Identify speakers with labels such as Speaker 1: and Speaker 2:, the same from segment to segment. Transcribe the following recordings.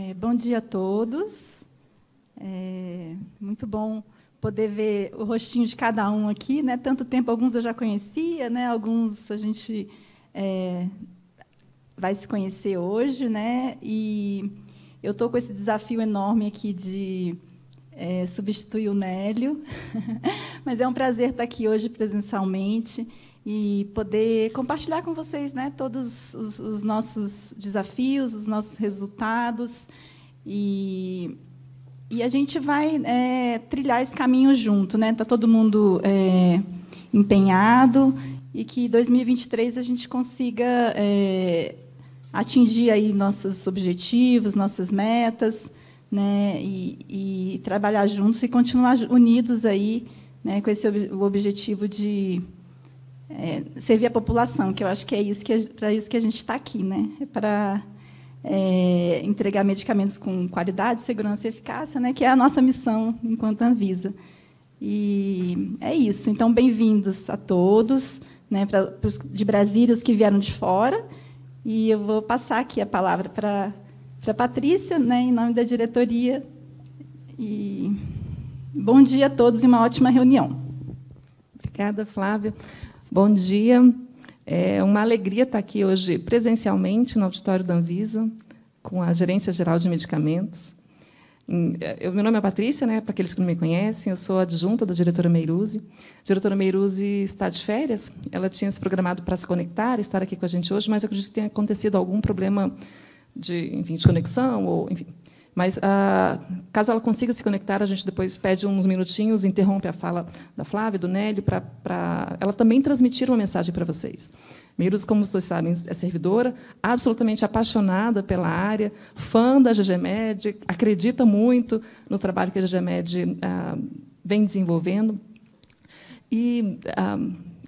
Speaker 1: É, bom dia a todos. É muito bom poder ver o rostinho de cada um aqui, né? Tanto tempo, alguns eu já conhecia, né? Alguns a gente é, vai se conhecer hoje, né? E eu estou com esse desafio enorme aqui de é, substituir o Nélio, mas é um prazer estar aqui hoje presencialmente e poder compartilhar com vocês né, todos os, os nossos desafios, os nossos resultados. E, e a gente vai é, trilhar esse caminho junto. Está né? Tá todo mundo é, empenhado e que 2023 a gente consiga é, atingir aí nossos objetivos, nossas metas, né, e, e trabalhar juntos e continuar unidos aí, né, com esse ob o objetivo de é, servir a população, que eu acho que é isso que para isso que a gente está aqui, né? É para é, entregar medicamentos com qualidade, segurança e eficácia, né? Que é a nossa missão enquanto Anvisa. E é isso. Então, bem-vindos a todos, né? Pra, pros, de Brasília, os que vieram de fora. E eu vou passar aqui a palavra para para Patrícia, né? Em nome da diretoria.
Speaker 2: E bom dia a todos e uma ótima reunião. Obrigada, Flávia. Bom dia. É uma alegria estar aqui hoje presencialmente no auditório da Anvisa com a Gerência Geral de Medicamentos. É, eu, meu nome é Patrícia, né, para aqueles que não me conhecem, eu sou adjunta da diretora Meiruzi. A diretora Meiruzi está de férias, ela tinha se programado para se conectar, estar aqui com a gente hoje, mas acredito que tenha acontecido algum problema de, enfim, de conexão ou, enfim, mas, ah, caso ela consiga se conectar, a gente depois pede uns minutinhos, interrompe a fala da Flávia, do Nélio, para ela também transmitir uma mensagem para vocês. Meiros, como vocês sabem, é servidora, absolutamente apaixonada pela área, fã da GGMED, acredita muito no trabalho que a GGMED ah, vem desenvolvendo. E ah,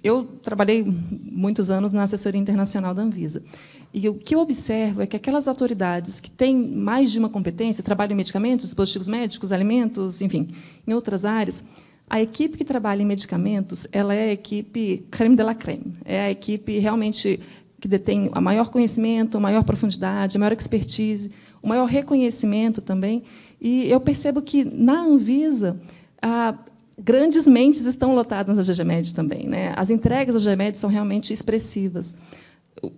Speaker 2: eu trabalhei muitos anos na assessoria internacional da Anvisa. E o que eu observo é que aquelas autoridades que têm mais de uma competência, trabalham em medicamentos, dispositivos médicos, alimentos, enfim, em outras áreas, a equipe que trabalha em medicamentos, ela é a equipe creme de la creme. É a equipe realmente que detém a maior conhecimento, a maior profundidade, a maior expertise, o maior reconhecimento também. E eu percebo que na Anvisa a, grandes mentes estão lotadas na GGMED também. Né? As entregas da GGMED são realmente expressivas.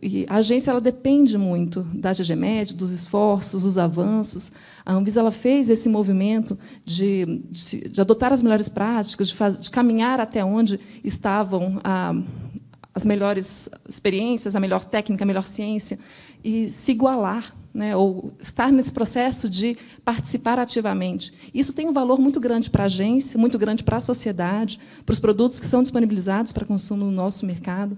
Speaker 2: E a agência ela depende muito da GGMED, dos esforços, dos avanços. A Anvisa ela fez esse movimento de, de, de adotar as melhores práticas, de, faz, de caminhar até onde estavam a, ah, as melhores experiências, a melhor técnica, a melhor ciência, e se igualar, né, ou estar nesse processo de participar ativamente. Isso tem um valor muito grande para a agência, muito grande para a sociedade, para os produtos que são disponibilizados para consumo no nosso mercado.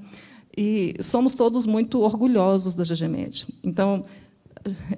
Speaker 2: E somos todos muito orgulhosos da GGMED. Então,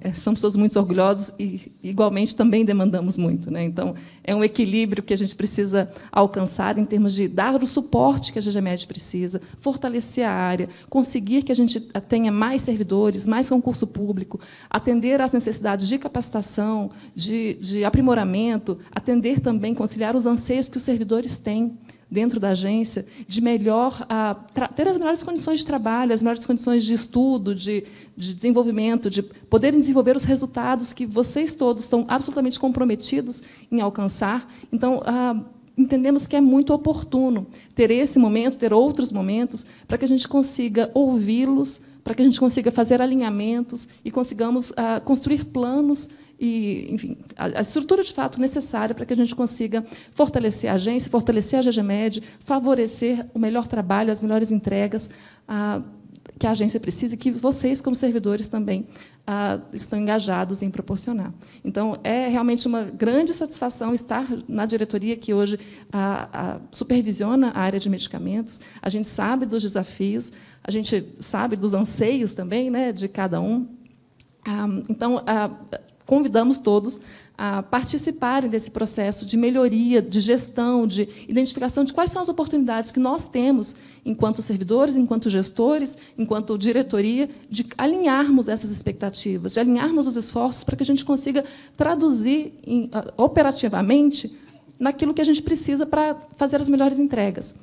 Speaker 2: eh, somos todos muito orgulhosos e, igualmente, também demandamos muito. Né? Então, é um equilíbrio que a gente precisa alcançar em termos de dar o suporte que a GGMED precisa, fortalecer a área, conseguir que a gente tenha mais servidores, mais concurso público, atender às necessidades de capacitação, de, de aprimoramento, atender também, conciliar os anseios que os servidores têm dentro da agência de melhor ah, a, ter as melhores condições de trabalho, as melhores condições de estudo, de, de desenvolvimento, de poderem desenvolver os resultados que vocês todos estão absolutamente comprometidos em alcançar. Então, a, ah, entendemos que é muito oportuno ter esse momento, ter outros momentos, para que a gente consiga ouvi-los, para que a gente consiga fazer alinhamentos e consigamos ah, construir planos e, enfim, a, a estrutura de fato necessária para que a gente consiga fortalecer a agência, fortalecer a GGMED, favorecer o melhor trabalho, as melhores entregas que a agência precisa e que vocês, como servidores, também estão engajados em proporcionar. Então, é realmente uma grande satisfação estar na diretoria que hoje supervisiona a área de medicamentos. A gente sabe dos desafios, a gente sabe dos anseios também né, de cada um. Ah, então, ah, convidamos todos a participarem desse processo de melhoria, de gestão, de identificação de quais são as oportunidades que nós temos, enquanto servidores, enquanto gestores, enquanto diretoria, de alinharmos essas expectativas, de alinharmos os esforços para que a gente consiga traduzir ah, operativamente naquilo que a gente precisa para fazer as melhores entregas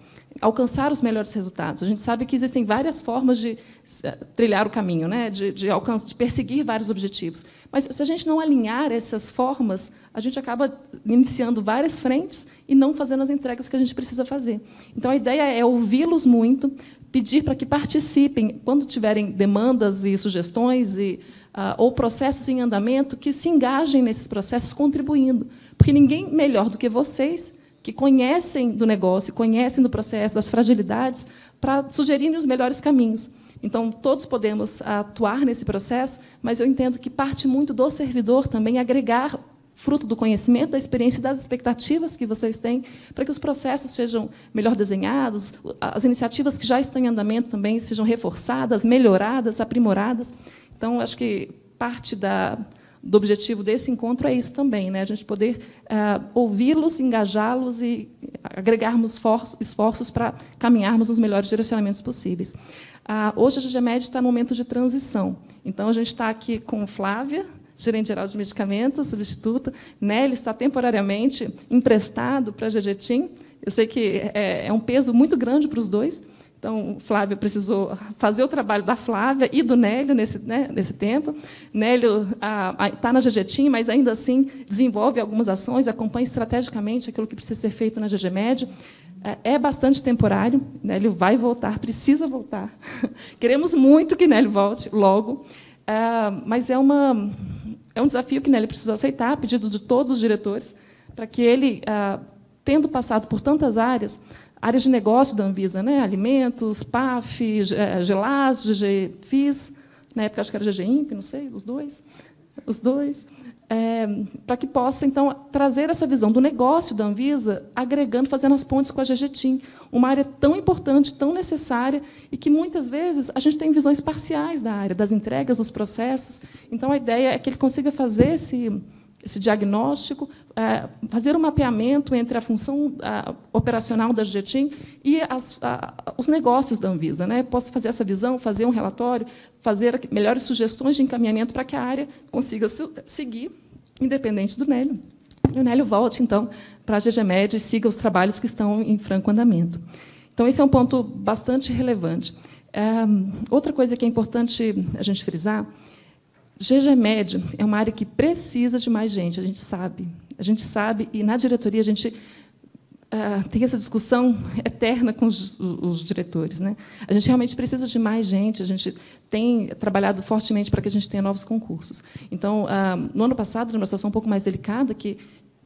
Speaker 2: alcançar os melhores resultados. A gente sabe que existem várias formas de eh, trilhar o caminho, né? de, de, alcance, de perseguir vários objetivos. Mas se a gente não alinhar essas formas, a gente acaba iniciando várias frentes e não fazendo as entregas que a gente precisa fazer. Então, a ideia é ouvi-los muito, pedir para que participem, quando tiverem demandas e sugestões e, uh, ou processos em andamento, que se engajem nesses processos contribuindo. Porque ninguém melhor do que vocês que conhecem do negócio, conhecem do processo, das fragilidades, para sugerirem os melhores caminhos. Então, todos podemos atuar nesse processo, mas eu entendo que parte muito do servidor também é agregar fruto do conhecimento, da experiência e das expectativas que vocês têm, para que os processos sejam melhor desenhados, as iniciativas que já estão em andamento também sejam reforçadas, melhoradas, aprimoradas. Então, acho que parte da, do objetivo desse encontro é isso também, né? a gente poder uh, ouvi-los, engajá-los e agregarmos esforços para caminharmos nos melhores direcionamentos possíveis. Uh, hoje a GGMED está no momento de transição, então a gente está aqui com Flávia, gerente geral de medicamentos, substituta, Ele está temporariamente emprestado para a GGTIM, eu sei que é, é um peso muito grande para os dois, então, Flávio precisou fazer o trabalho da Flávia e do Nélio nesse, né, nesse tempo. Nélio está na GGTIM, mas ainda assim desenvolve algumas ações, acompanha estrategicamente aquilo que precisa ser feito na GGMED. É, é bastante temporário, Nélio vai voltar, precisa voltar. Queremos muito que Nélio volte logo, é, mas é, uma, é um desafio que Nélio precisou aceitar, a pedido de todos os diretores, para que ele, é, tendo passado por tantas áreas, áreas de negócio da Anvisa, né? alimentos, PAF, eh, GELAS, GGFIS, na época acho que era GGIMP, não sei, os dois, os dois, é, para que possa, então, trazer essa visão do negócio da Anvisa, agregando, fazendo as pontes com a GGTIM, uma área tão importante, tão necessária, e que, muitas vezes, a gente tem visões parciais da área, das entregas, dos processos. Então, a ideia é que ele consiga fazer esse esse diagnóstico, é, fazer um mapeamento entre a função operacional da Jetim e as, os negócios da Anvisa. Né? Posso fazer essa visão, fazer um relatório, fazer melhores sugestões de encaminhamento para que a área consiga seguir, independente do Nélio. E o Nélio volte, então, para a GGMED e siga os trabalhos que estão em franco andamento. Então, esse é um ponto bastante relevante. É, outra coisa que é importante a gente frisar GG é uma área que precisa de mais gente, a gente sabe. A gente sabe, e na diretoria a gente uh, tem essa discussão eterna com os, os, diretores. Né? A gente realmente precisa de mais gente, a gente tem trabalhado fortemente para que a gente tenha novos concursos. Então, uh, no ano passado, numa situação um pouco mais delicada, que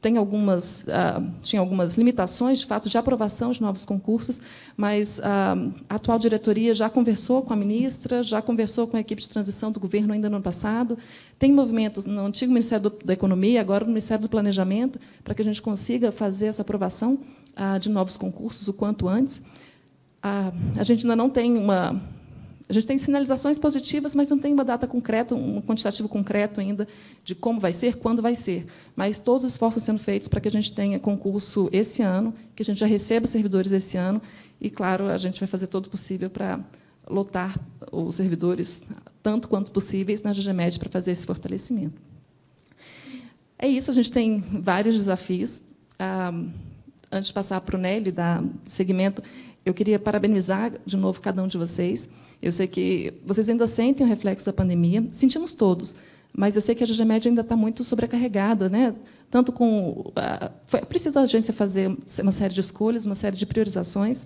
Speaker 2: tem algumas, uh, tinha algumas limitações, de fato, de aprovação de novos concursos, mas uh, a atual diretoria já conversou com a ministra, já conversou com a equipe de transição do governo ainda no ano passado, tem movimentos no antigo Ministério da Economia, agora no Ministério do Planejamento, para que a gente consiga fazer essa aprovação uh, de novos concursos o quanto antes. a gente ainda não tem uma a gente tem sinalizações positivas, mas não tem uma data concreta, um quantitativo concreto ainda de como vai ser, quando vai ser. Mas todos os esforços sendo feitos para que a gente tenha concurso esse ano, que a gente já receba servidores esse ano, e, claro, a gente vai fazer todo o possível para lotar os servidores tanto quanto possíveis na GGMED para fazer esse fortalecimento. É isso, a gente tem vários desafios. Ah, antes de passar para o Nelly, da segmento, eu queria parabenizar de novo cada um de vocês. Eu sei que vocês ainda sentem o reflexo da pandemia, sentimos todos, mas eu sei que a GGMED ainda está muito sobrecarregada, né? tanto com... A, foi, preciso a agência fazer uma série de escolhas, uma série de priorizações.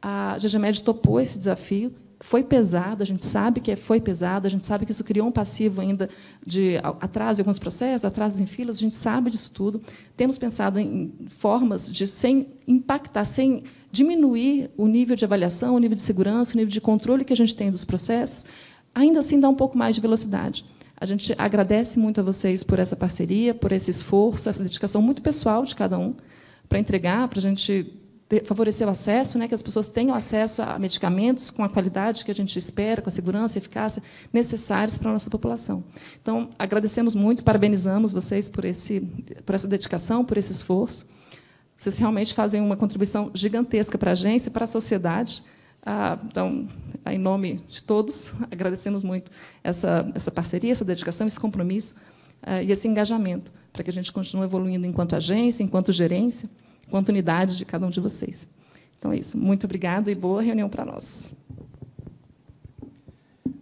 Speaker 2: A GGMED topou esse desafio, foi pesado, a gente sabe que foi pesado, a gente sabe que isso criou um passivo ainda de atraso em alguns processos, atraso em filas, a gente sabe disso tudo. Temos pensado em formas de, sem impactar, sem diminuir o nível de avaliação, o nível de segurança, o nível de controle que a gente tem dos processos, ainda assim dá um pouco mais de velocidade. A gente agradece muito a vocês por essa parceria, por esse esforço, essa dedicação muito pessoal de cada um para entregar, para a gente favorecer o acesso, né, que as pessoas tenham acesso a medicamentos com a qualidade que a gente espera, com a segurança e eficácia necessários para a nossa população. Então, agradecemos muito, parabenizamos vocês por, esse, por essa dedicação, por esse esforço. Vocês realmente fazem uma contribuição gigantesca para a agência, para a sociedade. Ah, então, em nome de todos, agradecemos muito essa, essa parceria, essa dedicação, esse compromisso ah, e esse engajamento, para que a gente continue evoluindo enquanto agência, enquanto gerência, enquanto unidade de cada um de vocês. Então, é isso. Muito obrigado e boa reunião
Speaker 3: para nós.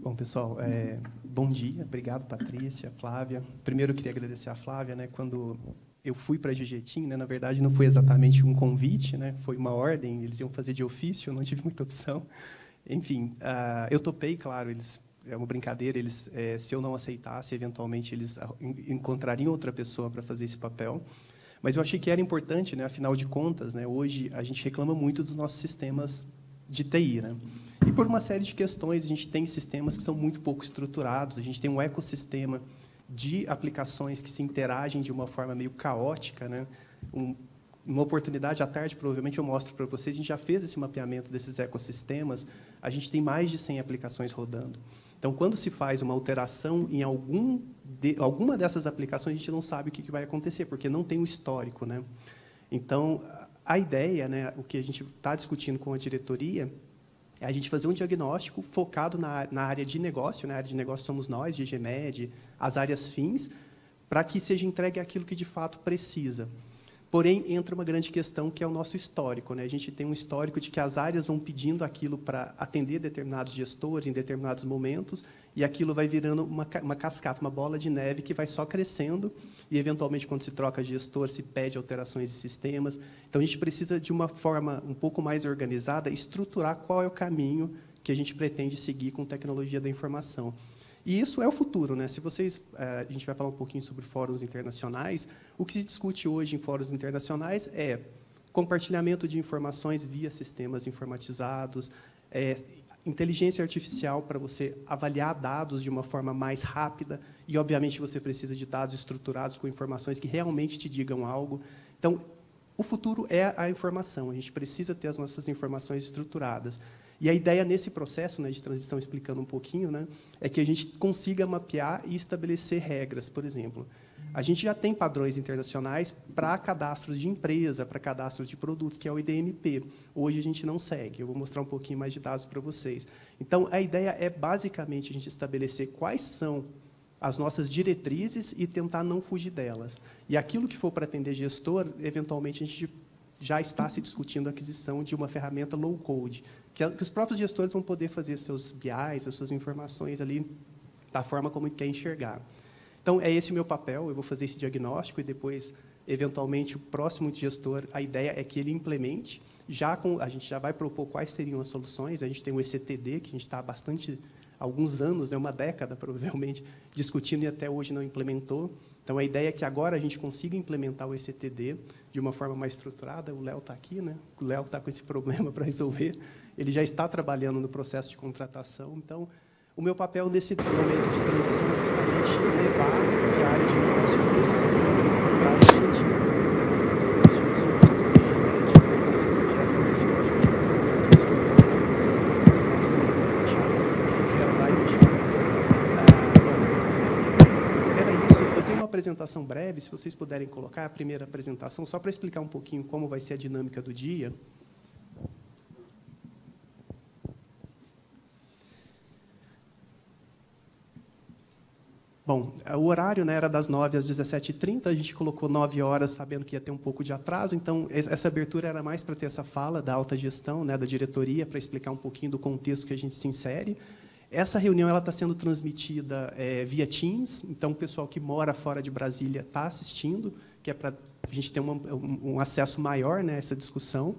Speaker 3: Bom, pessoal, é, bom dia. Obrigado, Patrícia, Flávia. Primeiro, eu queria agradecer a Flávia. Né, quando eu fui para Jujetim, né? na verdade não foi exatamente um convite, né? foi uma ordem, eles iam fazer de ofício, eu não tive muita opção. Enfim, uh, eu topei, claro, eles é uma brincadeira, eles é, se eu não aceitasse, eventualmente eles encontrariam outra pessoa para fazer esse papel. Mas eu achei que era importante, né? afinal de contas, né? hoje a gente reclama muito dos nossos sistemas de TI. Né? E por uma série de questões, a gente tem sistemas que são muito pouco estruturados, a gente tem um ecossistema de aplicações que se interagem de uma forma meio caótica, né? Um, uma oportunidade à tarde, provavelmente, eu mostro para vocês. A gente já fez esse mapeamento desses ecossistemas. A gente tem mais de 100 aplicações rodando. Então, quando se faz uma alteração em algum de, alguma dessas aplicações, a gente não sabe o que, vai acontecer, porque não tem um histórico. Né? Então, a ideia, né, o que a gente está discutindo com a diretoria, é a gente fazer um diagnóstico focado na, na área de negócio, na né? área de negócio somos nós, de GMED, as áreas fins, para que seja entregue aquilo que de fato precisa. Porém, entra uma grande questão que é o nosso histórico. Né? A gente tem um histórico de que as áreas vão pedindo aquilo para atender determinados gestores em determinados momentos, e aquilo vai virando uma, uma cascata, uma bola de neve que vai só crescendo, e, eventualmente, quando se troca gestor, se pede alterações de sistemas. Então, a gente precisa, de uma forma um pouco mais organizada, estruturar qual é o caminho que a gente pretende seguir com tecnologia da informação. E isso é o futuro, né? Se vocês, eh, a gente vai falar um pouquinho sobre fóruns internacionais. O que se discute hoje em fóruns internacionais é compartilhamento de informações via sistemas informatizados, é, inteligência artificial para você avaliar dados de uma forma mais rápida e, obviamente, você precisa de dados estruturados com informações que realmente te digam algo. Então, o futuro é a informação. A gente precisa ter as nossas informações estruturadas. E a ideia nesse processo né, de transição, explicando um pouquinho, né, é que a gente consiga mapear e estabelecer regras, por exemplo. A gente já tem padrões internacionais para cadastros de empresa, para cadastros de produtos, que é o IDMP. Hoje a gente não segue. Eu vou mostrar um pouquinho mais de dados para vocês. Então, a ideia é basicamente a gente estabelecer quais são as nossas diretrizes e tentar não fugir delas. E aquilo que for para atender gestor, eventualmente a gente já está se discutindo a aquisição de uma ferramenta low code, que, que os próprios gestores vão poder fazer seus BIs, as suas informações ali da forma como ele quer enxergar. Então, é esse o meu papel, eu vou fazer esse diagnóstico e depois, eventualmente, o próximo gestor, a ideia é que ele implemente, já com, a gente já vai propor quais seriam as soluções, a gente tem o ECTD, que a gente está há bastante, alguns anos, né, uma década, provavelmente, discutindo e até hoje não implementou. Então, a ideia é que agora a gente consiga implementar o ECTD de uma forma mais estruturada, o Léo está aqui, né? o Léo está com esse problema para resolver, ele já está trabalhando no processo de contratação. Então, o meu papel nesse momento de transição é justamente levar o que a área de negócio precisa para esse uma apresentação breve, se vocês puderem colocar a primeira apresentação, só para explicar um pouquinho como vai ser a dinâmica do dia. Bom, é, o horário né, era das 9 às 17h30, a gente colocou 9 horas, sabendo que ia ter um pouco de atraso, então essa abertura era mais para ter essa fala da alta gestão, né, da diretoria, para explicar um pouquinho do contexto que a gente se insere. Essa reunião está sendo transmitida é, via Teams, então o pessoal que mora fora de Brasília está assistindo, que é para a gente ter uma, um, acesso maior né, a essa discussão.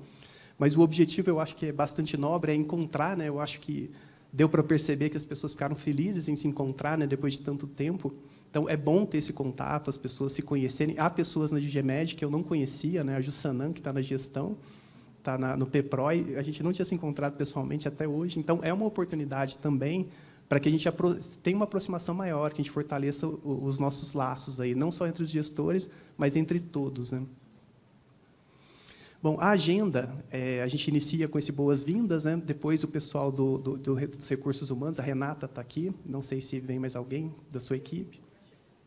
Speaker 3: Mas o objetivo, eu acho que é bastante nobre, é encontrar, né, eu acho que deu para perceber que as pessoas ficaram felizes em se encontrar, né, depois de tanto tempo. Então, é bom ter esse contato, as pessoas se conhecerem. Há pessoas na DGMED que eu não conhecia, né? a Jussanam que está na gestão, está no PEPROI, a gente não tinha se encontrado pessoalmente até hoje. Então, é uma oportunidade também para que a gente tenha uma aproximação maior, que a gente fortaleça os nossos laços, aí, não só entre os gestores, mas entre todos. Né? Bom, a agenda, é, a gente inicia com esse boas-vindas, né? depois o pessoal do, do, do, dos Recursos Humanos, a Renata está aqui, não sei se vem mais alguém da sua equipe.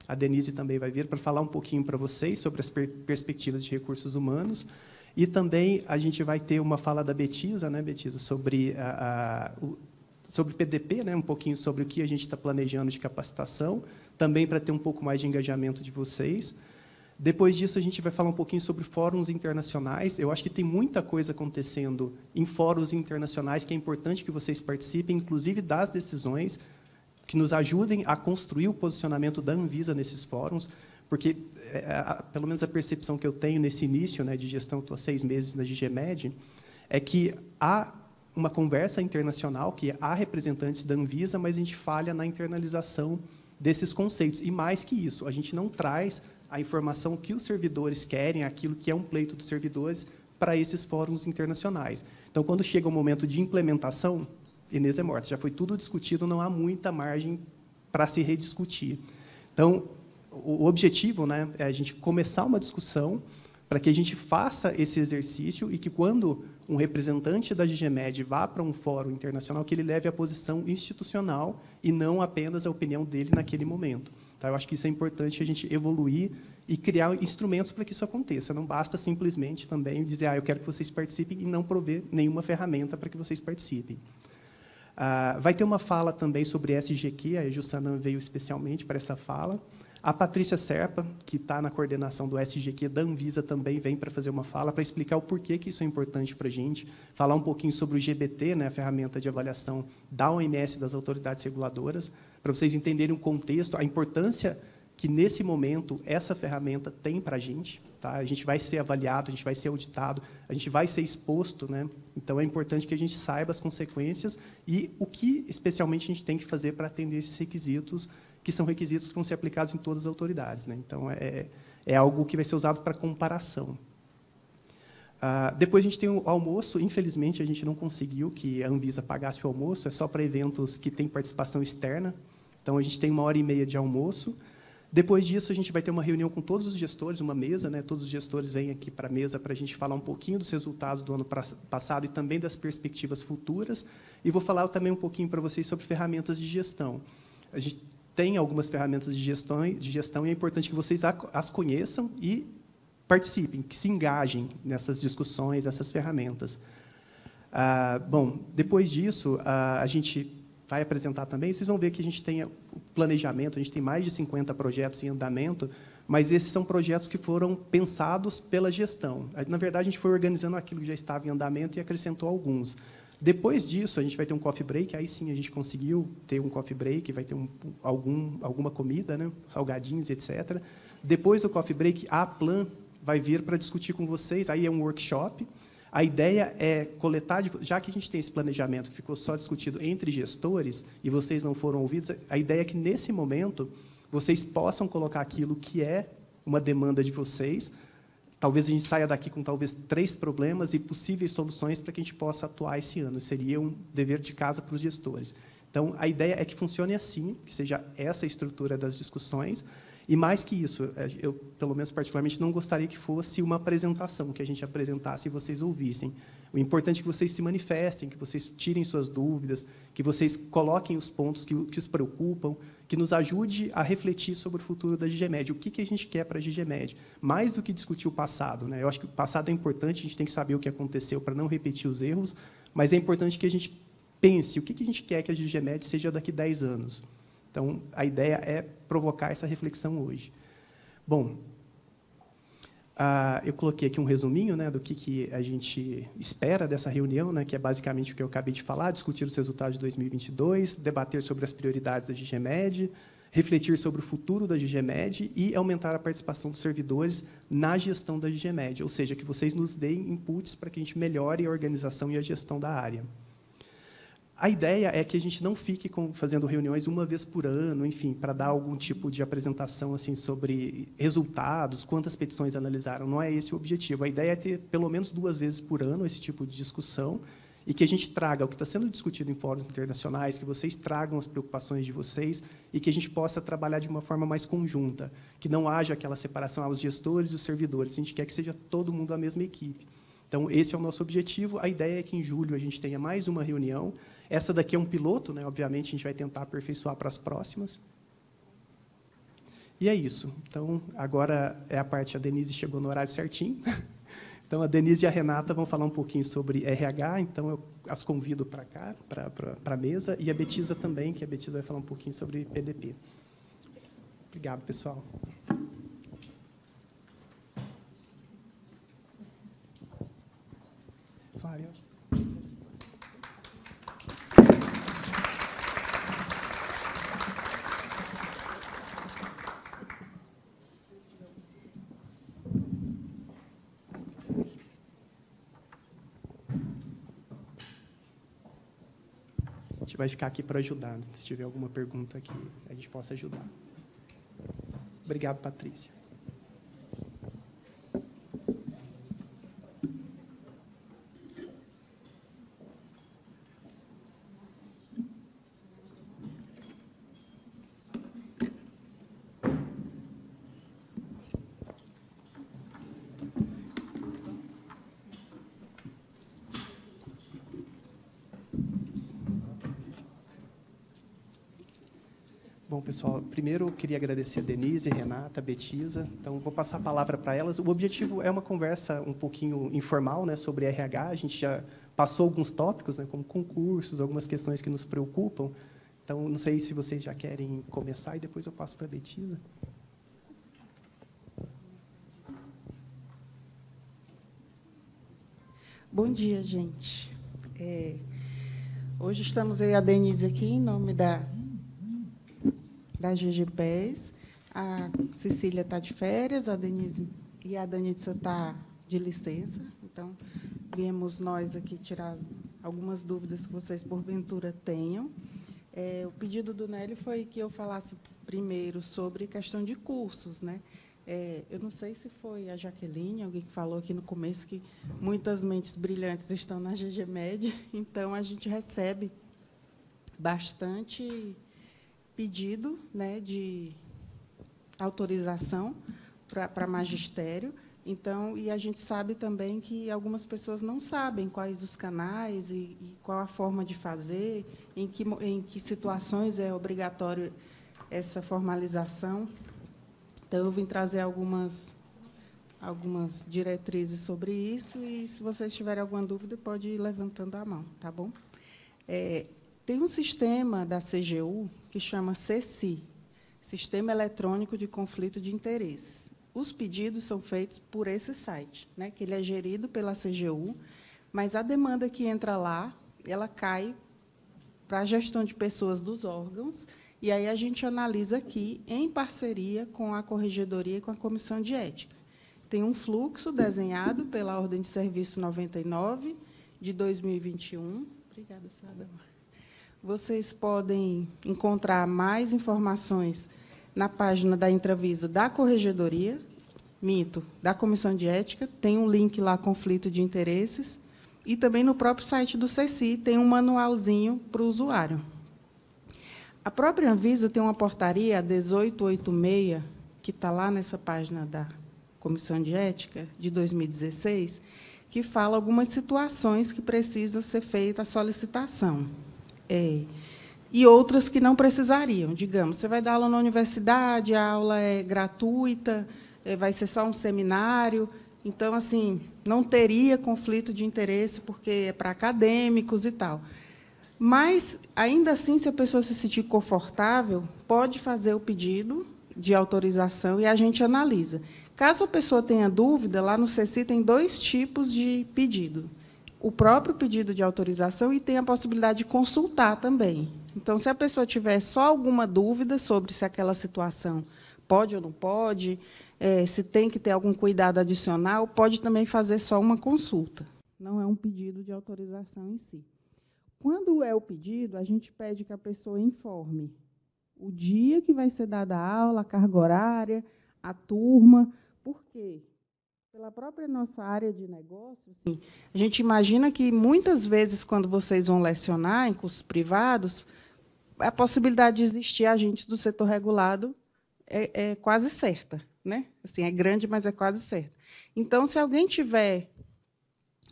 Speaker 3: A Denise também vai vir para falar um pouquinho para vocês sobre as per perspectivas de recursos humanos. E também a gente vai ter uma fala da Betisa, né, Betisa, sobre a, a o, sobre PDP, né, um pouquinho sobre o que a gente está planejando de capacitação, também para ter um pouco mais de engajamento de vocês. Depois disso, a gente vai falar um pouquinho sobre fóruns internacionais. Eu acho que tem muita coisa acontecendo em fóruns internacionais que é importante que vocês participem, inclusive das decisões, que nos ajudem a construir o posicionamento da Anvisa nesses fóruns, porque, é, é pelo menos a percepção que eu tenho nesse início né, de gestão, estou há seis meses na DGMED, é que há uma conversa internacional, que há representantes da Anvisa, mas a gente falha na internalização desses conceitos. E mais que isso, a gente não traz a informação que os servidores querem, aquilo que é um pleito dos servidores, para esses fóruns internacionais. Então, quando chega o momento de implementação, Inês é morta. Já foi tudo discutido, não há muita margem para se rediscutir. Então, o objetivo né, é a gente começar uma discussão para que a gente faça esse exercício e que, quando um representante da DGMED vá para um fórum internacional, que ele leve a posição institucional e não apenas a opinião dele naquele momento. Tá? Eu acho que isso é importante a gente evoluir e criar instrumentos para que isso aconteça. Não basta simplesmente também dizer, ah, eu quero que vocês participem e não prover nenhuma ferramenta para que vocês participem. Ah, vai ter uma fala também sobre SGQ, a Jussana veio especialmente para essa fala. A Patrícia Serpa, que está na coordenação do SGQ da Anvisa, também vem para fazer uma fala para explicar o porquê que isso é importante para a gente, falar um pouquinho sobre o GBT, né, a ferramenta de avaliação da OMS, das autoridades reguladoras, para vocês entenderem o contexto, a importância que, nesse momento, essa ferramenta tem para a gente. Tá? A gente vai ser avaliado, a gente vai ser auditado, a gente vai ser exposto. Né? Então, é importante que a gente saiba as consequências e o que, especialmente, a gente tem que fazer para atender esses requisitos, que são requisitos que vão ser aplicados em todas as autoridades. Né? Então, é, é algo que vai ser usado para comparação. Uh, depois a gente tem o almoço. Infelizmente, a gente não conseguiu que a Anvisa pagasse o almoço. É só para eventos que têm participação externa. Então, a gente tem uma hora e meia de almoço. Depois disso, a gente vai ter uma reunião com todos os gestores, uma mesa. Né? Todos os gestores vêm aqui para a mesa para a gente falar um pouquinho dos resultados do ano passado e também das perspectivas futuras. E vou falar também um pouquinho para vocês sobre ferramentas de gestão. A gente tem algumas ferramentas de gestão, de gestão e é importante que vocês as conheçam e participem, que se engajem nessas discussões, essas ferramentas. Ah, bom, depois disso, ah, a gente vai apresentar também, vocês vão ver que a gente tem planejamento, a gente tem mais de 50 projetos em andamento, mas esses são projetos que foram pensados pela gestão. Na verdade, a gente foi organizando aquilo que já estava em andamento e acrescentou alguns. Depois disso, a gente vai ter um coffee break, aí sim a gente conseguiu ter um coffee break, vai ter um, algum, alguma comida, né? salgadinhos, etc. Depois do coffee break, a Plan vai vir para discutir com vocês, aí é um workshop, a ideia é coletar, já que a gente tem esse planejamento que ficou só discutido entre gestores e vocês não foram ouvidos, a ideia é que nesse momento vocês possam colocar aquilo que é uma demanda de vocês. Talvez a gente saia daqui com talvez três problemas e possíveis soluções para que a gente possa atuar esse ano. Seria um dever de casa para os gestores. Então, a ideia é que funcione assim, que seja essa a estrutura das discussões. E mais que isso, é, eu, pelo menos particularmente, não gostaria que fosse uma apresentação que a gente apresentasse e vocês ouvissem. O importante é que vocês se manifestem, que vocês tirem suas dúvidas, que vocês coloquem os pontos que, que os preocupam, que nos ajude a refletir sobre o futuro da GGMED, o que, que a gente quer para a GGMED, mais do que discutir o passado. Né? Eu acho que o passado é importante, a gente tem que saber o que aconteceu para não repetir os erros, mas é importante que a gente pense o que, que a gente quer que a GGMED seja daqui a 10 anos. Então, a ideia é provocar essa reflexão hoje. Bom, ah, eu coloquei aqui um resuminho né, do que, que a gente espera dessa reunião, né, que é basicamente o que eu acabei de falar, discutir os resultados de 2022, debater sobre as prioridades da GGMED, refletir sobre o futuro da GGMED e aumentar a participação dos servidores na gestão da GGMED, ou seja, que vocês nos deem inputs para que a gente melhore a organização e a gestão da área. A ideia é que a gente não fique com, fazendo reuniões uma vez por ano, enfim, para dar algum tipo de apresentação assim sobre resultados, quantas petições analisaram. Não é esse o objetivo. A ideia é ter pelo menos duas vezes por ano esse tipo de discussão e que a gente traga o que está sendo discutido em fóruns internacionais, que vocês tragam as preocupações de vocês e que a gente possa trabalhar de uma forma mais conjunta, que não haja aquela separação aos ah, gestores e os servidores. A gente quer que seja todo mundo a mesma equipe. Então, esse é o nosso objetivo. A ideia é que em julho a gente tenha mais uma reunião essa daqui é um piloto, né? obviamente a gente vai tentar aperfeiçoar para as próximas. E é isso. Então, agora é a parte, a Denise chegou no horário certinho. Então, a Denise e a Renata vão falar um pouquinho sobre RH, então eu as convido para cá, para a mesa, e a Betisa também, que a Betisa vai falar um pouquinho sobre PDP. Obrigado, pessoal. Flávio, vai ficar aqui para ajudar. Se tiver alguma pergunta que a gente possa ajudar. Obrigado, Patrícia. pessoal. Primeiro, eu queria agradecer a Denise, Renata, Betisa. Então, vou passar a palavra para elas. O objetivo é uma conversa um pouquinho informal né, sobre RH. A gente já passou alguns tópicos, né, como concursos, algumas questões que nos preocupam. Então, não sei se vocês já querem começar e depois eu passo para a Betisa.
Speaker 4: Bom dia, gente. É, hoje estamos eu e a Denise aqui em nome da da GGBES. A Cecília está de férias, a Denise e a Danitza está de licença. Então, viemos nós aqui tirar algumas dúvidas que vocês, porventura, tenham. É, o pedido do Nélio foi que eu falasse primeiro sobre questão de cursos. Né? É, eu não sei se foi a Jaqueline, alguém que falou aqui no começo que muitas mentes brilhantes estão na GGMED, então a gente recebe bastante pedido né, de autorização para magistério. Então, e a gente sabe também que algumas pessoas não sabem quais os canais e, e qual a forma de fazer, em que, em que situações é obrigatório essa formalização. Então, eu vim trazer algumas, algumas diretrizes sobre isso e, se vocês tiverem alguma dúvida, pode ir levantando a mão, tá bom? É, tem um sistema da CGU que chama CECI, Sistema Eletrônico de Conflito de Interesses. Os pedidos são feitos por esse site, né, que ele é gerido pela CGU, mas a demanda que entra lá, ela cai para a gestão de pessoas dos órgãos, e aí a gente analisa aqui, em parceria com a Corregedoria e com a Comissão de Ética. Tem um fluxo desenhado pela Ordem de Serviço 99, de 2021.
Speaker 5: Obrigada, senhora
Speaker 4: vocês podem encontrar mais informações na página da entrevista da Corregedoria, minto, da Comissão de Ética, tem um link lá, Conflito de Interesses, e também no próprio site do CECI tem um manualzinho para o usuário. A própria Anvisa tem uma portaria, a 1886, que está lá nessa página da Comissão de Ética, de 2016, que fala algumas situações que precisa ser feita a solicitação. É. E outras que não precisariam. Digamos, você vai dar aula na universidade, a aula é gratuita, é, vai ser só um seminário. Então, assim, não teria conflito de interesse, porque é para acadêmicos e tal. Mas, ainda assim, se a pessoa se sentir confortável, pode fazer o pedido de autorização e a gente analisa. Caso a pessoa tenha dúvida, lá no CECI tem dois tipos de pedido o próprio pedido de autorização e tem a possibilidade de consultar também. Então, se a pessoa tiver só alguma dúvida sobre se aquela situação pode ou não pode, é, se tem que ter algum cuidado adicional, pode também fazer só uma consulta. Não é um pedido de autorização em si. Quando é o pedido, a gente pede que a pessoa informe o dia que vai ser dada a aula, a carga horária, a turma. Por quê? Pela própria nossa área de negócio, assim, A gente imagina que muitas vezes quando vocês vão lecionar em cursos privados, a possibilidade de existir agentes do setor regulado é, é quase certa, né? Assim, é grande, mas é quase certa. Então, se alguém tiver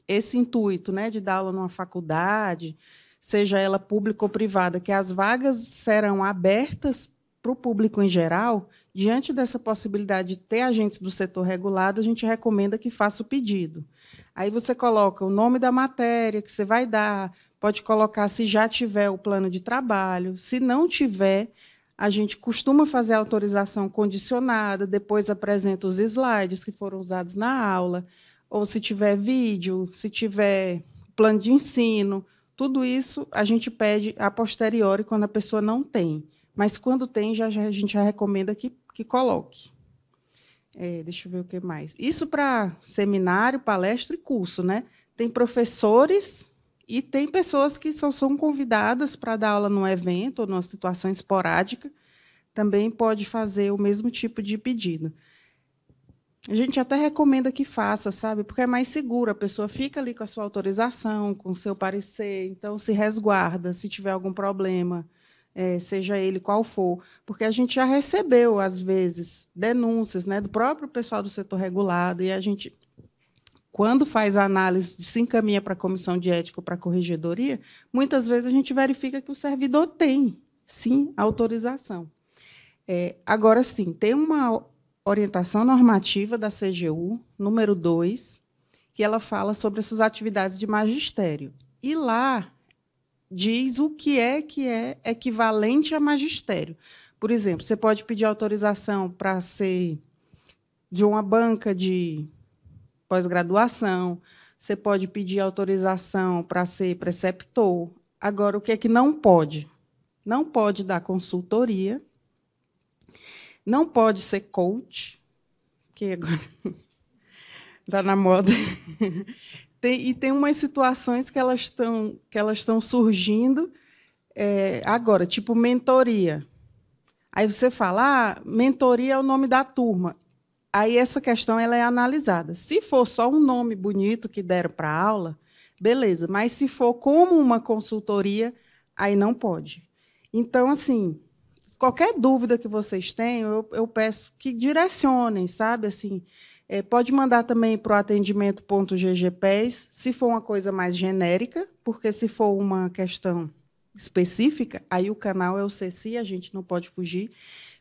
Speaker 4: esse intuito, né, de dar aula numa faculdade, seja ela pública ou privada, que as vagas serão abertas para o público em geral, Diante dessa possibilidade de ter agentes do setor regulado, a gente recomenda que faça o pedido. Aí você coloca o nome da matéria que você vai dar, pode colocar se já tiver o plano de trabalho, se não tiver, a gente costuma fazer a autorização condicionada, depois apresenta os slides que foram usados na aula, ou se tiver vídeo, se tiver plano de ensino, tudo isso a gente pede a posteriori quando a pessoa não tem. Mas quando tem, já, já a gente já recomenda que, que coloque. É, deixa eu ver o que mais. Isso para seminário, palestra e curso, né? Tem professores e tem pessoas que só são convidadas para dar aula num evento ou numa situação esporádica. Também pode fazer o mesmo tipo de pedido. A gente até recomenda que faça, sabe? Porque é mais seguro, a pessoa fica ali com a sua autorização, com o seu parecer, então se resguarda se tiver algum problema é, seja ele qual for, porque a gente já recebeu, às vezes, denúncias né, do próprio pessoal do setor regulado, e a gente, quando faz a análise, se encaminha para a comissão de ética ou para a corregedoria, muitas vezes a gente verifica que o servidor tem, sim, autorização. É, agora, sim, tem uma orientação normativa da CGU, número 2, que ela fala sobre essas atividades de magistério. E lá diz o que é que é equivalente a magistério. Por exemplo, você pode pedir autorização para ser de uma banca de pós-graduação, você pode pedir autorização para ser preceptor. Agora, o que é que não pode? Não pode dar consultoria, não pode ser coach, que agora está na moda. Tem, e tem umas situações que elas estão que elas estão surgindo é, agora, tipo mentoria. Aí você fala, ah, mentoria é o nome da turma. Aí essa questão ela é analisada. Se for só um nome bonito que deram para aula, beleza. Mas se for como uma consultoria, aí não pode. Então, assim, qualquer dúvida que vocês tenham, eu, eu peço que direcionem, sabe? Assim, é, pode mandar também para o atendimento.ggpes, se for uma coisa mais genérica, porque se for uma questão específica, aí o canal é o CC, a gente não pode fugir.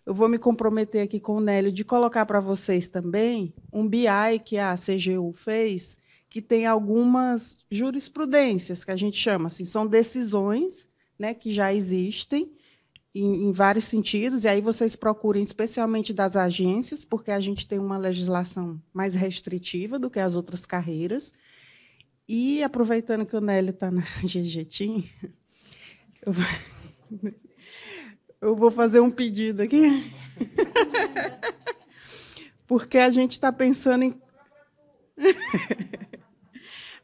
Speaker 4: Eu vou me comprometer aqui com o Nélio de colocar para vocês também um BI que a CGU fez, que tem algumas jurisprudências, que a gente chama assim, são decisões né, que já existem em, em, vários sentidos, e aí vocês procurem especialmente das agências, porque a gente tem uma legislação mais restritiva do que as outras carreiras. E aproveitando que o Nélio está na GGTIM, eu, eu vou fazer um pedido aqui. porque a gente está pensando em.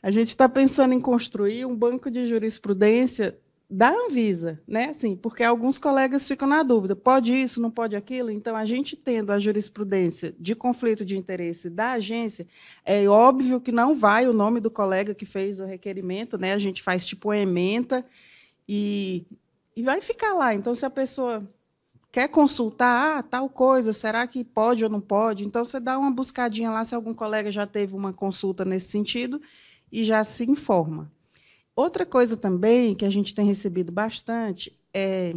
Speaker 4: a gente está pensando em construir um banco de jurisprudência da Anvisa, né? Assim, porque alguns colegas ficam na dúvida, pode isso, não pode aquilo? Então, a gente tendo a jurisprudência de conflito de interesse da agência, é óbvio que não vai o nome do colega que fez o requerimento, né? A gente faz tipo ementa e, e vai ficar lá. Então, se a pessoa quer consultar ah, tal coisa, será que pode ou não pode? Então, você dá uma buscadinha lá se algum colega já teve uma consulta nesse sentido e já se informa. Outra coisa também que a gente tem recebido bastante é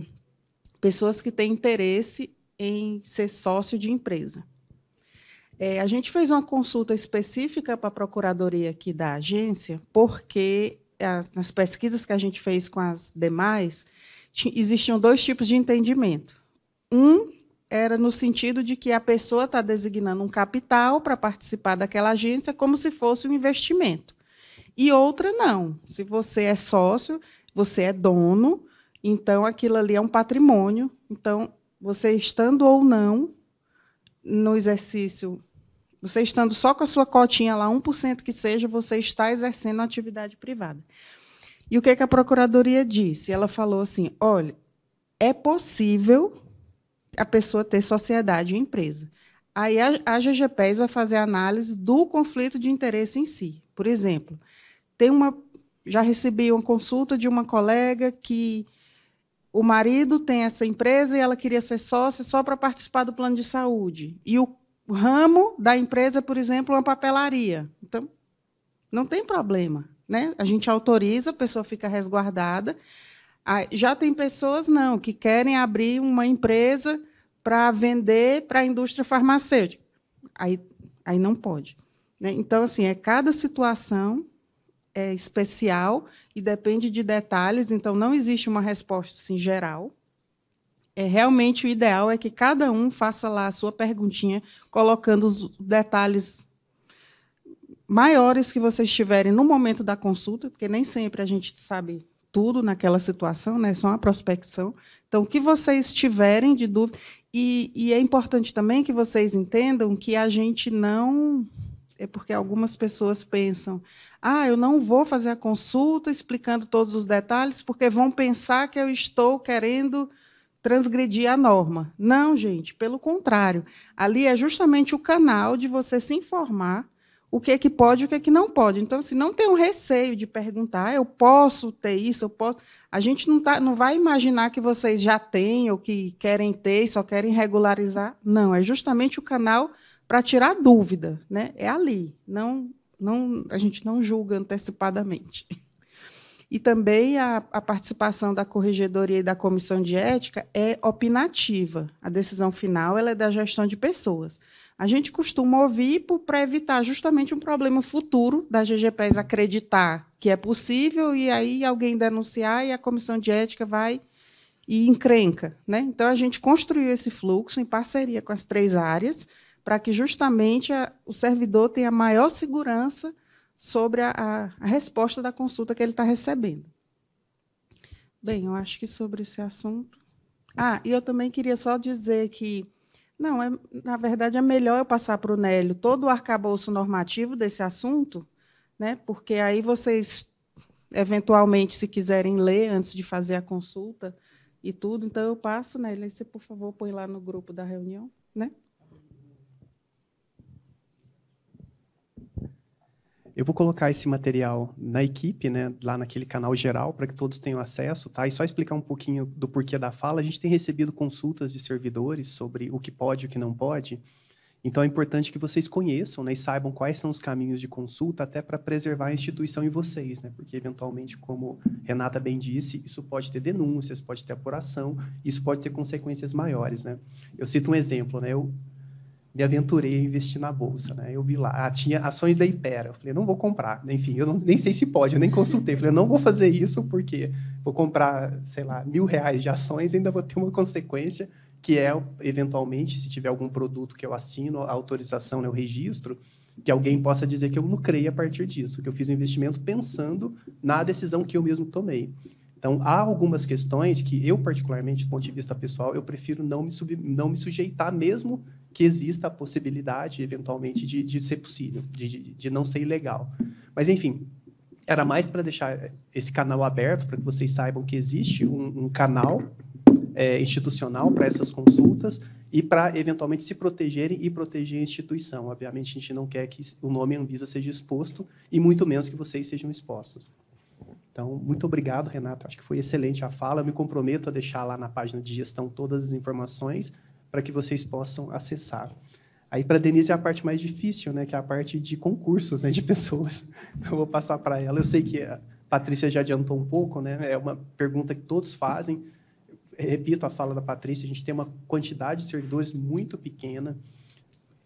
Speaker 4: pessoas que têm interesse em ser sócio de empresa. É, a gente fez uma consulta específica para a procuradoria aqui da agência, porque as, nas pesquisas que a gente fez com as demais, existiam dois tipos de entendimento. Um era no sentido de que a pessoa está designando um capital para participar daquela agência como se fosse um investimento. E outra não. Se você é sócio, você é dono, então aquilo ali é um patrimônio. Então, você estando ou não no exercício, você estando só com a sua cotinha lá, 1% que seja, você está exercendo atividade privada. E o que, é que a procuradoria disse? Ela falou assim: olha, é possível a pessoa ter sociedade e empresa. Aí a, a GGPES vai fazer análise do conflito de interesse em si. Por exemplo, tem uma, já recebi uma consulta de uma colega que o marido tem essa empresa e ela queria ser sócia só para participar do plano de saúde. E o ramo da empresa, por exemplo, é uma papelaria. Então, não tem problema. Né? A gente autoriza, a pessoa fica resguardada. Ah, já tem pessoas, não, que querem abrir uma empresa para vender para a indústria farmacêutica. Aí, aí não pode. Né? Então, assim, é cada situação é especial e depende de detalhes, então não existe uma resposta assim, geral. É, realmente o ideal é que cada um faça lá a sua perguntinha, colocando os detalhes maiores que vocês tiverem no momento da consulta, porque nem sempre a gente sabe tudo naquela situação, né? É só uma prospecção. Então, o que vocês tiverem de dúvida. E, e é importante também que vocês entendam que a gente não. É porque algumas pessoas pensam, ah, eu não vou fazer a consulta explicando todos os detalhes, porque vão pensar que eu estou querendo transgredir a norma. Não, gente, pelo contrário. Ali é justamente o canal de você se informar o que é que pode e o que é que não pode. Então, se assim, não tem um receio de perguntar, eu posso ter isso, eu posso. A gente não, tá, não vai imaginar que vocês já têm ou que querem ter e só querem regularizar. Não, é justamente o canal para tirar dúvida, né? É ali. Não, não, a gente não julga antecipadamente. E também a, a participação da corregedoria e da comissão de ética é opinativa. A decisão final ela é da gestão de pessoas. A gente costuma ouvir para evitar justamente um problema futuro da GGPES acreditar que é possível e aí alguém denunciar e a comissão de ética vai e encrenca. Né? Então, a gente construiu esse fluxo em parceria com as três áreas, para que justamente a, o servidor tenha maior segurança sobre a, a resposta da consulta que ele está recebendo. Bem, eu acho que sobre esse assunto. Ah, e eu também queria só dizer que. Não, é, na verdade é melhor eu passar para o Nélio todo o arcabouço normativo desse assunto, né? porque aí vocês, eventualmente, se quiserem ler antes de fazer a consulta e tudo, então eu passo, Nélio, e você, por favor, põe lá no grupo da reunião. Né?
Speaker 3: Eu vou colocar esse material na equipe, né, lá naquele canal geral, para que todos tenham acesso, tá? E só explicar um pouquinho do porquê da fala. A gente tem recebido consultas de servidores sobre o que pode e o que não pode. Então é importante que vocês conheçam né, e saibam quais são os caminhos de consulta, até para preservar a instituição em vocês, né? Porque, eventualmente, como Renata bem disse, isso pode ter denúncias, pode ter apuração, isso pode ter consequências maiores, né? Eu cito um exemplo, né? Eu me aventurei a investir na bolsa, né? Eu vi lá, ah, tinha ações da Ipera. Eu falei, não vou comprar. Enfim, eu não, nem sei se pode, eu nem consultei. Eu falei, eu não vou fazer isso porque vou comprar, sei lá, mil reais de ações e ainda vou ter uma consequência que é, eventualmente, se tiver algum produto que eu assino, a autorização, né, o registro, que alguém possa dizer que eu lucrei a partir disso, que eu fiz o um investimento pensando na decisão que eu mesmo tomei. Então, há algumas questões que eu, particularmente, do ponto de vista pessoal, eu prefiro não me, não me sujeitar mesmo que exista a possibilidade, eventualmente, de, de ser possível, de, de, de não ser ilegal. Mas, enfim, era mais para deixar esse canal aberto, para que vocês saibam que existe um, um canal é, institucional para essas consultas e para, eventualmente, se protegerem e proteger a instituição. Obviamente, a gente não quer que o nome Anvisa seja exposto e muito menos que vocês sejam expostos. Então, muito obrigado, Renato. Acho que foi excelente a fala. Eu me comprometo a deixar lá na página de gestão todas as informações para que vocês possam acessar. Aí para Denise é a parte mais difícil, né, que é a parte de concursos, né, de pessoas. Então eu vou passar para ela. Eu sei que a Patrícia já adiantou um pouco, né? É uma pergunta que todos fazem. Eu repito a fala da Patrícia, a gente tem uma quantidade de servidores muito pequena.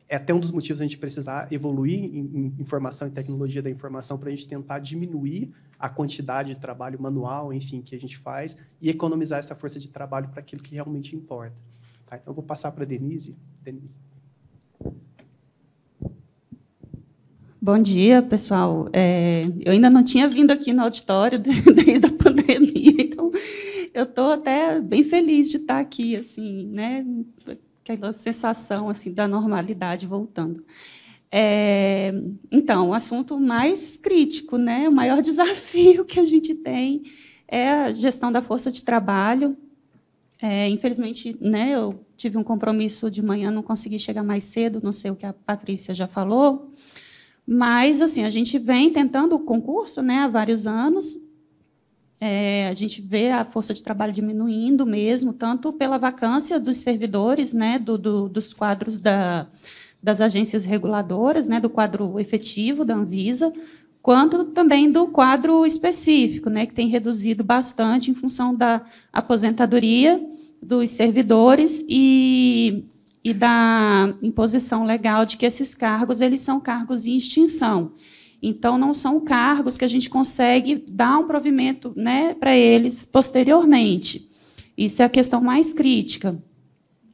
Speaker 3: É até um dos motivos a gente precisar evoluir em informação e tecnologia da informação para a gente tentar diminuir a quantidade de trabalho manual, enfim, que a gente faz e economizar essa força de trabalho para aquilo que realmente importa. Tá, então, eu vou passar para a Denise. Denise.
Speaker 6: Bom dia, pessoal. É, eu ainda não tinha vindo aqui no auditório desde a pandemia, então eu estou até bem feliz de estar aqui, assim, né? Aquela sensação assim da normalidade voltando. É, então, o assunto mais crítico, né? O maior desafio que a gente tem é a gestão da força de trabalho é, infelizmente, né, eu tive um compromisso de manhã, não consegui chegar mais cedo, não sei o que a Patrícia já falou. Mas assim, a gente vem tentando o concurso né, há vários anos. É, a gente vê a força de trabalho diminuindo mesmo, tanto pela vacância dos servidores, né, do, do, dos quadros da, das agências reguladoras, né, do quadro efetivo da Anvisa, quanto também do quadro específico, né, que tem reduzido bastante em função da aposentadoria dos servidores e, e da imposição legal de que esses cargos eles são cargos em extinção. Então, não são cargos que a gente consegue dar um provimento né, para eles posteriormente. Isso é a questão mais crítica.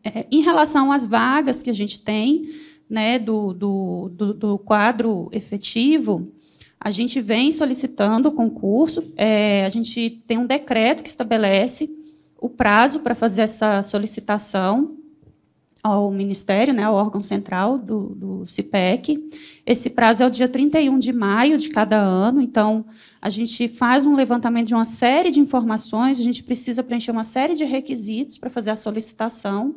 Speaker 6: É, em relação às vagas que a gente tem né, do, do, do, do quadro efetivo, a gente vem solicitando o concurso, é, a gente tem um decreto que estabelece o prazo para fazer essa solicitação ao Ministério, né, ao órgão central do, do CIPEC. Esse prazo é o dia 31 de maio de cada ano, então a gente faz um levantamento de uma série de informações, a gente precisa preencher uma série de requisitos para fazer a solicitação,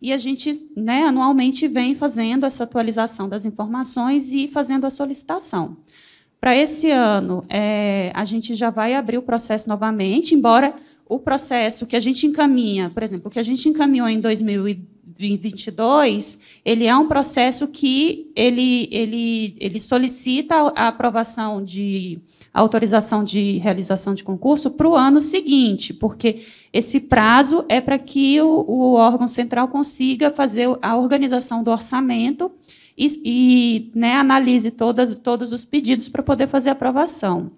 Speaker 6: e a gente né, anualmente vem fazendo essa atualização das informações e fazendo a solicitação. Para esse ano, é, a gente já vai abrir o processo novamente, embora o processo que a gente encaminha, por exemplo, o que a gente encaminhou em 2022, ele é um processo que ele, ele, ele solicita a aprovação de autorização de realização de concurso para o ano seguinte, porque esse prazo é para que o, o órgão central consiga fazer a organização do orçamento e, e né, analise todas, todos os pedidos para poder fazer aprovação.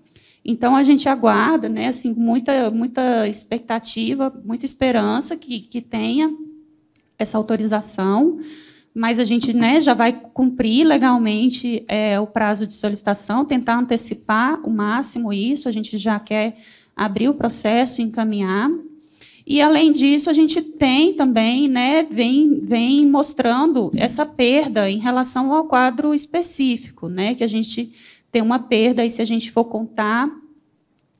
Speaker 6: Então a gente aguarda, né, assim, muita, muita expectativa, muita esperança que, que tenha essa autorização, mas a gente né, já vai cumprir legalmente é, o prazo de solicitação, tentar antecipar o máximo isso, a gente já quer abrir o processo e encaminhar. E, além disso, a gente tem também, né, vem, vem mostrando essa perda em relação ao quadro específico, né, que a gente tem uma perda, e se a gente for contar,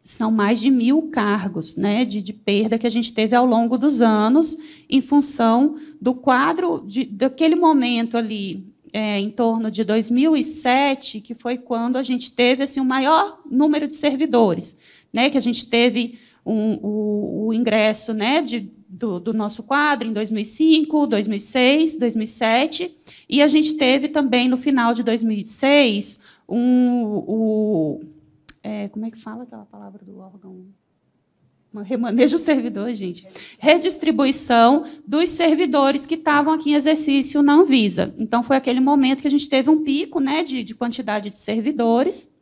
Speaker 6: são mais de mil cargos né, de, de perda que a gente teve ao longo dos anos, em função do quadro de, daquele momento ali, é, em torno de 2007, que foi quando a gente teve assim, o maior número de servidores, né, que a gente teve um, o, o, ingresso né, de, do, do, nosso quadro em 2005, 2006, 2007, e a gente teve também, no final de 2006, um, o... É, como é que fala aquela palavra do órgão? remanejo servidor, gente, redistribuição dos servidores que estavam aqui em exercício na Anvisa. Então, foi aquele momento que a gente teve um pico né, de, de quantidade de servidores,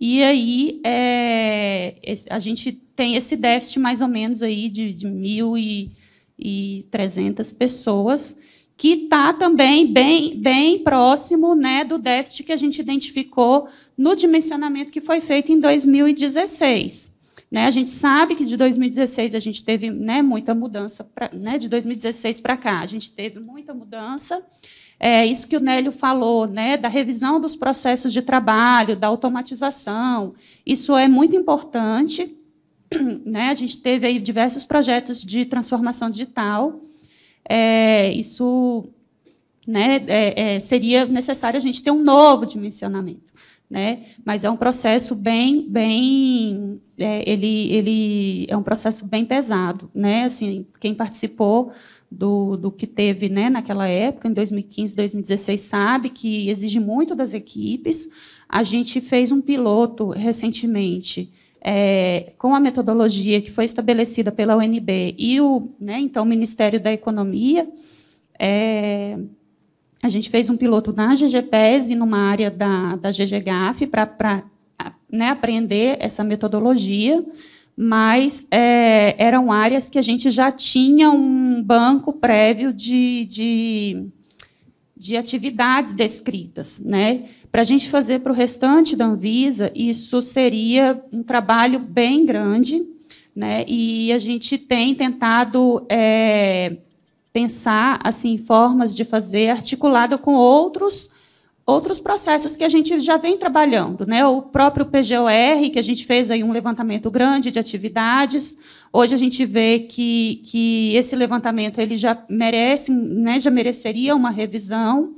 Speaker 6: e aí é, a gente tem esse déficit mais ou menos aí de, de 1.300 pessoas, que está também bem, bem próximo né, do déficit que a gente identificou no dimensionamento que foi feito em 2016. Né, a gente sabe que de 2016 a gente teve né, muita mudança, pra, né, de 2016 para cá, a gente teve muita mudança. É, isso que o Nélio falou, né, da revisão dos processos de trabalho, da automatização, isso é muito importante. Né? A gente teve aí diversos projetos de transformação digital. É, isso né, é, é, seria necessário a gente ter um novo dimensionamento. Né? Mas é um processo bem, bem, é, ele, ele é um processo bem pesado, né? Assim, quem participou do, do que teve né, naquela época, em 2015, 2016, sabe que exige muito das equipes. A gente fez um piloto recentemente é, com a metodologia que foi estabelecida pela UNB e o né, então Ministério da Economia. É, a gente fez um piloto na GGPES e numa área da, da GGGAF para né, aprender essa metodologia mas é, eram áreas que a gente já tinha um banco prévio de, de, de atividades descritas. Né? Para a gente fazer para o restante da Anvisa, isso seria um trabalho bem grande, né? e a gente tem tentado é, pensar assim formas de fazer articulada com outros outros processos que a gente já vem trabalhando, né? O próprio PGOR, que a gente fez aí um levantamento grande de atividades. Hoje a gente vê que, que esse levantamento ele já merece, né, já mereceria uma revisão.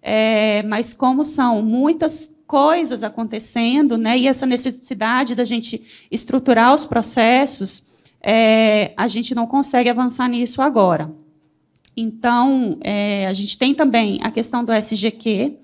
Speaker 6: É, mas como são muitas coisas acontecendo, né, e essa necessidade da gente estruturar os processos, é, a gente não consegue avançar nisso agora. Então, é, a gente tem também a questão do SGQ,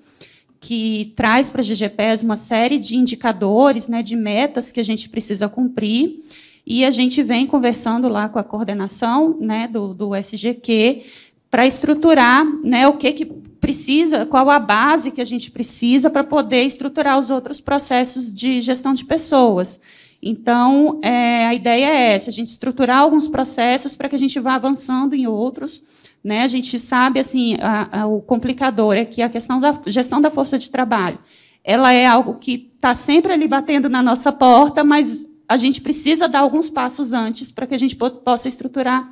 Speaker 6: que traz para a GGPES uma série de indicadores, né, de metas que a gente precisa cumprir. E a gente vem conversando lá com a coordenação né, do, do SGQ para estruturar né, o que, que precisa, qual a base que a gente precisa para poder estruturar os outros processos de gestão de pessoas. Então, é, a ideia é essa, a gente estruturar alguns processos para que a gente vá avançando em outros né? A gente sabe assim a, a, o complicador é que a questão da gestão da força de trabalho ela é algo que está sempre ali batendo na nossa porta, mas a gente precisa dar alguns passos antes para que a gente po possa estruturar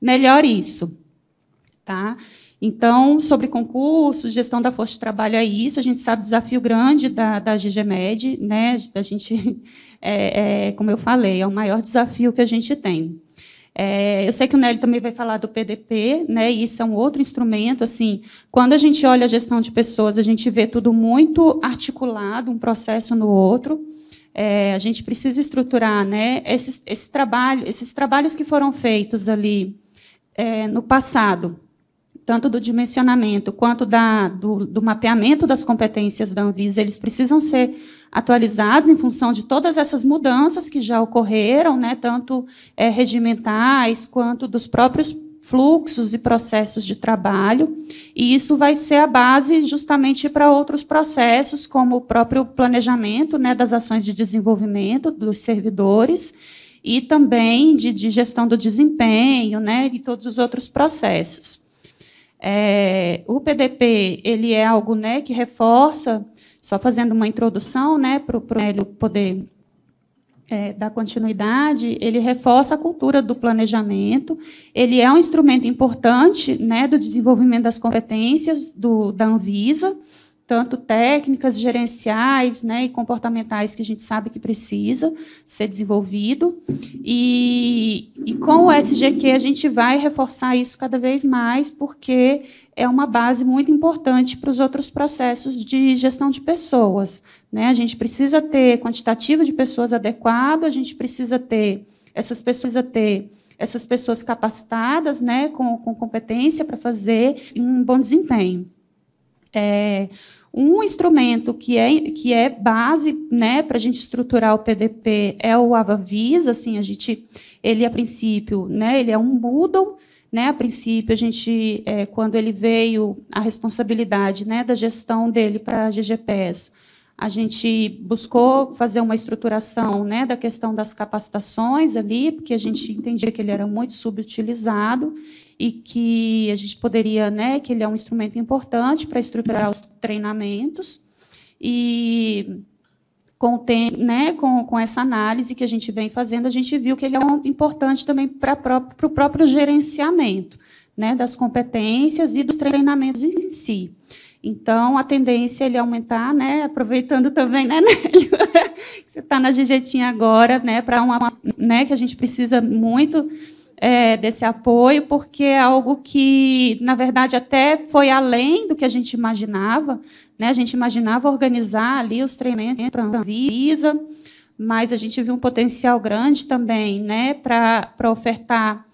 Speaker 6: melhor isso. Tá? Então, sobre concurso, gestão da força de trabalho é isso. A gente sabe o desafio grande da, da GGMED. Né? A gente, é, é, como eu falei, é o maior desafio que a gente tem. É, eu sei que o Nélio também vai falar do PDP, né? E isso é um outro instrumento. Assim, quando a gente olha a gestão de pessoas, a gente vê tudo muito articulado, um processo no outro. É, a gente precisa estruturar, né? Esses, esse trabalho, esses trabalhos que foram feitos ali é, no passado, tanto do dimensionamento quanto da, do, do, mapeamento das competências da Anvisa, eles precisam ser atualizados em função de todas essas mudanças que já ocorreram, né, tanto é, regimentais quanto dos próprios fluxos e processos de trabalho, e isso vai ser a base justamente para outros processos, como o próprio planejamento né, das ações de desenvolvimento dos servidores e também de, de gestão do desempenho né, e todos os outros processos. É, o PDP ele é algo né, que reforça, só fazendo uma introdução né, para o Nélio poder é, dar continuidade, ele reforça a cultura do planejamento, ele é um instrumento importante né, do desenvolvimento das competências do, da Anvisa, tanto técnicas gerenciais né, e comportamentais que a gente sabe que precisa ser desenvolvido. E, e com o SGQ a gente vai reforçar isso cada vez mais, porque é uma base muito importante para os outros processos de gestão de pessoas. Né? A gente precisa ter quantitativo de pessoas adequado, a gente precisa ter essas pessoas a ter essas pessoas capacitadas, né, com, com competência para fazer um bom desempenho é, um instrumento que é, que é base né, para a gente estruturar o PDP é o AvaVis. Assim, a gente, ele, a princípio, né, ele é um Moodle. Né, a princípio, a gente, é, quando ele veio, a responsabilidade né, da gestão dele para a GGPS, a gente buscou fazer uma estruturação né, da questão das capacitações ali, porque a gente entendia que ele era muito subutilizado e que a gente poderia, né, que ele é um instrumento importante para estruturar os treinamentos e com, tem, né, com, com essa análise que a gente vem fazendo, a gente viu que ele é um, importante também para o próprio gerenciamento né, das competências e dos treinamentos em si. Então, a tendência é ele aumentar, né? Aproveitando também, né, Nélio? Você está na Gigetinha agora, né? Para uma, né? Que a gente precisa muito é, desse apoio, porque é algo que, na verdade, até foi além do que a gente imaginava. Né? A gente imaginava organizar ali os treinamentos para a Visa, mas a gente viu um potencial grande também né, para ofertar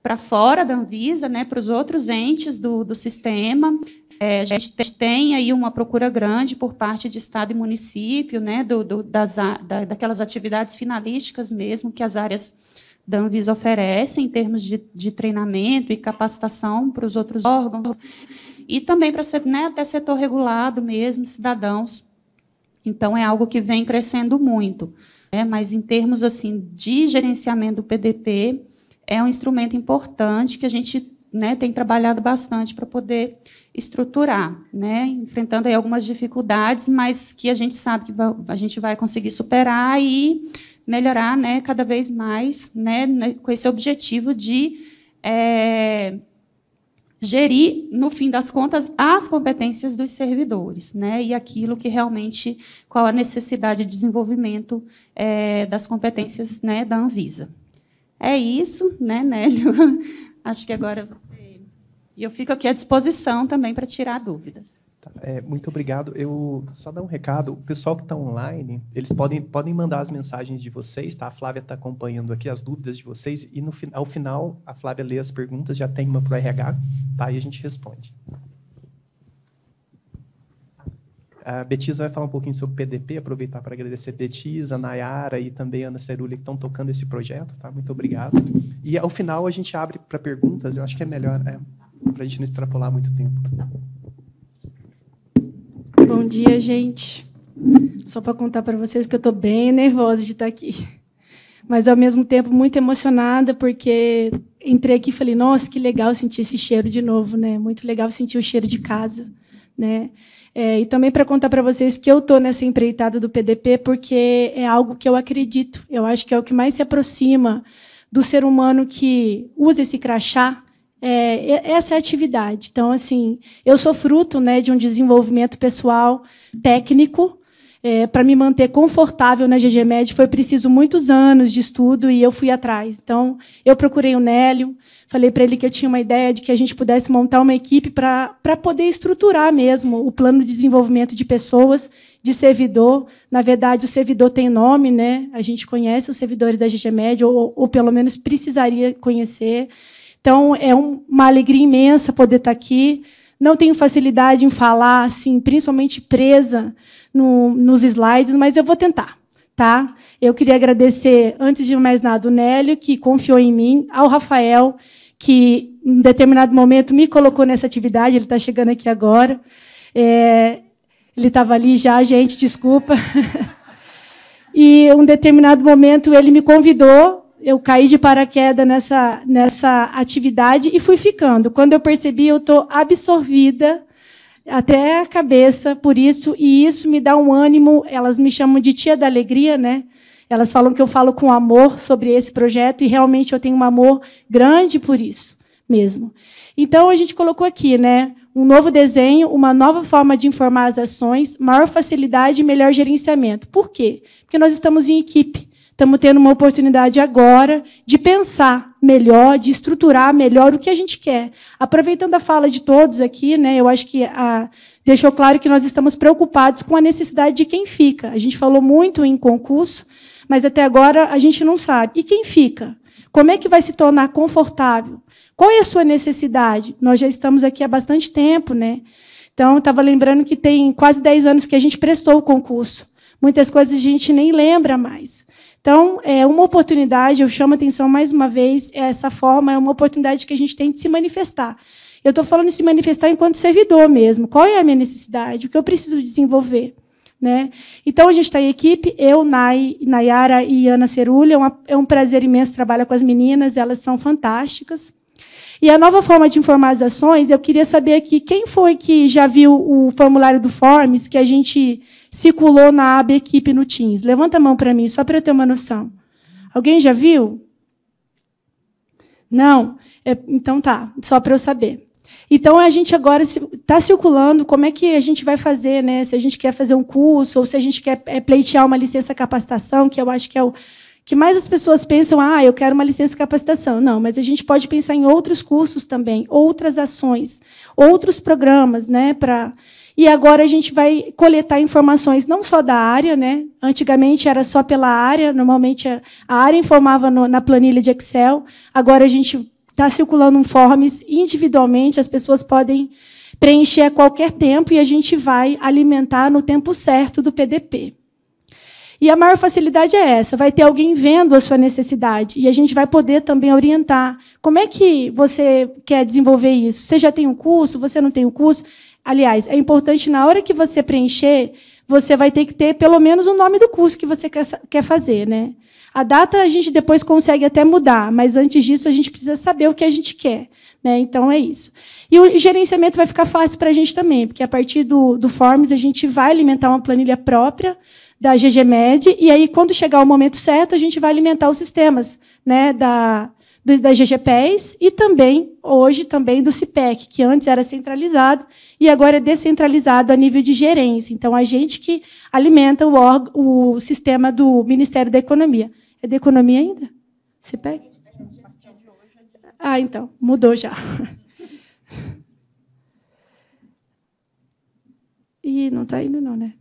Speaker 6: para fora da Anvisa, né, para os outros entes do, do sistema. É, a gente tem aí uma procura grande por parte de Estado e município, né, do, do das, da, daquelas atividades finalísticas mesmo que as áreas da Anvisa oferece em termos de, de treinamento e capacitação para os outros órgãos, e também para né, até setor regulado mesmo, cidadãos. Então, é algo que vem crescendo muito. Né? Mas, em termos assim de gerenciamento do PDP, é um instrumento importante que a gente né, tem trabalhado bastante para poder estruturar, né, enfrentando aí algumas dificuldades, mas que a gente sabe que a gente vai conseguir superar e melhorar né, cada vez mais, né, né, com esse objetivo de é, gerir, no fim das contas, as competências dos servidores né, e aquilo que realmente, qual a necessidade de desenvolvimento é, das competências né, da Anvisa. É isso, né, Nélio? Acho que agora você. E eu fico aqui à disposição também para tirar dúvidas.
Speaker 3: Tá, é, muito obrigado. Eu só dar um recado. O pessoal que está online, eles podem, podem mandar as mensagens de vocês, tá? A Flávia está acompanhando aqui as dúvidas de vocês e no ao final a Flávia lê as perguntas, já tem uma para o RH, tá? E a gente responde. A Betisa vai falar um pouquinho sobre PDP, aproveitar para agradecer a Betisa, a Nayara e também a Ana Cerulli que estão tocando esse projeto, tá? Muito obrigado. E ao final a gente abre para perguntas. Eu acho que é melhor, é, para a gente não extrapolar muito tempo.
Speaker 7: Bom dia, gente. Só para contar para vocês que eu estou bem nervosa de estar tá aqui, mas ao mesmo tempo muito emocionada porque entrei aqui e falei: Nossa, que legal sentir esse cheiro de novo, né? Muito legal sentir o cheiro de casa, né? É, e também para contar para vocês que eu estou nessa empreitada do PDP porque é algo que eu acredito. Eu acho que é o que mais se aproxima do ser humano que usa esse crachá é, essa é a atividade. Então, assim, eu sou fruto né, de um desenvolvimento pessoal técnico. É, para me manter confortável na GGMed foi preciso muitos anos de estudo e eu fui atrás. Então, eu procurei o Nélio, falei para ele que eu tinha uma ideia de que a gente pudesse montar uma equipe para poder estruturar mesmo o plano de desenvolvimento de pessoas, de servidor. Na verdade, o servidor tem nome, né? a gente conhece os servidores da GGMed, ou, ou pelo menos precisaria conhecer. Então, é uma alegria imensa poder estar tá aqui. Não tenho facilidade em falar, assim, principalmente presa no, nos slides, mas eu vou tentar. Tá? Eu queria agradecer, antes de mais nada, o Nélio, que confiou em mim, ao Rafael, que em determinado momento me colocou nessa atividade, ele está chegando aqui agora. É, ele estava ali já, gente, desculpa. e em um determinado momento ele me convidou eu caí de paraquedas nessa, nessa atividade e fui ficando. Quando eu percebi, eu estou absorvida até a cabeça por isso, e isso me dá um ânimo. Elas me chamam de tia da alegria, né? Elas falam que eu falo com amor sobre esse projeto, e realmente eu tenho um amor grande por isso mesmo. Então, a gente colocou aqui, né? um novo desenho, uma nova forma de informar as ações, maior facilidade e melhor gerenciamento. Por quê? Porque nós estamos em equipe. Estamos tendo uma oportunidade agora de pensar melhor, de estruturar melhor o que a gente quer. Aproveitando a fala de todos aqui, né, eu acho que a, ah, deixou claro que nós estamos preocupados com a necessidade de quem fica. A gente falou muito em concurso, mas até agora a gente não sabe. E quem fica? Como é que vai se tornar confortável? Qual é a sua necessidade? Nós já estamos aqui há bastante tempo, né? Então, estava lembrando que tem quase 10 anos que a gente prestou o concurso. Muitas coisas a gente nem lembra mais. Então, é uma oportunidade, eu chamo a atenção mais uma vez, é essa forma é uma oportunidade que a gente tem de se manifestar. Eu estou falando de se manifestar enquanto servidor mesmo. Qual é a minha necessidade? O que eu preciso desenvolver? Né? Então, a gente está em equipe, eu, Nay, Nayara e Ana Cerulha. É, uma, é um prazer imenso trabalhar com as meninas, elas são fantásticas. E a nova forma de informar as ações, eu queria saber aqui quem foi que já viu o formulário do Forms que a gente circulou na AB equipe no Teams? Levanta a mão para mim, só para eu ter uma noção. Alguém já viu? Não? É, então tá, só para eu saber. Então a gente agora está circulando como é que a gente vai fazer, né? Se a gente quer fazer um curso ou se a gente quer é, pleitear uma licença capacitação, que eu acho que é o que mais as pessoas pensam, ah, eu quero uma licença capacitação. Não, mas a gente pode pensar em outros cursos também, outras ações, outros programas, né? Para e agora a gente vai coletar informações não só da área, né? Antigamente era só pela área, normalmente a área informava no, na planilha de Excel. Agora a gente está circulando um forms individualmente, as pessoas podem preencher a qualquer tempo e a gente vai alimentar no tempo certo do PDP. E a maior facilidade é essa, vai ter alguém vendo a sua necessidade e a gente vai poder também orientar. Como é que você quer desenvolver isso? Você já tem um curso? Você não tem um curso? Aliás, é importante na hora que você preencher, você vai ter que ter pelo menos o nome do curso que você quer, quer fazer, né? A data a gente depois consegue até mudar, mas antes disso a gente precisa saber o que a gente quer. Né? Então é isso. E o gerenciamento vai ficar fácil para a gente também, porque a partir do, do Forms a gente vai alimentar uma planilha própria da GGMED, e aí, quando chegar o momento certo, a gente vai alimentar os sistemas né, da, das GGPEs e também, hoje, também do CIPEC, que antes era centralizado e agora é descentralizado a nível de gerência. Então, a gente que alimenta o, órgão, o sistema do Ministério da Economia. É da Economia ainda? CIPEC? Ah, então, mudou já. E não está indo, não, né?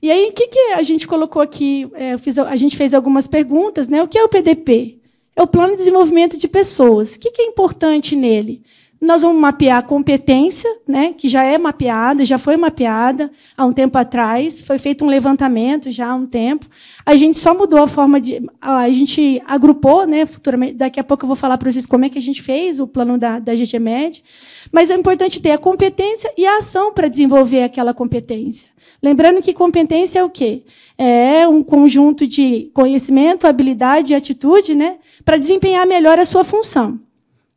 Speaker 7: E aí, o que, que a gente colocou aqui? É, fiz, a gente fez algumas perguntas, né? O que é o PDP? é o plano de desenvolvimento de pessoas. O que é importante nele? Nós vamos mapear a competência, né, que já é mapeada, já foi mapeada há um tempo atrás, foi feito um levantamento já há um tempo. A gente só mudou a forma de. A gente agrupou, né, futuramente. Daqui a pouco eu vou falar para vocês como é que a gente fez o plano da, da GGMED. Mas é importante ter a competência e a ação para desenvolver aquela competência. Lembrando que competência é o quê? É um conjunto de conhecimento, habilidade e atitude né, para desempenhar melhor a sua função.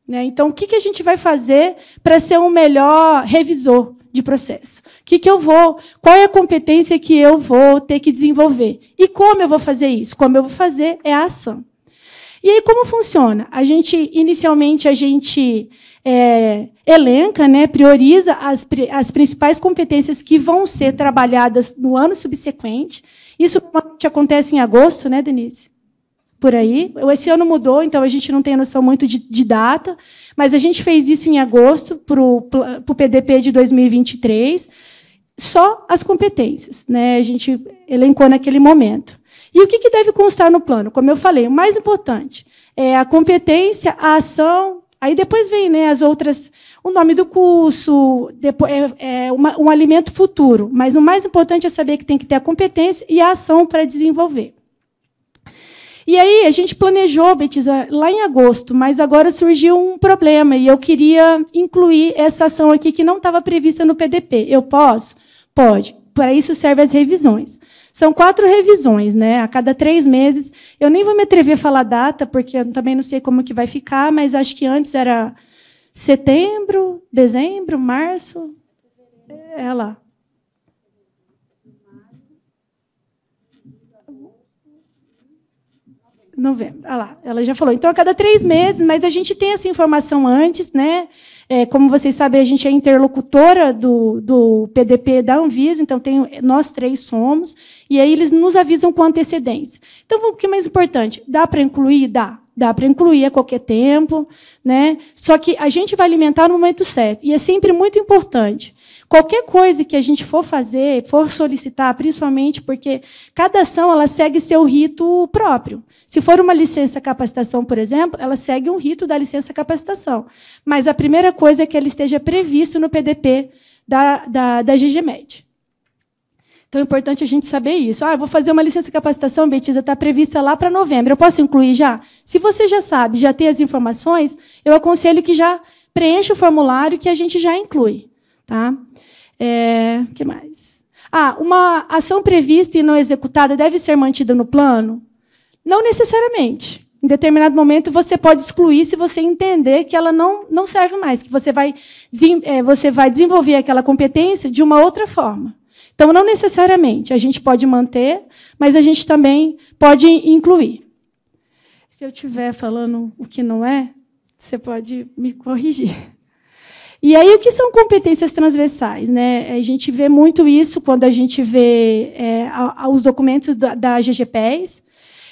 Speaker 7: Né? Então, o que, que a gente vai fazer para ser um melhor revisor de processo? O que, que eu vou? Qual é a competência que eu vou ter que desenvolver? E como eu vou fazer isso? Como eu vou fazer é a ação. E aí como funciona? A gente inicialmente a gente é, elenca, né, prioriza as, as principais competências que vão ser trabalhadas no ano subsequente. Isso acontece em agosto, né, Denise? Por aí. Esse ano mudou, então a gente não tem noção muito de, de data, mas a gente fez isso em agosto para o PDP de 2023. Só as competências, né? A gente elencou naquele momento. E o que, que deve constar no plano? Como eu falei, o mais importante é a competência, a ação, Aí depois vem né, as outras, o nome do curso, depois, é, é uma, um alimento futuro. Mas o mais importante é saber que tem que ter a competência e a ação para desenvolver. E aí a gente planejou, Betisa, lá em agosto, mas agora surgiu um problema e eu queria incluir essa ação aqui que não estava prevista no PDP. Eu posso? Pode. Para isso servem as revisões. São quatro revisões, né? A cada três meses. Eu nem vou me atrever a falar data, porque eu também não sei como que vai ficar, mas acho que antes era setembro, dezembro, março. É lá. novembro. Ah lá, ela já falou. Então, a cada três meses, mas a gente tem essa informação antes, né? É, como vocês sabem, a gente é interlocutora do, do PDP da Anvisa, então tem, nós três somos, e aí eles nos avisam com antecedência. Então, o que é mais importante? Dá para incluir? Dá. Dá para incluir a qualquer tempo, né? Só que a gente vai alimentar no momento certo. E é sempre muito importante qualquer coisa que a gente for fazer, for solicitar, principalmente porque cada ação ela segue seu rito próprio. Se for uma licença capacitação, por exemplo, ela segue um rito da licença capacitação. Mas a primeira coisa é que ela esteja prevista no PDP da, da, da GGMED. Então é importante a gente saber isso. Ah, vou fazer uma licença capacitação, Betisa, está prevista lá para novembro. Eu posso incluir já? Se você já sabe, já tem as informações, eu aconselho que já preencha o formulário que a gente já inclui. Tá? É, que mais? Ah, uma ação prevista e não executada deve ser mantida no plano? Não necessariamente. Em determinado momento, você pode excluir se você entender que ela não, não serve mais, que você vai, é, você vai desenvolver aquela competência de uma outra forma. Então, não necessariamente. A gente pode manter, mas a gente também pode incluir. Se eu estiver falando o que não é, você pode me corrigir. E aí, o que são competências transversais? Né? A gente vê muito isso quando a gente vê é, os documentos da, da GGPES.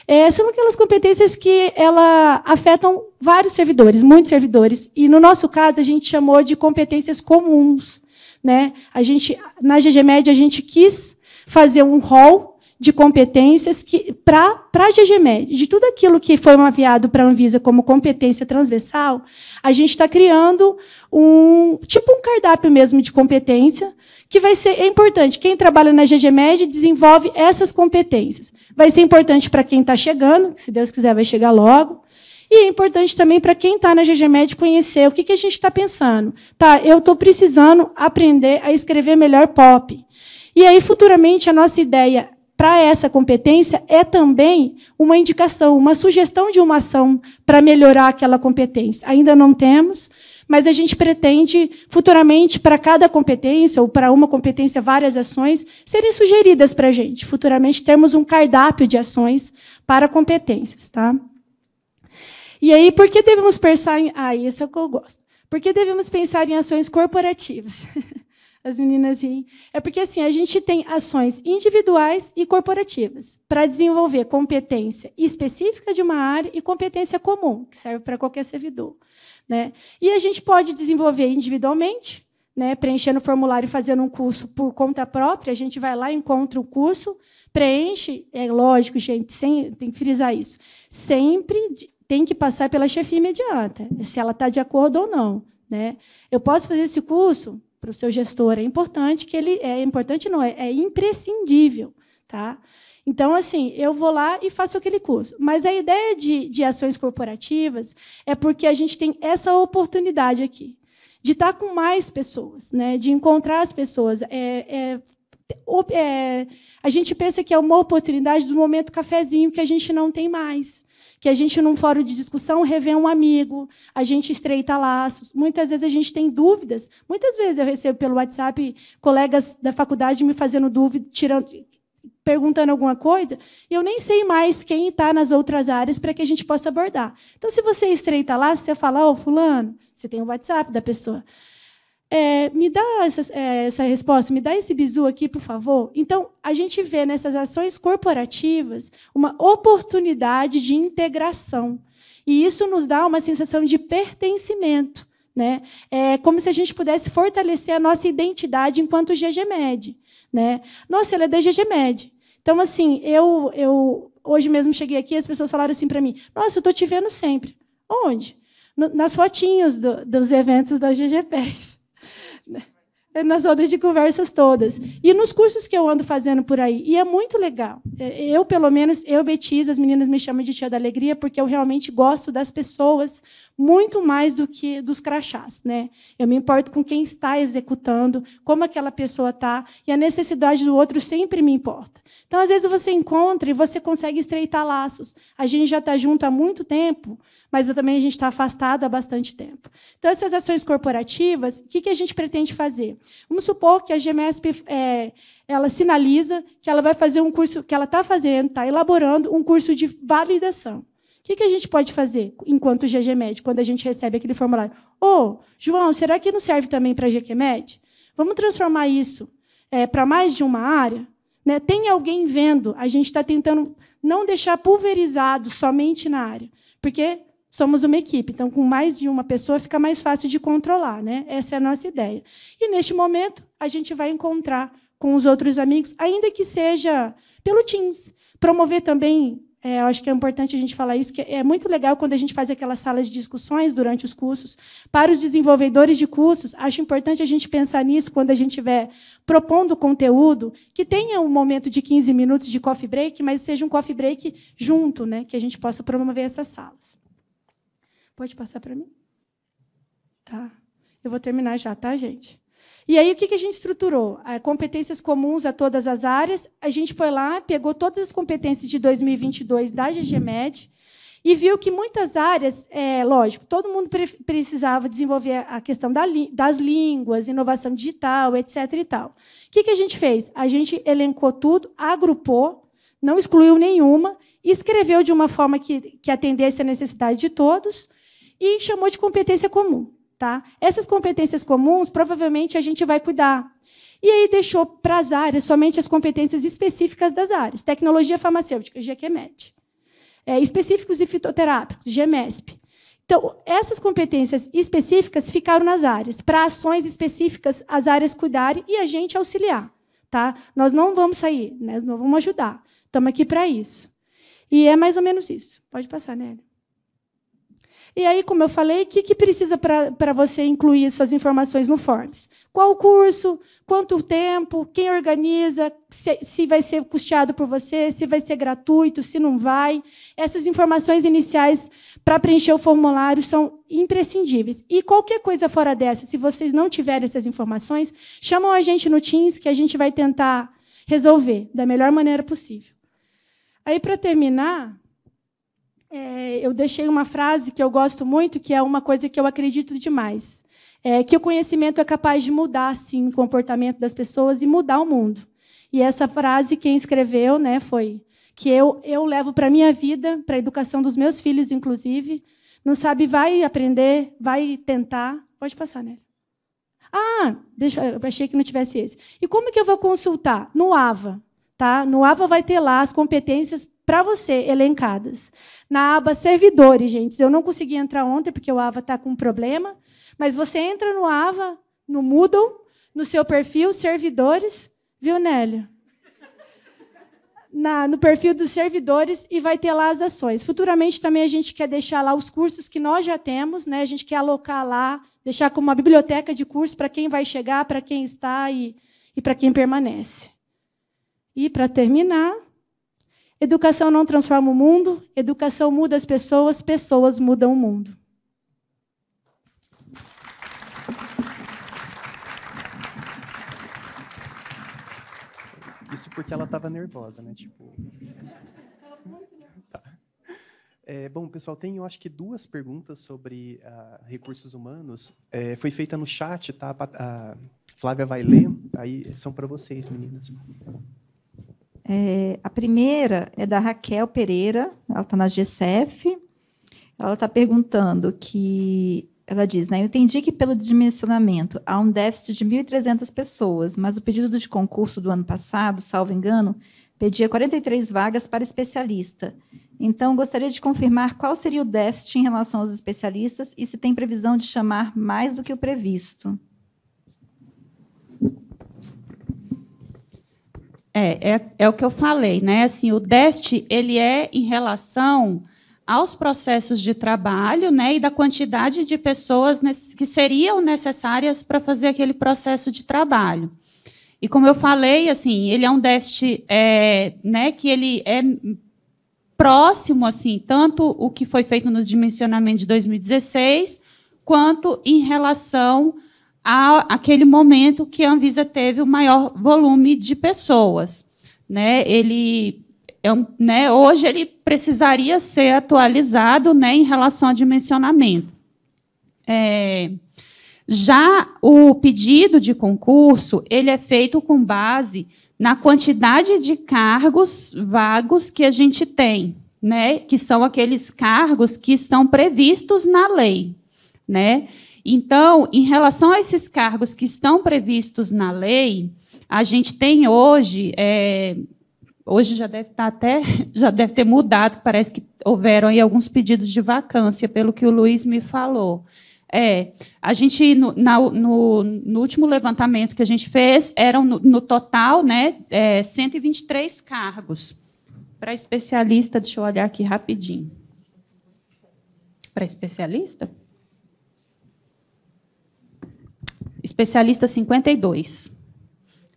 Speaker 7: É, são aquelas competências que ela afetam vários servidores, muitos servidores. E, no nosso caso, a gente chamou de competências comuns. Né? A gente, na GG Média, a gente quis fazer um rol de competências que para a GGMED, de tudo aquilo que foi mapeado para a Anvisa como competência transversal, a gente está criando um tipo um cardápio mesmo de competência que vai ser é importante. Quem trabalha na GGMED desenvolve essas competências. Vai ser importante para quem está chegando, que se Deus quiser vai chegar logo. E é importante também para quem está na GGMED conhecer o que, que a gente está pensando. Tá, eu estou precisando aprender a escrever melhor POP. E aí, futuramente, a nossa ideia para essa competência é também uma indicação, uma sugestão de uma ação para melhorar aquela competência. Ainda não temos, mas a gente pretende futuramente para cada competência ou para uma competência várias ações serem sugeridas para a gente. Futuramente temos um cardápio de ações para competências, tá? E aí, por que devemos pensar em. Ah, isso é o que eu gosto. Por que devemos pensar em ações corporativas? as meninas riem. É porque assim, a gente tem ações individuais e corporativas para desenvolver competência específica de uma área e competência comum, que serve para qualquer servidor. Né? E a gente pode desenvolver individualmente, né, preenchendo o formulário e fazendo um curso por conta própria, a gente vai lá, encontra o curso, preenche, é lógico, gente, sem, tem que frisar isso, sempre tem que passar pela chefia imediata, se ela está de acordo ou não. Né? Eu posso fazer esse curso? para o seu gestor. É importante que ele é importante não é, é imprescindível, tá? Então, assim, eu vou lá e faço aquele curso. Mas a ideia de, de ações corporativas é porque a gente tem essa oportunidade aqui de estar tá com mais pessoas, né? De encontrar as pessoas. É, é, é, a gente pensa que é uma oportunidade do momento cafezinho que a gente não tem mais que a gente, num fórum de discussão, revê um amigo, a gente estreita laços. Muitas vezes a gente tem dúvidas. Muitas vezes eu recebo pelo WhatsApp colegas da faculdade me fazendo dúvida, tirando, perguntando alguma coisa, e eu nem sei mais quem está nas outras áreas para que a gente possa abordar. Então, se você estreita laços, você fala, ô, oh, fulano, você tem o WhatsApp da pessoa é, me dá essa, é, essa, resposta, me dá esse bizu aqui, por favor. Então, a gente vê nessas ações corporativas uma oportunidade de integração. E isso nos dá uma sensação de pertencimento. Né? É como se a gente pudesse fortalecer a nossa identidade enquanto GGMED. Né? Nossa, ela é da GGMED. Então, assim, eu, eu hoje mesmo cheguei aqui as pessoas falaram assim para mim: Nossa, eu estou te vendo sempre. Onde? nas fotinhos do, dos eventos da GGPES nas rodas de conversas todas. E nos cursos que eu ando fazendo por aí. E é muito legal. É, eu, pelo menos, eu, Betiz, as meninas me chamam de tia da alegria, porque eu realmente gosto das pessoas muito mais do que dos crachás. Né? Eu me importo com quem está executando, como aquela pessoa está, e a necessidade do outro sempre me importa. Então, às vezes, você encontra e você consegue estreitar laços. A gente já está junto há muito tempo, mas também a gente está afastado há bastante tempo. Então, essas ações corporativas, o que, que a gente pretende fazer? Vamos supor que a GMSP é, ela sinaliza que ela vai fazer um curso, que ela está fazendo, está elaborando um curso de validação. O que, que a gente pode fazer enquanto GGMED, quando a gente recebe aquele formulário? Ô, oh, João, será que não serve também para GQMED? Vamos transformar isso é, para mais de uma área? Né? Tem alguém vendo? A gente está tentando não deixar pulverizado somente na área. Porque somos uma equipe, então com mais de uma pessoa fica mais fácil de controlar, né? Essa é a nossa ideia. E neste momento a gente vai encontrar com os outros amigos, ainda que seja pelo Teams, promover também é, acho que é importante a gente falar isso, que é muito legal quando a gente faz aquelas salas de discussões durante os cursos. Para os desenvolvedores de cursos, acho importante a gente pensar nisso quando a gente estiver propondo conteúdo, que tenha um momento de 15 minutos de coffee break, mas seja um coffee break junto, né, que a gente possa promover essas salas. Pode passar para mim? Tá. Eu vou terminar já, tá, gente? E aí, o que a gente estruturou? Ah, competências comuns a todas as áreas. A gente foi lá, pegou todas as competências de 2022 da GGMED e viu que muitas áreas, é, lógico, todo mundo pre precisava desenvolver a questão da das línguas, inovação digital, etc. E tal. O que, que a gente fez? A gente elencou tudo, agrupou, não excluiu nenhuma, escreveu de uma forma que, que atendesse a necessidade de todos e chamou de competência comum. Tá? Essas competências comuns, provavelmente, a gente vai cuidar. E aí deixou para as áreas somente as competências específicas das áreas. Tecnologia farmacêutica, GQMED. É, específicos e fitoterápicos, GMESP. Então, essas competências específicas ficaram nas áreas. Para ações específicas, as áreas cuidarem e a gente auxiliar. Tá? Nós não vamos sair, né? não vamos ajudar. Estamos aqui para isso. E é mais ou menos isso. Pode passar, Nélia. E aí, como eu falei, o que, que precisa para você incluir suas informações no Forms? Qual o curso? Quanto tempo? Quem organiza? Se, se vai ser custeado por você? Se vai ser gratuito? Se não vai? Essas informações iniciais para preencher o formulário são imprescindíveis. E qualquer coisa fora dessa, se vocês não tiverem essas informações, chamam a gente no Teams que a gente vai tentar resolver da melhor maneira possível. Aí, para terminar, é, eu deixei uma frase que eu gosto muito, que é uma coisa que eu acredito demais. É que o conhecimento é capaz de mudar, sim, o comportamento das pessoas e mudar o mundo. E essa frase, quem escreveu né, foi que eu, eu levo para a minha vida, para a educação dos meus filhos, inclusive. Não sabe, vai aprender, vai tentar. Pode passar, né? Ah, deixa, eu achei que não tivesse esse. E como que eu vou consultar? No AVA. Tá? No AVA vai ter lá as competências para você elencadas. Na aba Servidores, gente, eu não consegui entrar ontem porque o Ava está com um problema, mas você entra no Ava, no Moodle, no seu perfil Servidores, viu, Nélio? Na, no perfil dos servidores e vai ter lá as ações. Futuramente também a gente quer deixar lá os cursos que nós já temos, né? A gente quer alocar lá, deixar como uma biblioteca de cursos para quem vai chegar, para quem está e, e para quem permanece. E para terminar, Educação não transforma o mundo, educação muda as pessoas, pessoas mudam o mundo.
Speaker 3: Isso porque ela estava nervosa, né? Tipo. Tá. É, bom, pessoal, tem eu acho que duas perguntas sobre uh, recursos humanos. É, foi feita no chat, tá? A Flávia vai ler. Aí são para vocês, meninas. É,
Speaker 1: a primeira é da Raquel Pereira, ela está na GCF. Ela está perguntando que. Ela diz, né? Eu entendi que pelo dimensionamento há um déficit de 1.300 pessoas, mas o pedido de concurso do ano passado, salvo engano, pedia 43 vagas para especialista. Então, gostaria de confirmar qual seria o déficit em relação aos especialistas e se tem previsão de chamar mais do que o previsto.
Speaker 6: É, é, é, o que eu falei, né? Assim, o DEST ele é em relação aos processos de trabalho, né, e da quantidade de pessoas que seriam necessárias para fazer aquele processo de trabalho. E como eu falei, assim, ele é um DEST, é, né, que ele é próximo, assim, tanto o que foi feito no dimensionamento de 2016 quanto em relação aquele momento que a Anvisa teve o maior volume de pessoas. Né? Ele é um, né, hoje ele precisaria ser atualizado né, em relação a dimensionamento. É, já o pedido de concurso ele é feito com base na quantidade de cargos vagos que a gente tem, né, que são aqueles cargos que estão previstos na lei. Né? Então, em relação a esses cargos que estão previstos na lei, a gente tem hoje, é, hoje já deve estar tá até, já deve ter mudado, parece que houveram aí alguns pedidos de vacância, pelo que o Luiz me falou. É, a gente no, na, no, no, último levantamento que a gente fez eram no, no total, né, é, 123 cargos para especialista. Deixa eu olhar aqui rapidinho. Para especialista? especialista 52.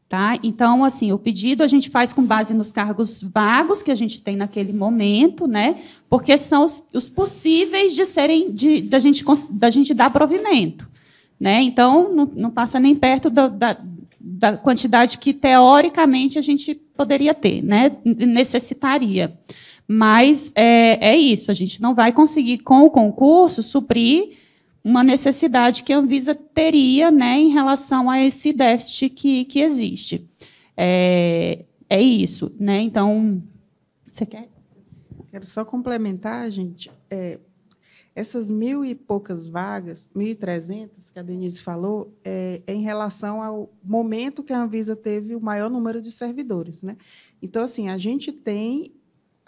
Speaker 6: Tá? Então, assim, o pedido a gente faz com base nos cargos vagos que a gente tem naquele momento, né? Porque são os, os possíveis de serem de, da, gente, da gente dar provimento. Né? Então, não, não passa nem perto da, da, da, quantidade que teoricamente a gente poderia ter, né? necessitaria. Mas é, é isso, a gente não vai conseguir, com o concurso, suprir uma necessidade que a Anvisa teria né, em relação a esse déficit que, que existe. É, é isso, né? Então, você quer?
Speaker 4: Quero só complementar, gente. É, essas mil e poucas vagas, 1.300 que a Denise falou, é, é, em relação ao momento que a Anvisa teve o maior número de servidores. Né? Então, assim, a gente tem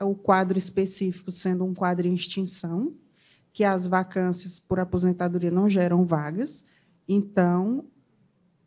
Speaker 4: o quadro específico sendo um quadro em extinção, que as vacâncias por aposentadoria não geram vagas, então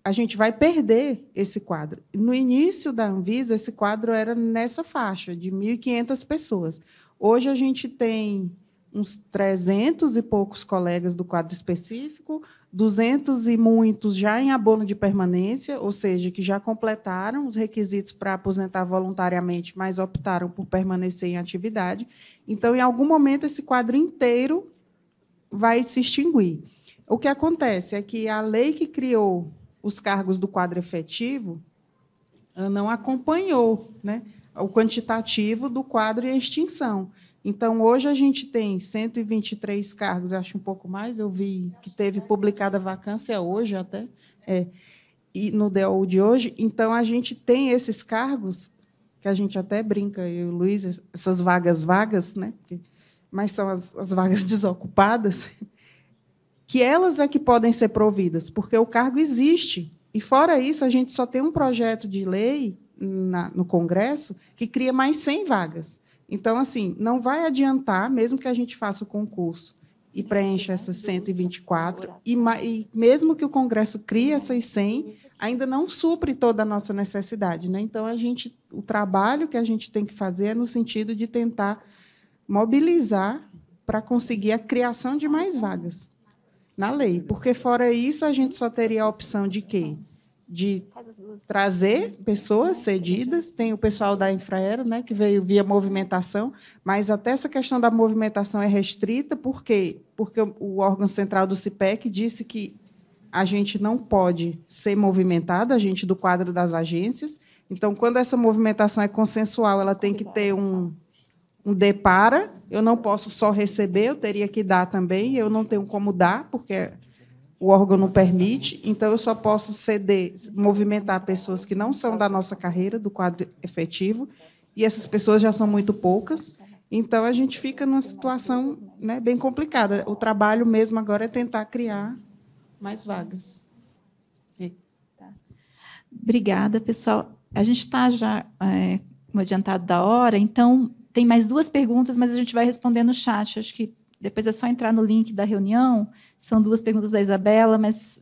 Speaker 4: a gente vai perder esse quadro. No início da Anvisa, esse quadro era nessa faixa, de 1.500 pessoas. Hoje a gente tem uns 300 e poucos colegas do quadro específico, 200 e muitos já em abono de permanência, ou seja, que já completaram os requisitos para aposentar voluntariamente, mas optaram por permanecer em atividade. Então, em algum momento, esse quadro inteiro vai se extinguir. O que acontece é que a lei que criou os cargos do quadro efetivo não acompanhou né, o quantitativo do quadro em extinção. Então, hoje a gente tem 123 cargos, acho um pouco mais, eu vi que teve publicada vacância hoje até, é, e no DEO de hoje. Então, a gente tem esses cargos, que a gente até brinca, eu e o Luiz, essas vagas vagas, né? Porque mas são as, as vagas desocupadas, que elas é que podem ser providas, porque o cargo existe. E, fora isso, a gente só tem um projeto de lei na, no Congresso que cria mais 100 vagas. Então, assim, não vai adiantar, mesmo que a gente faça o concurso e preencha essas 124, e, e mesmo que o Congresso crie essas 100, ainda não supre toda a nossa necessidade. Né? Então, a gente, o trabalho que a gente tem que fazer é no sentido de tentar mobilizar para conseguir a criação de mais vagas na lei, porque fora isso a gente só teria a opção de quê? De trazer pessoas cedidas, tem o pessoal da Infraero, né, que veio via movimentação, mas até essa questão da movimentação é restrita, por quê? Porque o órgão central do CIPEC disse que a gente não pode ser movimentado a gente do quadro das agências. Então, quando essa movimentação é consensual, ela tem que ter um, um depara, eu não posso só receber, eu teria que dar também, eu não tenho como dar, porque o órgão não permite, então eu só posso ceder, movimentar pessoas que não são da nossa carreira, do quadro efetivo, e essas pessoas já são muito poucas. Então a gente fica numa situação né, bem complicada. O
Speaker 1: trabalho mesmo agora é tentar criar
Speaker 4: mais vagas. Tá.
Speaker 1: Obrigada, pessoal. A gente está já é, adiantado da hora, então tem mais duas perguntas, mas a gente vai responder no chat. Acho que depois é só entrar no link da reunião. São duas perguntas da Isabela, mas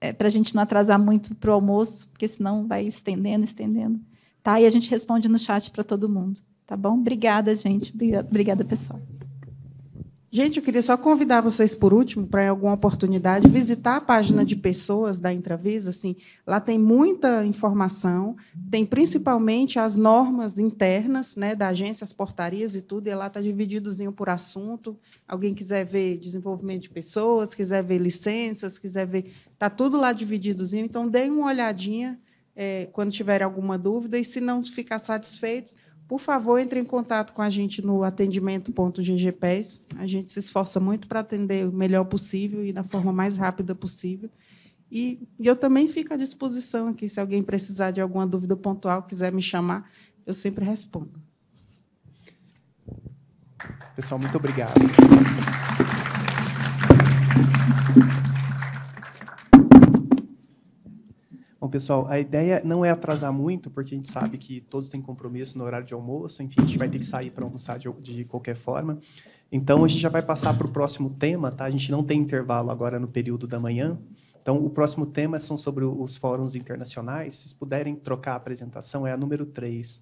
Speaker 1: é para a gente não atrasar muito para o almoço, porque senão vai estendendo, estendendo. Tá? E a gente responde no chat para todo mundo. Tá bom? Obrigada, gente. Obrigada, pessoal. Gente, eu queria só convidar
Speaker 4: vocês, por último, para alguma oportunidade, visitar a página de pessoas da Intravisa. Assim, lá tem muita informação, tem principalmente as normas internas né, da agência, as portarias e tudo, e lá está divididozinho por assunto. Alguém quiser ver desenvolvimento de pessoas, quiser ver licenças, quiser ver. Está tudo lá divididozinho. Então, deem uma olhadinha é, quando tiver alguma dúvida, e se não ficar satisfeito, por favor, entre em contato com a gente no atendimento.ggpes. A gente se esforça muito para atender o melhor possível e da forma mais rápida possível. E, e, eu também fico à disposição aqui, se alguém precisar de alguma dúvida pontual, quiser me chamar, eu sempre respondo.
Speaker 3: Pessoal, muito obrigado. pessoal, a ideia não é atrasar muito, porque a gente sabe que todos têm compromisso no horário de almoço, enfim, a gente vai ter que sair para almoçar de, de qualquer forma. Então, a gente já vai passar para o próximo tema, tá? A gente não tem intervalo agora no período da manhã. Então, o próximo tema são sobre os fóruns internacionais. Se puderem trocar a apresentação, é a número 3.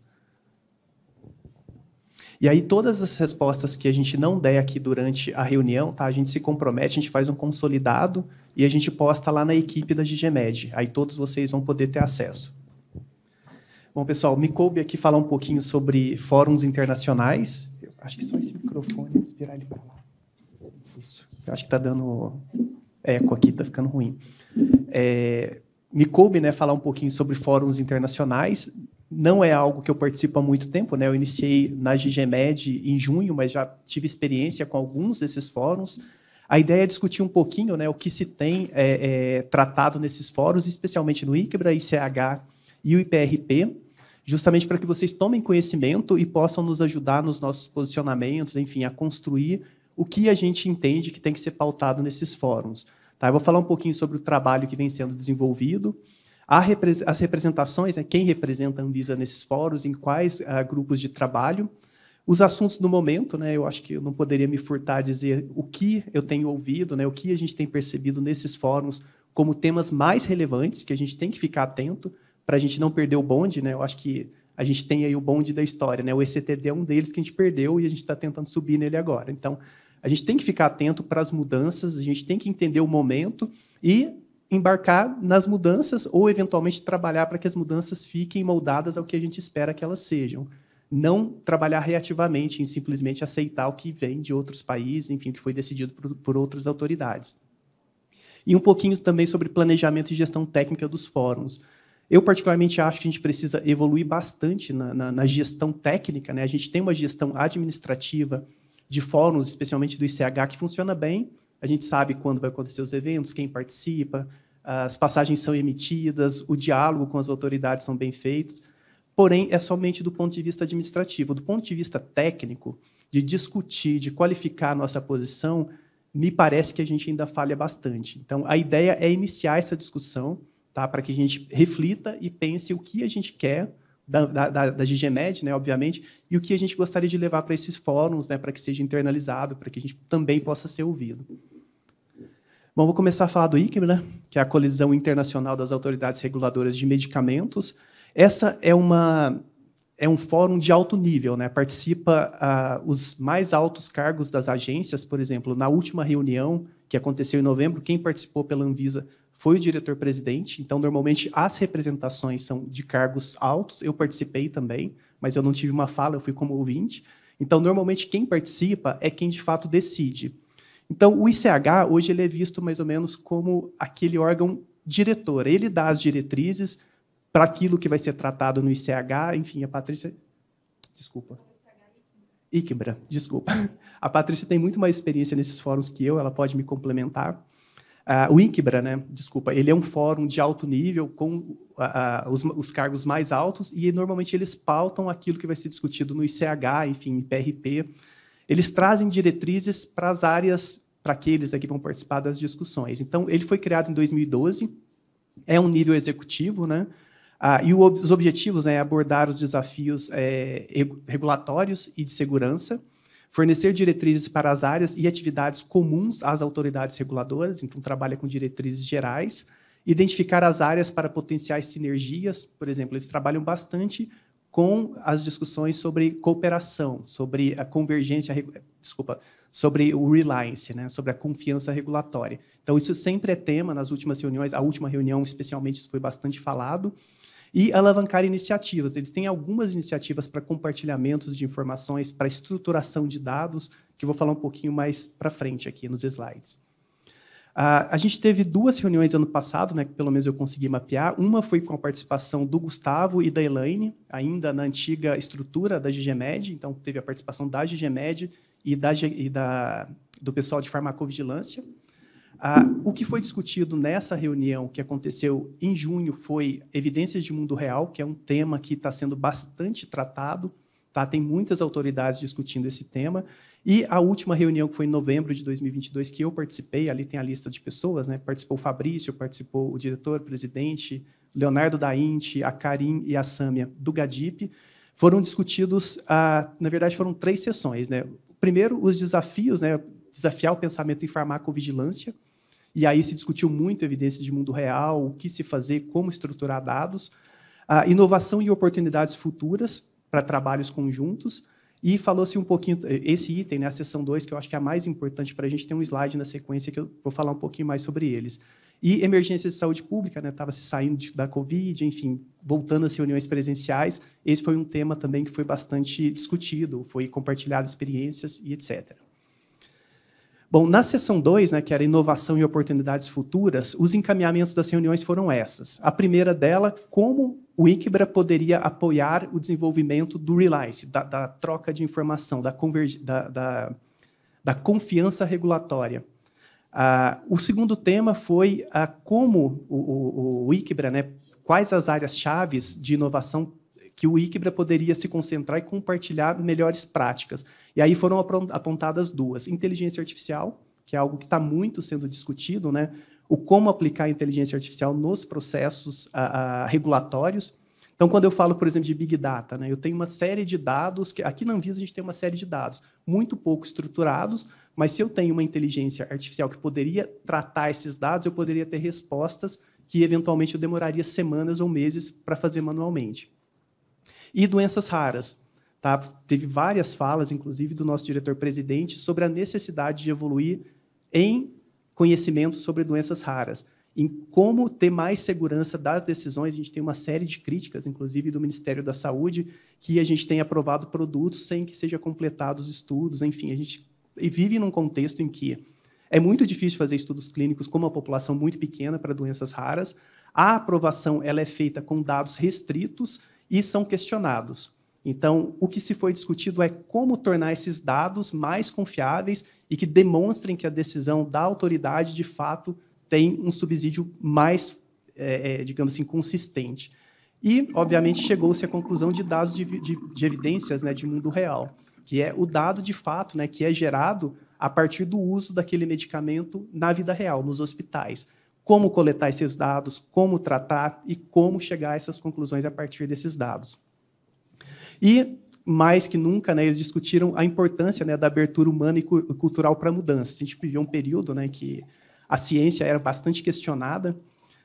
Speaker 3: E aí, todas as respostas que a gente não der aqui durante a reunião, tá? A gente se compromete, a gente faz um consolidado e a gente posta lá na equipe da GGMed. Aí todos vocês vão poder ter acesso. Bom, pessoal, me coube aqui falar um pouquinho sobre fóruns internacionais. Eu acho que só esse microfone, virar ele para lá. Isso. Eu acho que está dando eco aqui, está ficando ruim. É, me coube né, falar um pouquinho sobre fóruns internacionais não é algo que eu participo há muito tempo, né? Eu iniciei na GGMED em junho, mas já tive experiência com alguns desses fóruns. A ideia é discutir um pouquinho né, o que se tem é, é, tratado nesses fóruns, especialmente no ICBRA, ICH e o IPRP, justamente para que vocês tomem conhecimento e possam nos ajudar nos nossos posicionamentos, enfim, a construir o que a gente entende que tem que ser pautado nesses fóruns. Tá? Eu vou falar um pouquinho sobre o trabalho que vem sendo desenvolvido, as representações, né, quem representa a Anvisa nesses fóruns, em quais uh, grupos de trabalho, os assuntos do momento, né, eu acho que eu não poderia me furtar a dizer o que eu tenho ouvido, né, o que a gente tem percebido nesses fóruns como temas mais relevantes que a gente tem que ficar atento para a gente não perder o bonde. Né, eu acho que a gente tem aí o bonde da história. Né, o ECTD é um deles que a gente perdeu e a gente está tentando subir nele agora. Então, a gente tem que ficar atento para as mudanças, a gente tem que entender o momento e embarcar nas mudanças ou eventualmente trabalhar para que as mudanças fiquem moldadas ao que a gente espera que elas sejam. Não trabalhar reativamente em simplesmente aceitar o que vem de outros países, enfim, o que foi decidido por, por outras autoridades. E um pouquinho também sobre planejamento e gestão técnica dos fóruns. Eu, particularmente, acho que a gente precisa evoluir bastante na, na, na gestão técnica. Né? A gente tem uma gestão administrativa de fóruns, especialmente do ICH, que funciona bem, a gente sabe quando vai acontecer os eventos, quem participa, as passagens são emitidas, o diálogo com as autoridades são bem feitos, porém é somente do ponto de vista administrativo. Do ponto de vista técnico, de discutir, de qualificar a nossa posição, me parece que a gente ainda falha bastante. Então, a ideia é iniciar essa discussão tá? para que a gente reflita e pense o que a gente quer da, da, da GGMED, né, obviamente, e o que a gente gostaria de levar para esses fóruns, né, para que seja internalizado, para que a gente também possa ser ouvido. Bom, vou começar a falar do ICMRA, né? que é a Colisão Internacional das Autoridades Reguladoras de Medicamentos. Essa é uma é um fórum de alto nível, né? Participa uh, os mais altos cargos das agências, por exemplo, na última reunião que aconteceu em novembro, quem participou pela Anvisa foi o diretor-presidente. Então, normalmente as representações são de cargos altos. Eu participei também, mas eu não tive uma fala, eu fui como ouvinte. Então, normalmente quem participa é quem de fato decide. Então, o ICH, hoje, ele é visto mais ou menos como aquele órgão diretor. Ele dá as diretrizes para aquilo que vai ser tratado no ICH. Enfim, a Patrícia... Desculpa. ICBRA, desculpa. A Patrícia tem muito mais experiência nesses fóruns que eu, ela pode me complementar. Uh, o INCBRA, né? desculpa, ele é um fórum de alto nível com uh, uh, os, os, cargos mais altos e normalmente eles pautam aquilo que vai ser discutido no ICH, enfim, PRP, eles trazem diretrizes para as áreas, para aqueles que vão participar das discussões. Então, ele foi criado em 2012, é um nível executivo, né? Ah, e o, os objetivos né, é abordar os desafios é, regulatórios e de segurança, fornecer diretrizes para as áreas e atividades comuns às autoridades reguladoras, então trabalha com diretrizes gerais, identificar as áreas para potenciais sinergias, por exemplo, eles trabalham bastante com as discussões sobre cooperação, sobre a convergência, desculpa, sobre o reliance, né, sobre a confiança regulatória. Então, isso sempre é tema nas últimas reuniões, a última reunião, especialmente, isso foi bastante falado. E alavancar iniciativas. Eles têm algumas iniciativas para compartilhamentos de informações, para estruturação de dados, que eu vou falar um pouquinho mais para frente aqui nos slides. Uh, a gente teve duas reuniões ano passado, né, que pelo menos eu consegui mapear. Uma foi com a participação do Gustavo e da Elaine, ainda na antiga estrutura da GGMED. Então, teve a participação da GGMED e, da, e da, do pessoal de farmacovigilância. Uh, o que foi discutido nessa reunião que aconteceu em junho foi evidências de mundo real, que é um tema que está sendo bastante tratado. Tá? Tem muitas autoridades discutindo esse tema. E a última reunião, que foi em novembro de 2022, que eu participei, ali tem a lista de pessoas, né? participou o Fabrício, participou o diretor, o presidente, Leonardo da Inti, a Karim e a Sâmia do Gadip, foram discutidos, ah, na verdade, foram três sessões. Né? Primeiro, os desafios, né? desafiar o pensamento em farmacovigilância, e aí se discutiu muito evidências de mundo real, o que se fazer, como estruturar dados, ah, inovação e oportunidades futuras para trabalhos conjuntos, e falou-se um pouquinho, eh, esse item, né, a seção 2, que eu acho que é a mais importante para a gente, tem um slide na sequência que eu vou falar um pouquinho mais sobre eles. E emergência de saúde pública, estava né, se saindo de, da Covid, enfim, voltando às reuniões presenciais. Esse foi um tema também que foi bastante discutido, foi compartilhado experiências e etc. Bom, na sessão 2, né, que era inovação e oportunidades futuras, os encaminhamentos das reuniões foram essas. A primeira dela, como o Iquibra poderia apoiar o desenvolvimento do Realize, da, da troca de informação, da, da, da, da confiança regulatória. Ah, o segundo tema foi ah, como o, o, o né, quais as áreas-chave de inovação que o Iquibra poderia se concentrar e compartilhar melhores práticas. E aí foram apontadas duas: inteligência artificial, que é algo que está muito sendo discutido, né? o como aplicar a inteligência artificial nos processos a, a, regulatórios. Então, quando eu falo, por exemplo, de Big Data, né, eu tenho uma série de dados, que aqui na Anvisa a gente tem uma série de dados, muito pouco estruturados, mas se eu tenho uma inteligência artificial que poderia tratar esses dados, eu poderia ter respostas que eventualmente eu demoraria semanas ou meses para fazer manualmente. E doenças raras. Tá? Teve várias falas, inclusive, do nosso diretor-presidente sobre a necessidade de evoluir em conhecimento sobre doenças raras. Em como ter mais segurança das decisões, a gente tem uma série de críticas, inclusive do Ministério da Saúde, que a gente tem aprovado produtos sem que sejam completados estudos, enfim, a gente vive num contexto em que é muito difícil fazer estudos clínicos com uma população muito pequena para doenças raras. A aprovação ela é feita com dados restritos e são questionados. Então, o que se foi discutido é como tornar esses dados mais confiáveis e que demonstrem que a decisão da autoridade, de fato, tem um subsídio mais, é, é, digamos assim, consistente. E, obviamente, chegou-se à conclusão de dados de, de, de evidências né, de mundo real, que é o dado de fato né, que é gerado a partir do uso daquele medicamento na vida real, nos hospitais. Como coletar esses dados, como tratar e como chegar a essas conclusões a partir desses dados. E mais que nunca, né, eles discutiram a importância né, da abertura humana e cultural para a mudança. A gente vivia um período né, que a ciência era bastante questionada.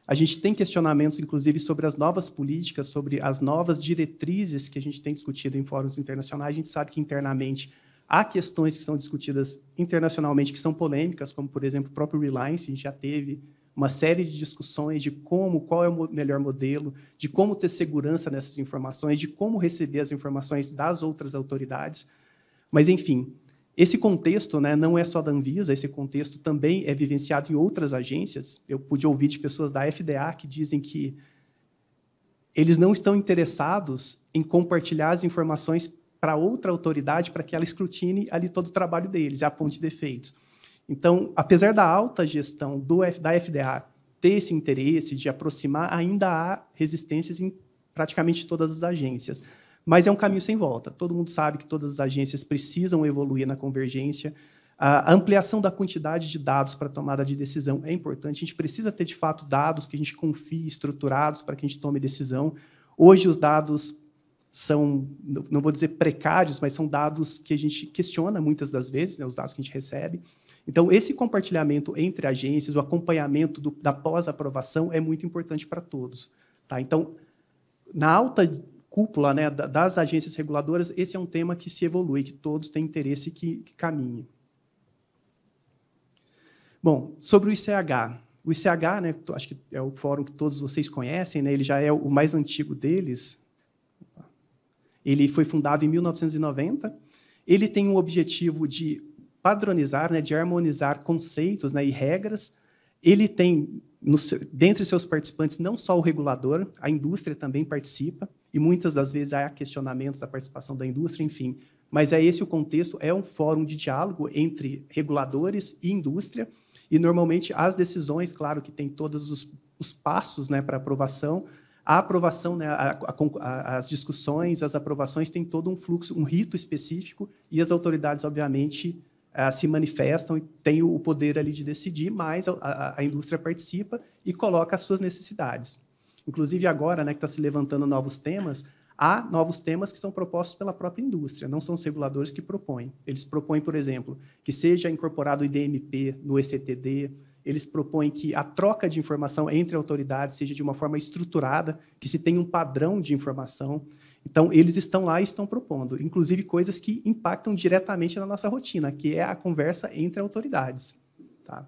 Speaker 3: A gente tem questionamentos, inclusive, sobre as novas políticas, sobre as novas diretrizes que a gente tem discutido em fóruns internacionais. A gente sabe que internamente há questões que são discutidas internacionalmente que são polêmicas, como, por exemplo, o próprio Reliance. A gente já teve uma série de discussões de como, qual é o melhor modelo, de como ter segurança nessas informações, de como receber as informações das outras autoridades. Mas, enfim, esse contexto né, não é só da Anvisa, esse contexto também é vivenciado em outras agências. Eu pude ouvir de pessoas da FDA que dizem que eles não estão interessados em compartilhar as informações para outra autoridade para que ela escrutine ali todo o trabalho deles, a ponte de defeitos. Então, apesar da alta gestão do, da FDA ter esse interesse de aproximar, ainda há resistências em praticamente todas as agências. Mas é um caminho sem volta. Todo mundo sabe que todas as agências precisam evoluir na convergência. A ampliação da quantidade de dados para tomada de decisão é importante. A gente precisa ter, de fato, dados que a gente confie, estruturados, para que a gente tome decisão. Hoje, os dados são, não vou dizer precários, mas são dados que a gente questiona muitas das vezes, né, os dados que a gente recebe. Então, esse compartilhamento entre agências, o acompanhamento do, da pós-aprovação é muito importante para todos. Tá? Então, na alta cúpula né, das agências reguladoras, esse é um tema que se evolui, que todos têm interesse que, que caminhe. Bom, sobre o ICH. O ICH, né, acho que é o fórum que todos vocês conhecem, né, ele já é o mais antigo deles. Ele foi fundado em 1990. Ele tem um objetivo de padronizar, né, de harmonizar conceitos né, e regras. Ele tem, no, dentre seus participantes, não só o regulador, a indústria também participa, e muitas das vezes há questionamentos da participação da indústria, enfim. Mas é esse o contexto, é um fórum de diálogo entre reguladores e indústria, e normalmente as decisões, claro que tem todos os, os passos né, para aprovação, a aprovação, né, a, a, as discussões, as aprovações têm todo um fluxo, um rito específico, e as autoridades, obviamente, eh, se manifestam e têm o poder ali de decidir, mas a, a, a indústria participa e coloca as suas necessidades. Inclusive agora, né, que está se levantando novos temas, há novos temas que são propostos pela própria indústria, não são os reguladores que propõem. Eles propõem, por exemplo, que seja incorporado o IDMP no ECTD, eles propõem que a troca de informação entre autoridades seja de uma forma estruturada, que se tenha um padrão de informação. Então, eles estão lá e estão propondo, inclusive coisas que impactam diretamente na nossa rotina, que é a conversa entre autoridades. Tá?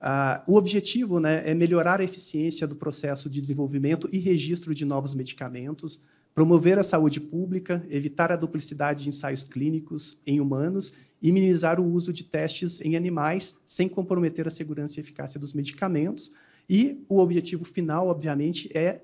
Speaker 3: Ah, o objetivo né, é melhorar a eficiência do processo de desenvolvimento e registro de novos medicamentos, promover a saúde pública, evitar a duplicidade de ensaios clínicos em humanos e minimizar o uso de testes em animais sem comprometer a segurança e eficácia dos medicamentos. E o objetivo final, obviamente, é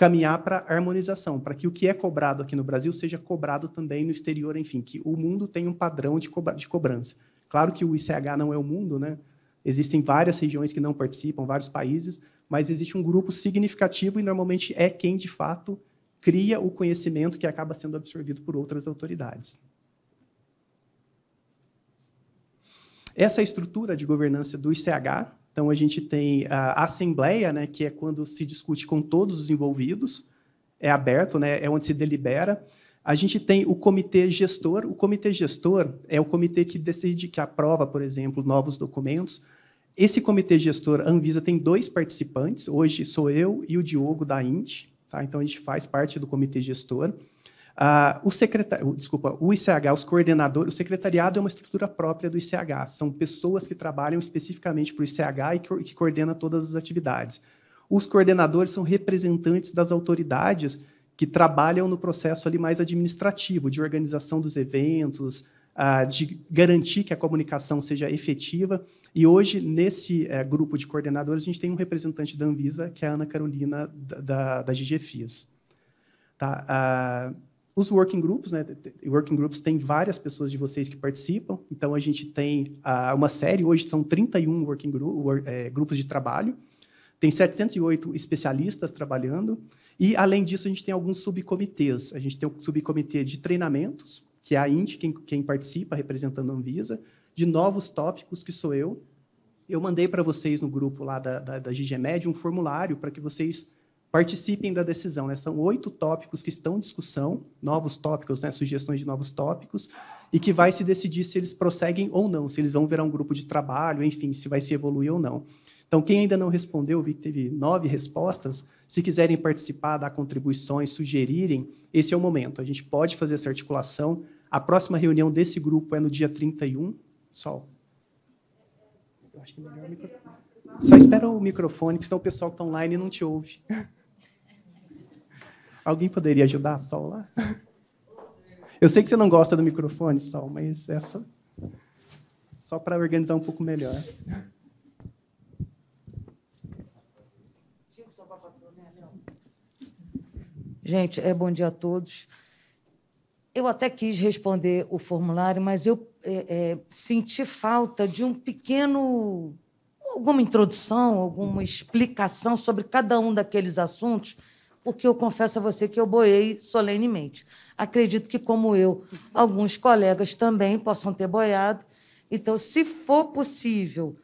Speaker 3: caminhar para harmonização, para que o que é cobrado aqui no Brasil seja cobrado também no exterior, enfim, que o mundo tenha um padrão de, de cobrança. Claro que o ICH não é o mundo, né? Existem várias regiões que não participam, vários países, mas existe um grupo significativo e normalmente é quem de fato cria o conhecimento que acaba sendo absorvido por outras autoridades. Essa estrutura de governança do ICH então, a gente tem a assembleia, né, que é quando se discute com todos os envolvidos, é aberto, né, é onde se delibera. A gente tem o comitê gestor. O comitê gestor é o comitê que decide, que aprova, por exemplo, novos documentos. Esse comitê gestor, a Anvisa tem dois participantes. Hoje sou eu e o Diogo da INT. Tá? Então, a gente faz parte do comitê gestor. Uh, o secretário, desculpa, o ICH, os coordenadores, o secretariado é uma estrutura própria do ICH, são pessoas que trabalham especificamente para o ICH e que, que coordenam todas as atividades. Os coordenadores são representantes das autoridades que trabalham no processo ali mais administrativo, de organização dos eventos, uh, de garantir que a comunicação seja efetiva. E hoje, nesse uh, grupo de coordenadores, a gente tem um representante da Anvisa, que é a Ana Carolina da, da, da GGFIS. Tá? Ah, os working groups, né? Working groups tem várias pessoas de vocês que participam, então a gente tem ah, uma série, hoje são 31 working group, é, grupos de trabalho, tem 708 especialistas trabalhando, e além disso a gente tem alguns subcomitês. A gente tem o subcomitê de treinamentos, que é a INDE quem, quem participa representando a Anvisa, de novos tópicos, que sou eu. Eu mandei para vocês no grupo lá da, da, da GGMed um formulário para que vocês Participem da decisão, né? São oito tópicos que estão em discussão, novos tópicos, né? Sugestões de novos tópicos, e que vai se decidir se eles prosseguem ou não, se eles vão virar um grupo de trabalho, enfim, se vai se evoluir ou não. Então, quem ainda não respondeu, vi que teve nove respostas. Se quiserem participar, dar contribuições, sugerirem, esse é o momento. A gente pode fazer essa articulação. A próxima reunião desse grupo é no dia 31. Sol. Eu acho que é melhor o Só espera o microfone, porque senão o pessoal que está online não te ouve. Alguém poderia ajudar Sol lá? Eu sei que você não gosta do microfone, Sol, mas é só, só para organizar um pouco melhor.
Speaker 8: Gente, é bom dia a todos. Eu até quis responder o formulário, mas eu é, é, senti falta de um pequeno, alguma introdução, alguma explicação sobre cada um daqueles assuntos porque eu confesso a você que eu boiei solenemente. Acredito que, como eu, alguns colegas também possam ter boiado. Então, se for possível,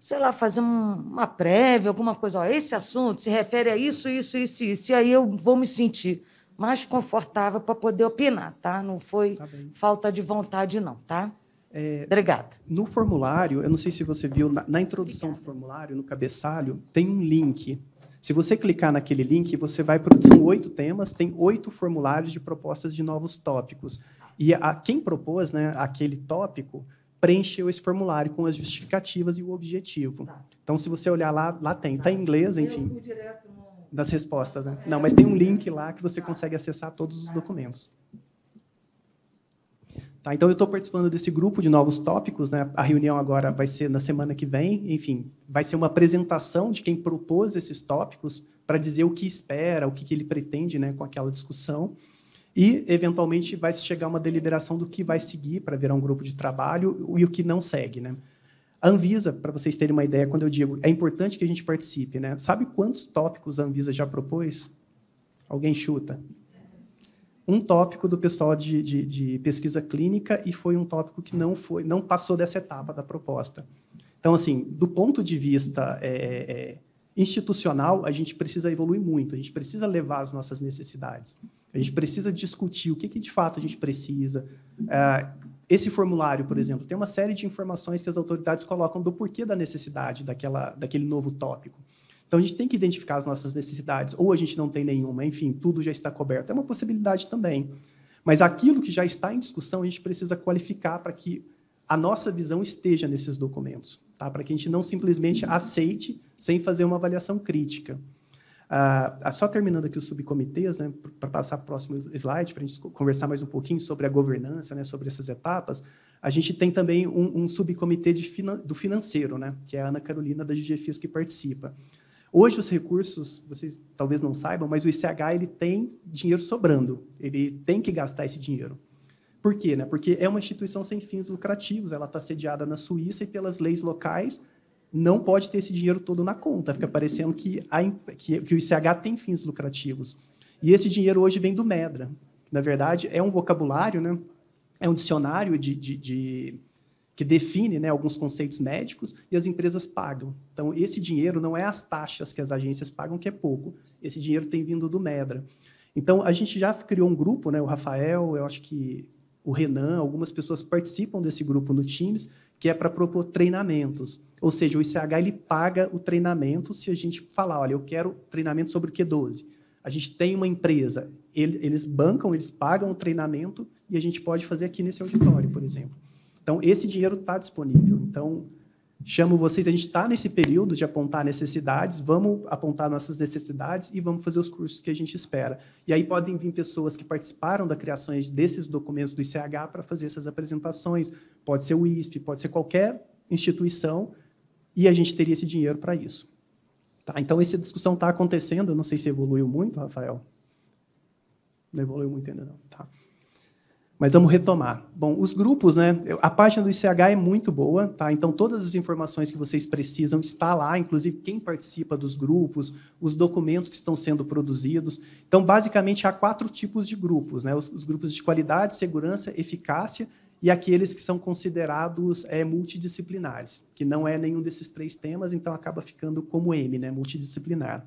Speaker 8: sei lá, fazer uma prévia, alguma coisa, ó, esse assunto se refere a isso, isso, isso, isso, e aí eu vou me sentir mais confortável para poder opinar, tá? Não foi tá falta de vontade, não, tá? É, Obrigada.
Speaker 3: No formulário, eu não sei se você viu, na, na introdução Obrigada. do formulário, no cabeçalho, tem um link se você clicar naquele link, você vai para oito temas, tem oito formulários de propostas de novos tópicos. E a, quem propôs né, aquele tópico preencheu esse formulário com as justificativas e o objetivo. Tá. Então, se você olhar lá, lá tem. Está em tá. inglês, enfim. No... Das respostas, né? É. Não, mas tem um link lá que você tá. consegue acessar todos os tá. documentos. Tá, então, eu estou participando desse grupo de novos tópicos. Né? A reunião agora vai ser na semana que vem. Enfim, vai ser uma apresentação de quem propôs esses tópicos para dizer o que espera, o que, que ele pretende né, com aquela discussão. E, eventualmente, vai chegar uma deliberação do que vai seguir para virar um grupo de trabalho e o que não segue. Né? A Anvisa, para vocês terem uma ideia, quando eu digo é importante que a gente participe, né? sabe quantos tópicos a Anvisa já propôs? Alguém chuta? um tópico do pessoal de, de, de, pesquisa clínica e foi um tópico que não foi, não passou dessa etapa da proposta. Então, assim, do ponto de vista é, é, é institucional, a gente precisa evoluir muito, a gente precisa levar as nossas necessidades, a gente precisa discutir o que, que de fato a gente precisa. É, esse formulário, por exemplo, tem uma série de informações que as autoridades colocam do porquê da necessidade daquela, daquele novo tópico. Então a gente tem que identificar as nossas necessidades, ou a gente não tem nenhuma, enfim, tudo já está coberto. É uma possibilidade também. Mas aquilo que já está em discussão, a gente precisa qualificar para que a nossa visão esteja nesses documentos, tá? para que a gente não simplesmente aceite sem fazer uma avaliação crítica. Ah, só terminando aqui os subcomitês, né, para passar para o próximo slide, para a gente conversar mais um pouquinho sobre a governança, né, sobre essas etapas, a gente tem também um, um subcomitê finan do financeiro, né, que é a Ana Carolina da GGFIS que participa. Hoje os recursos, vocês talvez não saibam, mas o ICH ele tem dinheiro sobrando. Ele tem que gastar esse dinheiro. Por quê? Né? Porque é uma instituição sem fins lucrativos, ela está sediada na Suíça e pelas leis locais não pode ter esse dinheiro todo na conta. Fica parecendo que, a, que, que o ICH tem fins lucrativos. E esse dinheiro hoje vem do MEDRA. Na verdade, é um vocabulário, né? é um dicionário de, de, de que define né, alguns conceitos médicos e as empresas pagam. Então, esse dinheiro não é as taxas que as agências pagam, que é pouco. Esse dinheiro tem vindo do MEDRA. Então, a gente já criou um grupo, né, o Rafael, eu acho que o Renan, algumas pessoas participam desse grupo no Teams, que é para propor treinamentos. Ou seja, o ICH ele paga o treinamento se a gente falar, olha, eu quero treinamento sobre o Q12. A gente tem uma empresa, eles bancam, eles pagam o treinamento e a gente pode fazer aqui nesse auditório, por exemplo. Então, esse dinheiro está disponível. Então, chamo vocês, a gente está nesse período de apontar necessidades, vamos apontar nossas necessidades e vamos fazer os cursos que a gente espera. E aí podem vir pessoas que participaram da criação desses documentos do ICH para fazer essas apresentações, pode ser o ISP, pode ser qualquer instituição, e a gente teria esse dinheiro para isso. Tá? Então, essa discussão está acontecendo, eu não sei se evoluiu muito, Rafael. Não evoluiu muito ainda, não. Tá. Mas vamos retomar. Bom, os grupos, né? A página do ICH é muito boa, tá? Então todas as informações que vocês precisam está lá, inclusive quem participa dos grupos, os documentos que estão sendo produzidos. Então, basicamente há quatro tipos de grupos, né? Os, os grupos de qualidade, segurança, eficácia e aqueles que são considerados é, multidisciplinares, que não é nenhum desses três temas, então acaba ficando como M, né? Multidisciplinar.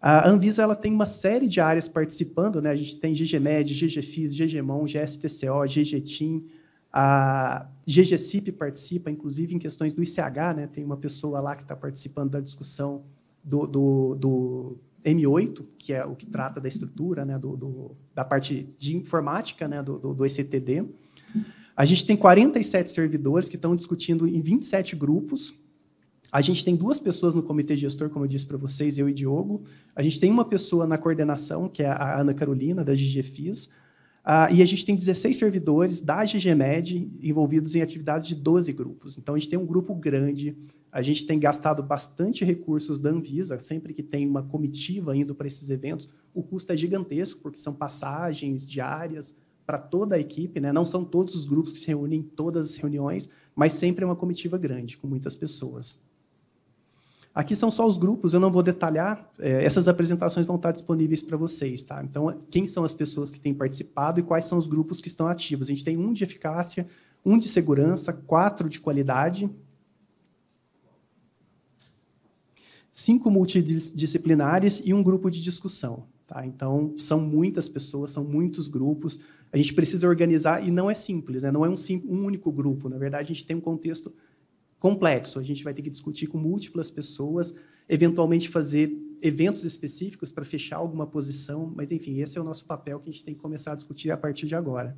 Speaker 3: A Anvisa ela tem uma série de áreas participando, né? A gente tem GGMED, GGFIS, GGMON, GSTCO, GGTIM, a GGCIP participa, inclusive em questões do ICH, né? Tem uma pessoa lá que está participando da discussão do, do, do, M8, que é o que trata da estrutura, né? Do, do da parte de informática, né? Do, do, do ECTD. A gente tem 47 servidores que estão discutindo em 27 grupos a gente tem duas pessoas no comitê gestor, como eu disse para vocês, eu e Diogo. A gente tem uma pessoa na coordenação, que é a Ana Carolina, da GGFIS. Uh, ah, e a gente tem 16 servidores da GGMED envolvidos em atividades de 12 grupos. Então, a gente tem um grupo grande, a gente tem gastado bastante recursos da Anvisa, sempre que tem uma comitiva indo para esses eventos, o custo é gigantesco, porque são passagens diárias para toda a equipe, né? não são todos os grupos que se reúnem em todas as reuniões, mas sempre é uma comitiva grande, com muitas pessoas. Aqui são só os grupos, eu não vou detalhar. É, essas apresentações vão estar disponíveis para vocês, tá? Então, quem são as pessoas que têm participado e quais são os grupos que estão ativos? A gente tem um de eficácia, um de segurança, quatro de qualidade, cinco multidisciplinares e um grupo de discussão. Tá? Então, são muitas pessoas, são muitos grupos. A gente precisa organizar e não é simples, né? não é um, um único grupo. Na verdade, a gente tem um contexto complexo. A gente vai ter que discutir com múltiplas pessoas, eventualmente fazer eventos específicos para fechar alguma posição, mas enfim, esse é o nosso papel que a gente tem que começar a discutir a partir de agora.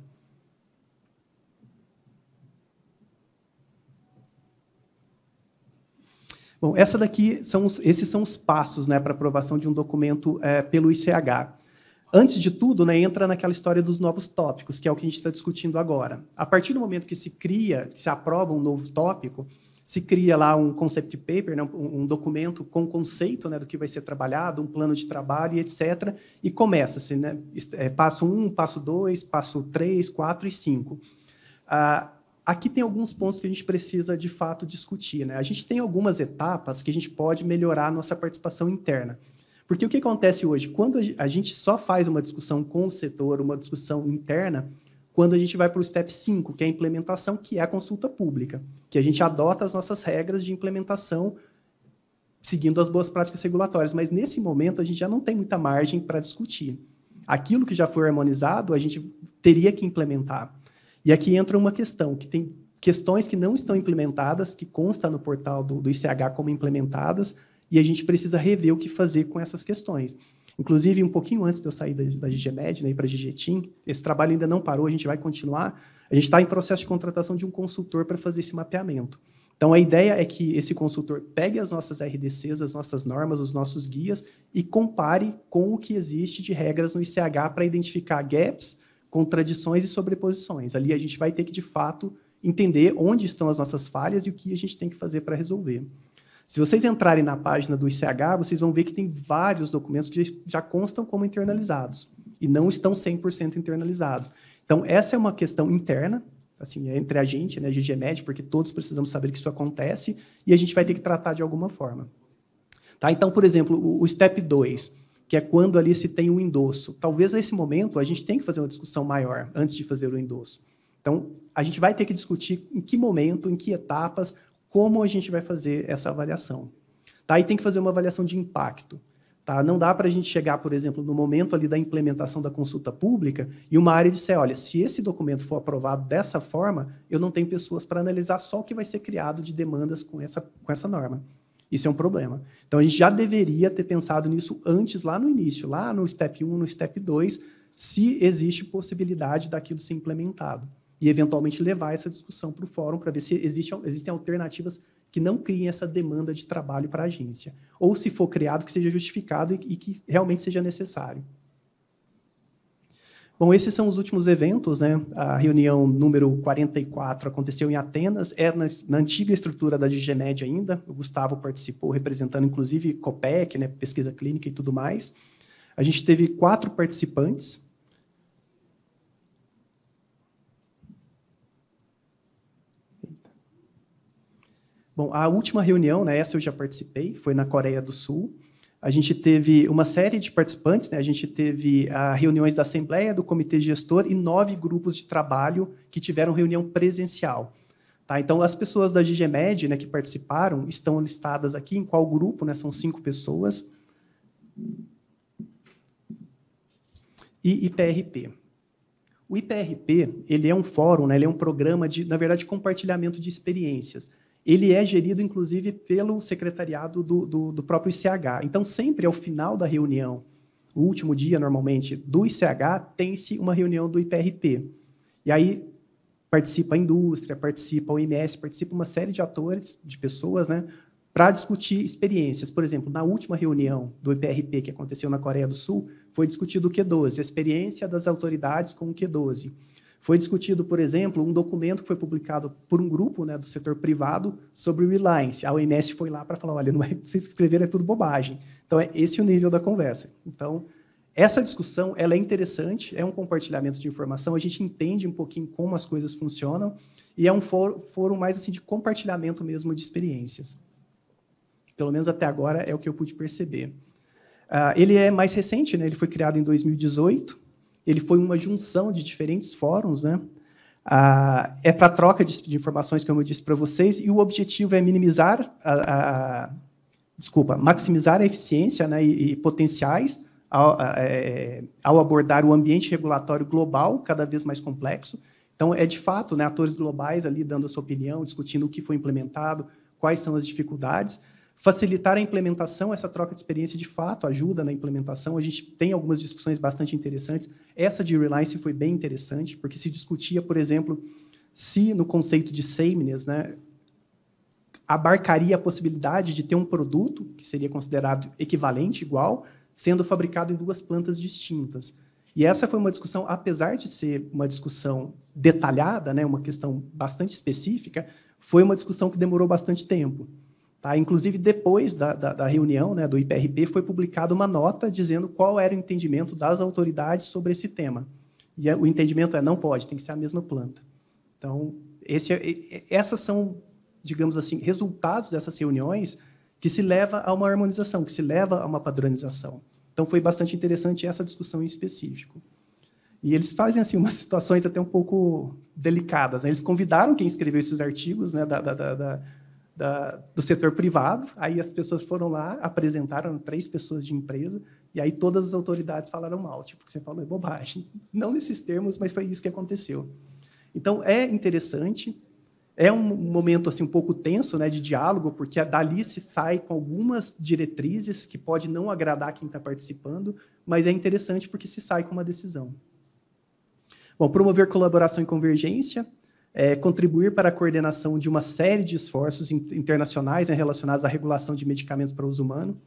Speaker 3: Bom, essa daqui são os, esses são os passos né, para aprovação de um documento é, pelo ICH. Antes de tudo, né, entra naquela história dos novos tópicos, que é o que a gente está discutindo agora. A partir do momento que se cria, que se aprova um novo tópico, se cria lá um concept paper, né, um documento com conceito né, do que vai ser trabalhado, um plano de trabalho, etc. E começa-se, né, é, passo 1, um, passo 2, passo 3, 4 e 5. Ah, aqui tem alguns pontos que a gente precisa, de fato, discutir. Né? A gente tem algumas etapas que a gente pode melhorar a nossa participação interna. Porque o que acontece hoje? Quando a gente só faz uma discussão com o setor, uma discussão interna, quando a gente vai para o step 5, que é a implementação, que é a consulta pública, que a gente adota as nossas regras de implementação seguindo as boas práticas regulatórias, mas nesse momento a gente já não tem muita margem para discutir. Aquilo que já foi harmonizado, a gente teria que implementar. E aqui entra uma questão, que tem questões que não estão implementadas, que consta no portal do, do ICH como implementadas, e a gente precisa rever o que fazer com essas questões. Inclusive, um pouquinho antes de eu sair da, da GGMed, né, para a GGTIM, esse trabalho ainda não parou, a gente vai continuar. A gente está em processo de contratação de um consultor para fazer esse mapeamento. Então, a ideia é que esse consultor pegue as nossas RDCs, as nossas normas, os nossos guias e compare com o que existe de regras no ICH para identificar gaps, contradições e sobreposições. Ali a gente vai ter que, de fato, entender onde estão as nossas falhas e o que a gente tem que fazer para resolver. Se vocês entrarem na página do ICH, vocês vão ver que tem vários documentos que já constam como internalizados e não estão 100% internalizados. Então, essa é uma questão interna, assim, é entre a gente, né, GGMed, porque todos precisamos saber que isso acontece e a gente vai ter que tratar de alguma forma. Tá? Então, por exemplo, o step 2, que é quando ali se tem um endosso. Talvez nesse momento a gente tenha que fazer uma discussão maior antes de fazer o endosso. Então, a gente vai ter que discutir em que momento, em que etapas, como a gente vai fazer essa avaliação. Tá? E tem que fazer uma avaliação de impacto. Tá? Não dá para a gente chegar, por exemplo, no momento ali da implementação da consulta pública e uma área disser, olha, se esse documento for aprovado dessa forma, eu não tenho pessoas para analisar só o que vai ser criado de demandas com essa, com essa norma. Isso é um problema. Então, a gente já deveria ter pensado nisso antes, lá no início, lá no step 1, no step 2, se existe possibilidade daquilo ser implementado e eventualmente levar essa discussão para o fórum para ver se existe, existem alternativas que não criem essa demanda de trabalho para a agência. Ou, se for criado, que seja justificado e, e que realmente seja necessário. Bom, esses são os últimos eventos. Né? A reunião número 44 aconteceu em Atenas, é na, na antiga estrutura da DigiMed ainda. O Gustavo participou, representando inclusive COPEC, né, pesquisa clínica e tudo mais. A gente teve quatro participantes, Bom, a última reunião, né, essa eu já participei, foi na Coreia do Sul. A gente teve uma série de participantes, né? a gente teve ah, reuniões da Assembleia, do Comitê Gestor e nove grupos de trabalho que tiveram reunião presencial. Tá? Então, as pessoas da GGMED né, que participaram estão listadas aqui em qual grupo, né? são cinco pessoas. E IPRP. O IPRP ele é um fórum, né? ele é um programa de, na verdade, compartilhamento de experiências ele é gerido, inclusive, pelo secretariado do, do, do, próprio ICH. Então, sempre ao final da reunião, o último dia, normalmente, do ICH, tem-se uma reunião do IPRP. E aí participa a indústria, participa o IMS, participa uma série de atores, de pessoas, né, para discutir experiências. Por exemplo, na última reunião do IPRP que aconteceu na Coreia do Sul, foi discutido o Q12, a experiência das autoridades com o Q12. Foi discutido, por exemplo, um documento que foi publicado por um grupo né, do setor privado sobre Reliance. A OMS foi lá para falar, olha, não é se escrever é tudo bobagem. Então, é esse o nível da conversa. Então, essa discussão ela é interessante, é um compartilhamento de informação, a gente entende um pouquinho como as coisas funcionam e é um fórum, fórum mais assim de compartilhamento mesmo de experiências. Pelo menos até agora é o que eu pude perceber. Uh, ele é mais recente, né? ele foi criado em 2018, ele foi uma junção de diferentes fóruns, né? Ah, é para troca de, de, informações, como eu disse para vocês, e o objetivo é minimizar a, a desculpa, maximizar a eficiência né, e, e potenciais ao, é, ao, abordar o ambiente regulatório global cada vez mais complexo. Então, é de fato né, atores globais ali dando a sua opinião, discutindo o que foi implementado, quais são as dificuldades, facilitar a implementação, essa troca de experiência de fato ajuda na implementação. A gente tem algumas discussões bastante interessantes. Essa de Reliance foi bem interessante, porque se discutia, por exemplo, se no conceito de sameness, né, abarcaria a possibilidade de ter um produto que seria considerado equivalente, igual, sendo fabricado em duas plantas distintas. E essa foi uma discussão, apesar de ser uma discussão detalhada, né, uma questão bastante específica, foi uma discussão que demorou bastante tempo. Tá? Inclusive, depois da, da, da reunião né, do IPRP, foi publicada uma nota dizendo qual era o entendimento das autoridades sobre esse tema. E é, o entendimento é não pode, tem que ser a mesma planta. Então, esse, é, essas são, digamos assim, resultados dessas reuniões que se leva a uma harmonização, que se leva a uma padronização. Então, foi bastante interessante essa discussão em específico. E eles fazem assim umas situações até um pouco delicadas. Né? Eles convidaram quem escreveu esses artigos né, da, da, da da, do setor privado. Aí as pessoas foram lá, apresentaram três pessoas de empresa, e aí todas as autoridades falaram mal, tipo, você falou é bobagem. Não nesses termos, mas foi isso que aconteceu. Então, é interessante, é um momento assim um pouco tenso, né, de diálogo, porque dali se sai com algumas diretrizes que pode não agradar quem está participando, mas é interessante porque se sai com uma decisão. Bom, promover colaboração e convergência, é, contribuir para a coordenação de uma série de esforços internacionais né, relacionados à regulação de medicamentos para uso humano.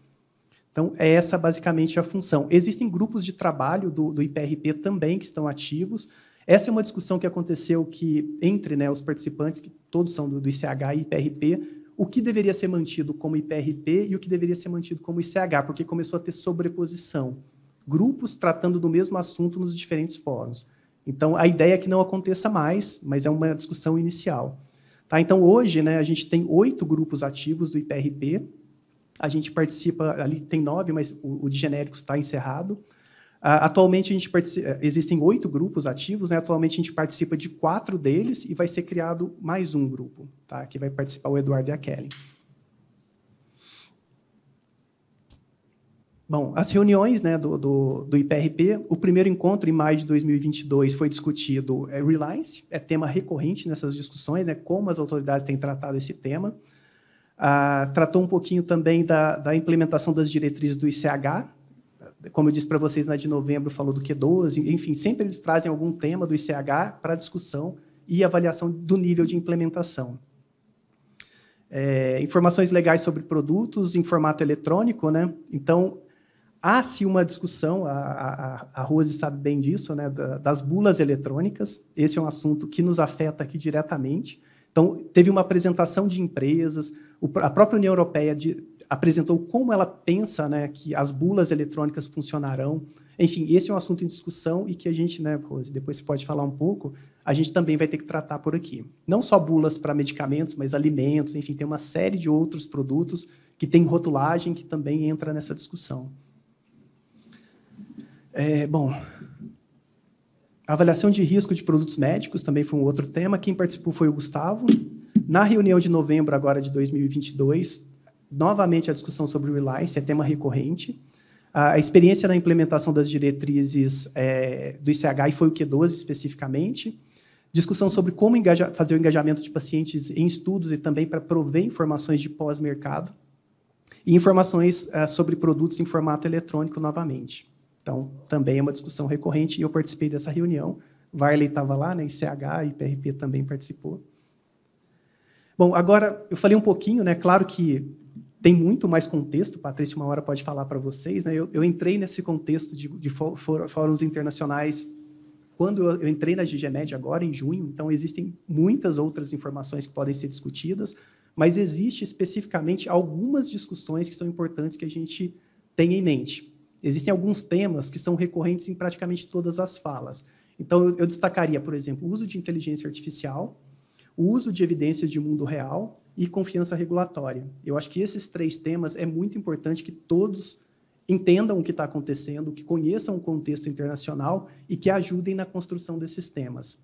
Speaker 3: Então, é essa basicamente a função. Existem grupos de trabalho do, do IPRP também que estão ativos. Essa é uma discussão que aconteceu que entre né, os participantes, que todos são do, do ICH e IPRP, o que deveria ser mantido como IPRP e o que deveria ser mantido como ICH, porque começou a ter sobreposição. Grupos tratando do mesmo assunto nos diferentes fóruns. Então, a ideia é que não aconteça mais, mas é uma discussão inicial. Tá? Então, hoje, né, a gente tem oito grupos ativos do IPRP. A gente participa, ali tem nove, mas o, o de genéricos está encerrado. Uh, atualmente, a gente eh, existem oito grupos ativos, né? atualmente a gente participa de quatro deles e vai ser criado mais um grupo, tá? que vai participar o Eduardo e a Kelly. Bom, as reuniões né, do, do, do, IPRP, o primeiro encontro, em maio de 2022, foi discutido é, Reliance, é tema recorrente nessas discussões, né, como as autoridades têm tratado esse tema. Ah, tratou um pouquinho também da, da implementação das diretrizes do ICH, como eu disse para vocês, na né, de novembro falou do Q12, enfim, sempre eles trazem algum tema do ICH para discussão e avaliação do nível de implementação. É, informações legais sobre produtos em formato eletrônico, né? Então, Há-se uma discussão, a, a, a, Rose sabe bem disso, né, das bulas eletrônicas. Esse é um assunto que nos afeta aqui diretamente. Então, teve uma apresentação de empresas, a própria União Europeia de, apresentou como ela pensa né, que as bulas eletrônicas funcionarão. Enfim, esse é um assunto em discussão e que a gente, né, Rose, depois você pode falar um pouco, a gente também vai ter que tratar por aqui. Não só bulas para medicamentos, mas alimentos, enfim, tem uma série de outros produtos que têm rotulagem que também entra nessa discussão. É, bom, avaliação de risco de produtos médicos também foi um outro tema. Quem participou foi o Gustavo. Na reunião de novembro agora de 2022, novamente a discussão sobre o reliance é tema recorrente. A experiência na implementação das diretrizes é, do ICH e foi o Q12 especificamente. Discussão sobre como fazer o engajamento de pacientes em estudos e também para prover informações de pós-mercado. E informações é, sobre produtos em formato eletrônico novamente. Então, também é uma discussão recorrente e eu participei dessa reunião. Varley estava lá, né, ICH e PRP também participou. Bom, agora eu falei um pouquinho, né? Claro que tem muito mais contexto, Patrícia, uma hora pode falar para vocês. Né? Eu, eu, entrei nesse contexto de, de fóruns internacionais quando eu, eu entrei na GGMED agora, em junho, então existem muitas outras informações que podem ser discutidas, mas existe especificamente algumas discussões que são importantes que a gente tenha em mente existem alguns temas que são recorrentes em praticamente todas as falas. Então, eu, eu destacaria, por exemplo, o uso de inteligência artificial, o uso de evidências de mundo real e confiança regulatória. Eu acho que esses três temas é muito importante que todos entendam o que está acontecendo, que conheçam o contexto internacional e que ajudem na construção desses temas.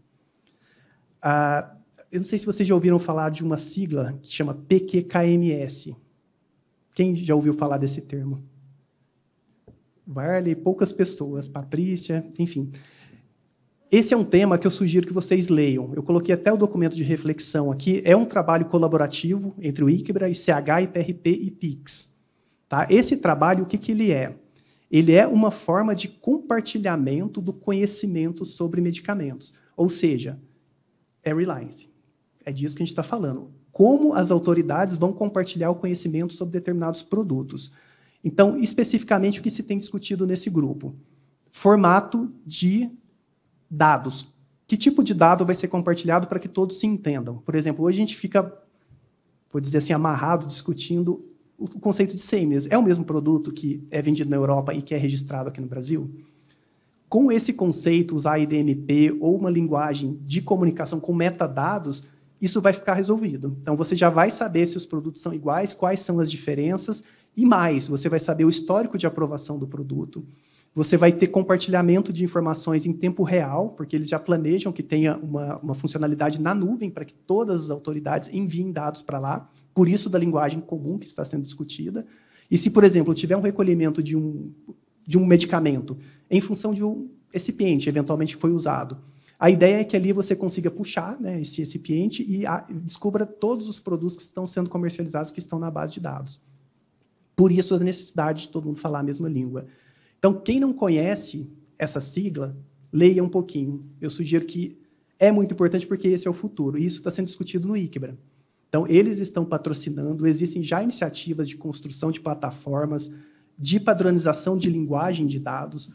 Speaker 3: Ah, eu não sei se vocês já ouviram falar de uma sigla que chama PQKMS. Quem já ouviu falar desse termo? Varley, poucas pessoas, Patrícia, enfim. Esse é um tema que eu sugiro que vocês leiam. Eu coloquei até o documento de reflexão aqui. É um trabalho colaborativo entre o ICBRA, ICH, IPRP e PIX. Tá? Esse trabalho, o que, que ele é? Ele é uma forma de compartilhamento do conhecimento sobre medicamentos. Ou seja, é reliance. É disso que a gente está falando. Como as autoridades vão compartilhar o conhecimento sobre determinados produtos. Então, especificamente, o que se tem discutido nesse grupo? Formato de dados. Que tipo de dado vai ser compartilhado para que todos se entendam? Por exemplo, hoje a gente fica, vou dizer assim, amarrado discutindo o conceito de CMES é o mesmo produto que é vendido na Europa e que é registrado aqui no Brasil? Com esse conceito, usar IDMP ou uma linguagem de comunicação com metadados, isso vai ficar resolvido. Então, você já vai saber se os produtos são iguais, quais são as diferenças, e mais, você vai saber o histórico de aprovação do produto, você vai ter compartilhamento de informações em tempo real, porque eles já planejam que tenha uma, uma funcionalidade na nuvem para que todas as autoridades enviem dados para lá, por isso da linguagem comum que está sendo discutida. E se, por exemplo, tiver um recolhimento de um, de um medicamento em função de um recipiente, eventualmente, que foi usado, a ideia é que ali você consiga puxar né, esse recipiente e a, ah, descubra todos os produtos que estão sendo comercializados que estão na base de dados. Por isso a necessidade de todo mundo falar a mesma língua. Então, quem não conhece essa sigla, leia um pouquinho. Eu sugiro que é muito importante porque esse é o futuro. E isso está sendo discutido no ICBRA. Então, eles estão patrocinando, existem já iniciativas de construção de plataformas, de padronização de linguagem de dados.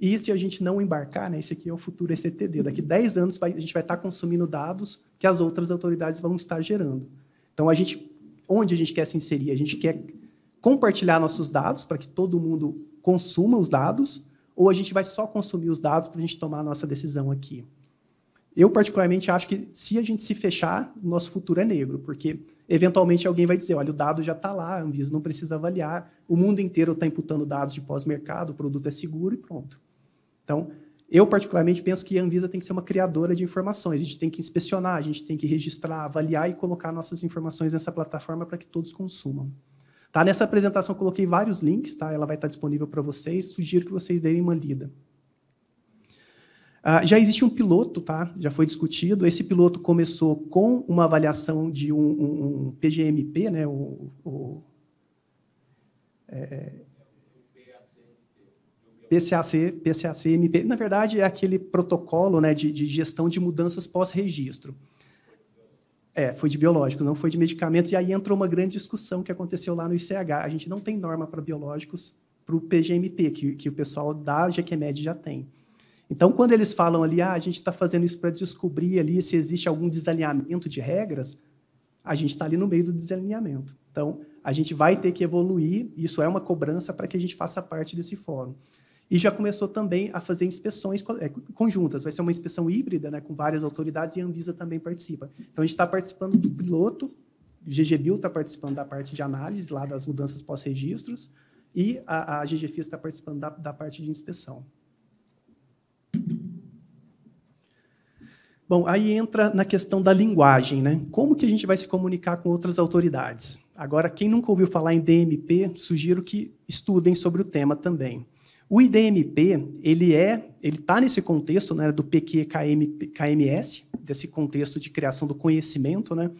Speaker 3: E se a gente não embarcar, né, esse aqui é o futuro ECTD. É Daqui 10 anos vai, a gente vai estar consumindo dados que as outras autoridades vão estar gerando. Então, a gente, onde a gente quer se inserir? A gente quer compartilhar nossos dados para que todo mundo consuma os dados, ou a gente vai só consumir os dados para a gente tomar a nossa decisão aqui. Eu, particularmente, acho que se a gente se fechar, nosso futuro é negro, porque eventualmente alguém vai dizer: olha, o dado já está lá, a Anvisa não precisa avaliar, o mundo inteiro está imputando dados de pós-mercado, o produto é seguro e pronto. Então, eu, particularmente, penso que a Anvisa tem que ser uma criadora de informações, a gente tem que inspecionar, a gente tem que registrar, avaliar e colocar nossas informações nessa plataforma para que todos consumam. Tá? Nessa apresentação eu coloquei vários links, tá? ela vai estar disponível para vocês, sugiro que vocês deem uma lida. Uh, já existe um piloto, tá? já foi discutido, esse piloto começou com uma avaliação de um, um, um PGMP, né? o, o é, PCAC, PCAC, MP. Na verdade, é aquele protocolo né, de, de gestão de mudanças pós-registro. É, foi de biológicos, não foi de medicamentos. E aí entrou uma grande discussão que aconteceu lá no ICH. A gente não tem norma para biológicos para o PGMP, que, que o pessoal da GQMED já tem. Então, quando eles falam ali, ah, a gente está fazendo isso para descobrir ali se existe algum desalinhamento de regras, a gente está ali no meio do desalinhamento. Então, a gente vai ter que evoluir, isso é uma cobrança para que a gente faça parte desse fórum. E já começou também a fazer inspeções é, conjuntas. Vai ser uma inspeção híbrida, né, com várias autoridades e a Anvisa também participa. Então a gente está participando do piloto, o GGBio está participando da parte de análise lá das mudanças pós-registros e a, a GGFIS está participando da, da parte de inspeção. Bom, aí entra na questão da linguagem, né? Como que a gente vai se comunicar com outras autoridades? Agora, quem nunca ouviu falar em DMP, sugiro que estudem sobre o tema também. O IDMP, ele é, ele está nesse contexto né, do PQKMS, desse contexto de criação do conhecimento. Né?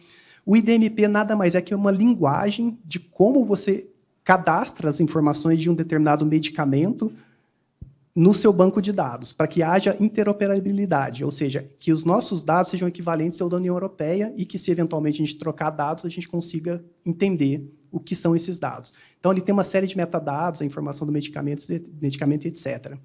Speaker 3: O IDMP nada mais é que uma linguagem de como você cadastra as informações de um determinado medicamento no seu banco de dados, para que haja interoperabilidade, ou seja, que os nossos dados sejam equivalentes ao da União Europeia e que, se eventualmente a gente trocar dados, a gente consiga entender o que são esses dados. Então, ele tem uma série de metadados, a informação do medicamento, medicamento etc.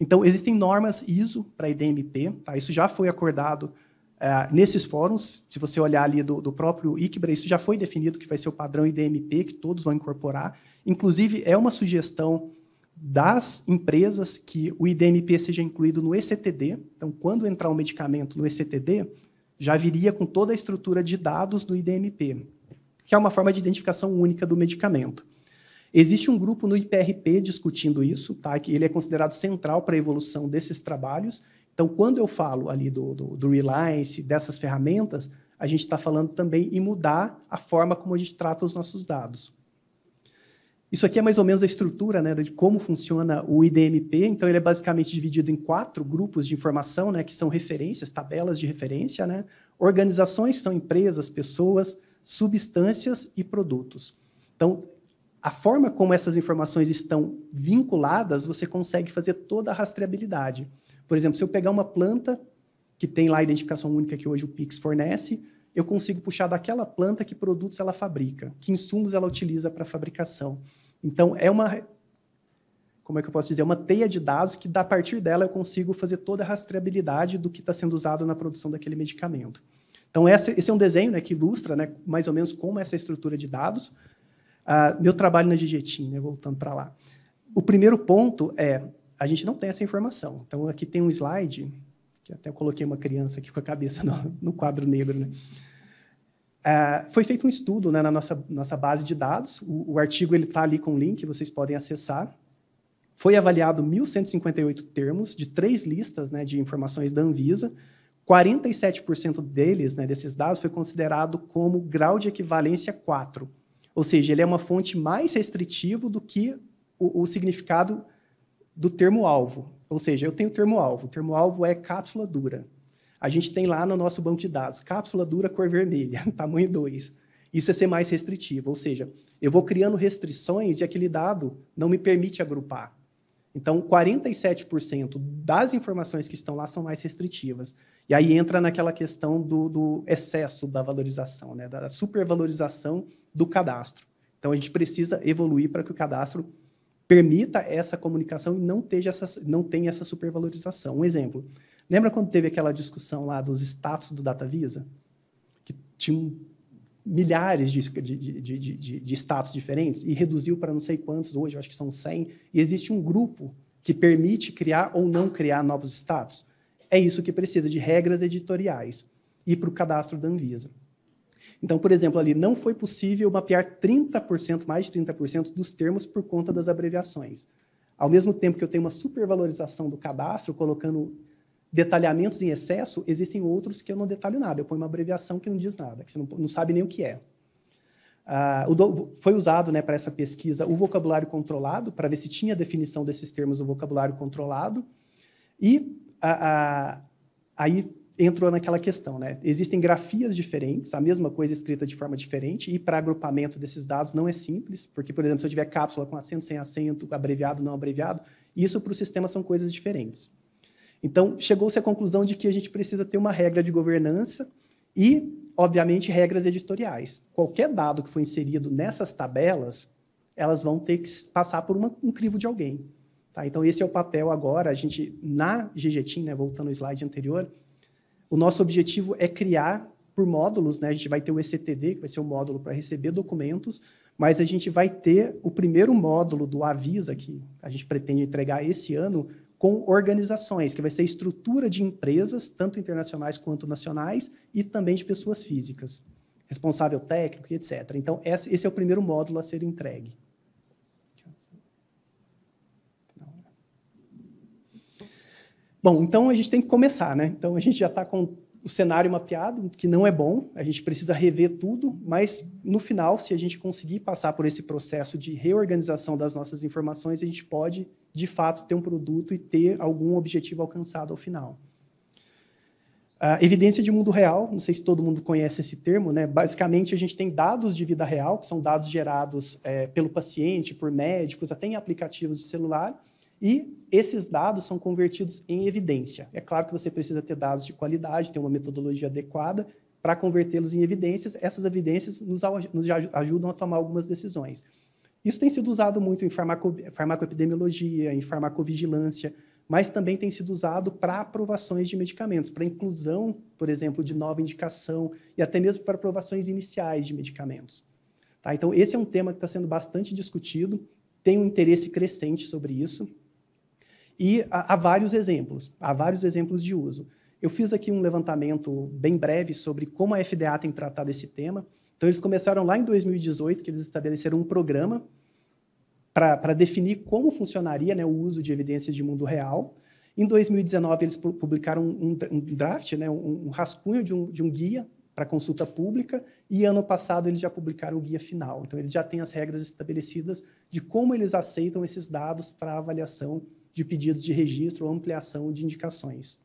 Speaker 3: Então, existem normas ISO para IDMP, tá? isso já foi acordado é, nesses fóruns. Se você olhar ali do, do próprio ICBRA, isso já foi definido que vai ser o padrão IDMP, que todos vão incorporar. Inclusive, é uma sugestão das empresas que o IDMP seja incluído no ECTD. Então, quando entrar um medicamento no ECTD, já viria com toda a estrutura de dados do IDMP que é uma forma de identificação única do medicamento. Existe um grupo no IPRP discutindo isso, tá? que ele é considerado central para a evolução desses trabalhos. Então, quando eu falo ali do, do, do Reliance, dessas ferramentas, a gente está falando também em mudar a forma como a gente trata os nossos dados. Isso aqui é mais ou menos a estrutura né, de como funciona o IDMP. Então, ele é basicamente dividido em quatro grupos de informação, né, que são referências, tabelas de referência, né, organizações, que são empresas, pessoas, substâncias e produtos. Então, a forma como essas informações estão vinculadas, você consegue fazer toda a rastreabilidade. Por exemplo, se eu pegar uma planta que tem lá a identificação única que hoje o Pix fornece, eu consigo puxar daquela planta que produtos ela fabrica, que insumos ela utiliza para fabricação. Então, é uma como é que eu posso dizer, é uma teia de dados que, a partir dela, eu consigo fazer toda a rastreabilidade do que está sendo usado na produção daquele medicamento. Então, esse é um desenho né, que ilustra né, mais ou menos como é essa estrutura de dados. Ah, meu trabalho na Digetim, né, voltando para lá. O primeiro ponto é, a gente não tem essa informação. Então, aqui tem um slide, que até coloquei uma criança aqui com a cabeça no, no quadro negro. Né? Ah, foi feito um estudo né, na nossa, nossa base de dados. O, o artigo está ali com o link, vocês podem acessar. Foi avaliado 1.158 termos de três listas né, de informações da Anvisa, 47% deles, né, desses dados, foi considerado como grau de equivalência 4. Ou seja, ele é uma fonte mais restritiva do que o, o significado do termo-alvo. Ou seja, eu tenho termo-alvo. O termo-alvo é cápsula dura. A gente tem lá no nosso banco de dados cápsula dura cor vermelha, tamanho 2. Isso é ser mais restritivo, ou seja, eu vou criando restrições e aquele dado não me permite agrupar. Então, 47% das informações que estão lá são mais restritivas. E aí entra naquela questão do, do excesso da valorização, né? da supervalorização do cadastro. Então, a gente precisa evoluir para que o cadastro permita essa comunicação e não, esteja essa, não tenha essa supervalorização. Um exemplo, lembra quando teve aquela discussão lá dos status do Data Visa? Que tinha um milhares de, de, de, de, status diferentes e reduziu para não sei quantos hoje, eu acho que são 100. E existe um grupo que permite criar ou não criar novos status. É isso que precisa de regras editoriais e para o cadastro da Anvisa. Então, por exemplo, ali não foi possível mapear 30%, mais de 30% dos termos por conta das abreviações. Ao mesmo tempo que eu tenho uma supervalorização do cadastro, colocando detalhamentos em excesso, existem outros que eu não detalho nada. Eu ponho uma abreviação que não diz nada, que você não, não sabe nem o que é. Ah, o do, foi usado né, para essa pesquisa o vocabulário controlado, para ver se tinha definição desses termos do vocabulário controlado. E aí entrou naquela questão, né? Existem grafias diferentes, a mesma coisa escrita de forma diferente, e para agrupamento desses dados não é simples, porque, por exemplo, se eu tiver cápsula com acento, sem acento, abreviado, não abreviado, isso para o sistema são coisas diferentes. Então, chegou-se à conclusão de que a gente precisa ter uma regra de governança e, obviamente, regras editoriais. Qualquer dado que for inserido nessas tabelas, elas vão ter que passar por uma, um crivo de alguém. Tá? Então, esse é o papel agora. A gente, na GGTIM, né, voltando ao slide anterior, o nosso objetivo é criar por módulos, né? A gente vai ter o ECTD, que vai ser o módulo para receber documentos, mas a gente vai ter o primeiro módulo do Avisa, que a gente pretende entregar esse ano, com organizações, que vai ser estrutura de empresas, tanto internacionais quanto nacionais, e também de pessoas físicas, responsável técnico e etc. Então, esse é o primeiro módulo a ser entregue. Bom, então a gente tem que começar, né? Então a gente já está com o cenário mapeado, que não é bom, a gente precisa rever tudo, mas no final, se a gente conseguir passar por esse processo de reorganização das nossas informações, a gente pode de fato ter um produto e ter algum objetivo alcançado ao final. Uh, evidência de mundo real, não sei se todo mundo conhece esse termo, né? basicamente a gente tem dados de vida real, que são dados gerados é, pelo paciente, por médicos, até em aplicativos de celular, e esses dados são convertidos em evidência. É claro que você precisa ter dados de qualidade, ter uma metodologia adequada para convertê-los em evidências, essas evidências nos, nos ajudam a tomar algumas decisões. Isso tem sido usado muito em farmaco, farmacoepidemiologia, em farmacovigilância, mas também tem sido usado para aprovações de medicamentos, para inclusão, por exemplo, de nova indicação e até mesmo para aprovações iniciais de medicamentos. Tá? Então, esse é um tema que está sendo bastante discutido, tem um interesse crescente sobre isso, e há, há vários exemplos, há vários exemplos de uso. Eu fiz aqui um levantamento bem breve sobre como a FDA tem tratado esse tema, então, eles começaram lá em 2018, que eles estabeleceram um programa para definir como funcionaria né, o uso de evidências de mundo real. Em 2019, eles publicaram um, um draft, né, um, um, rascunho de um, de um guia para consulta pública, e ano passado eles já publicaram o guia final. Então, eles já têm as regras estabelecidas de como eles aceitam esses dados para avaliação de pedidos de registro ou ampliação de indicações.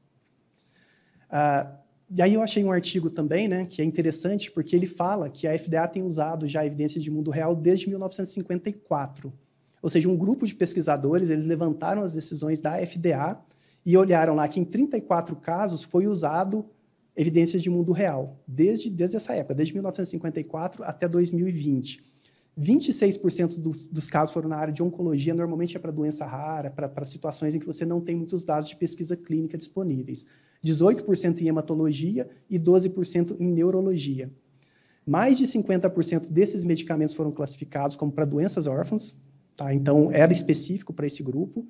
Speaker 3: Ah, e aí eu achei um artigo também, né, que é interessante, porque ele fala que a FDA tem usado já evidências de mundo real desde 1954. Ou seja, um grupo de pesquisadores, eles levantaram as decisões da FDA e olharam lá que em 34 casos foi usado evidências de mundo real, desde, desde essa época, desde 1954 até 2020. 26% dos, dos casos foram na área de oncologia, normalmente é para doença rara, para situações em que você não tem muitos dados de pesquisa clínica disponíveis. 18% em hematologia e 12% em neurologia. Mais de 50% desses medicamentos foram classificados como para doenças órfãs, tá? então era específico para esse grupo. Uh,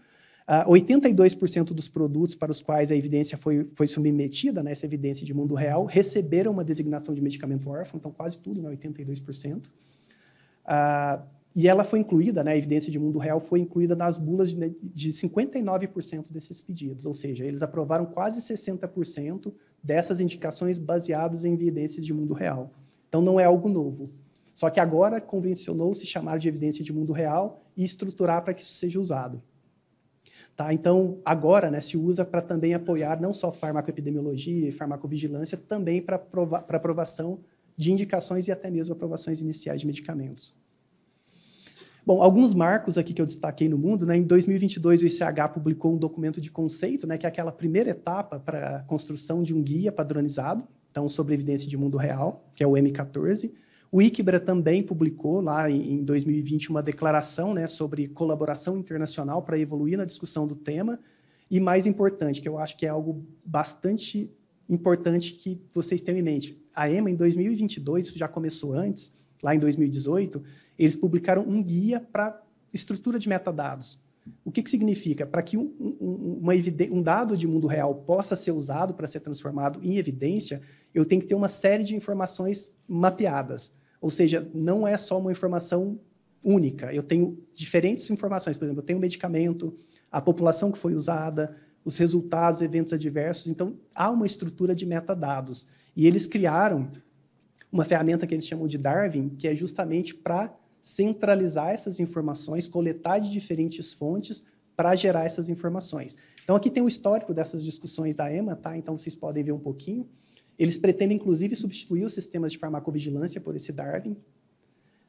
Speaker 3: ah, 82% dos produtos para os quais a evidência foi, foi submetida, né, essa evidência de mundo real, receberam uma designação de medicamento órfão, então quase tudo, né, 82%. Uh, e ela foi incluída, né, a evidência de mundo real foi incluída nas bulas de, né, de 59% desses pedidos, ou seja, eles aprovaram quase 60% dessas indicações baseadas em evidências de mundo real. Então não é algo novo. Só que agora convencionou-se chamar de evidência de mundo real e estruturar para que isso seja usado. Tá? Então, agora né, se usa para também apoiar não só farmacoepidemiologia e farmacovigilância, também para aprovação de indicações e até mesmo aprovações iniciais de medicamentos. Bom, alguns marcos aqui que eu destaquei no mundo, né? Em 2022 o ICH publicou um documento de conceito, né, que é aquela primeira etapa para a construção de um guia padronizado, então sobre evidência de mundo real, que é o M14. O ICBRA também publicou lá em 2020 uma declaração, né, sobre colaboração internacional para evoluir na discussão do tema. E mais importante, que eu acho que é algo bastante importante que vocês tenham em mente. A EMA, em 2022, isso já começou antes, lá em 2018, eles publicaram um guia para estrutura de metadados. O que, que significa? Para que um, um, um, dado de mundo real possa ser usado para ser transformado em evidência, eu tenho que ter uma série de informações mapeadas. Ou seja, não é só uma informação única. Eu tenho diferentes informações. Por exemplo, eu tenho o um medicamento, a população que foi usada, os resultados, eventos adversos. Então, há uma estrutura de metadados. E eles criaram uma ferramenta que eles chamam de Darwin, que é justamente para centralizar essas informações, coletar de diferentes fontes para gerar essas informações. Então, aqui tem o histórico dessas discussões da EMA, tá? Então, vocês podem ver um pouquinho. Eles pretendem, inclusive, substituir os sistemas de farmacovigilância por esse Darwin.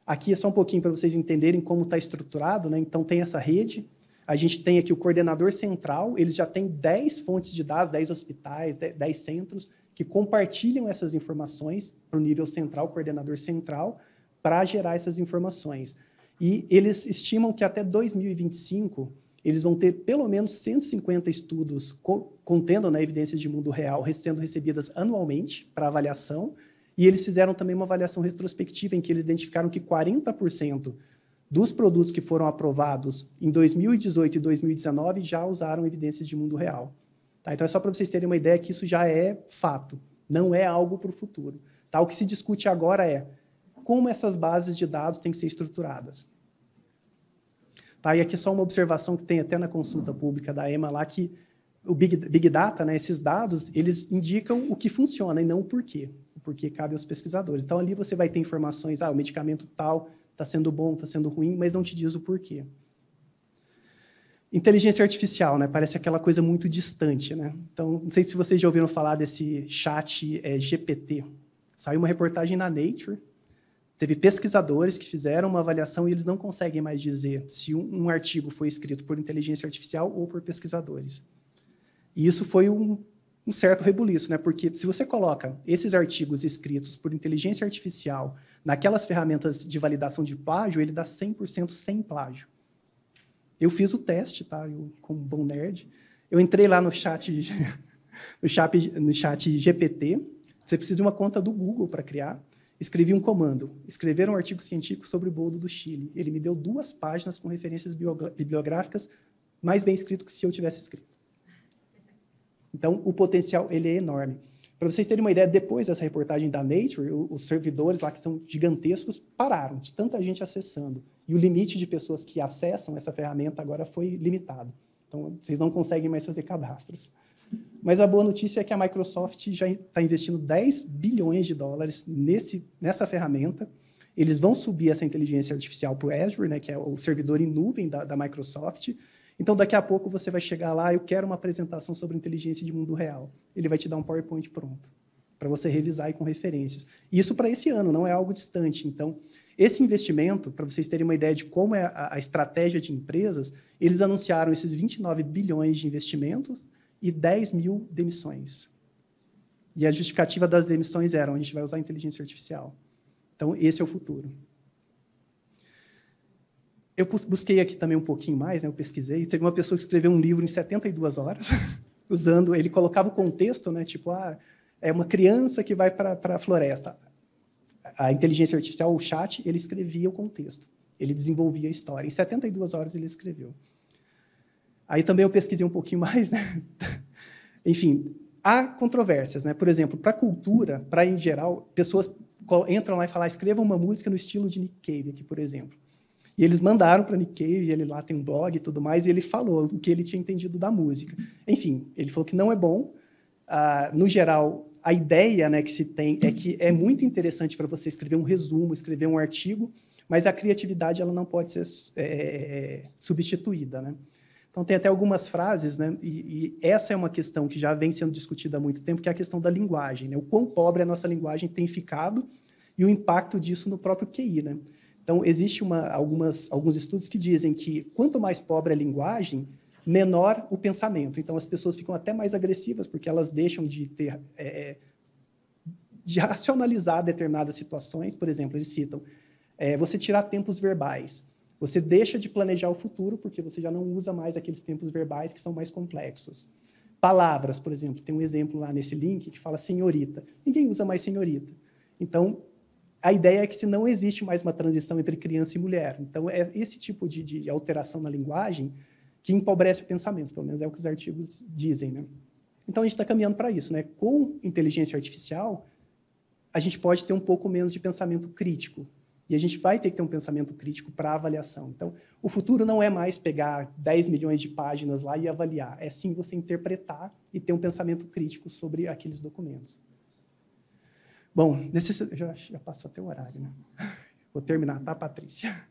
Speaker 3: Aqui é só um pouquinho para vocês entenderem como está estruturado, né? Então, tem essa rede. A gente tem aqui o coordenador central, eles já têm 10 fontes de dados, 10 hospitais, 10 centros que compartilham essas informações para o nível central, coordenador central, para gerar essas informações. E eles estimam que até 2025 eles vão ter pelo menos 150 estudos co contendo né, evidências de mundo real sendo recebidas anualmente para avaliação. E eles fizeram também uma avaliação retrospectiva em que eles identificaram que 40% dos produtos que foram aprovados em 2018 e 2019 já usaram evidências de mundo real. Tá? Então é só para vocês terem uma ideia que isso já é fato, não é algo para o futuro. Tá? O que se discute agora é como essas bases de dados têm que ser estruturadas. Tá? E aqui só uma observação que tem até na consulta pública da EMA lá, que o Big, Big Data, né, esses dados, eles indicam o que funciona e não o porquê. O porquê cabe aos pesquisadores. Então, ali você vai ter informações, ah, o medicamento tal está sendo bom, está sendo ruim, mas não te diz o porquê. Inteligência artificial, né? Parece aquela coisa muito distante, né? Então, não sei se vocês já ouviram falar desse chat é, GPT. Saiu uma reportagem na Nature Teve pesquisadores que fizeram uma avaliação e eles não conseguem mais dizer se um, um artigo foi escrito por inteligência artificial ou por pesquisadores. E isso foi um, um certo rebuliço, né? porque se você coloca esses artigos escritos por inteligência artificial naquelas ferramentas de validação de plágio, ele dá 100% sem plágio. Eu fiz o teste, tá? Eu, como bom nerd, eu entrei lá no chat, no chat, no chat GPT. Você precisa de uma conta do Google para criar escrevi um comando, escrever um artigo científico sobre o boldo do Chile. Ele me deu duas páginas com referências bibliográficas mais bem escrito que se eu tivesse escrito. Então, o potencial ele é enorme. Para vocês terem uma ideia, depois dessa reportagem da Nature, os servidores lá que são gigantescos pararam, de tanta gente acessando. E o limite de pessoas que acessam essa ferramenta agora foi limitado. Então, vocês não conseguem mais fazer cadastros. Mas a boa notícia é que a Microsoft já está investindo 10 bilhões de dólares nesse, nessa ferramenta. Eles vão subir essa inteligência artificial para o Azure, né, que é o servidor em nuvem da, da Microsoft. Então, daqui a pouco você vai chegar lá, eu quero uma apresentação sobre inteligência de mundo real. Ele vai te dar um PowerPoint pronto, para você revisar e com referências. Isso para esse ano, não é algo distante. Então, esse investimento, para vocês terem uma ideia de como é a, a estratégia de empresas, eles anunciaram esses 29 bilhões de investimentos e 10 mil demissões. E a justificativa das demissões era: a gente vai usar inteligência artificial. Então, esse é o futuro. Eu busquei aqui também um pouquinho mais, né? eu pesquisei. Teve uma pessoa que escreveu um livro em 72 horas, usando. Ele colocava o contexto, né? tipo, ah, é uma criança que vai para a floresta. A inteligência artificial, o chat, ele escrevia o contexto. Ele desenvolvia a história. Em 72 horas ele escreveu. Aí também eu pesquisei um pouquinho mais, né? Enfim, há controvérsias, né? Por exemplo, para cultura, para em geral, pessoas entram lá e falam, ah, escrevam uma música no estilo de Nick Cave, aqui, por exemplo. E eles mandaram para Nick Cave, ele lá tem um blog e tudo mais, e ele falou o que ele tinha entendido da música. Enfim, ele falou que não é bom. Ah, no geral, a ideia né, que se tem é que é muito interessante para você escrever um resumo, escrever um artigo, mas a criatividade ela não pode ser é, é, é substituída, né? Então, tem até algumas frases, né? E, e, essa é uma questão que já vem sendo discutida há muito tempo, que é a questão da linguagem, né? O quão pobre a nossa linguagem tem ficado e o impacto disso no próprio QI, né? Então, existe algumas, alguns estudos que dizem que quanto mais pobre a linguagem, menor o pensamento. Então, as pessoas ficam até mais agressivas, porque elas deixam de ter... É, é de racionalizar determinadas situações, por exemplo, eles citam é, você tirar tempos verbais. Você deixa de planejar o futuro porque você já não usa mais aqueles tempos verbais que são mais complexos. Palavras, por exemplo, tem um exemplo lá nesse link que fala senhorita. Ninguém usa mais senhorita. Então, a ideia é que se não existe mais uma transição entre criança e mulher. Então, é esse tipo de, de alteração na linguagem que empobrece o pensamento, pelo menos é o que os artigos dizem. Né? Então, a gente está caminhando para isso. Né? Com inteligência artificial, a gente pode ter um pouco menos de pensamento crítico, e a gente vai ter que ter um pensamento crítico para avaliação. Então, o futuro não é mais pegar 10 milhões de páginas lá e avaliar, é sim você interpretar e ter um pensamento crítico sobre aqueles documentos. Bom, necess... já, já passou até o horário, né? Vou terminar, tá, Patrícia?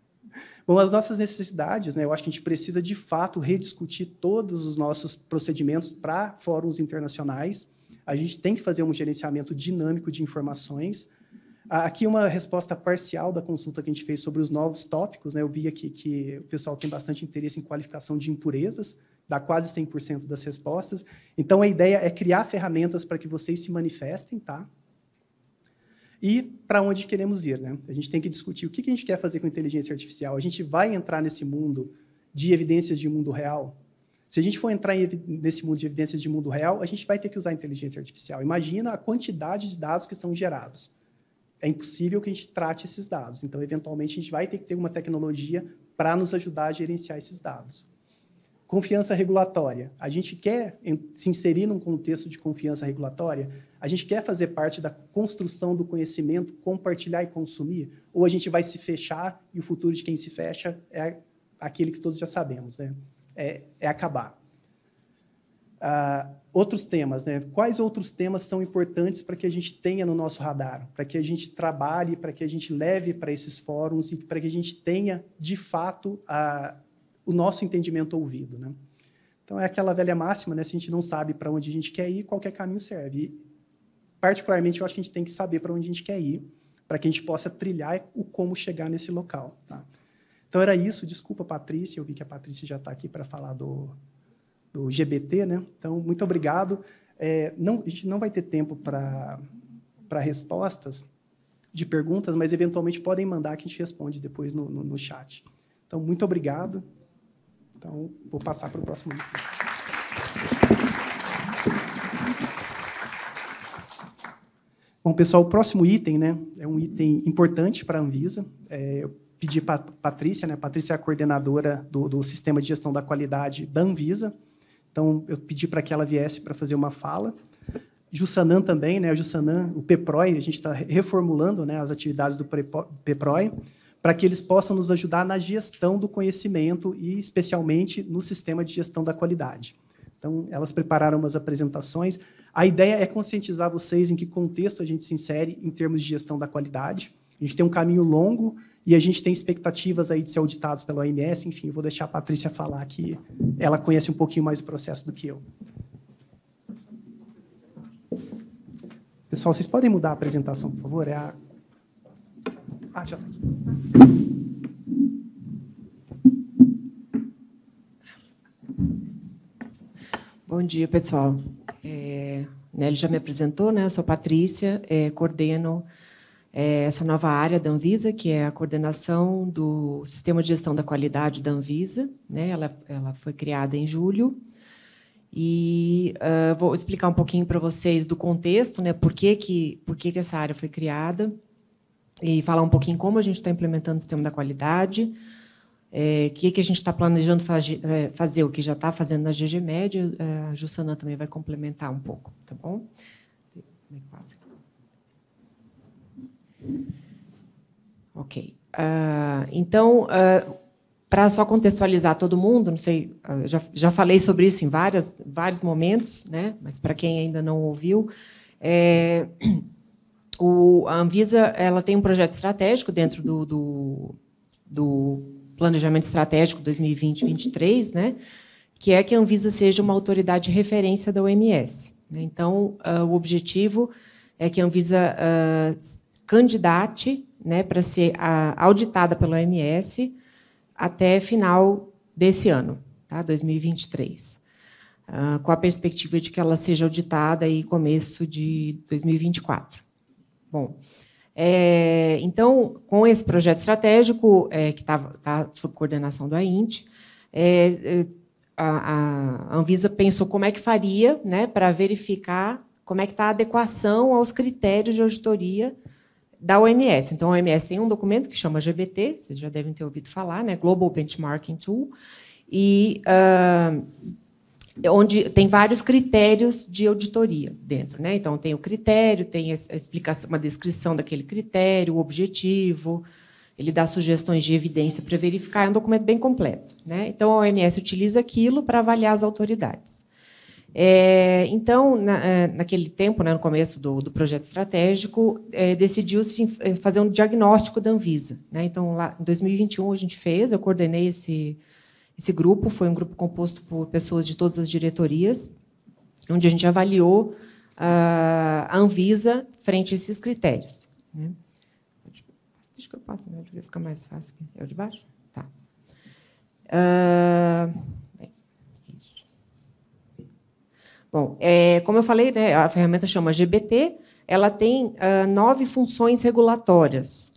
Speaker 3: Bom, as nossas necessidades, né? Eu acho que a gente precisa de fato rediscutir todos os nossos procedimentos para fóruns internacionais. A gente tem que fazer um gerenciamento dinâmico de informações Aqui uma resposta parcial da consulta que a gente fez sobre os novos tópicos. Né? Eu vi aqui que o pessoal tem bastante interesse em qualificação de impurezas, dá quase 100% das respostas. Então, a ideia é criar ferramentas para que vocês se manifestem, tá? E para onde queremos ir, né? A gente tem que discutir o que a gente quer fazer com inteligência artificial. A gente vai entrar nesse mundo de evidências de mundo real? Se a gente for entrar nesse mundo de evidências de mundo real, a gente vai ter que usar inteligência artificial. Imagina a quantidade de dados que são gerados é impossível que a gente trate esses dados. Então, eventualmente, a gente vai ter que ter uma tecnologia para nos ajudar a gerenciar esses dados. Confiança regulatória. A gente quer se inserir num contexto de confiança regulatória? A gente quer fazer parte da construção do conhecimento, compartilhar e consumir? Ou a gente vai se fechar e o futuro de quem se fecha é aquele que todos já sabemos, né? é, é acabar. Ah, outros temas, né? Quais outros temas são importantes para que a gente tenha no nosso radar, para que a gente trabalhe, para que a gente leve para esses fóruns e para que a gente tenha, de fato, a, o nosso entendimento ouvido, né? Então é aquela velha máxima, né? Se a gente não sabe para onde a gente quer ir, qualquer caminho serve. E, particularmente, eu acho que a gente tem que saber para onde a gente quer ir, para que a gente possa trilhar o como chegar nesse local, tá? Então era isso. Desculpa, Patrícia. Eu vi que a Patrícia já está aqui para falar do do GBT, né? Então, muito obrigado. É, não, a gente não vai ter tempo para respostas de perguntas, mas eventualmente podem mandar que a gente responde depois no, no, no chat. Então, muito obrigado. Então, vou passar para o próximo item. Bom, pessoal, o próximo item né, é um item importante para a Anvisa. É, eu pedi para a Patrícia, né, a Patrícia é a coordenadora do, do Sistema de Gestão da Qualidade da Anvisa. Então, eu pedi para que ela viesse para fazer uma fala. Jussanã também, né? O Jussanã, o PEPROI, a gente está reformulando né, as atividades do PEPROI para que eles possam nos ajudar na gestão do conhecimento e, especialmente, no sistema de gestão da qualidade. Então, elas prepararam umas apresentações. A ideia é conscientizar vocês em que contexto a gente se insere em termos de gestão da qualidade. A gente tem um caminho longo e a gente tem expectativas aí de ser auditados pela OMS, enfim, vou deixar a Patrícia falar que ela conhece um pouquinho mais o processo do que eu. Pessoal, vocês podem mudar a apresentação, por favor? É a... Ah, já está aqui. Bom
Speaker 9: dia, pessoal. É, Nelly já me apresentou, né? Eu sou Patrícia, é, coordeno é, essa nova área da Anvisa, que é a coordenação do Sistema de Gestão da Qualidade da Anvisa. Né? Ela, ela foi criada em julho. E uh, vou explicar um pouquinho para vocês do contexto, né? por, que, que, por que, que essa área foi criada, e falar um pouquinho como a gente está implementando o Sistema da Qualidade, o é, que, que a gente está planejando fazer, é, fazer, o que já está fazendo na GG Média, a Jussana também vai complementar um pouco, tá bom? Como é que passa Ok. Uh, então, uh, ah, para só contextualizar todo mundo, não sei, uh, já, já falei sobre isso em várias, vários momentos, né? mas para quem ainda não ouviu, é, o, a Anvisa ela tem um projeto estratégico dentro do, do, do Planejamento Estratégico 2020-2023, né? que é que a Anvisa seja uma autoridade de referência da OMS. Né? Então, o objetivo é que a Anvisa candidate né, para ser a, auditada pelo OMS até final desse ano, tá, 2023, uh, ah, com a perspectiva de que ela seja auditada aí começo de 2024. Bom, é, então, com esse projeto estratégico, é, que está tá sob coordenação do AINT, é, é, a, a, Anvisa pensou como é que faria né, para verificar como é que está a adequação aos critérios de auditoria da OMS. Então, a OMS tem um documento que chama GBT, vocês já devem ter ouvido falar, né? Global Benchmarking Tool, e uh, onde tem vários critérios de auditoria dentro, né? Então, tem o critério, tem a explicação, uma descrição daquele critério, o objetivo, ele dá sugestões de evidência para verificar, é um documento bem completo, né? Então, a OMS utiliza aquilo para avaliar as autoridades. É, então, na, é, naquele tempo, né, no começo do, do projeto estratégico, é, decidiu-se é, fazer um diagnóstico da Anvisa. Né? Então, lá em 2021 a gente fez, eu coordenei esse, esse grupo, foi um grupo composto por pessoas de todas as diretorias, onde a gente avaliou a Anvisa frente a esses critérios. Né? Deixa que eu passo, né? ficar mais fácil. É o de baixo? Tá. Uh... Bom, é, como eu falei, né, a ferramenta chama GBT, ela tem uh, nove funções regulatórias.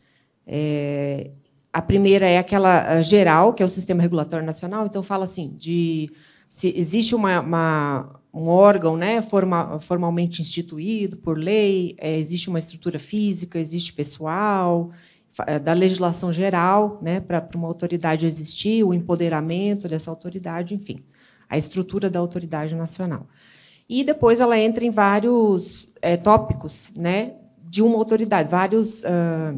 Speaker 9: É, a primeira é aquela ah, geral, que é o Sistema Regulatório Nacional, então fala assim de se existe uma, uma um órgão né, forma, formalmente instituído por lei, é, existe uma estrutura física, existe pessoal, é, da legislação geral, né, para uma autoridade existir, o empoderamento dessa autoridade, enfim, a estrutura da autoridade nacional. E depois ela entra em vários é, tópicos né, de uma autoridade, várias uh, ah,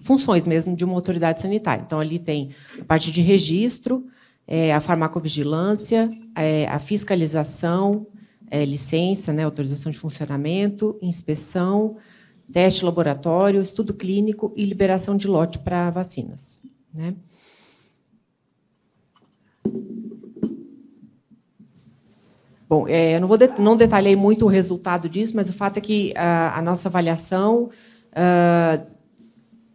Speaker 9: funções mesmo de uma autoridade sanitária. Então, ali tem a parte de registro, é, a farmacovigilância, é, a fiscalização, é, licença, né, autorização de funcionamento, inspeção, teste laboratório, estudo clínico e liberação de lote para vacinas. Né? Bom, é, eu não, vou de não detalhei muito o resultado disso, mas o fato é que a, ah, a nossa avaliação ah,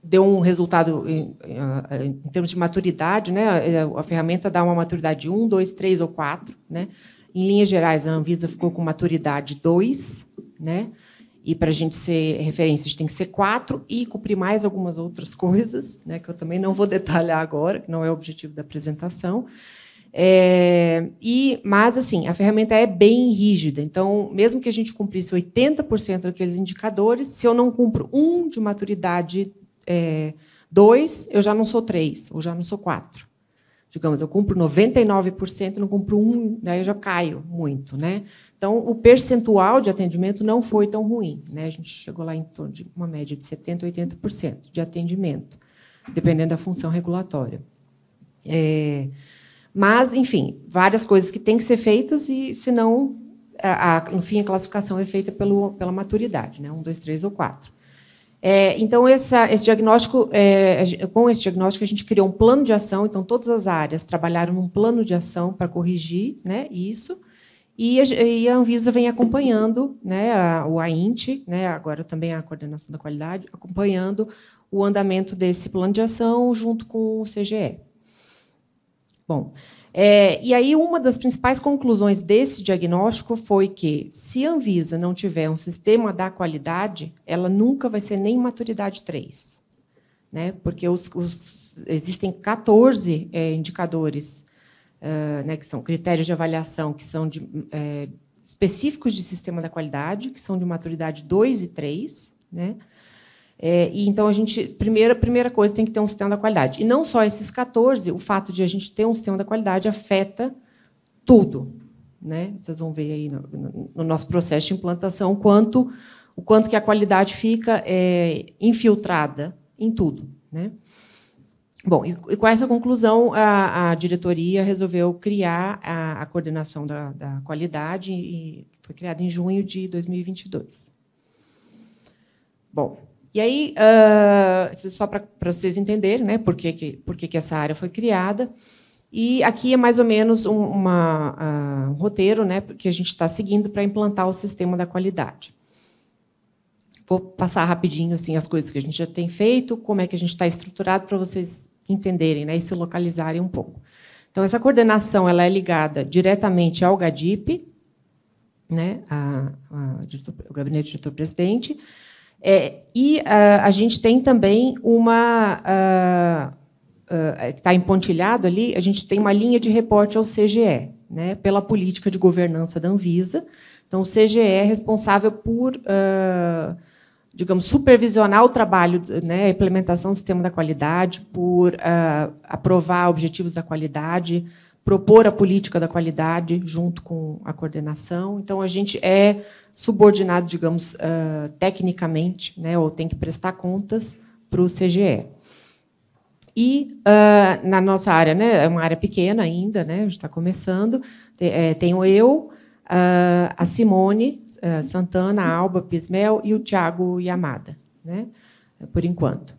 Speaker 9: deu um resultado em, ah, em, termos de maturidade, né? A, é, a ferramenta dá uma maturidade de 1, 2, 3 ou 4, né? Em linhas gerais, a Anvisa ficou com maturidade 2, né? E para a gente ser referência, a gente tem que ser quatro e cumprir mais algumas outras coisas, né, que eu também não vou detalhar agora, que não é o objetivo da apresentação. É, e, mas, assim, a ferramenta é bem rígida. Então, mesmo que a gente cumprisse 80% daqueles indicadores, se eu não cumpro um de maturidade 2, é, eu já não sou 3, ou já não sou 4. Digamos, eu cumpro 99%, não cumpro um, daí né, eu já caio muito. Né? Então, o percentual de atendimento não foi tão ruim. Né? A gente chegou lá em torno de uma média de 70%, 80% de atendimento, dependendo da função regulatória. É, mas, enfim, várias coisas que têm que ser feitas e, senão, no fim a classificação é feita pelo, pela maturidade, né? Um, dois, três ou quatro. É, então, essa, esse diagnóstico, é, com esse diagnóstico, a gente criou um plano de ação. Então, todas as áreas trabalharam num plano de ação para corrigir né, isso. E a, e a, Anvisa vem acompanhando, né, a, o AINT, né, agora também a coordenação da qualidade, acompanhando o andamento desse plano de ação junto com o CGE. Bom, é, e aí uma das principais conclusões desse diagnóstico foi que se a Anvisa não tiver um sistema da qualidade, ela nunca vai ser nem maturidade 3, né? porque os, os, existem 14 é, indicadores, uh, né, que são critérios de avaliação, que são de, é, específicos de sistema da qualidade, que são de maturidade 2 e 3, né? É, e então a gente, primeira, primeira coisa, tem que ter um sistema da qualidade. E não só esses 14, o fato de a gente ter um sistema da qualidade afeta tudo. Né? Vocês vão ver aí no, no, nosso processo de implantação quanto, o quanto que a qualidade fica é, infiltrada em tudo. Né? Bom, e, e com essa conclusão, a, a diretoria resolveu criar a, a coordenação da, da qualidade, e foi criada em junho de 2022. Bom, e aí, uh, só para vocês entenderem né, por, que, que, por que, que essa área foi criada, e aqui é mais ou menos um, uma, uh, um roteiro né, que a gente está seguindo para implantar o sistema da qualidade. Vou passar rapidinho assim, as coisas que a gente já tem feito, como é que a gente está estruturado para vocês entenderem né, e se localizarem um pouco. Então, essa coordenação ela é ligada diretamente ao GADIP, né, a, a, o Gabinete Diretor-Presidente, é, e uh, a gente tem também uma. Uh, uh, que está empontilhado ali, a gente tem uma linha de reporte ao CGE, né, pela política de governança da Anvisa. Então, o CGE é responsável por digamos, supervisionar o trabalho, né, a implementação do sistema da qualidade, por uh, aprovar objetivos da qualidade, propor a política da qualidade junto com a coordenação. Então, a gente é subordinado, digamos, uh, tecnicamente, né, ou tem que prestar contas para o CGE. E uh, na nossa área, né, é uma área pequena ainda, né, está começando, é, tenho eu, uh, a Simone Santana, a Alba Pismel e o Tiago Yamada, né, por enquanto.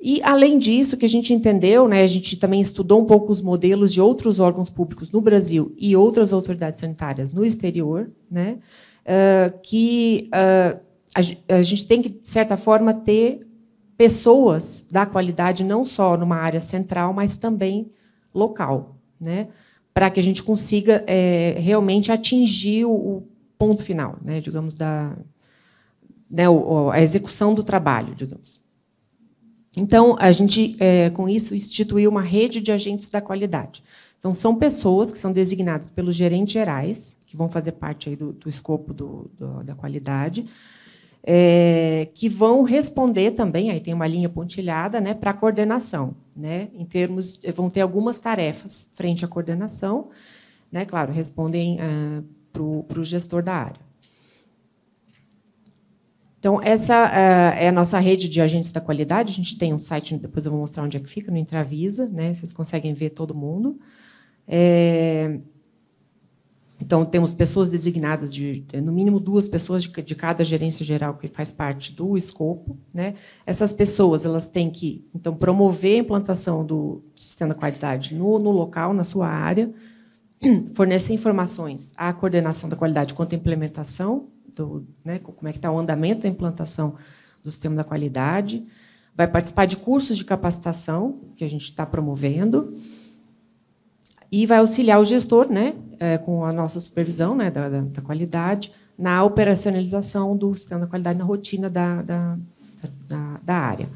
Speaker 9: E, além disso, que a gente entendeu, né, a gente também estudou um pouco os modelos de outros órgãos públicos no Brasil e outras autoridades sanitárias no exterior, né, uh, que uh, a, a gente tem que, de certa forma, ter pessoas da qualidade não só numa área central, mas também local, né, para que a gente consiga é, realmente atingir o, o ponto final, né, digamos, da né, a execução do trabalho, digamos. Então, a gente, é, com isso, instituiu uma rede de agentes da qualidade. Então, são pessoas que são designadas pelos gerentes gerais, que vão fazer parte aí do, do escopo do, do, da qualidade, é, que vão responder também, aí tem uma linha pontilhada, né, para a coordenação. Né, em termos, eh, vão ter algumas tarefas frente à coordenação, né, claro, respondem ah, para o gestor da área. Então, essa uh, é a nossa rede de agentes da qualidade. A gente tem um site, depois eu vou mostrar onde é que fica, no Intravisa, né? Vocês conseguem ver todo mundo. É... Então, temos pessoas designadas, de, eh, no mínimo duas pessoas de, de, cada gerência geral que faz parte do escopo. Né? Essas pessoas elas têm que então promover a implantação do sistema de qualidade no, no local, na sua área, fornecer informações à coordenação da qualidade quanto à implementação do né, como é que está o andamento da implantação do sistema da qualidade, vai participar de cursos de capacitação que a gente está promovendo e vai auxiliar o gestor, né, é, com a nossa supervisão né, da, da qualidade, na operacionalização do sistema da qualidade na rotina da, da, da, da área.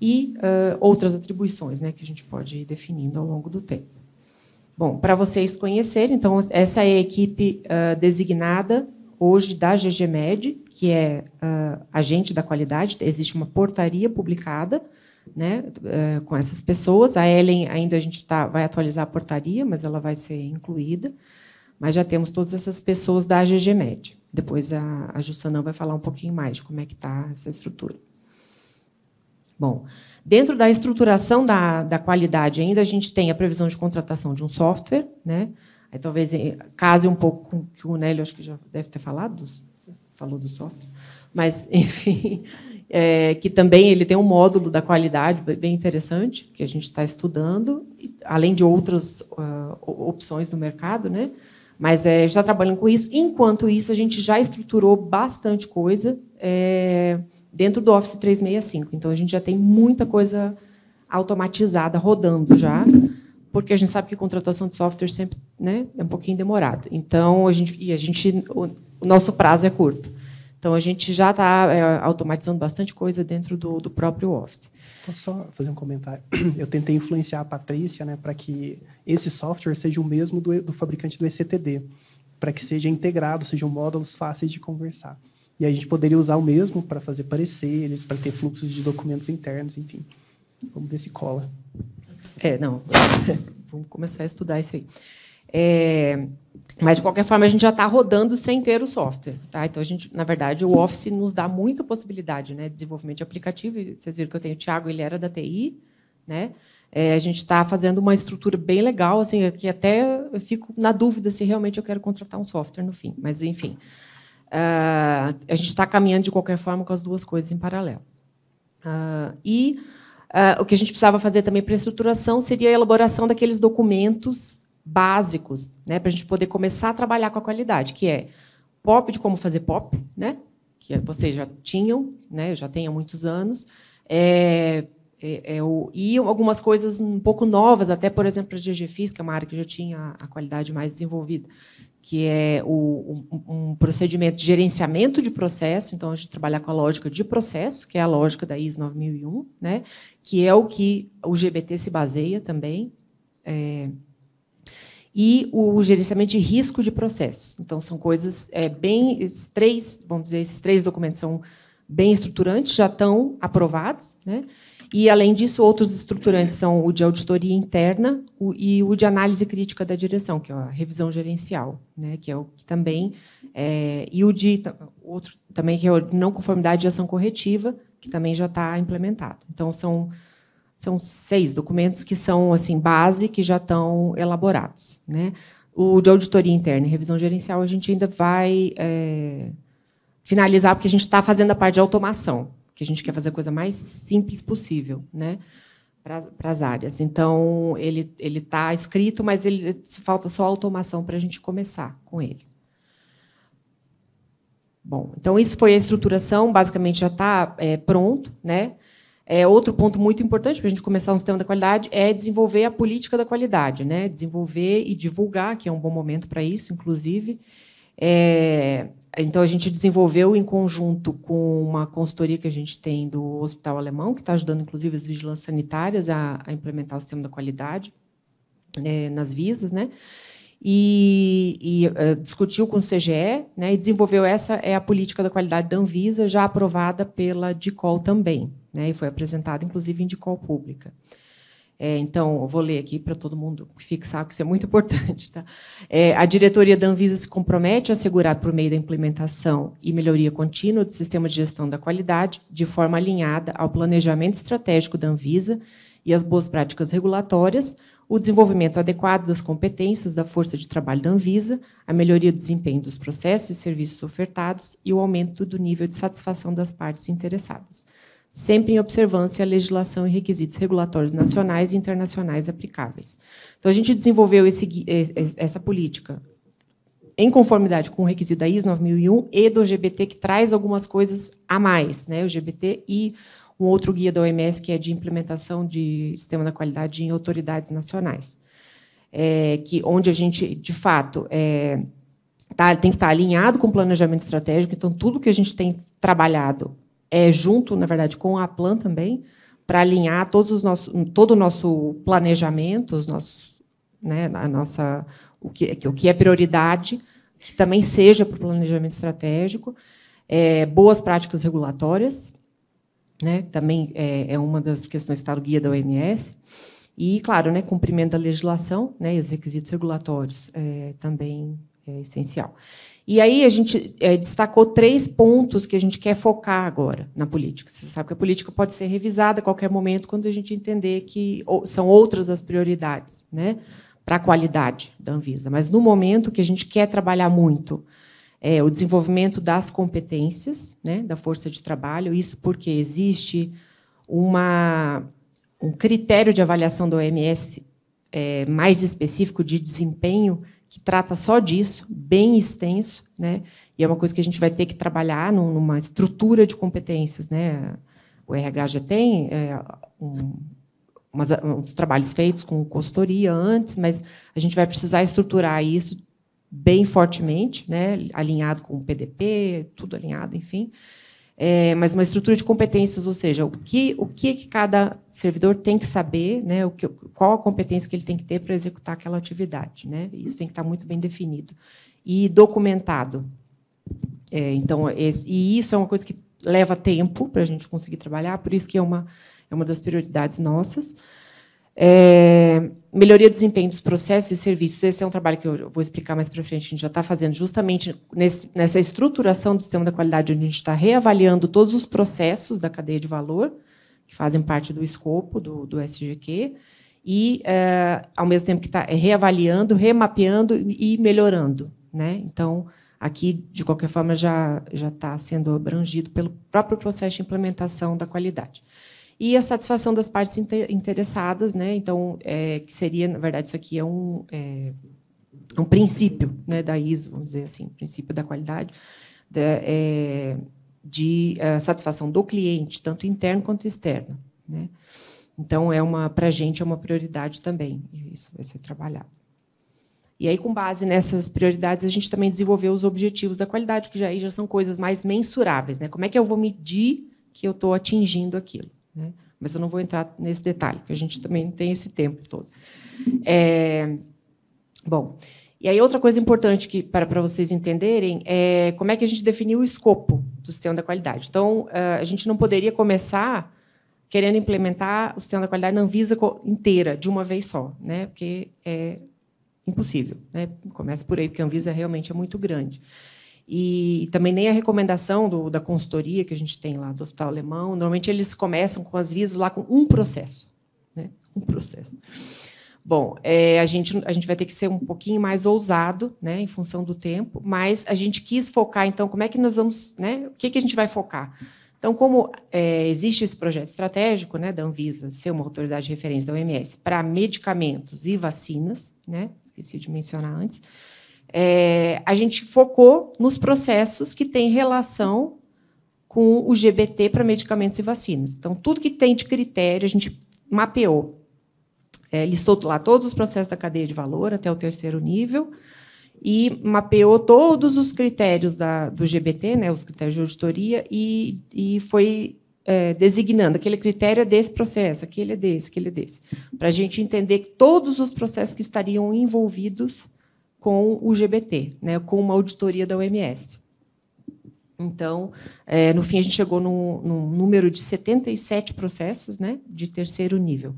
Speaker 9: E uh, outras atribuições né, que a gente pode ir definindo ao longo do tempo. Bom, para vocês conhecerem, então, essa é a equipe uh, designada hoje da GGMED, que é uh, ah, agente da qualidade, existe uma portaria publicada né, uh, com essas pessoas. A Ellen ainda a gente tá, vai atualizar a portaria, mas ela vai ser incluída. Mas já temos todas essas pessoas da GGMED. Depois a, a Jussanã vai falar um pouquinho mais de como é que está essa estrutura. Bom, dentro da estruturação da, da qualidade, ainda a gente tem a previsão de contratação de um software, né? É, talvez eh, case um pouco com o que o Nélio acho que já deve ter falado, falou do software, mas enfim, é, que também ele tem um módulo da qualidade bem interessante que a gente está estudando, além de outras uh, opções do mercado, né? Mas é, eh, está trabalhando com isso. Enquanto isso, a gente já estruturou bastante coisa é, dentro do Office 365. Então a gente já tem muita coisa automatizada rodando já porque a gente sabe que contratação de software sempre né, é um pouquinho demorado. Então, a gente, e a gente, o, o nosso prazo é curto. Então, a gente já está é, automatizando bastante coisa
Speaker 3: dentro do, do próprio Office. Posso só fazer um comentário? Eu tentei influenciar a Patrícia né, para que esse software seja o mesmo do, do fabricante do ECTD, para que seja integrado, sejam módulos fáceis de conversar. E a gente poderia usar o mesmo para fazer pareceres, para ter fluxos de documentos internos, enfim. Vamos ver se cola. É, não.
Speaker 9: Vamos começar a estudar isso aí. É, mas, de qualquer forma, a gente já está rodando sem ter o software. Tá? Então, a gente, na verdade, o Office nos dá muita possibilidade né? desenvolvimento de aplicativo. Vocês viram que eu tenho o Thiago, ele era da TI. Né? É, a gente está fazendo uma estrutura bem legal, assim, é que até eu fico na dúvida se realmente eu quero contratar um software no fim. Mas, enfim, uh, a gente está caminhando, de qualquer forma, com as duas coisas em paralelo. Uh, e Uh, o que a gente precisava fazer também para a estruturação seria a elaboração daqueles documentos básicos, né, para a gente poder começar a trabalhar com a qualidade, que é POP de como fazer POP, né, que vocês já tinham, né, já tem há muitos anos, é, é, é o, e algumas coisas um pouco novas, até, por exemplo, a GG Física, é uma área que já tinha a qualidade mais desenvolvida que é o, um, um, procedimento de gerenciamento de processo, então a gente trabalha com a lógica de processo, que é a lógica da IS 9001, né, que é o que o GBT se baseia também, é, e o gerenciamento de risco de processo. Então são coisas é, bem, esses três, vamos dizer, esses três documentos são bem estruturantes, já estão aprovados, né, e, além disso, outros estruturantes são o de auditoria interna e o de análise crítica da direção, que é a revisão gerencial, né, que é o que também. É, e o de outro também, que é o não conformidade de ação corretiva, que também já está implementado. Então, são, são seis documentos que são assim base, que já estão elaborados. Né? O de auditoria interna e revisão gerencial a gente ainda vai é, finalizar, porque a gente está fazendo a parte de automação que a gente quer fazer a coisa mais simples possível, né? Para as áreas. Então, ele está escrito, mas ele falta só automação para a gente começar com eles. Bom, então isso foi a estruturação, basicamente já está é, pronto, né? É, outro ponto muito importante para a gente começar um sistema da qualidade é desenvolver a política da qualidade, né? Desenvolver e divulgar, que é um bom momento para isso, inclusive, é, então, a gente desenvolveu em conjunto com uma consultoria que a gente tem do Hospital Alemão, que está ajudando, inclusive, as vigilâncias sanitárias a, a implementar o sistema da qualidade é, nas visas, né? E, e uh, discutiu com o CGE, né? E desenvolveu essa é a política da qualidade da Anvisa, já aprovada pela DICOL também, né? E foi apresentada, inclusive, em DICOL pública. É, então, eu vou ler aqui para todo mundo fixar, porque isso é muito importante. Tá? É, a diretoria da Anvisa se compromete a assegurar, por meio da implementação e melhoria contínua do sistema de gestão da qualidade, de forma alinhada ao planejamento estratégico da Anvisa e às boas práticas regulatórias, o desenvolvimento adequado das competências da força de trabalho da Anvisa, a melhoria do desempenho dos processos e serviços ofertados e o aumento do nível de satisfação das partes interessadas sempre em observância à legislação e requisitos regulatórios nacionais e internacionais aplicáveis. Então, a gente desenvolveu esse, essa política em conformidade com o requisito da ISO 9001 e do GBT, que traz algumas coisas a mais, né? o GBT e um outro guia da OMS, que é de implementação de sistema da qualidade em autoridades nacionais, é, que onde a gente, de fato, é, tá, tem que estar tá alinhado com o planejamento estratégico, então tudo que a gente tem trabalhado é, junto, na verdade, com a Plan também, para alinhar todos os nossos, todo o nosso planejamento, os nossos, né, a nossa, o que, o que é prioridade, que também seja para o planejamento estratégico, é, boas práticas regulatórias, né, também é, é, uma das questões que está no guia da OMS, e, claro, né, cumprimento da legislação né, e os requisitos regulatórios é, também é essencial. E aí a gente é, destacou três pontos que a gente quer focar agora na política. Você sabe que a política pode ser revisada a qualquer momento quando a gente entender que são outras as prioridades né, para a qualidade da Anvisa. Mas no momento que a gente quer trabalhar muito é, o desenvolvimento das competências né, da força de trabalho, isso porque existe uma, um critério de avaliação da OMS é, eh, mais específico de desempenho que trata só disso, bem extenso, né? E é uma coisa que a gente vai ter que trabalhar numa estrutura de competências, né? O RH já tem é, um, umas, uns trabalhos feitos com consultoria antes, mas a gente vai precisar estruturar isso bem fortemente, né? Alinhado com o PDP, tudo alinhado, enfim é, mas uma estrutura de competências, ou seja, o que, o que, que cada servidor tem que saber, né, o que, qual a competência que ele tem que ter para executar aquela atividade. Né? Isso tem que estar tá muito bem definido e documentado. É, então, esse, e isso é uma coisa que leva tempo para a gente conseguir trabalhar, por isso que é uma, é uma das prioridades nossas. É, melhoria do desempenho dos processos e serviços. Esse é um trabalho que eu vou explicar mais para frente. A gente já está fazendo justamente nesse, nessa estruturação do sistema da qualidade, onde a gente está reavaliando todos os processos da cadeia de valor, que fazem parte do escopo do, do SGQ, e, é, ao mesmo tempo que está é, reavaliando, remapeando e melhorando. Né? Então, aqui, de qualquer forma, já está sendo abrangido pelo próprio processo de implementação da qualidade e a satisfação das partes inter interessadas, né? Então, é, que seria, na verdade, isso aqui é um, é, um princípio né, da ISO, vamos dizer assim, princípio da qualidade, da, é, de é, satisfação do cliente, tanto interno quanto externo. Né? Então, é uma para a gente é uma prioridade também, e isso vai ser trabalhado. E aí, com base nessas prioridades, a gente também desenvolveu os objetivos da qualidade, que já, já são coisas mais mensuráveis. Né? Como é que eu vou medir que eu estou atingindo aquilo? Né? Mas eu não vou entrar nesse detalhe, que a gente também não tem esse tempo todo. É, bom, e aí outra coisa importante que para, para vocês entenderem é como é que a gente definiu o escopo do sistema da qualidade. Então, é, a gente não poderia começar querendo implementar o sistema da qualidade na Anvisa inteira, de uma vez só, né? porque é impossível. Né? Começa por aí, porque a Anvisa realmente é muito grande e também nem a recomendação do, da consultoria que a gente tem lá do Hospital Alemão. Normalmente eles começam com as visas lá com um processo, né?
Speaker 2: Um processo.
Speaker 9: Bom, é, a, gente, a gente vai ter que ser um pouquinho mais ousado, né, em função do tempo, mas a gente quis focar, então, como é que nós vamos, né, o que, que a gente vai focar? Então, como é, existe esse projeto estratégico, né, da Anvisa ser uma autoridade de referência da OMS para medicamentos e vacinas, né, esqueci de mencionar antes, é, a gente focou nos processos que têm relação com o GBT para medicamentos e vacinas. Então, tudo que tem de critério, a gente mapeou. É, listou lá todos os processos da cadeia de valor até o terceiro nível e mapeou todos os critérios da, do GBT, né, os critérios de auditoria, e, e foi é, designando aquele critério é desse processo, aquele é desse, aquele é desse, para a gente entender todos os processos que estariam envolvidos com o GBT, né, com uma auditoria da OMS. Então, é, no fim, a gente chegou num, num número de 77 processos né, de terceiro nível.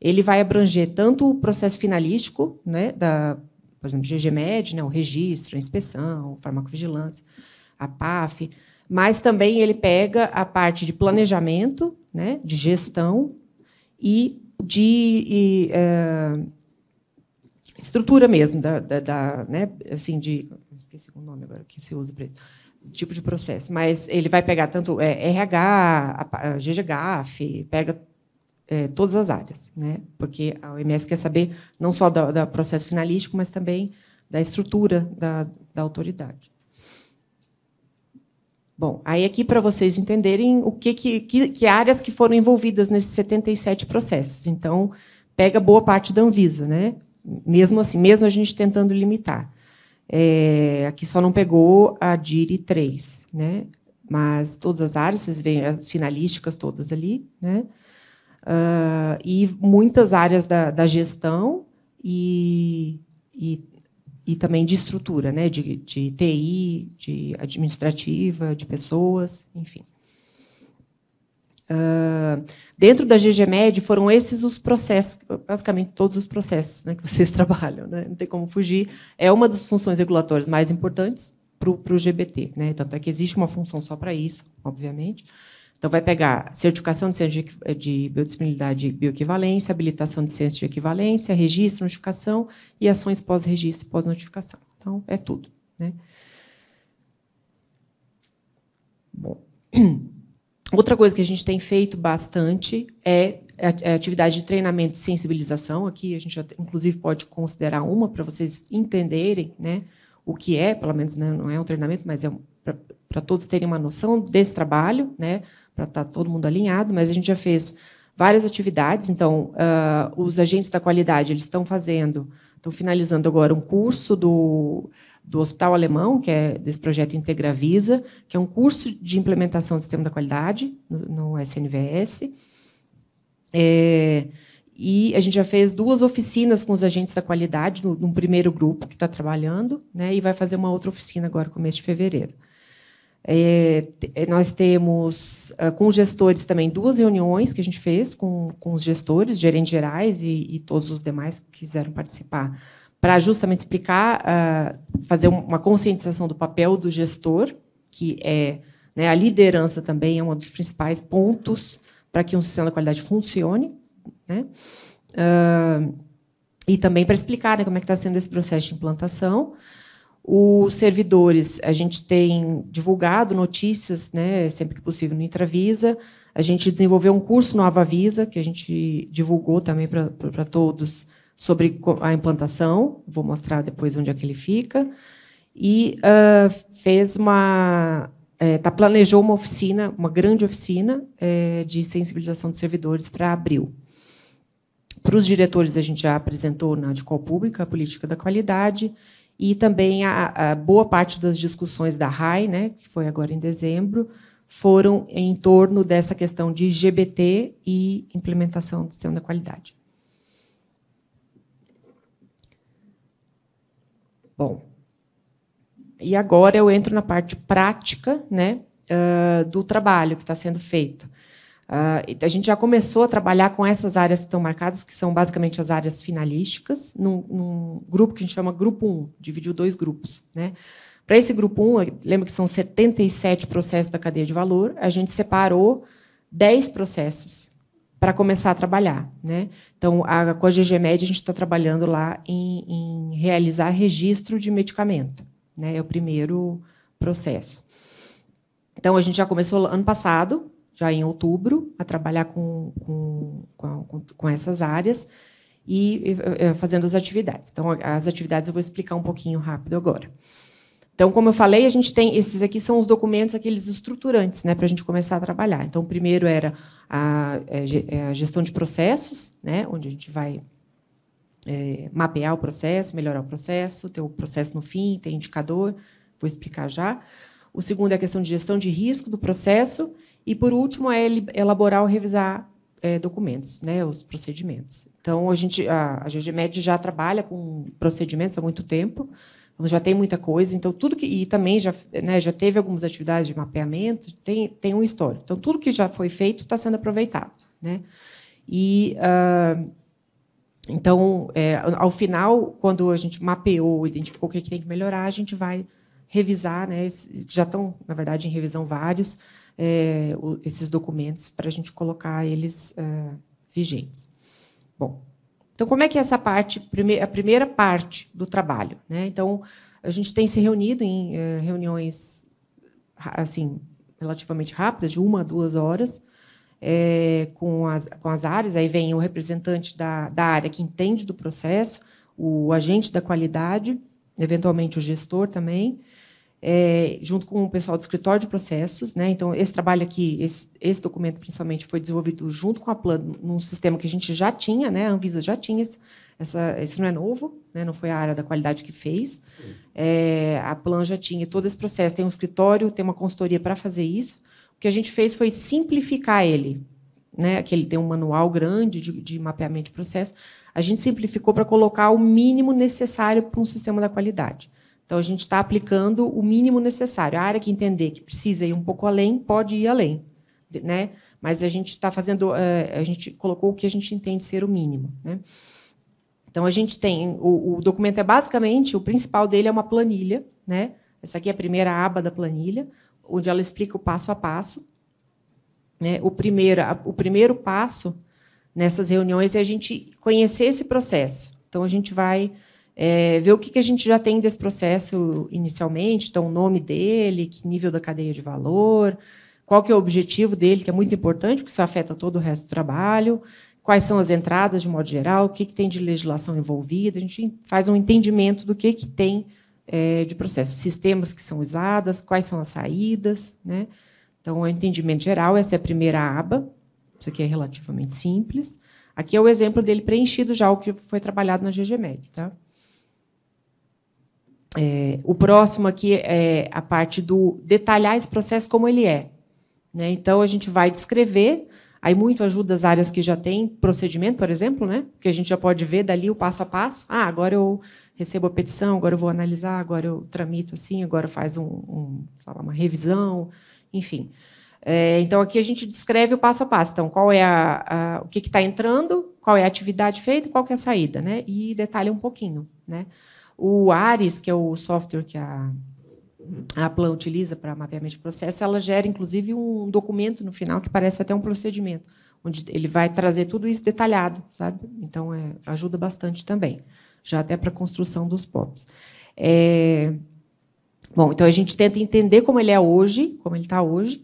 Speaker 9: Ele vai abranger tanto o processo finalístico, né, da, por exemplo, GGMED, né, o registro, a inspeção, farmacovigilância, a PAF, mas também ele pega a parte de planejamento, né, de gestão e de e, é, estrutura mesmo da, da, da, né, assim de esqueci o nome agora que se usa para isso tipo de processo, mas ele vai pegar tanto é, RH, GGGAF, pega é, todas as áreas, né? Porque a OMS quer saber não só do da, processo finalístico, mas também da estrutura da, da autoridade. Bom, aí aqui para vocês entenderem o que que, que que áreas que foram envolvidas nesses 77 processos. Então, pega boa parte da Anvisa, né? mesmo assim, mesmo a gente tentando limitar. É, aqui só não pegou a DIRI 3, né? mas todas as áreas, vocês veem as finalísticas todas ali, né? Uh, e muitas áreas da, da gestão e, e, e, também de estrutura, né? de, de TI, de administrativa, de pessoas, enfim. Ah, dentro da GGMED foram esses os processos, basicamente todos os processos né, que vocês trabalham, né? não tem como fugir. É uma das funções regulatórias mais importantes para o GBT. Né? Tanto é que existe uma função só para isso, obviamente. Então, vai pegar certificação de ciência de biodisponibilidade e bioequivalência, habilitação de ciência de equivalência, registro, notificação e ações pós-registro e pós-notificação. Então, é tudo. Né? Bom. Outra coisa que a gente tem feito bastante é, é, é atividade de treinamento e sensibilização. Aqui a gente, inclusive, pode considerar uma para vocês entenderem né, o que é, pelo menos né, não é um treinamento, mas é um, para todos terem uma noção desse trabalho, né, para estar tá todo mundo alinhado. Mas a gente já fez várias atividades. Então, uh, os agentes da qualidade eles estão fazendo, estão finalizando agora um curso do do Hospital Alemão, que é desse projeto Integravisa, que é um curso de implementação do sistema da qualidade no, no SNVS. É, e a gente já fez duas oficinas com os agentes da qualidade, no, num primeiro grupo que está trabalhando, né, e vai fazer uma outra oficina agora, começo de fevereiro. É, é nós temos ah, com os gestores também duas reuniões que a gente fez com, com os gestores, gerentes gerais e, e todos os demais que quiseram participar para justamente explicar, uh, fazer uma conscientização do papel do gestor, que é né, a liderança também é um dos principais pontos para que um sistema da qualidade funcione, né? Uh, e também para explicar né, como é que está sendo esse processo de implantação. Os servidores, a gente tem divulgado notícias, né, sempre que possível, no Intravisa. A gente desenvolveu um curso no Avavisa, que a gente divulgou também para todos, sobre a implantação, vou mostrar depois onde é que ele fica, e uh, fez uma, é, tá, planejou uma oficina, uma grande oficina é, de sensibilização de servidores para abril. Para os diretores, a gente já apresentou na qual Pública a política da qualidade e também a, a, boa parte das discussões da RAI, né, que foi agora em dezembro, foram em torno dessa questão de GBT e implementação do sistema da qualidade. Bom, e agora eu entro na parte prática né, uh, do trabalho que está sendo feito. Uh, a gente já começou a trabalhar com essas áreas que estão marcadas, que são basicamente as áreas finalísticas, num, num grupo que a gente chama Grupo 1, dividiu dois grupos. Né? Para esse Grupo 1, lembra que são 77 processos da cadeia de valor, a gente separou 10 processos para começar a trabalhar. Né? Então, a, com a GG a gente está trabalhando lá em, em, realizar registro de medicamento. Né? É o primeiro processo. Então, a gente já começou ano passado, já em outubro, a trabalhar com, com, com, com essas áreas e, e fazendo as atividades. Então, as atividades eu vou explicar um pouquinho rápido agora. Então, como eu falei, a gente tem esses aqui são os documentos aqueles estruturantes, né, para a gente começar a trabalhar. Então, o primeiro era a, é, é a gestão de processos, né, onde a gente vai é, mapear o processo, melhorar o processo, ter o processo no fim, ter indicador, vou explicar já. O segundo é a questão de gestão de risco do processo e por último é elaborar ou revisar é, documentos, né, os procedimentos. Então, a gente a, a GGMED já trabalha com procedimentos há muito tempo. Ela já tem muita coisa, então tudo que. E também já, né, já teve algumas atividades de mapeamento, tem, tem um histórico. Então, tudo que já foi feito está sendo aproveitado. Né? E. Uh, então, é, ao final, quando a gente mapeou, identificou o que, é que tem que melhorar, a gente vai revisar, né? Já estão, na verdade, em revisão vários é, esses documentos para a gente colocar eles ah, vigentes. Bom, então, como é que é essa parte, a primeira parte do trabalho? Né? Então, a gente tem se reunido em eh, reuniões assim relativamente rápidas, de uma a duas horas, eh, com, as, com as áreas. Aí vem o representante da, da área que entende do processo, o agente da qualidade, eventualmente o gestor também, é, junto com o pessoal do escritório de processos. Né? Então, esse trabalho aqui, esse, esse, documento principalmente, foi desenvolvido junto com a Plan, num sistema que a gente já tinha, né? a Anvisa já tinha, esse, essa, isso não é novo, né? não foi a área da qualidade que fez. Hum. É, a Plan já tinha todo esse processo, tem um escritório, tem uma consultoria para fazer isso. O que a gente fez foi simplificar ele. Né, que ele tem um manual grande de, de mapeamento de processo, a gente simplificou para colocar o mínimo necessário para um sistema da qualidade. Então, a gente está aplicando o mínimo necessário. A área que entender que precisa ir um pouco além, pode ir além. Né? Mas a gente está fazendo, eh, a gente colocou o que a gente entende ser o mínimo. Né? Então, a gente tem. O, o documento é basicamente, o principal dele é uma planilha. Né? Essa aqui é a primeira aba da planilha, onde ela explica o passo a passo. Né? O, primeiro, o primeiro passo nessas reuniões é a gente conhecer esse processo. Então, a gente vai é, ver o que, que a gente já tem desse processo inicialmente, então o nome dele, que nível da cadeia de valor, qual que é o objetivo dele, que é muito importante, porque isso afeta todo o resto do trabalho, quais são as entradas de modo geral, o que, que tem de legislação envolvida, a gente faz um entendimento do que, que tem é, de processo, sistemas que são usados, quais são as saídas. Né? Então, o é entendimento geral, essa é a primeira aba, isso aqui é relativamente simples. Aqui é o exemplo dele preenchido já, o que foi trabalhado na GGMED. Tá? É, o próximo aqui é a parte do detalhar esse processo como ele é. Né? Então, a gente vai descrever, aí muito ajuda as áreas que já têm procedimento, por exemplo, né? que a gente já pode ver dali o passo a passo. Ah, agora eu recebo a petição, agora eu vou analisar, agora eu tramito assim, agora faz um, um, uma revisão, enfim. É, então, aqui a gente descreve o passo a passo. Então, qual é a, a o que está entrando, qual é a atividade feita, qual é a saída, né? E detalha um pouquinho, né? O Ares, que é o software que a, a Plan utiliza para mapeamento de processo, ela gera, inclusive, um documento no final que parece até um procedimento, onde ele vai trazer tudo isso detalhado, sabe? Então, é, ajuda bastante também, já até para a construção dos POPs. É... Bom, então a gente tenta entender como ele é hoje, como ele está hoje.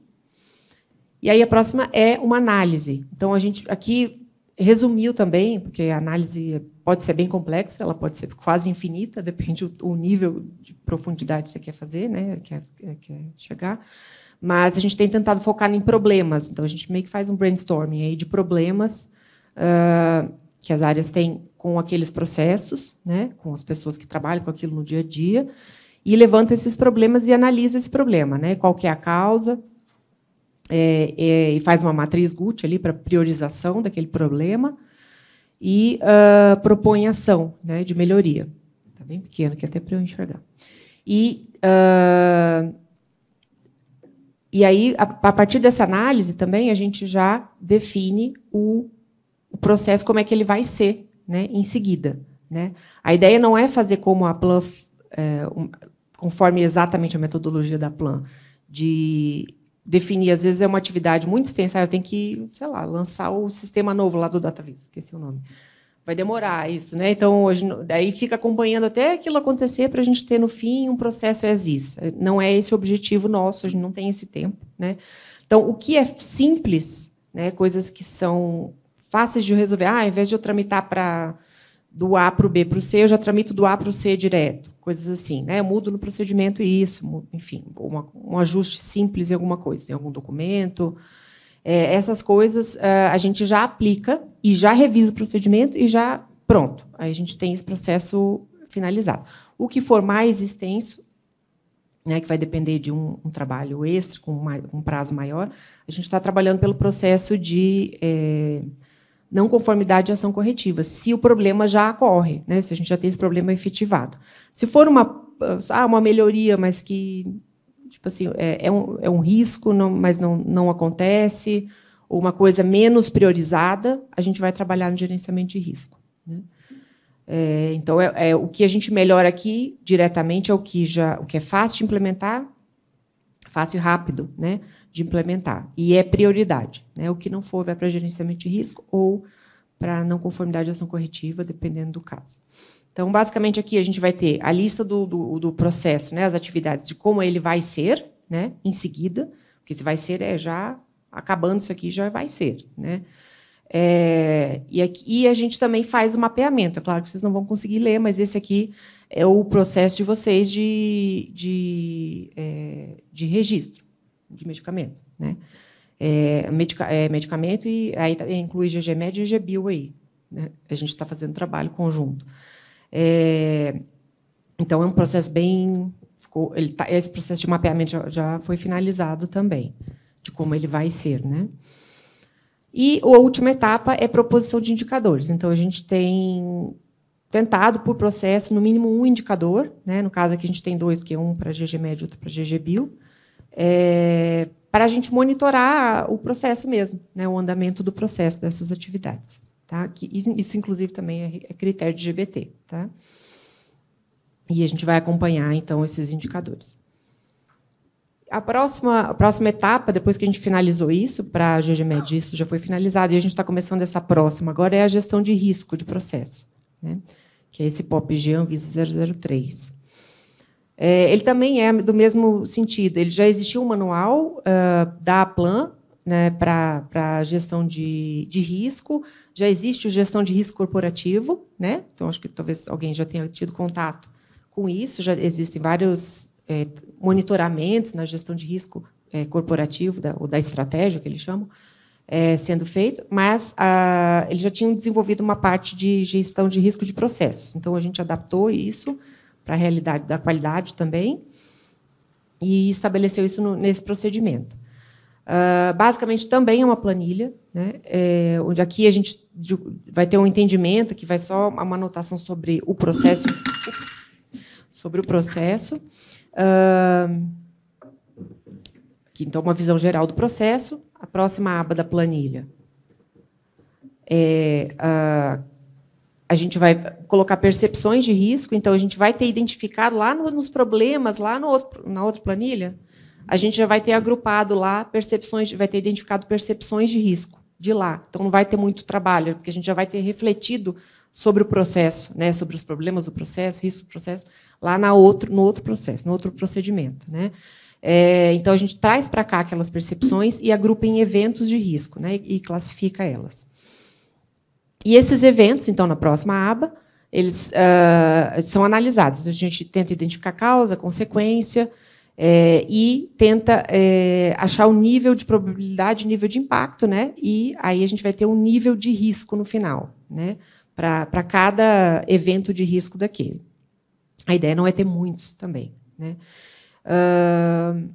Speaker 9: E aí a próxima é uma análise. Então a gente aqui resumiu também, porque a análise é pode ser bem complexa, ela pode ser quase infinita, depende do, nível de profundidade que você quer fazer, né? Quer, quer chegar. Mas a gente tem tentado focar em problemas. Então a gente meio que faz um brainstorming aí de problemas uh, que as áreas têm com aqueles processos, né? Com as pessoas que trabalham com aquilo no dia a dia e levanta esses problemas e analisa esse problema, né? Qual que é a causa? É, é, e faz uma matriz GUT ali para priorização daquele problema e uh, propõe ação né, de melhoria. Está bem pequeno, que até para eu enxergar. E, uh, e aí, a, a, partir dessa análise também, a gente já define o, o processo, como é que ele vai ser né, em seguida. Né? A ideia não é fazer como a Plan, é, um, conforme exatamente a metodologia da Plan, de definir, às vezes é uma atividade muito extensa, ah, eu tenho que, sei lá, lançar o sistema novo lá do DataVis, esqueci o nome. Vai demorar isso, né? Então, hoje, daí fica acompanhando até aquilo acontecer para a gente ter no fim um processo exis. Não é esse o objetivo nosso, a gente não tem esse tempo, né? Então, o que é simples, né? Coisas que são fáceis de resolver. Ah, ao invés de eu tramitar para do A para o B para o C, eu já tramito do A para o C direto, coisas assim, né? Eu mudo no procedimento isso, enfim, uma, um ajuste simples em alguma coisa, em algum documento. É, essas coisas uh, a gente já aplica e já revisa o procedimento e já pronto. Aí a gente tem esse processo finalizado. O que for mais extenso, né, que vai depender de um, um trabalho extra, com uma, um prazo maior, a gente está trabalhando pelo processo de. É, não conformidade e ação corretiva, se o problema já ocorre, né? se a gente já tem esse problema efetivado. Se for uma, ah, uma melhoria, mas que tipo assim, é, é, um, é um risco, não, mas não, não acontece, ou uma coisa menos priorizada, a gente vai trabalhar no gerenciamento de risco. Né? É, então, é, é, o que a gente melhora aqui diretamente é o que já o que é fácil de implementar, fácil e rápido, né? de implementar. E é prioridade. Né? O que não for, vai para gerenciamento de risco ou para não conformidade de ação corretiva, dependendo do caso. Então, basicamente, aqui a gente vai ter a lista do, do, do processo, né? as atividades de como ele vai ser, né? em seguida, porque se vai ser é já acabando isso aqui, já vai ser. Né? É, e, aqui, e a gente também faz o mapeamento. É claro que vocês não vão conseguir ler, mas esse aqui é o processo de vocês de, de, é, de registro de medicamento, né? É, medica, é, medicamento e aí tá, inclui GG Med e GBio aí. Né? A gente está fazendo trabalho conjunto. É, então é um processo bem, ficou, tá, esse processo de mapeamento já, já, foi finalizado também, de como ele vai ser, né? E a última etapa é proposição de indicadores. Então a gente tem tentado por processo no mínimo um indicador, né? No caso aqui a gente tem dois, porque é um para GG Médio e outro para GG Bio é, para a gente monitorar o processo mesmo, né, o andamento do processo dessas atividades. Tá? Que, isso, inclusive, também é, é critério de GBT. Tá? E a gente vai acompanhar, então, esses indicadores. A próxima, a próxima etapa, depois que a gente finalizou isso, para a GGMED, isso já foi finalizado, e a gente está começando essa próxima agora, é a gestão de risco de processo, né? que é esse POP-G Anvisa 003. É, ele também é do mesmo sentido. Ele já existia um manual uh, da Aplan né, para gestão de, de risco, já existe o gestão de risco corporativo, né? então acho que talvez alguém já tenha tido contato com isso, já existem vários é, monitoramentos na gestão de risco é, corporativo, da, ou da estratégia, que eles chamam, é, sendo feito, mas a, ah, eles já tinham desenvolvido uma parte de gestão de risco de processos. Então, a gente adaptou isso para a realidade da qualidade também, e estabeleceu isso no, nesse procedimento. Uh, basicamente, também é uma planilha, né, é, onde aqui a gente vai ter um entendimento que vai só uma anotação sobre o processo, sobre o processo. Uh, ah, aqui, então, uma visão geral do processo. A próxima aba da planilha é uh, a gente vai colocar percepções de risco, então a gente vai ter identificado lá no, nos problemas, lá no outro, na outra planilha, a gente já vai ter agrupado lá percepções, vai ter identificado percepções de risco de lá. Então não vai ter muito trabalho, porque a gente já vai ter refletido sobre o processo, né, sobre os problemas do processo, risco do processo, lá na outro, no outro processo, no outro procedimento, né? É, então a gente traz para cá aquelas percepções e agrupa em eventos de risco, né, e classifica elas. E esses eventos, então, na próxima aba, eles uh, são analisados. a gente tenta identificar causa, consequência, é, e tenta é, achar o nível de probabilidade, nível de impacto, né? E aí a gente vai ter um nível de risco no final, né? Para cada evento de risco daquele. A ideia não é ter muitos também, né? Uh,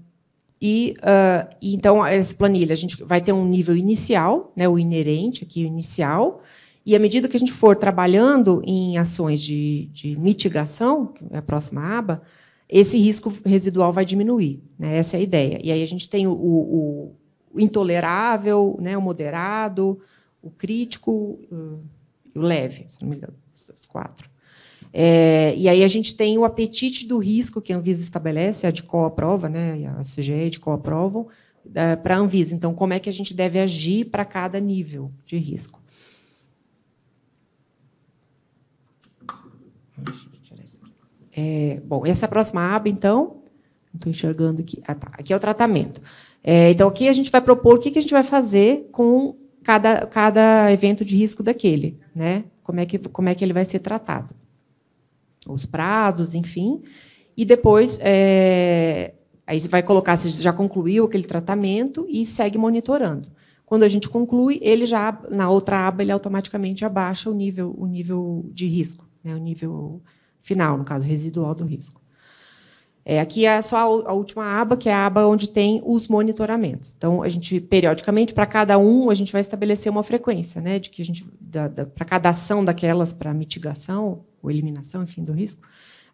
Speaker 9: e uh, então essa planilha a gente vai ter um nível inicial, né? O inerente aqui, o inicial. E à medida que a gente for trabalhando em ações de, de mitigação, que é a próxima aba, esse risco residual vai diminuir. Né? Essa é a ideia. E aí a gente tem o, o, o intolerável, né? o moderado, o crítico uh, e o leve, se não me engano, os quatro. É, e aí a gente tem o apetite do risco que a Anvisa estabelece, a de DICO aprova, né? a CGE de DICO aprovam, é, para a Anvisa. Então, como é que a gente deve agir para cada nível de risco? É, bom, essa próxima aba, então, estou enxergando aqui. Ah, tá, aqui é o tratamento. É, então, aqui a gente vai propor o que, que a gente vai fazer com cada, cada evento de risco daquele, né? Como é, que, como é que ele vai ser tratado. Os prazos, enfim. E depois, é, aí você vai colocar se já concluiu aquele tratamento e segue monitorando. Quando a gente conclui, ele já, na outra aba, ele automaticamente abaixa o nível, o nível de risco, né? o nível final, no caso, residual do risco. É, aqui é só a, última aba, que é a aba onde tem os monitoramentos. Então, a gente, periodicamente, para cada um, a gente vai estabelecer uma frequência, né? De que a gente, para cada ação daquelas para mitigação ou eliminação, enfim, do risco,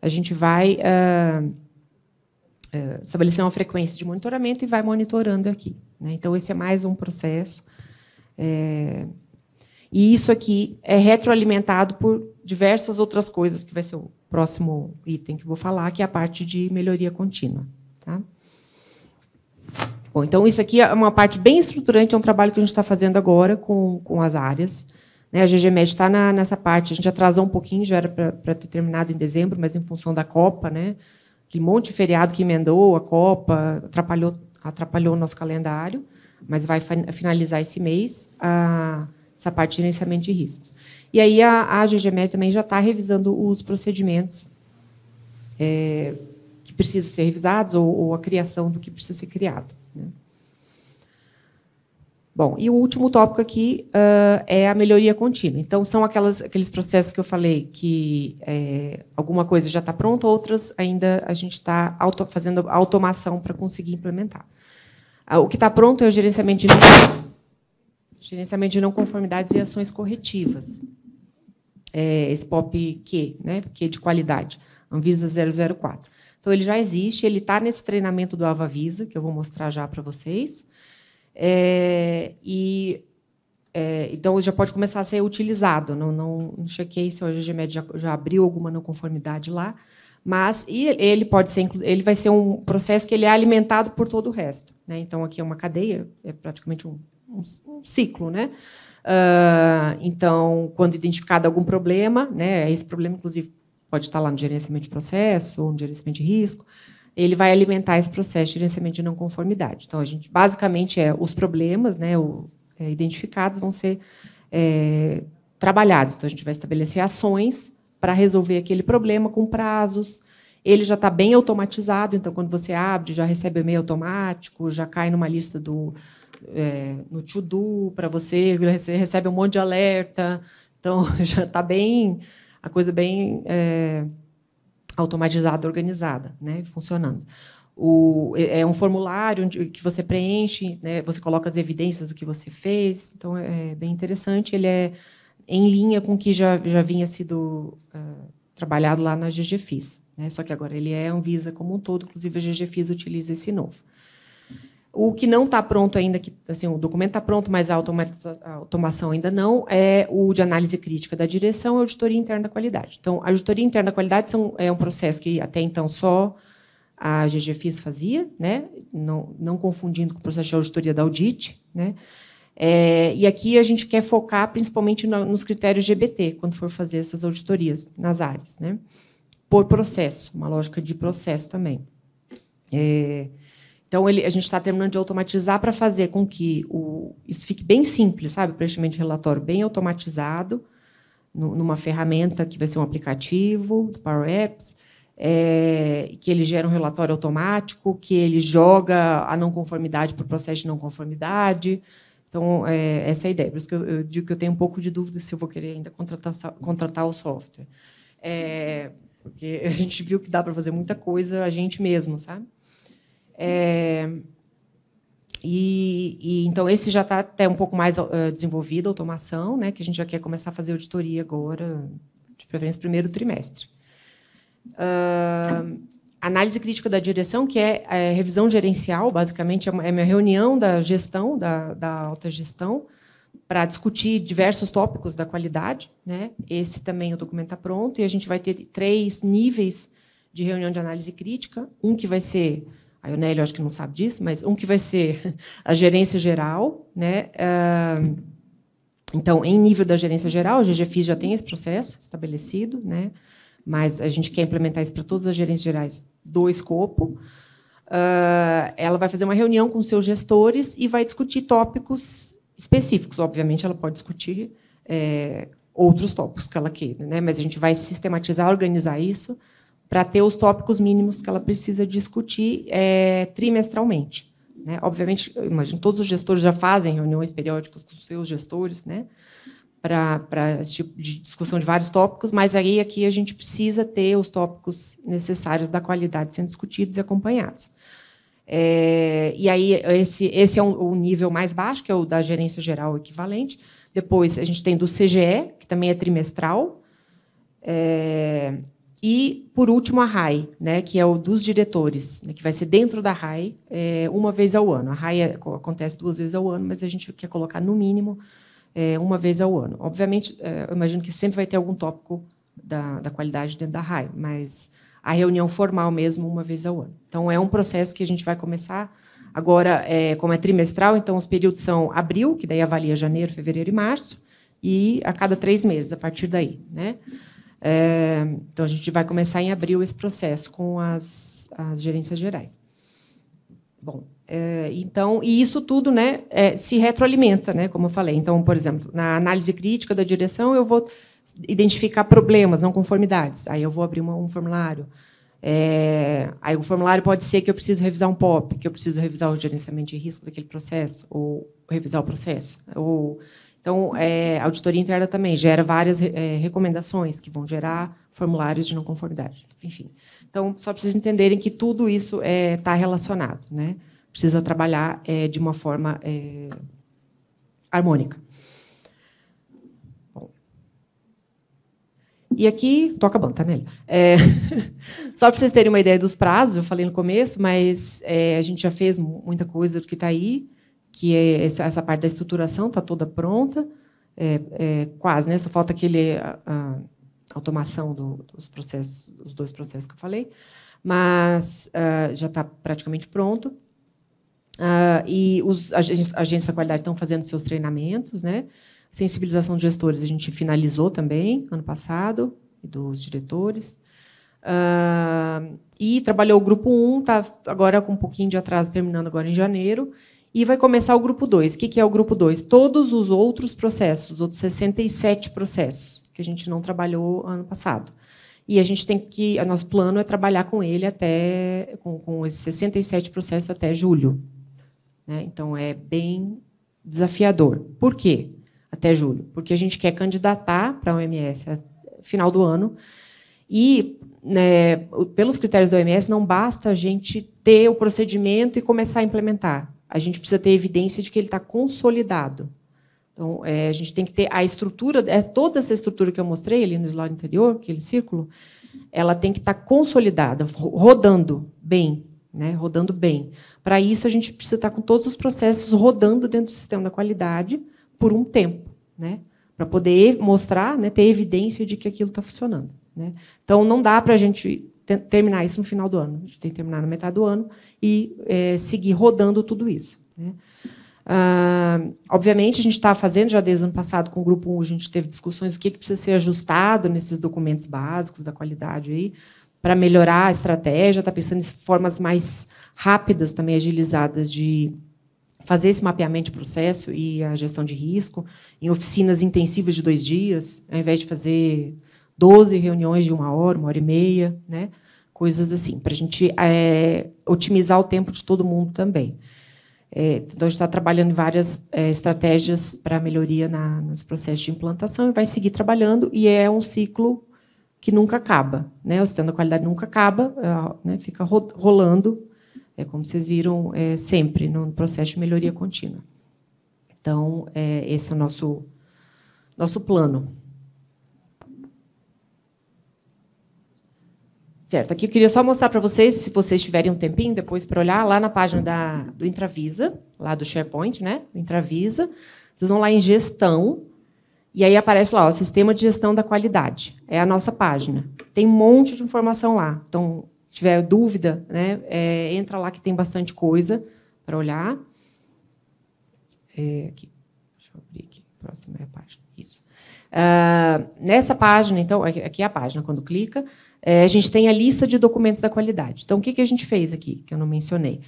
Speaker 9: a gente vai uh, uh, estabelecer uma frequência de monitoramento e vai monitorando aqui. Né? Então, esse é mais um processo. É, e isso aqui é retroalimentado por diversas outras coisas, que vai ser o próximo item que vou falar, que é a parte de melhoria contínua. Tá? Bom, então isso aqui é uma parte bem estruturante, é um trabalho que a gente está fazendo agora com, com as áreas. Né, a GGMed está nessa parte, a gente atrasou um pouquinho, já era para ter terminado em dezembro, mas em função da Copa, né, aquele monte de feriado que emendou, a Copa atrapalhou, atrapalhou o nosso calendário, mas vai finalizar esse mês a, essa parte de gerenciamento de riscos. E aí a, a também já está revisando os procedimentos é, que precisam ser revisados ou, ou, a criação do que precisa ser criado. Né? Bom, e o último tópico aqui uh, é a melhoria contínua. Então, são aquelas, aqueles processos que eu falei que é, alguma coisa já está pronta, outras ainda a gente está auto, fazendo automação para conseguir implementar. Uh, o que está pronto é o gerenciamento de, gerenciamento de não conformidades e ações corretivas é, esse POP-Q, né? Q de qualidade, Anvisa 004. Então, ele já existe, ele está nesse treinamento do AvaVisa, que eu vou mostrar já para vocês. É, e é, então já pode começar a ser utilizado. Não, não, não chequei se o GGMed já, já abriu alguma não conformidade lá, mas ele pode ser, ele vai ser um processo que ele é alimentado por todo o resto. Né? Então aqui é uma cadeia, é praticamente um, um, um ciclo, né? Uh, então, quando identificado algum problema, né, esse problema, inclusive, pode estar lá no gerenciamento de processo ou no gerenciamento de risco, ele vai alimentar esse processo de gerenciamento de não conformidade. Então, a gente basicamente é os problemas né, o, é, identificados vão ser é, trabalhados. Então, a gente vai estabelecer ações para resolver aquele problema com prazos. Ele já está bem automatizado, então, quando você abre, já recebe e-mail automático, já cai numa lista do é, no to-do para você, você recebe um monte de alerta. Então, já está bem, a coisa bem é, automatizada, organizada, né, funcionando. O, é, é um formulário que você preenche, né, você coloca as evidências do que você fez. Então, é, é bem interessante. Ele é em linha com o que já, já vinha sido uh, trabalhado lá na GGFIS. Né? Só que agora ele é um Visa como um todo, inclusive a GGFIS utiliza esse novo. O que não está pronto ainda, que assim, o documento está pronto, mas a, automação ainda não, é o de análise crítica da direção e auditoria interna da qualidade. Então, a auditoria interna da qualidade são, é um processo que até então só a GGFIS fazia, né? não, não confundindo com o processo de auditoria da Audit. Né? É, e aqui a gente quer focar principalmente no, nos critérios GBT, quando for fazer essas auditorias nas áreas, né? por processo, uma lógica de processo também. É, então, ele, a gente está terminando de automatizar para fazer com que o, isso fique bem simples, sabe? O preenchimento de relatório bem automatizado, no, numa ferramenta que vai ser um aplicativo do Power Apps, é, que ele gera um relatório automático, que ele joga a não conformidade para o processo de não conformidade. Então, é, essa é a ideia. Por isso que eu, eu, digo que eu tenho um pouco de dúvida se eu vou querer ainda contratar, contratar o software. É, porque a gente viu que dá para fazer muita coisa a gente mesmo, sabe? É, e, e, então esse já está até um pouco mais uh, desenvolvido, a automação, né? Que a gente já quer começar a fazer auditoria agora, de preferência primeiro trimestre. Uh, análise crítica da direção, que é, é revisão gerencial, basicamente é uma, é minha reunião da gestão, da, da alta gestão, para discutir diversos tópicos da qualidade. Né? Esse também o documento está pronto, e a gente vai ter três níveis de reunião de análise crítica. Um que vai ser a Ionélio acho que não sabe disso, mas um que vai ser a gerência geral, né? Eh, então, em nível da gerência geral, a GGFIS já tem esse processo estabelecido, né? Mas a gente quer implementar isso para todas as gerências gerais do escopo. Eh, ela vai fazer uma reunião com seus gestores e vai discutir tópicos específicos. Obviamente, ela pode discutir eh, outros tópicos que ela queira, né? Mas a gente vai sistematizar, organizar isso para ter os tópicos mínimos que ela precisa discutir é, trimestralmente. Né? Obviamente, imagino todos os gestores já fazem reuniões periódicas com seus gestores, né? Para esse tipo de discussão de vários tópicos, mas aí aqui a gente precisa ter os tópicos necessários da qualidade sendo discutidos e acompanhados. É, e aí, esse, esse é um, o nível mais baixo, que é o da gerência geral equivalente. Depois, a gente tem do CGE, que também é trimestral. É, e, por último, a RAI, né, que é o dos diretores, né, que vai ser dentro da RAI é, uma vez ao ano. A RAI é, acontece duas vezes ao ano, mas a gente quer colocar no mínimo é, uma vez ao ano. Obviamente, eh, eu imagino que sempre vai ter algum tópico da, da qualidade dentro da RAI, mas a reunião formal mesmo uma vez ao ano. Então, é um processo que a gente vai começar agora, como é trimestral, então os períodos são abril, que daí avalia janeiro, fevereiro e março, e a cada três meses, a partir daí. Né? É, então, a gente vai começar em abril esse processo com as, as gerências gerais. Bom, é, então, e isso tudo né, é, se retroalimenta, né, como eu falei. Então, por exemplo, na análise crítica da direção, eu vou identificar problemas, não conformidades. Aí eu vou abrir uma, um formulário. É, aí o formulário pode ser que eu preciso revisar um POP, que eu preciso revisar o gerenciamento de risco daquele processo, ou revisar o processo, ou então, é, a auditoria interna também gera várias é, recomendações que vão gerar formulários de não conformidade. Enfim. Então, só precisa entenderem que tudo isso está é, tá relacionado, né? Precisa trabalhar é, de uma forma é, harmônica. Bom. E aqui, toca a banda, tá, Nelly? É, só para vocês terem uma ideia dos prazos, eu falei no começo, mas a gente já fez muita coisa do que está aí que é essa, essa, parte da estruturação está toda pronta, é, é, quase, né? Só falta aquele a, a automação do, dos processos, os dois processos que eu falei, mas uh, já está praticamente pronto. Uh, e os agentes, agentes da qualidade estão fazendo seus treinamentos, né? Sensibilização de gestores a gente finalizou também ano passado dos diretores. Uh, e trabalhou o grupo 1, está agora com um pouquinho de atraso, terminando agora em janeiro, e vai começar o grupo 2. O que, que é o grupo 2? Todos os outros processos, os outros 67 processos que a gente não trabalhou ano passado. E a gente tem que. O nosso plano é trabalhar com ele até. com, com esses 67 processos até julho. Né? Então é bem desafiador. Por quê? Até julho. Porque a gente quer candidatar para a OMS final do ano. E, né, pelos critérios da OMS, não basta a gente ter o procedimento e começar a implementar a gente precisa ter evidência de que ele está consolidado. Então, é, a gente tem que ter a estrutura, é toda essa estrutura que eu mostrei ali no slide anterior, aquele círculo, ela tem que estar tá consolidada, rodando bem, né, rodando bem. Para isso, a gente precisa estar tá com todos os processos rodando dentro do sistema da qualidade por um tempo, né, para poder mostrar, né, ter evidência de que aquilo está funcionando. Né. Então, não dá para a gente terminar isso no final do ano. A gente tem que terminar na metade do ano e é, seguir rodando tudo isso. Né? Uh, obviamente, a gente está fazendo já desde o ano passado com o grupo 1, a gente teve discussões o que, que precisa ser ajustado nesses documentos básicos da qualidade aí para melhorar a estratégia, está pensando em formas mais rápidas, também agilizadas de fazer esse mapeamento de processo e a gestão de risco, em oficinas intensivas de dois dias, ao invés de fazer 12 reuniões de uma hora, uma hora e meia, né? coisas assim, para a gente é, otimizar o tempo de todo mundo também. É, então, a gente está trabalhando em várias é, estratégias para melhoria na, nos processos de implantação e vai seguir trabalhando, e é um ciclo que nunca acaba. Né? O sistema da qualidade nunca acaba, é, né? fica rolando, é, como vocês viram, é, sempre no processo de melhoria contínua. Então, é, esse é o nosso, nosso plano. Certo. Aqui eu queria só mostrar para vocês, se vocês tiverem um tempinho depois para olhar, lá na página da, do Intravisa, lá do SharePoint, né? Intravisa. Vocês vão lá em gestão, e aí aparece lá, o Sistema de Gestão da Qualidade. É a nossa página. Tem um monte de informação lá. Então, se tiver dúvida, né, é, entra lá que tem bastante coisa para olhar. É, aqui. Deixa eu abrir aqui. Próxima é a página. Isso. Uh, nessa página, então, aqui é a página, quando clica, é, a gente tem a lista de documentos da qualidade. Então, o que, que a gente fez aqui, que eu não mencionei?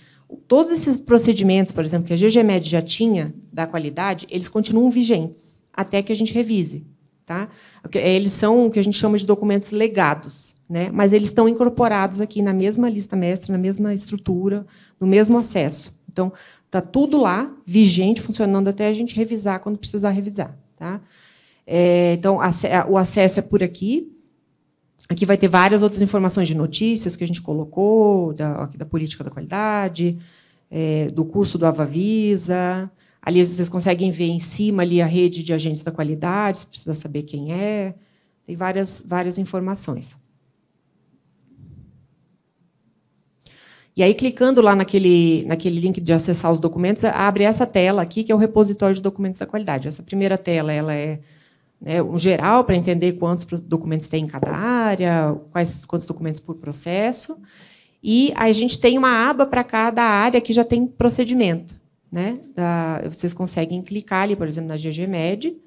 Speaker 9: Todos esses procedimentos, por exemplo, que a GGMED já tinha da qualidade, eles continuam vigentes até que a gente revise. Tá? Eles são o que a gente chama de documentos legados, né? mas eles estão incorporados aqui na mesma lista mestra, na mesma estrutura, no mesmo acesso. Então, está tudo lá, vigente, funcionando até a gente revisar quando precisar revisar. Tá? É, então, o acesso é por aqui, Aqui vai ter várias outras informações de notícias que a gente colocou, da, da política da qualidade, é, do curso do Avavisa. Ali vocês conseguem ver em cima ali a rede de agentes da qualidade, se precisa saber quem é. Tem várias, várias informações. E aí, clicando lá naquele, naquele link de acessar os documentos, abre essa tela aqui, que é o repositório de documentos da qualidade. Essa primeira tela ela é né, um geral para entender quantos documentos tem em cada área, quais quantos documentos por processo. E a gente tem uma aba para cada área que já tem procedimento. Né, da, vocês conseguem clicar ali, por exemplo, na GGMed,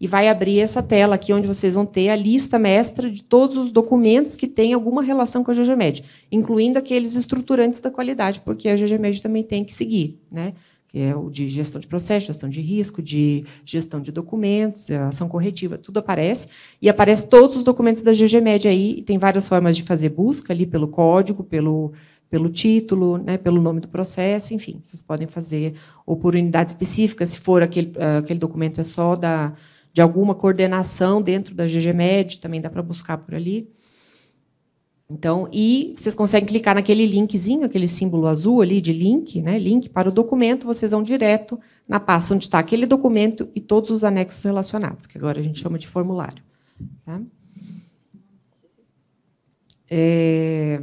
Speaker 9: e vai abrir essa tela aqui, onde vocês vão ter a lista mestra de todos os documentos que têm alguma relação com a GGMed, incluindo aqueles estruturantes da qualidade, porque a GGMed também tem que seguir. Né? que é o de gestão de processo, gestão de risco, de gestão de documentos, ação corretiva, tudo aparece. E aparece todos os documentos da GGMED aí, tem várias formas de fazer busca ali pelo código, pelo, pelo título, né, pelo nome do processo, enfim, vocês podem fazer, ou por unidade específica, se for aquele, ah, aquele documento é só da, de alguma coordenação dentro da GGMED, também dá para buscar por ali. Então, e vocês conseguem clicar naquele linkzinho, aquele símbolo azul ali de link, né? Link para o documento, vocês vão direto na pasta onde está aquele documento e todos os anexos relacionados, que agora a gente chama de formulário. Tá? É,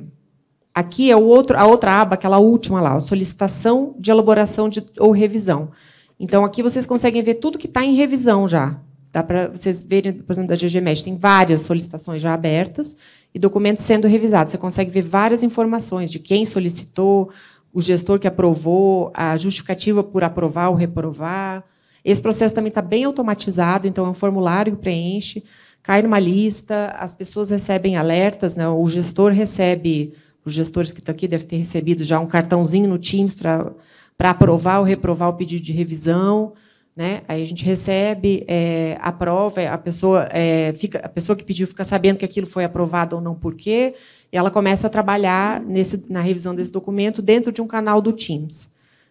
Speaker 9: aqui é o outro, a outra aba, aquela última lá, a solicitação de elaboração de, ou revisão. Então, aqui vocês conseguem ver tudo que está em revisão já. Dá para vocês verem, por exemplo, da GGMED, tem várias solicitações já abertas e documentos sendo revisados. Você consegue ver várias informações de quem solicitou, o gestor que aprovou, a justificativa por aprovar ou reprovar. Esse processo também está bem automatizado, então é um formulário que preenche, cai numa lista, as pessoas recebem alertas, né? o gestor recebe, os gestores que estão aqui devem ter recebido já um cartãozinho no Teams para aprovar ou reprovar o pedido de revisão. Né? Aí a gente recebe é, a prova, é, a pessoa, é, fica, a pessoa que pediu fica sabendo que aquilo foi aprovado ou não, por quê, e ela começa a trabalhar nesse, na revisão desse documento dentro de um canal do Teams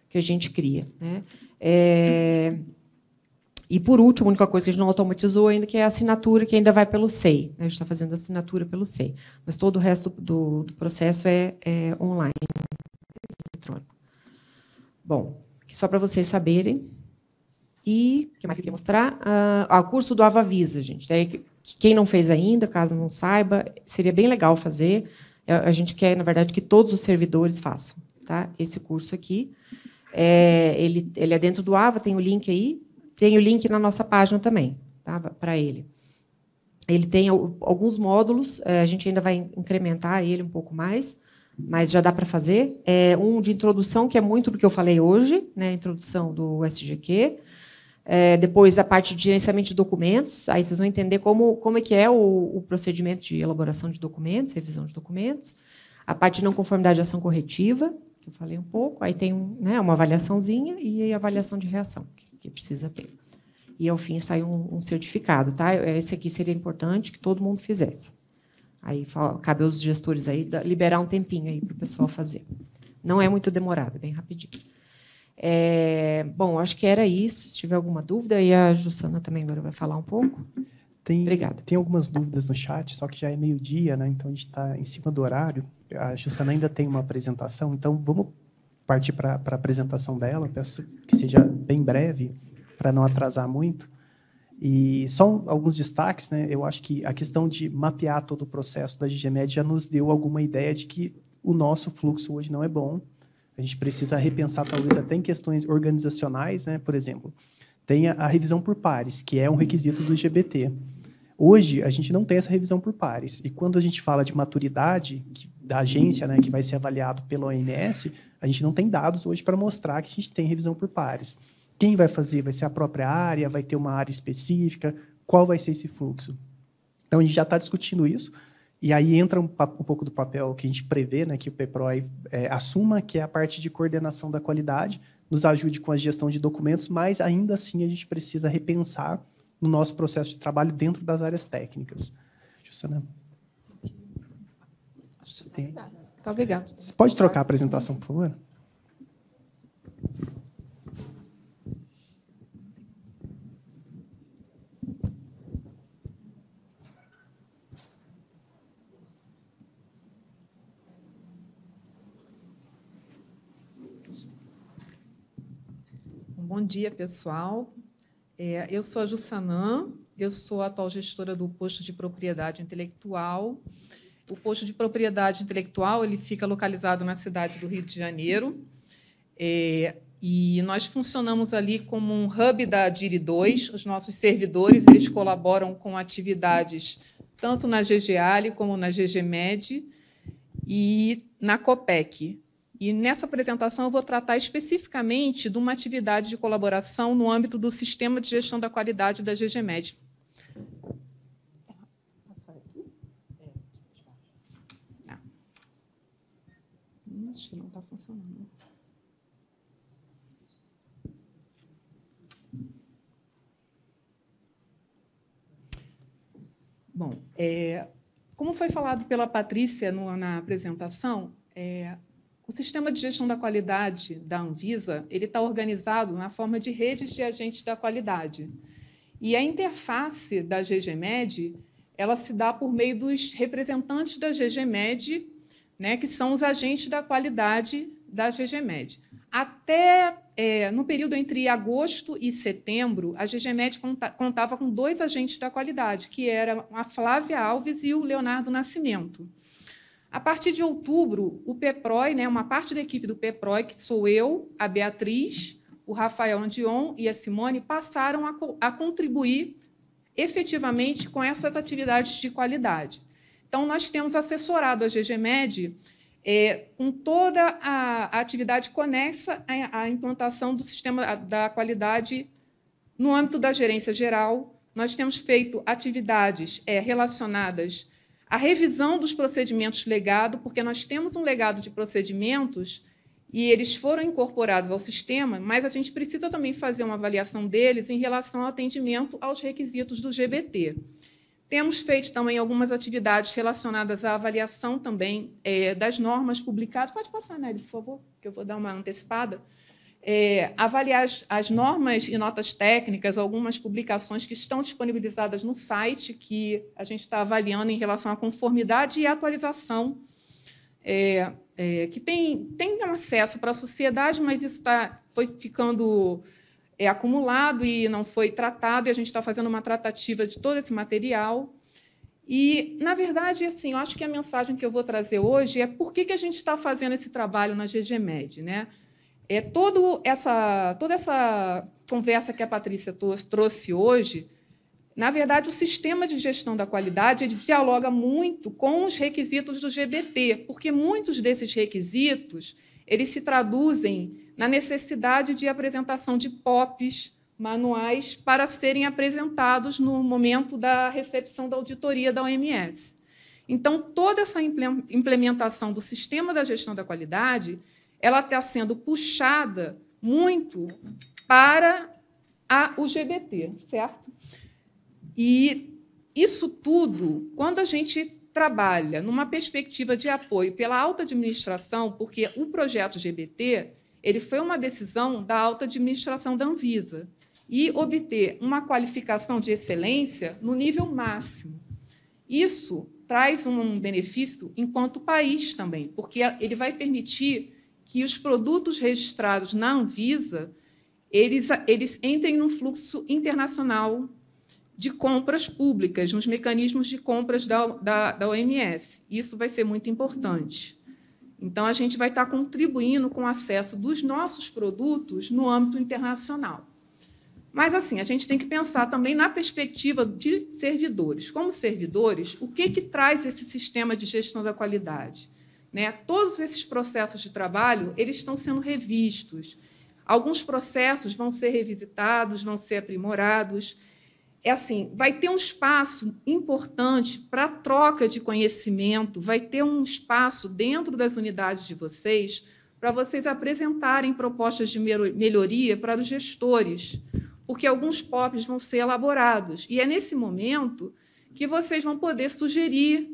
Speaker 9: que a gente cria. Né? É, e, por último, a única coisa que a gente não automatizou ainda que é a assinatura, que ainda vai pelo SEI. Né? A gente está fazendo a assinatura pelo SEI. Mas todo o resto do, do processo é, é online, eletrônico. Bom, só para vocês saberem, e o que mais eu queria mostrar? Ah, o curso do Avavisa, gente. quem não fez ainda, caso não saiba, seria bem legal fazer. É, a gente quer, na verdade, que todos os servidores façam tá? esse curso aqui. É, ele, ele é dentro do AVA, tem o link aí. Tem o link na nossa página também tá? para ele. Ele tem alguns módulos, é, a gente ainda vai incrementar ele um pouco mais, mas já dá para fazer. É um de introdução, que é muito do que eu falei hoje, né? introdução do SGQ é, depois a parte de gerenciamento de documentos, aí vocês vão entender como, como é que é o, o procedimento de elaboração de documentos, revisão de documentos, a parte de não conformidade de ação corretiva, que eu falei um pouco, aí tem né, uma avaliaçãozinha e a avaliação de reação, que, que precisa ter. E, ao fim, sai um, um, certificado. Tá? Esse aqui seria importante que todo mundo fizesse. Aí fala, cabe aos gestores aí liberar um tempinho aí para o pessoal fazer. Não é muito demorado, é bem rapidinho. É, bom, acho que era isso. Se tiver alguma dúvida, e a Jussana também agora
Speaker 3: vai falar um pouco. Tem, Obrigada. Tem algumas dúvidas no chat, só que já é meio-dia, né? então a gente está em cima do horário. A Jussana ainda tem uma apresentação, então vamos partir para a apresentação dela. Peço que seja bem breve, para não atrasar muito. E só alguns destaques, né? Eu acho que a questão de mapear todo o processo da GGMED já nos deu alguma ideia de que o nosso fluxo hoje não é bom a gente precisa repensar, talvez, até em questões organizacionais, né? por exemplo. Tem a, revisão por pares, que é um requisito do GBT. Hoje, a gente não tem essa revisão por pares. E quando a gente fala de maturidade que, da agência, né, que vai ser avaliado pela OMS, a gente não tem dados hoje para mostrar que a gente tem revisão por pares. Quem vai fazer? Vai ser a própria área? Vai ter uma área específica? Qual vai ser esse fluxo? Então, a gente já está discutindo isso. E aí entra um, um, pouco do papel que a gente prevê, né, que o PePro é, assuma, que é a parte de coordenação da qualidade, nos ajude com a gestão de documentos, mas ainda assim a gente precisa repensar no nosso processo de trabalho dentro das áreas técnicas. Jussana. Né? Você tem... Tá, obrigado. Você pode trocar a apresentação, por favor?
Speaker 10: Bom dia, pessoal. É, eu sou a Jussanã, eu sou a atual gestora do posto de propriedade intelectual. O posto de propriedade intelectual ele fica localizado na cidade do Rio de Janeiro. É, e nós funcionamos ali como um hub da DIRI 2. Os nossos servidores eles colaboram com atividades tanto na GGALI como na GGMED e na COPEC. E nessa apresentação eu vou tratar especificamente de uma atividade de colaboração no âmbito do Sistema de Gestão da Qualidade da GGMED. Acho que não está funcionando. Bom, é, como foi falado pela Patrícia no, na apresentação, é, o sistema de gestão da qualidade da Anvisa ele está organizado na forma de redes de agentes da qualidade. E a interface da GGMED ela se dá por meio dos representantes da GGMED, né, que são os agentes da qualidade da GGMED. Até é, no período entre agosto e setembro, a GGMED contava com dois agentes da qualidade, que eram a Flávia Alves e o Leonardo Nascimento. A partir de outubro, o PEPROI, né, uma parte da equipe do PEPROI, que sou eu, a Beatriz, o Rafael Andion e a Simone, passaram a, co a contribuir efetivamente com essas atividades de qualidade. Então, nós temos assessorado a GGMED é, com toda a, a atividade conexa à, à implantação do sistema da qualidade no âmbito da gerência geral. Nós temos feito atividades é, relacionadas a revisão dos procedimentos legado, porque nós temos um legado de procedimentos e eles foram incorporados ao sistema, mas a gente precisa também fazer uma avaliação deles em relação ao atendimento aos requisitos do GBT. Temos feito também algumas atividades relacionadas à avaliação também é, das normas publicadas. Pode passar, Nelly, por favor, que eu vou dar uma antecipada é, avaliar as, as, normas e notas técnicas, algumas publicações que estão disponibilizadas no site, que a gente está avaliando em relação à conformidade e atualização, é, é, que tem, tem um acesso para a sociedade, mas isso tá, foi ficando é, acumulado e não foi tratado, e a gente está fazendo uma tratativa de todo esse material. E, na verdade, assim, eu acho que a mensagem que eu vou trazer hoje é por que, que a gente está fazendo esse trabalho na GGMED, né? É, todo essa, toda essa conversa que a Patrícia trouxe hoje, na verdade, o sistema de gestão da qualidade ele dialoga muito com os requisitos do GBT, porque muitos desses requisitos eles se traduzem na necessidade de apresentação de POPs, manuais, para serem apresentados no momento da recepção da auditoria da OMS. Então, toda essa implementação do sistema da gestão da qualidade ela está sendo puxada muito para a LGBT, certo? E isso tudo, quando a gente trabalha numa perspectiva de apoio pela alta administração, porque o projeto GBT ele foi uma decisão da alta administração da Anvisa e obter uma qualificação de excelência no nível máximo. Isso traz um benefício enquanto país também, porque ele vai permitir que os produtos registrados na Anvisa eles, eles entrem num fluxo internacional de compras públicas, nos mecanismos de compras da, da, da OMS. Isso vai ser muito importante. Então, a gente vai estar contribuindo com o acesso dos nossos produtos no âmbito internacional. Mas, assim, a gente tem que pensar também na perspectiva de servidores. Como servidores, o que, que traz esse sistema de gestão da qualidade? Né? Todos esses processos de trabalho eles estão sendo revistos. Alguns processos vão ser revisitados, vão ser aprimorados. É assim, vai ter um espaço importante para troca de conhecimento, vai ter um espaço dentro das unidades de vocês para vocês apresentarem propostas de melhoria para os gestores, porque alguns POPs vão ser elaborados. E é nesse momento que vocês vão poder sugerir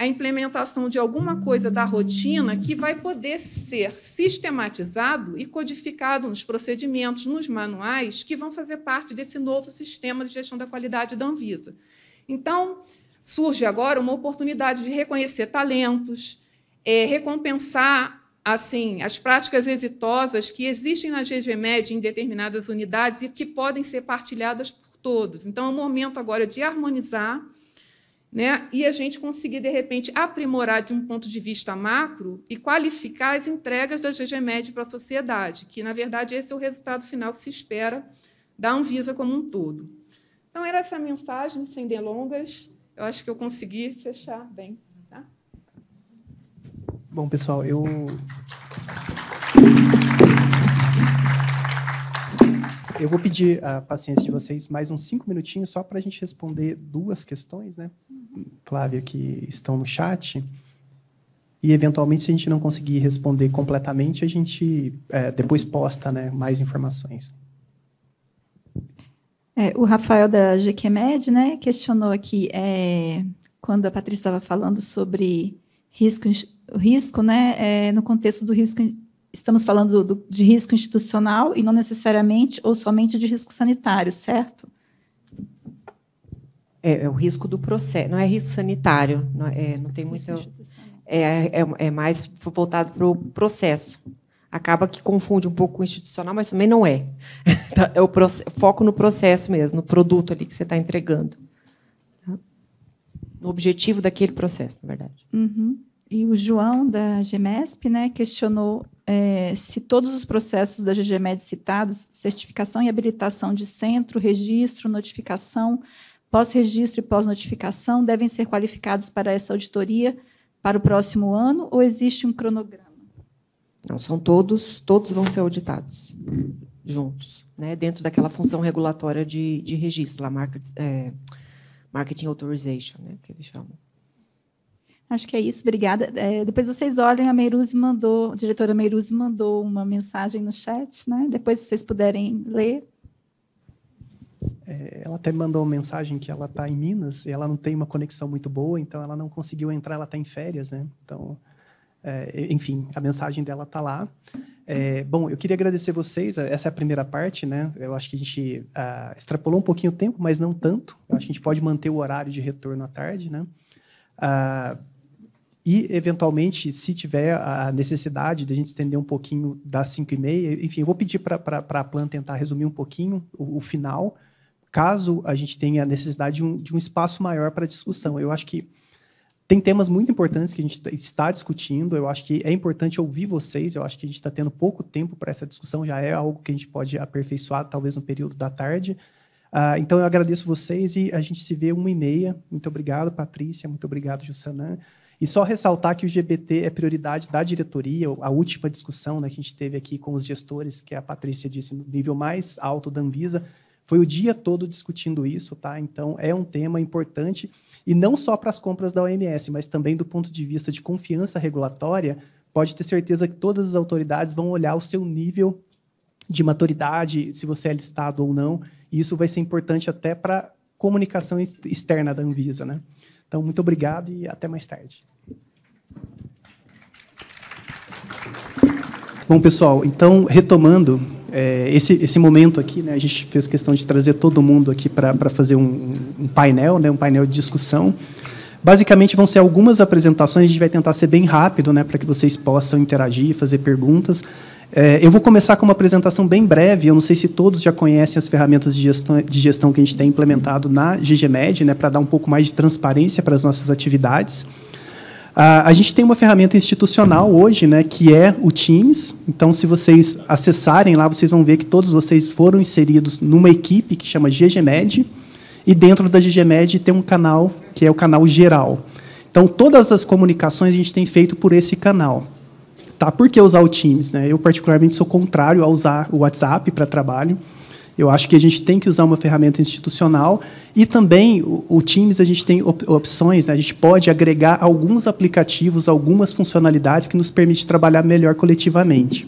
Speaker 10: a implementação de alguma coisa da rotina que vai poder ser sistematizado e codificado nos procedimentos, nos manuais que vão fazer parte desse novo sistema de gestão da qualidade da Anvisa. Então, surge agora uma oportunidade de reconhecer talentos, é, recompensar assim as práticas exitosas que existem na GGMED em determinadas unidades e que podem ser partilhadas por todos. Então, é o um momento agora de harmonizar né? e a gente conseguir, de repente, aprimorar de um ponto de vista macro e qualificar as entregas da GGMED para a sociedade, que, na verdade, esse é o resultado final que se espera da Anvisa como um todo. Então, era essa mensagem, sem delongas. Eu acho que eu consegui fechar bem. Tá?
Speaker 3: Bom, pessoal, eu. Eu vou pedir a paciência de vocês mais uns cinco minutinhos só para a gente responder duas questões, né? Flávia, que estão no chat. E, eventualmente, se a gente não conseguir responder completamente, a gente é, depois posta né, mais informações.
Speaker 1: É, o Rafael da GQMed né, questionou aqui, é, quando a Patrícia estava falando sobre risco, risco né, é, no contexto do risco estamos falando do, do, de risco institucional e não necessariamente ou somente de risco sanitário, certo?
Speaker 9: É, é o risco do processo, não é risco sanitário, não, é, é não tem muito. É, é, é mais voltado para o processo. Acaba que confunde um pouco o institucional, mas também não é. Tá, é o foco no processo mesmo, no produto ali que você está entregando. Tá? No objetivo daquele processo, na verdade.
Speaker 5: Uhum.
Speaker 1: E o João, da GEMESP, né, questionou é, se todos os processos da GGMED citados, certificação e habilitação de centro, registro, notificação, pós-registro e pós-notificação devem ser qualificados para essa auditoria para o próximo ano ou existe um cronograma? Não, são todos, todos vão ser auditados
Speaker 9: juntos, né, dentro daquela função regulatória de, de registro, lá, market, é, Marketing Authorization, né, que eles chamam.
Speaker 1: Acho que é isso, obrigada. É, depois vocês olhem, a Meiruzzi mandou, a diretora Meiruzzi mandou uma mensagem no chat, né? Depois, se vocês puderem ler,
Speaker 3: é, ela até mandou uma mensagem que ela está em Minas e ela não tem uma conexão muito boa, então ela não conseguiu entrar, ela está em férias, né? Então, é, enfim, a mensagem dela está lá. É, bom, eu queria agradecer vocês. Essa é a primeira parte, né? Eu acho que a gente ah, extrapolou um pouquinho o tempo, mas não tanto. Eu acho que a gente pode manter o horário de retorno à tarde, né? Ah, e, eventualmente, se tiver a necessidade de a gente estender um pouquinho das 5 e meia, enfim, eu vou pedir para a Plan tentar resumir um pouquinho o, o final, caso a gente tenha necessidade de um, de um espaço maior para discussão. Eu acho que tem temas muito importantes que a gente está discutindo. Eu acho que é importante ouvir vocês. Eu acho que a gente está tendo pouco tempo para essa discussão. Já é algo que a gente pode aperfeiçoar, talvez no período da tarde. Uh, então, eu agradeço vocês e a gente se vê uma e meia. Muito obrigado, Patrícia. Muito obrigado, Jussanã. E só ressaltar que o GBT é prioridade da diretoria. A última discussão né, que a gente teve aqui com os gestores, que a Patrícia disse, no nível mais alto da Anvisa, foi o dia todo discutindo isso, tá? Então é um tema importante e não só para as compras da OMS, mas também do ponto de vista de confiança regulatória, pode ter certeza que todas as autoridades vão olhar o seu nível de maturidade, se você é listado ou não, e isso vai ser importante até para comunicação externa da Anvisa, né? Então, muito obrigado e até mais tarde. Bom, pessoal, então, retomando é, esse, esse momento aqui, né, a gente fez questão de trazer todo mundo aqui para fazer um, um, painel, né, um painel de discussão. Basicamente, vão ser algumas apresentações, a gente vai tentar ser bem rápido, né, para que vocês possam interagir, fazer perguntas. É, eu vou começar com uma apresentação bem breve. Eu não sei se todos já conhecem as ferramentas de gestão, de gestão que a gente tem implementado na GGMED, né, para dar um pouco mais de transparência para as nossas atividades. A, gente tem uma ferramenta institucional hoje, né, que é o Teams. Então, se vocês acessarem lá, vocês vão ver que todos vocês foram inseridos numa equipe que chama GGMed. E dentro da GGMed tem um canal que é o canal geral. Então, todas as comunicações a gente tem feito por esse canal. Tá? Por que usar o Teams? Né? Eu, particularmente, sou contrário a usar o WhatsApp para trabalho. Eu acho que a gente tem que usar uma ferramenta institucional e também o, o Teams a gente tem op opções, né? a gente pode agregar alguns aplicativos, algumas funcionalidades que nos permite trabalhar melhor coletivamente.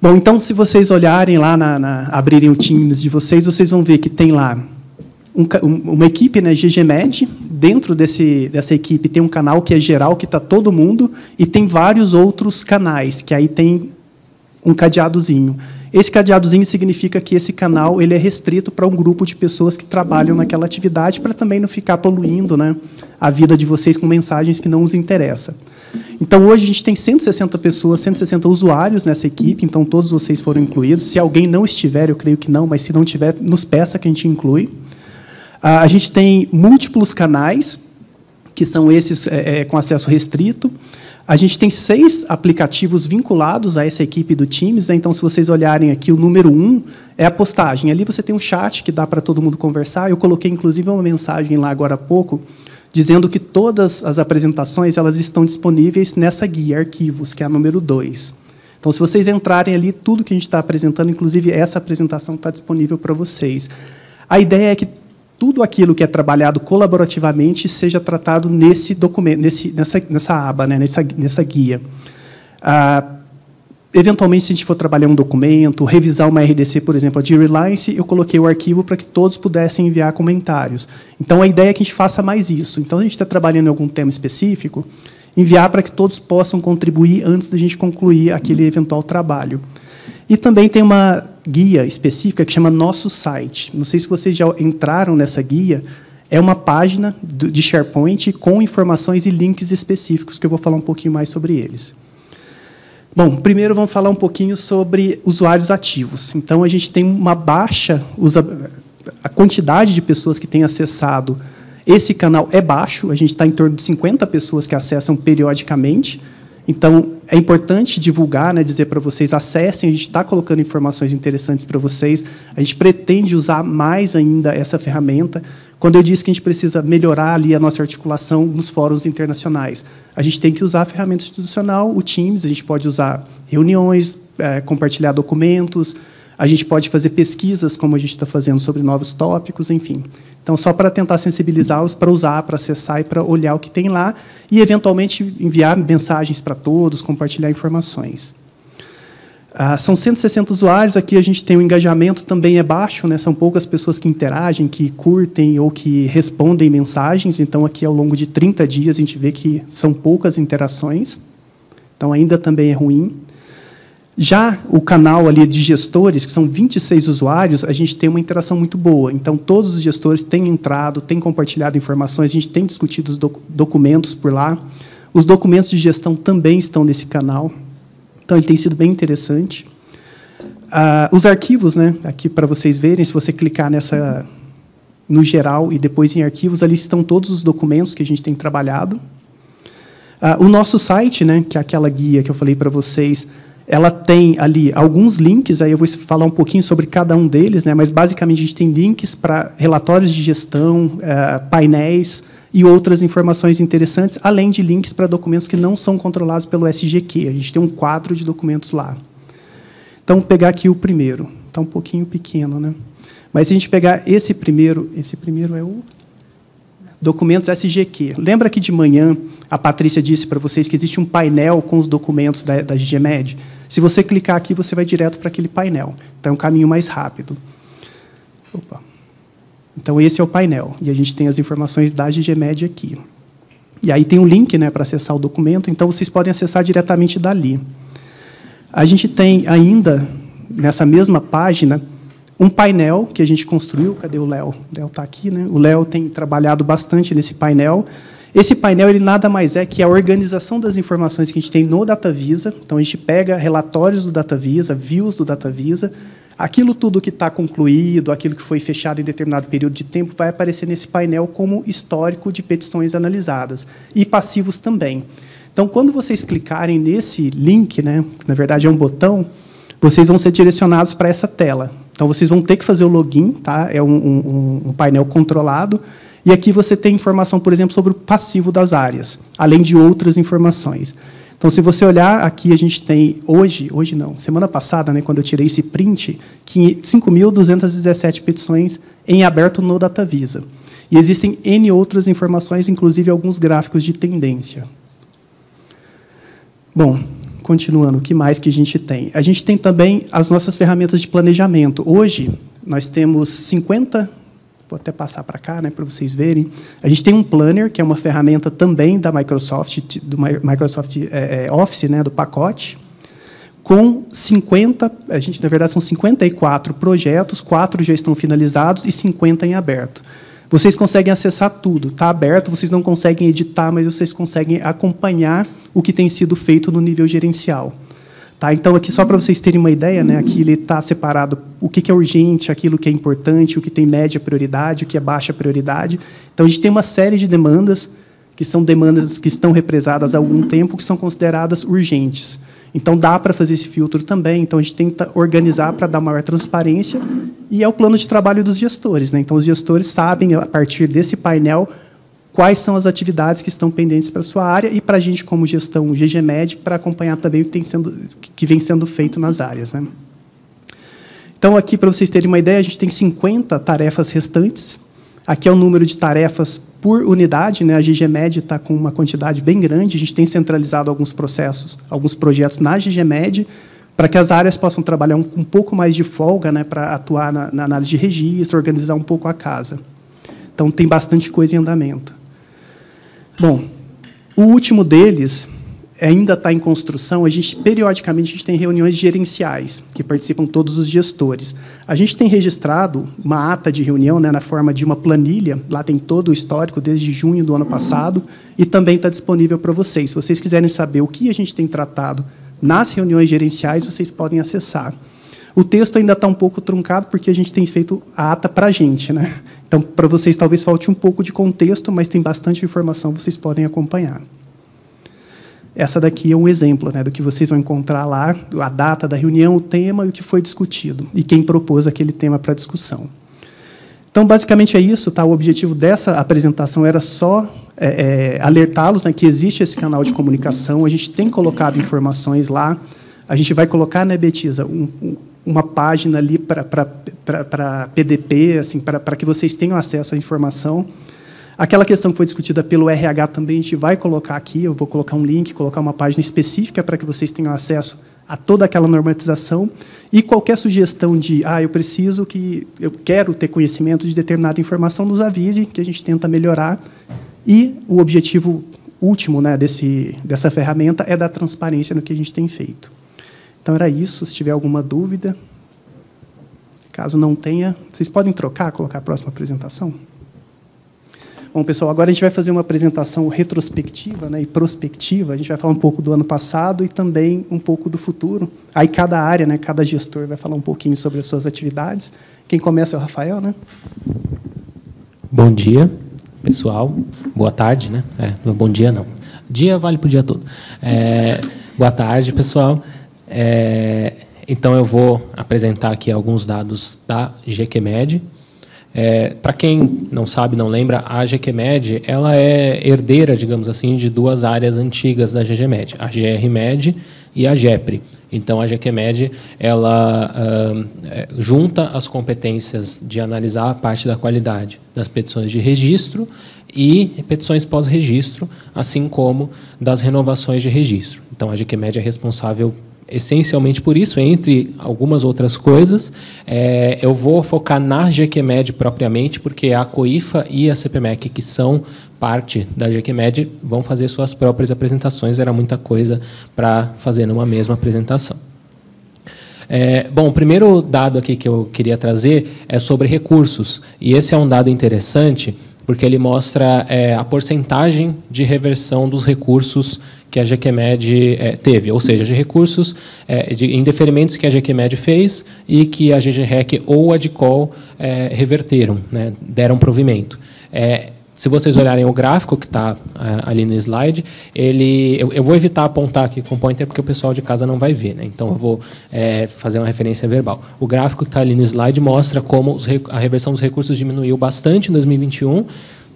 Speaker 3: Bom, então se vocês olharem lá, na, na, abrirem o Teams de vocês, vocês vão ver que tem lá um, uma equipe, né, GGMed, dentro desse, dessa equipe tem um canal que é geral, que está todo mundo, e tem vários outros canais, que aí tem um cadeadozinho. Esse cadeadozinho significa que esse canal ele é restrito para um grupo de pessoas que trabalham naquela atividade para também não ficar poluindo né, a vida de vocês com mensagens que não os interessam. Então, hoje a gente tem 160 pessoas, 160 usuários nessa equipe, então todos vocês foram incluídos. Se alguém não estiver, eu creio que não, mas se não tiver, nos peça que a gente inclui. Ah, a gente tem múltiplos canais, que são esses é, com acesso restrito. A gente tem seis aplicativos vinculados a essa equipe do Teams. Né? Então, se vocês olharem aqui, o número um é a postagem. Ali você tem um chat que dá para todo mundo conversar. Eu coloquei, inclusive, uma mensagem lá agora há pouco, dizendo que todas as apresentações elas estão disponíveis nessa guia Arquivos, que é a número dois. Então, se vocês entrarem ali, tudo que a gente está apresentando, inclusive essa apresentação, está disponível para vocês. A ideia é que tudo aquilo que é trabalhado colaborativamente seja tratado nesse documento, nesse, nessa, nessa aba, né, nessa, nessa guia. Ah, eventualmente, se a gente for trabalhar um documento, revisar uma RDC, por exemplo, a de Reliance, eu coloquei o arquivo para que todos pudessem enviar comentários. Então, a ideia é que a gente faça mais isso. Então, a gente está trabalhando em algum tema específico, enviar para que todos possam contribuir antes da gente concluir aquele eventual trabalho. E também tem uma guia específica que chama Nosso Site. Não sei se vocês já entraram nessa guia. É uma página de SharePoint com informações e links específicos, que eu vou falar um pouquinho mais sobre eles. Bom, primeiro vamos falar um pouquinho sobre usuários ativos. Então, a gente tem uma baixa... A quantidade de pessoas que têm acessado esse canal é baixo. A gente está em torno de 50 pessoas que acessam periodicamente. Então, é importante divulgar, né, dizer para vocês, acessem, a gente está colocando informações interessantes para vocês. A gente pretende usar mais ainda essa ferramenta. Quando eu disse que a gente precisa melhorar ali a nossa articulação nos fóruns internacionais, a gente tem que usar a ferramenta institucional, o Teams, a gente pode usar reuniões, é, compartilhar documentos, a gente pode fazer pesquisas, como a gente está fazendo, sobre novos tópicos, enfim. Então, só para tentar sensibilizá-los, para usar, para acessar e para olhar o que tem lá e, eventualmente, enviar mensagens para todos, compartilhar informações. Ah, são 160 usuários, aqui a gente tem o um engajamento também é baixo, né? são poucas pessoas que interagem, que curtem ou que respondem mensagens, então aqui ao longo de 30 dias a gente vê que são poucas interações, então ainda também é ruim. Já o canal ali de gestores, que são 26 usuários, a gente tem uma interação muito boa. Então, todos os gestores têm entrado, têm compartilhado informações, a gente tem discutido os doc documentos por lá. Os documentos de gestão também estão nesse canal. Então, ele tem sido bem interessante. Ah, os arquivos, né, aqui para vocês verem, se você clicar nessa no geral e depois em arquivos, ali estão todos os documentos que a gente tem trabalhado. Ah, o nosso site, né, que é aquela guia que eu falei para vocês, ela tem ali alguns links, aí eu vou falar um pouquinho sobre cada um deles, né? mas basicamente a gente tem links para relatórios de gestão, é, painéis e outras informações interessantes, além de links para documentos que não são controlados pelo SGQ. A gente tem um quadro de documentos lá. Então, vou pegar aqui o primeiro. Está um pouquinho pequeno, né? Mas se a gente pegar esse primeiro, esse primeiro é o documentos SGQ. Lembra que de manhã a Patrícia disse para vocês que existe um painel com os documentos da, da se você clicar aqui, você vai direto para aquele painel. Então, é um caminho mais rápido. Opa. Então, esse é o painel. E a gente tem as informações da GGMED aqui. E aí tem um link né, para acessar o documento, então vocês podem acessar diretamente dali. A gente tem ainda, nessa mesma página, um painel que a gente construiu. Cadê o Léo? O Léo está aqui. Né? O Léo tem trabalhado bastante nesse painel. Esse painel ele nada mais é que a organização das informações que a gente tem no DataVisa. Então, a gente pega relatórios do DataVisa, views do DataVisa, aquilo tudo que está concluído, aquilo que foi fechado em determinado período de tempo, vai aparecer nesse painel como histórico de petições analisadas e passivos também. Então, quando vocês clicarem nesse link, né, que na verdade é um botão, vocês vão ser direcionados para essa tela. Então, vocês vão ter que fazer o login, tá? é um, um, um painel controlado e aqui você tem informação, por exemplo, sobre o passivo das áreas, além de outras informações. Então, se você olhar aqui, a gente tem hoje, hoje não, semana passada, né, quando eu tirei esse print, 5.217 petições em aberto no DataVisa. E existem N outras informações, inclusive alguns gráficos de tendência. Bom, continuando, o que mais que a gente tem? A gente tem também as nossas ferramentas de planejamento. Hoje, nós temos 50 Vou até passar para cá, né, para vocês verem. A gente tem um planner, que é uma ferramenta também da Microsoft, do Microsoft é, é, Office, né, do pacote, com 50, a gente na verdade são 54 projetos, quatro já estão finalizados e 50 em aberto. Vocês conseguem acessar tudo, está aberto, vocês não conseguem editar, mas vocês conseguem acompanhar o que tem sido feito no nível gerencial. Tá? Então, aqui, só para vocês terem uma ideia, né, aqui ele está separado o que, que, é urgente, aquilo que é importante, o que tem média prioridade, o que é baixa prioridade. Então, a gente tem uma série de demandas, que são demandas que estão represadas há algum tempo, que são consideradas urgentes. Então, dá para fazer esse filtro também. Então, a gente tenta organizar para dar maior transparência. E é o plano de trabalho dos gestores. Né? Então, os gestores sabem, a partir desse painel, quais são as atividades que estão pendentes para a sua área e para a gente, como gestão GGMED, para acompanhar também o que, tem sendo, que vem sendo feito nas áreas. Né? Então, aqui, para vocês terem uma ideia, a gente tem 50 tarefas restantes. Aqui é o número de tarefas por unidade. Né? A GGMED está com uma quantidade bem grande. A gente tem centralizado alguns processos, alguns projetos na GGMED, para que as áreas possam trabalhar um, um pouco mais de folga, né? para atuar na, na análise de registro, organizar um pouco a casa. Então, tem bastante coisa em andamento. Bom, o último deles ainda está em construção. A gente periodicamente a gente tem reuniões gerenciais que participam todos os gestores. A gente tem registrado uma ata de reunião né, na forma de uma planilha. Lá tem todo o histórico desde junho do ano passado e também está disponível para vocês. Se vocês quiserem saber o que a gente tem tratado nas reuniões gerenciais, vocês podem acessar. O texto ainda está um pouco truncado porque a gente tem feito a ata para a gente, né? Então, para vocês talvez falte um pouco de contexto, mas tem bastante informação, vocês podem acompanhar. Essa daqui é um exemplo né, do que vocês vão encontrar lá, a data da reunião, o tema e o que foi discutido, e quem propôs aquele tema para discussão. Então, basicamente é isso. Tá? O objetivo dessa apresentação era só é, é, alertá-los né, que existe esse canal de comunicação, a gente tem colocado informações lá, a gente vai colocar, né, Betisa, um, um uma página ali para PDP, assim, para que vocês tenham acesso à informação. Aquela questão que foi discutida pelo RH também a gente vai colocar aqui, eu vou colocar um link, colocar uma página específica para que vocês tenham acesso a toda aquela normatização e qualquer sugestão de ah, eu preciso que eu quero ter conhecimento de determinada informação, nos avise que a gente tenta melhorar. E o objetivo último, né, desse dessa ferramenta é da transparência no que a gente tem feito. Então era isso. Se tiver alguma dúvida, caso não tenha, vocês podem trocar, colocar a próxima apresentação. Bom, pessoal, agora a gente vai fazer uma apresentação retrospectiva né, e prospectiva. A gente vai falar um pouco do ano passado e também um pouco do futuro. Aí cada área, né, cada gestor vai falar um pouquinho sobre as suas atividades. Quem começa é o Rafael, né?
Speaker 11: Bom dia, pessoal. Boa tarde, né? É, bom dia não. Dia vale para o dia todo. É, boa tarde, pessoal. É, então eu vou apresentar aqui alguns dados da GQMed. É, Para quem não sabe, não lembra, a GQMed ela é herdeira, digamos assim, de duas áreas antigas da GGMed, a GRMed e a GEPRE. Então a GQMed ela uh, junta as competências de analisar a parte da qualidade das petições de registro e petições pós-registro, assim como das renovações de registro. Então a GQMed é responsável essencialmente por isso, entre algumas outras coisas. É, eu vou focar na GQMED propriamente, porque a COIFA e a CPMEC, que são parte da GQMED, vão fazer suas próprias apresentações, era muita coisa para fazer numa mesma apresentação. É, bom, o primeiro dado aqui que eu queria trazer é sobre recursos, e esse é um dado interessante, porque ele mostra é, a porcentagem de reversão dos recursos que a GQMED é, teve, ou seja, de recursos, é, de indeferimentos que a GQMED fez e que a GGREC ou a DICOL é, reverteram, né, deram provimento. É, se vocês olharem o gráfico que está é, ali no slide, ele, eu, eu, vou evitar apontar aqui com o pointer porque o pessoal de casa não vai ver, né? então eu vou é, fazer uma referência verbal. O gráfico que está ali no slide mostra como os, a reversão dos recursos diminuiu bastante em 2021,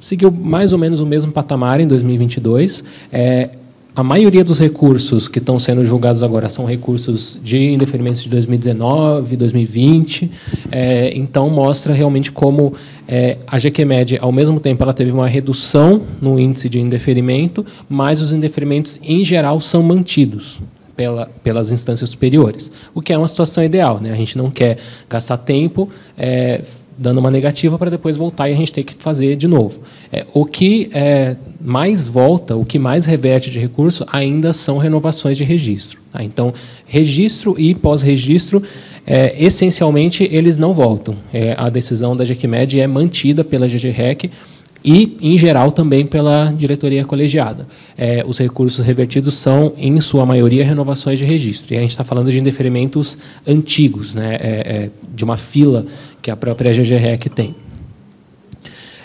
Speaker 11: seguiu mais ou menos o mesmo patamar em 2022. É, a maioria dos recursos que estão sendo julgados agora são recursos de indeferimentos de 2019, 2020. É, então, mostra realmente como é, a GQMED, ao mesmo tempo, ela teve uma redução no índice de indeferimento, mas os indeferimentos, em geral, são mantidos. Pela, pelas instâncias superiores, o que é uma situação ideal. Né? A gente não quer gastar tempo é, dando uma negativa para depois voltar e a gente ter que fazer de novo. É, o que é, mais volta, o que mais reverte de recurso, ainda são renovações de registro. Tá? Então, registro e pós-registro, é, essencialmente, eles não voltam. É, a decisão da GQMED é mantida pela GGREC e, em geral, também pela diretoria colegiada. É, os recursos revertidos são, em sua maioria, renovações de registro. E a gente está falando de indeferimentos antigos, né? É, é, de uma fila que a própria GGREC tem.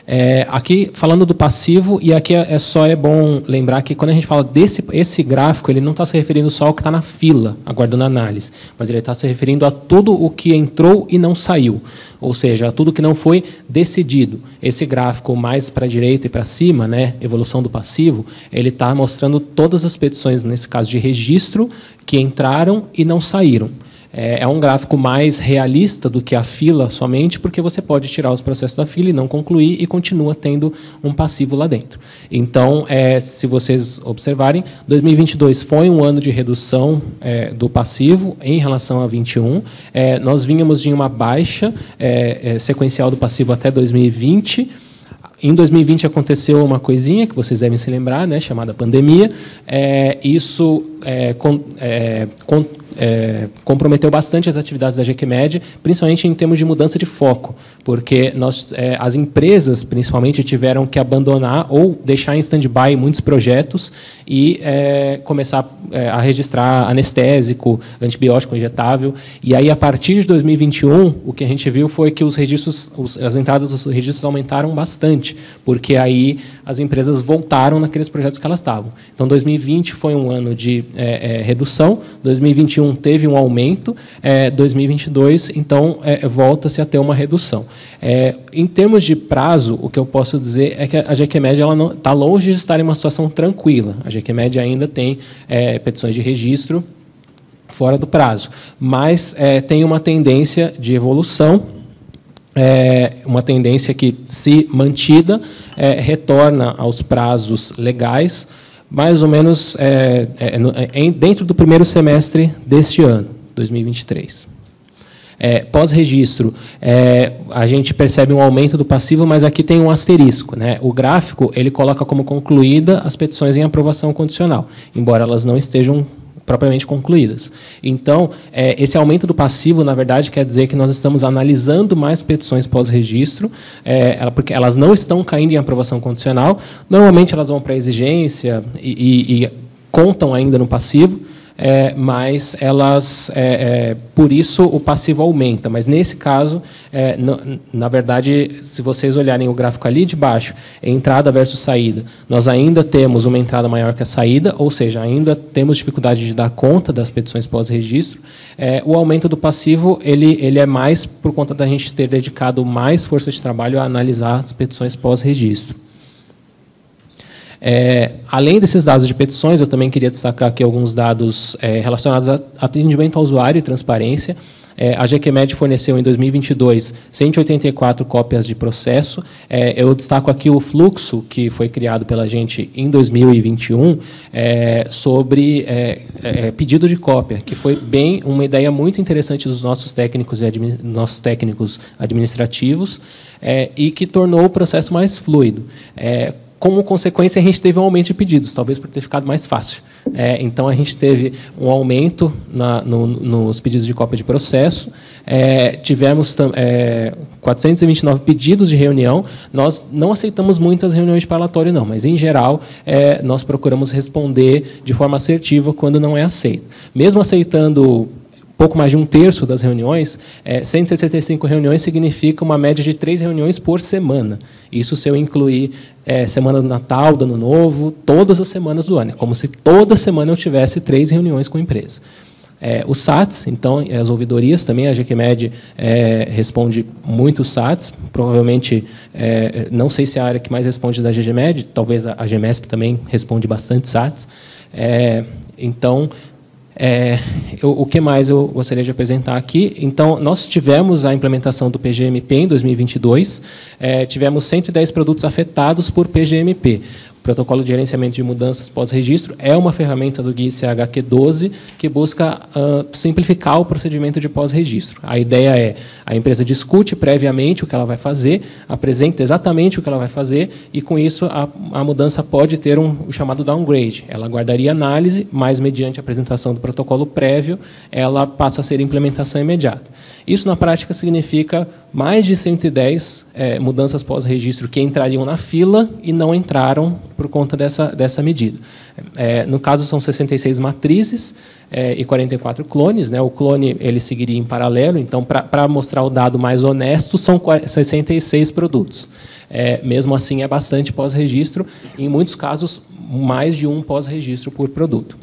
Speaker 11: É, aqui, falando do passivo, e aqui é, é, só é bom lembrar que quando a gente fala desse esse gráfico, ele não está se referindo só ao que está na fila, aguardando análise, mas ele está se referindo a tudo o que entrou e não saiu, ou seja, a tudo que não foi decidido. Esse gráfico mais para a direita e para cima, né, evolução do passivo, ele está mostrando todas as petições, nesse caso de registro, que entraram e não saíram. É, é, um gráfico mais realista do que a fila somente, porque você pode tirar os processos da fila e não concluir e continua tendo um passivo lá dentro. Então, é, se vocês observarem, 2022 foi um ano de redução é, do passivo em relação a 21. É, nós vínhamos de uma baixa é, é, sequencial do passivo até 2020. Em 2020 aconteceu uma coisinha que vocês devem se lembrar, né, chamada pandemia. isso con, con, é, comprometeu bastante as atividades da GQMed, principalmente em termos de mudança de foco porque nós, é, as empresas, principalmente, tiveram que abandonar ou deixar em stand-by muitos projetos e é, começar é, a registrar anestésico, antibiótico injetável. E aí, a partir de 2021, o que a gente viu foi que os registros, os, as entradas dos registros aumentaram bastante, porque aí as empresas voltaram naqueles projetos que elas estavam. Então, 2020 foi um ano de é, é redução, 2021 teve um aumento, 2022, é, então, volta-se a ter uma redução. É, em termos de prazo, o que eu posso dizer é que a GQMED está longe de estar em uma situação tranquila. A GQMED ainda tem é, petições de registro fora do prazo, mas é, tem uma tendência de evolução é uma tendência que, se mantida, é, retorna aos prazos legais, mais ou menos é, é, é dentro do primeiro semestre deste ano, 2023 pós-registro, é, a gente percebe um aumento do passivo, mas aqui tem um asterisco. Né? O gráfico ele coloca como concluída as petições em aprovação condicional, embora elas não estejam propriamente concluídas. Então, é, esse aumento do passivo, na verdade, quer dizer que nós estamos analisando mais petições pós-registro, é, ela, porque elas não estão caindo em aprovação condicional. Normalmente, elas vão para exigência e, e, e contam ainda no passivo é, mas elas, é, é, por isso o passivo aumenta. Mas nesse caso, é, na, na, verdade, se vocês olharem o gráfico ali de baixo, é entrada versus saída, nós ainda temos uma entrada maior que a saída, ou seja, ainda temos dificuldade de dar conta das petições pós-registro. É, o aumento do passivo ele, ele é mais por conta da gente ter dedicado mais força de trabalho a analisar as petições pós-registro. É, além desses dados de petições, eu também queria destacar aqui alguns dados é, relacionados a atendimento ao usuário e transparência. É, a GQMed forneceu em 2022 184 cópias de processo. É, eu destaco aqui o fluxo que foi criado pela gente em 2021 é, sobre é, é, pedido de cópia, que foi bem uma ideia muito interessante dos nossos técnicos e admi nossos técnicos administrativos é, e que tornou o processo mais fluido como consequência, a gente teve um aumento de pedidos, talvez por ter ficado mais fácil. É, então, a gente teve um aumento na, no, nos pedidos de cópia de processo, é, tivemos é, 429 pedidos de reunião. Nós não aceitamos muitas reuniões de parlatório, não, mas, em geral, é, nós procuramos responder de forma assertiva quando não é aceito. Mesmo aceitando pouco mais de um terço das reuniões, é, 165 reuniões significa uma média de três reuniões por semana. Isso se eu incluir é, semana do Natal, do Ano Novo, todas as semanas do ano. É como se toda semana eu tivesse três reuniões com a empresa. É, os SATs, então, é, as ouvidorias também, a GQMED é, responde muito SATs, provavelmente, é, não sei se é a área que mais responde da GGMED, talvez a, a GMESP também responde bastante SATs. É, então, é, eu, o que mais eu gostaria de apresentar aqui? Então, nós tivemos a implementação do PGMP em 2022, é, tivemos 110 produtos afetados por PGMP. Protocolo de Gerenciamento de Mudanças Pós-Registro é uma ferramenta do Guia CHQ12 que busca uh, simplificar o procedimento de pós-registro. A ideia é a empresa discute previamente o que ela vai fazer, apresenta exatamente o que ela vai fazer e, com isso, a, a mudança pode ter um, o chamado downgrade. Ela guardaria análise, mas, mediante a apresentação do protocolo prévio, ela passa a ser implementação imediata. Isso, na prática, significa mais de 110 é, mudanças pós-registro que entrariam na fila e não entraram por conta dessa, dessa medida. É, no caso, são 66 matrizes é, e 44 clones. Né? O clone ele seguiria em paralelo, então, para mostrar o dado mais honesto, são 66 produtos. É, mesmo assim, é bastante pós-registro, em muitos casos, mais de um pós-registro por produto.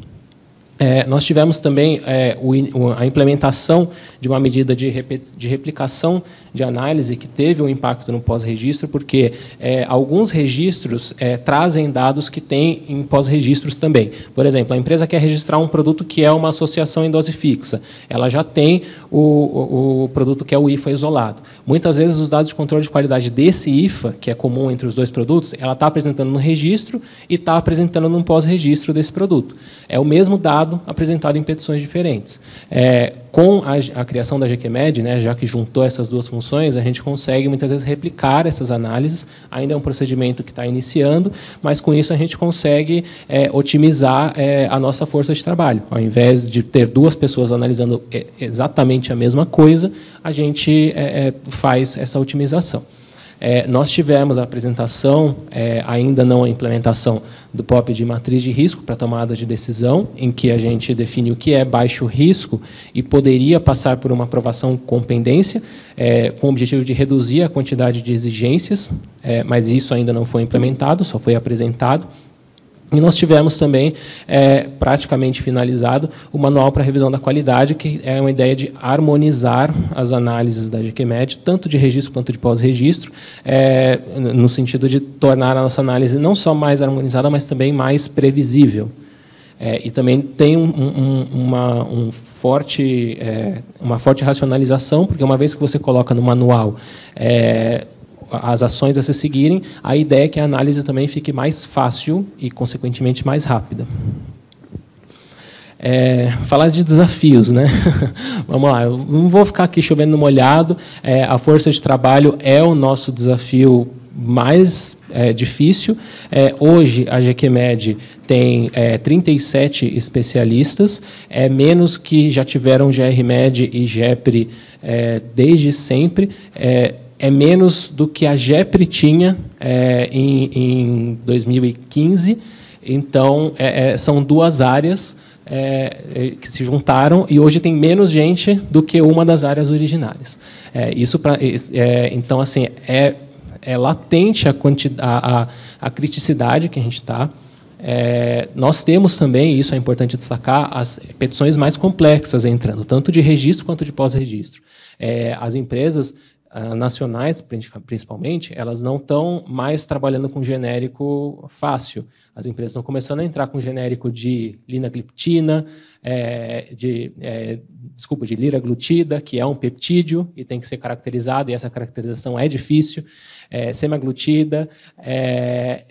Speaker 11: É, nós tivemos também é, o, a implementação de uma medida de, de replicação de análise que teve um impacto no pós-registro, porque é, alguns registros é, trazem dados que tem em pós-registros também. Por exemplo, a empresa quer registrar um produto que é uma associação em dose fixa. Ela já tem o, o, o produto que é o IFA isolado. Muitas vezes os dados de controle de qualidade desse IFA, que é comum entre os dois produtos, ela está apresentando no registro e está apresentando no pós-registro desse produto. É o mesmo dado apresentado em petições diferentes. É, com a, a, criação da GQMed, né, já que juntou essas duas funções, a gente consegue muitas vezes replicar essas análises. Ainda é um procedimento que está iniciando, mas com isso a gente consegue é, otimizar é, a nossa força de trabalho. Ao invés de ter duas pessoas analisando é, exatamente a mesma coisa, a gente é, é faz essa otimização. É, nós tivemos a apresentação, é, ainda não a implementação, do POP de matriz de risco para tomada de decisão, em que a gente define o que é baixo risco e poderia passar por uma aprovação com pendência, é, com o objetivo de reduzir a quantidade de exigências, é, mas isso ainda não foi implementado, só foi apresentado. E nós tivemos também, é, praticamente finalizado, o Manual para Revisão da Qualidade, que é uma ideia de harmonizar as análises da GQMED, tanto de registro quanto de pós-registro, é, no sentido de tornar a nossa análise não só mais harmonizada, mas também mais previsível. É, e também tem um, um, uma, um forte, é, uma forte racionalização, porque uma vez que você coloca no manual é, as ações a se seguirem, a ideia é que a análise também fique mais fácil e, consequentemente, mais rápida. É, falar de desafios, né? Vamos lá, eu não vou ficar aqui chovendo no molhado. É, a força de trabalho é o nosso desafio mais é, difícil. É, hoje, a GQMed tem é, 37 especialistas, é menos que já tiveram GRMed e GEPRI é, desde sempre. É, é menos do que a GEPRI tinha é, em, em, 2015. Então, é, é, são duas áreas é, é, que se juntaram e hoje tem menos gente do que uma das áreas originárias. isso pra, então, assim, é, latente a, a, a criticidade que a gente está. É, nós temos também, e isso é importante destacar, as petições mais complexas entrando, tanto de registro quanto de pós-registro. É, as empresas uh, nacionais, principalmente, elas não estão mais trabalhando com genérico fácil. As empresas estão começando a entrar com genérico de linagliptina, é, eh, de, é, desculpa, de liraglutida, que é um peptídeo e tem que ser caracterizado, e essa caracterização é difícil, é, semaglutida, é,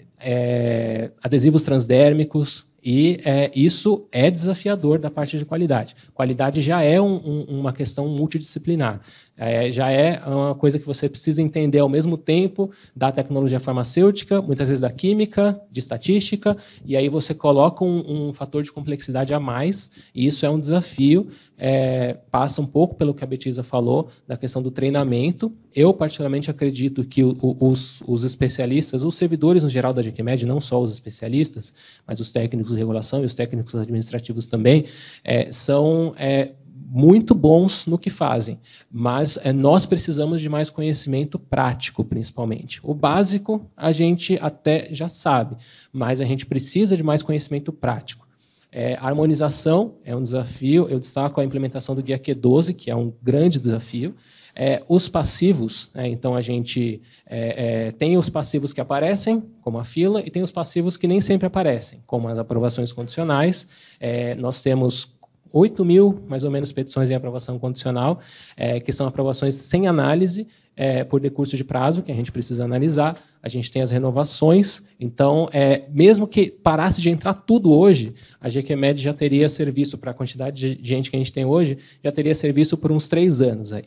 Speaker 11: adesivos transdérmicos, e é, isso é desafiador da parte de qualidade. Qualidade já é um, um, uma questão multidisciplinar. É, já é uma coisa que você precisa entender ao mesmo tempo da tecnologia farmacêutica, muitas vezes da química, de estatística, e aí você coloca um, um fator de complexidade a mais, e isso é um desafio. É, passa um pouco pelo que a Betisa falou, da questão do treinamento. Eu, particularmente, acredito que o, o, os, os, especialistas, os servidores no geral da GQMED, não só os especialistas, mas os técnicos de regulação e os técnicos administrativos também, é, são é, muito bons no que fazem, mas é, nós precisamos de mais conhecimento prático, principalmente. O básico a gente até já sabe, mas a gente precisa de mais conhecimento prático. É, a harmonização é um desafio, eu destaco a implementação do Guia Q12, que é um grande desafio. É, os passivos, é, então a gente é, é, tem os passivos que aparecem, como a fila, e tem os passivos que nem sempre aparecem, como as aprovações condicionais. É, nós temos 8 mil, mais ou menos, petições em aprovação condicional, é, que são aprovações sem análise, é, por decurso de prazo, que a gente precisa analisar. A gente tem as renovações. Então, é, mesmo que parasse de entrar tudo hoje, a GQMed já teria serviço, para a quantidade de gente que a gente tem hoje, já teria serviço por uns três anos. Aí.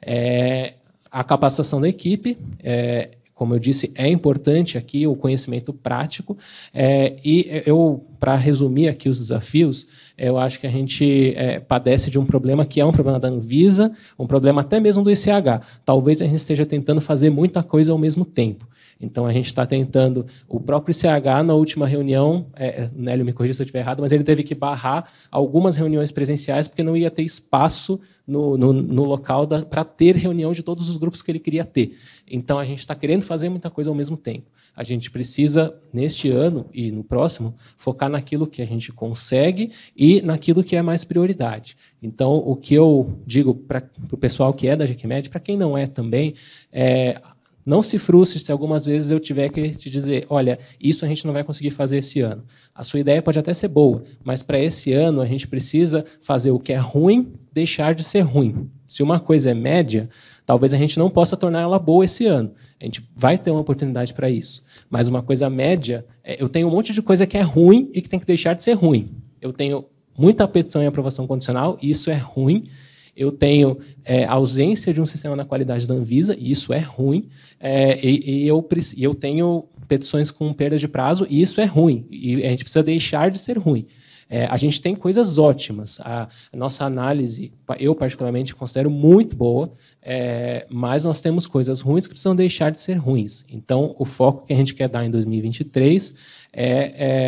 Speaker 11: É, a capacitação da equipe é, como eu disse, é importante aqui o conhecimento prático. É, e eu, para resumir aqui os desafios, eu acho que a gente é, padece de um problema que é um problema da Anvisa, um problema até mesmo do ICH. Talvez a gente esteja tentando fazer muita coisa ao mesmo tempo. Então a gente está tentando. O próprio CH, na última reunião, é, Nélio, me corrija se eu estiver errado, mas ele teve que barrar algumas reuniões presenciais porque não ia ter espaço no, no, no local para ter reunião de todos os grupos que ele queria ter. Então a gente está querendo fazer muita coisa ao mesmo tempo. A gente precisa, neste ano e no próximo, focar naquilo que a gente consegue e naquilo que é mais prioridade. Então, o que eu digo para o pessoal que é da GQMed, para quem não é também, é, não se frustre se algumas vezes eu tiver que te dizer, olha, isso a gente não vai conseguir fazer esse ano. A sua ideia pode até ser boa, mas para esse ano a gente precisa fazer o que é ruim deixar de ser ruim. Se uma coisa é média, talvez a gente não possa tornar ela boa esse ano. A gente vai ter uma oportunidade para isso. Mas uma coisa média, é, eu tenho um monte de coisa que é ruim e que tem que deixar de ser ruim. Eu tenho muita petição e aprovação condicional, e isso é ruim eu tenho é, ausência de um sistema na qualidade da Anvisa, e isso é ruim, é, e, e eu, eu tenho petições com perda de prazo, e isso é ruim, e a gente precisa deixar de ser ruim. É, a gente tem coisas ótimas. A, nossa análise, eu particularmente considero muito boa, é, mas nós temos coisas ruins que precisam deixar de ser ruins. Então, o foco que a gente quer dar em 2023 é,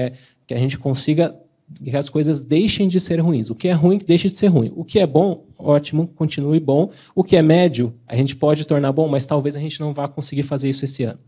Speaker 11: é que a gente consiga que as coisas deixem de ser ruins. O que é ruim, deixe de ser ruim. O que é bom, ótimo, continue bom. O que é médio, a gente pode tornar bom, mas talvez a gente não vá conseguir fazer isso esse ano.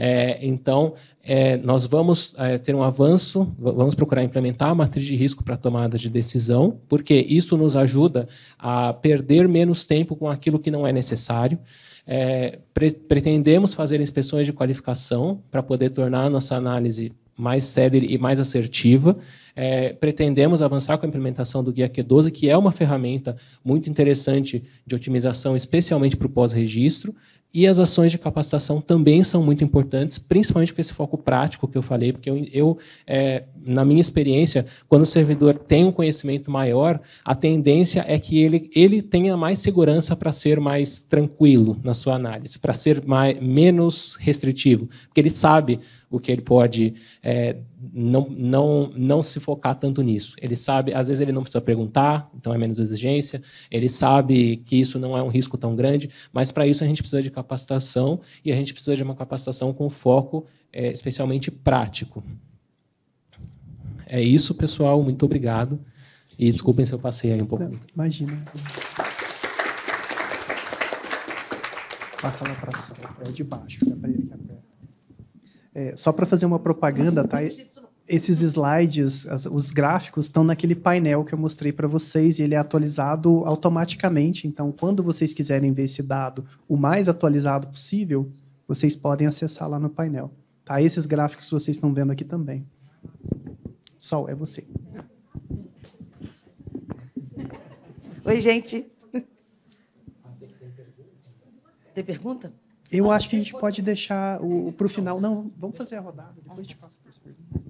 Speaker 11: É, então, é, nós vamos é, ter um avanço, vamos procurar implementar a matriz de risco para tomada de decisão, porque isso nos ajuda a perder menos tempo com aquilo que não é necessário. É, pre pretendemos fazer inspeções de qualificação para poder tornar a nossa análise mais séria e mais assertiva. É, pretendemos avançar com a implementação do Guia Q12, que é uma ferramenta muito interessante de otimização, especialmente para o pós-registro. E as ações de capacitação também são muito importantes, principalmente com esse foco prático que eu falei, porque eu, eu é, na minha experiência, quando o servidor tem um conhecimento maior, a tendência é que ele, ele tenha mais segurança para ser mais tranquilo na sua análise, para ser mais, menos restritivo, porque ele sabe o que ele pode é, não, não, não se focar tanto nisso. Ele sabe, às vezes ele não precisa perguntar, então é menos exigência, ele sabe que isso não é um risco tão grande, mas para isso a gente precisa de capacitação e a gente precisa de uma capacitação com foco é, especialmente prático. É isso, pessoal, muito obrigado. E desculpem se eu passei aí um pouco. Não,
Speaker 3: imagina. Passa lá para cima, é de baixo, dá para ele, dá é, só para fazer uma propaganda, tá? Esses slides, as, os gráficos, estão naquele painel que eu mostrei para vocês e ele é atualizado automaticamente. Então, quando vocês quiserem ver esse dado o mais atualizado possível, vocês podem acessar lá no painel. Tá? Esses gráficos vocês estão vendo aqui também. Sol, é você.
Speaker 8: Oi, gente. Ah,
Speaker 3: tem pergunta? Eu acho que a gente pode deixar para o final. Não, vamos fazer a rodada, depois a gente passa para as perguntas.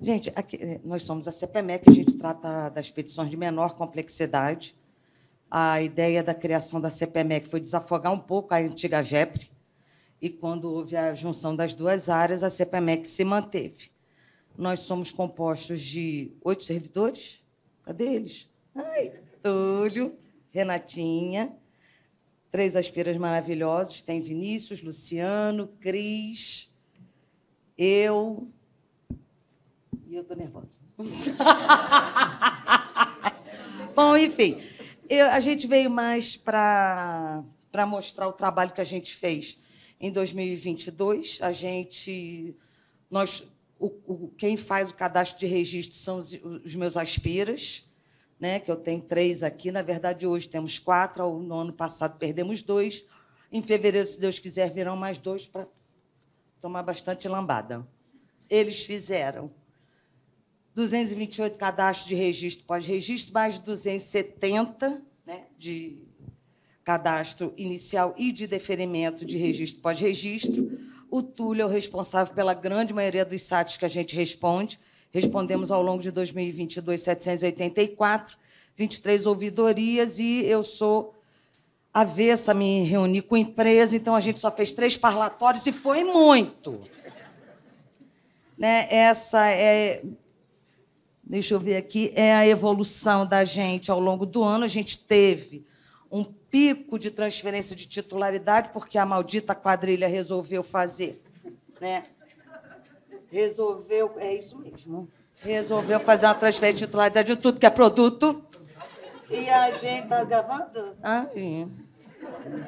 Speaker 3: Gente, aqui, eh,
Speaker 8: nós somos a CPMEC, a gente trata das petições de menor complexidade. A ideia da criação da CPMEC foi desafogar um pouco a antiga GEPRE, e quando houve a junção das duas áreas, a CPMEC se manteve. Nós somos compostos de oito servidores. Cadê eles? Ai, Túlio, Renatinha, Três aspiras maravilhosos. Tem Vinícius, Luciano, Cris, eu. E eu estou nervosa. Bom, enfim, eu, a gente veio mais para mostrar o trabalho que a gente fez em 2022. A gente. Nós, o, o, quem faz o cadastro de registro são os, os meus aspiras né, que eu tenho três aqui. Na verdade, hoje temos quatro, no ano passado perdemos dois. Em fevereiro, se Deus quiser, virão mais dois para tomar bastante lambada. Eles fizeram 228 cadastros de registro pós-registro, mais 270 né, de cadastro inicial e de deferimento de registro pós-registro. O Túlio é o responsável pela grande maioria dos sites que a gente responde. Respondemos ao longo de 2022 784, 23 ouvidorias e eu sou avessa a me reunir com empresa, então a gente só fez três parlatórios e foi muito. Né? Essa é deixa eu ver aqui, é a evolução da gente ao longo do ano. A gente teve um pico de transferência de titularidade, porque a maldita quadrilha resolveu fazer né, Resolveu, é isso mesmo. Resolveu fazer uma transferência de titularidade de tudo que é produto. E a gente tá gravando? Ah, sim.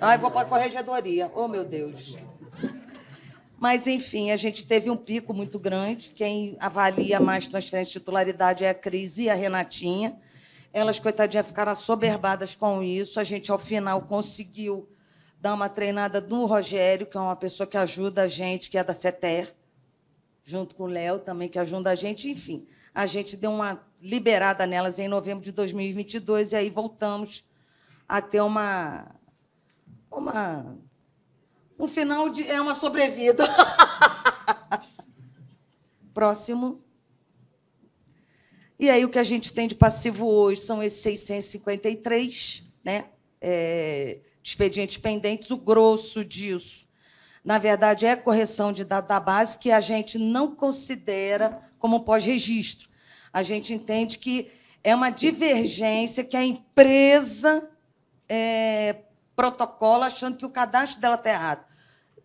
Speaker 8: Ai, vou para a corregedoria. Oh, meu Deus. Mas, enfim, a gente teve um pico muito grande. Quem avalia mais transferência de titularidade é a Cris e a Renatinha. Elas, coitadinha, ficaram soberbadas com isso. A gente, ao final, conseguiu dar uma treinada no Rogério, que é uma pessoa que ajuda a gente, que é da CETER junto com o Léo também, que ajuda a gente, enfim. A gente deu uma liberada nelas em novembro de 2022 e aí voltamos a ter uma. uma um final de. É uma sobrevida. Próximo. E aí o que a gente tem de passivo hoje são esses 653, né? É, expedientes pendentes, o grosso disso na verdade, é correção de dado da base que a gente não considera como pós-registro. A gente entende que é uma divergência que a empresa é, protocola achando que o cadastro dela está errado.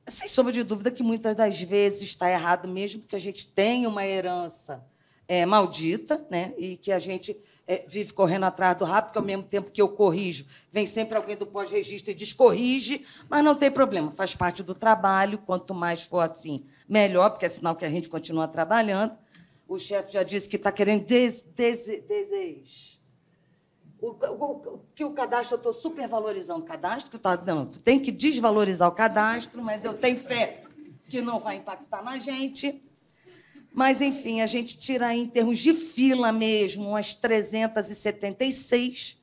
Speaker 8: Sem sombra de dúvida que muitas das vezes está errado mesmo, porque a gente tem uma herança é, maldita né? e que a gente é, vive correndo atrás do rap, porque ao mesmo tempo que eu corrijo, vem sempre alguém do pós-registro e descorrige mas não tem problema, faz parte do trabalho, quanto mais for assim, melhor, porque é sinal que a gente continua trabalhando. O chefe já disse que está querendo des, des, o, o, que o cadastro, eu estou supervalorizando o cadastro, tá, não, tu tem que desvalorizar o cadastro, mas eu tenho fé que não vai impactar na gente. Mas, enfim, a gente tira em termos de fila mesmo umas 376.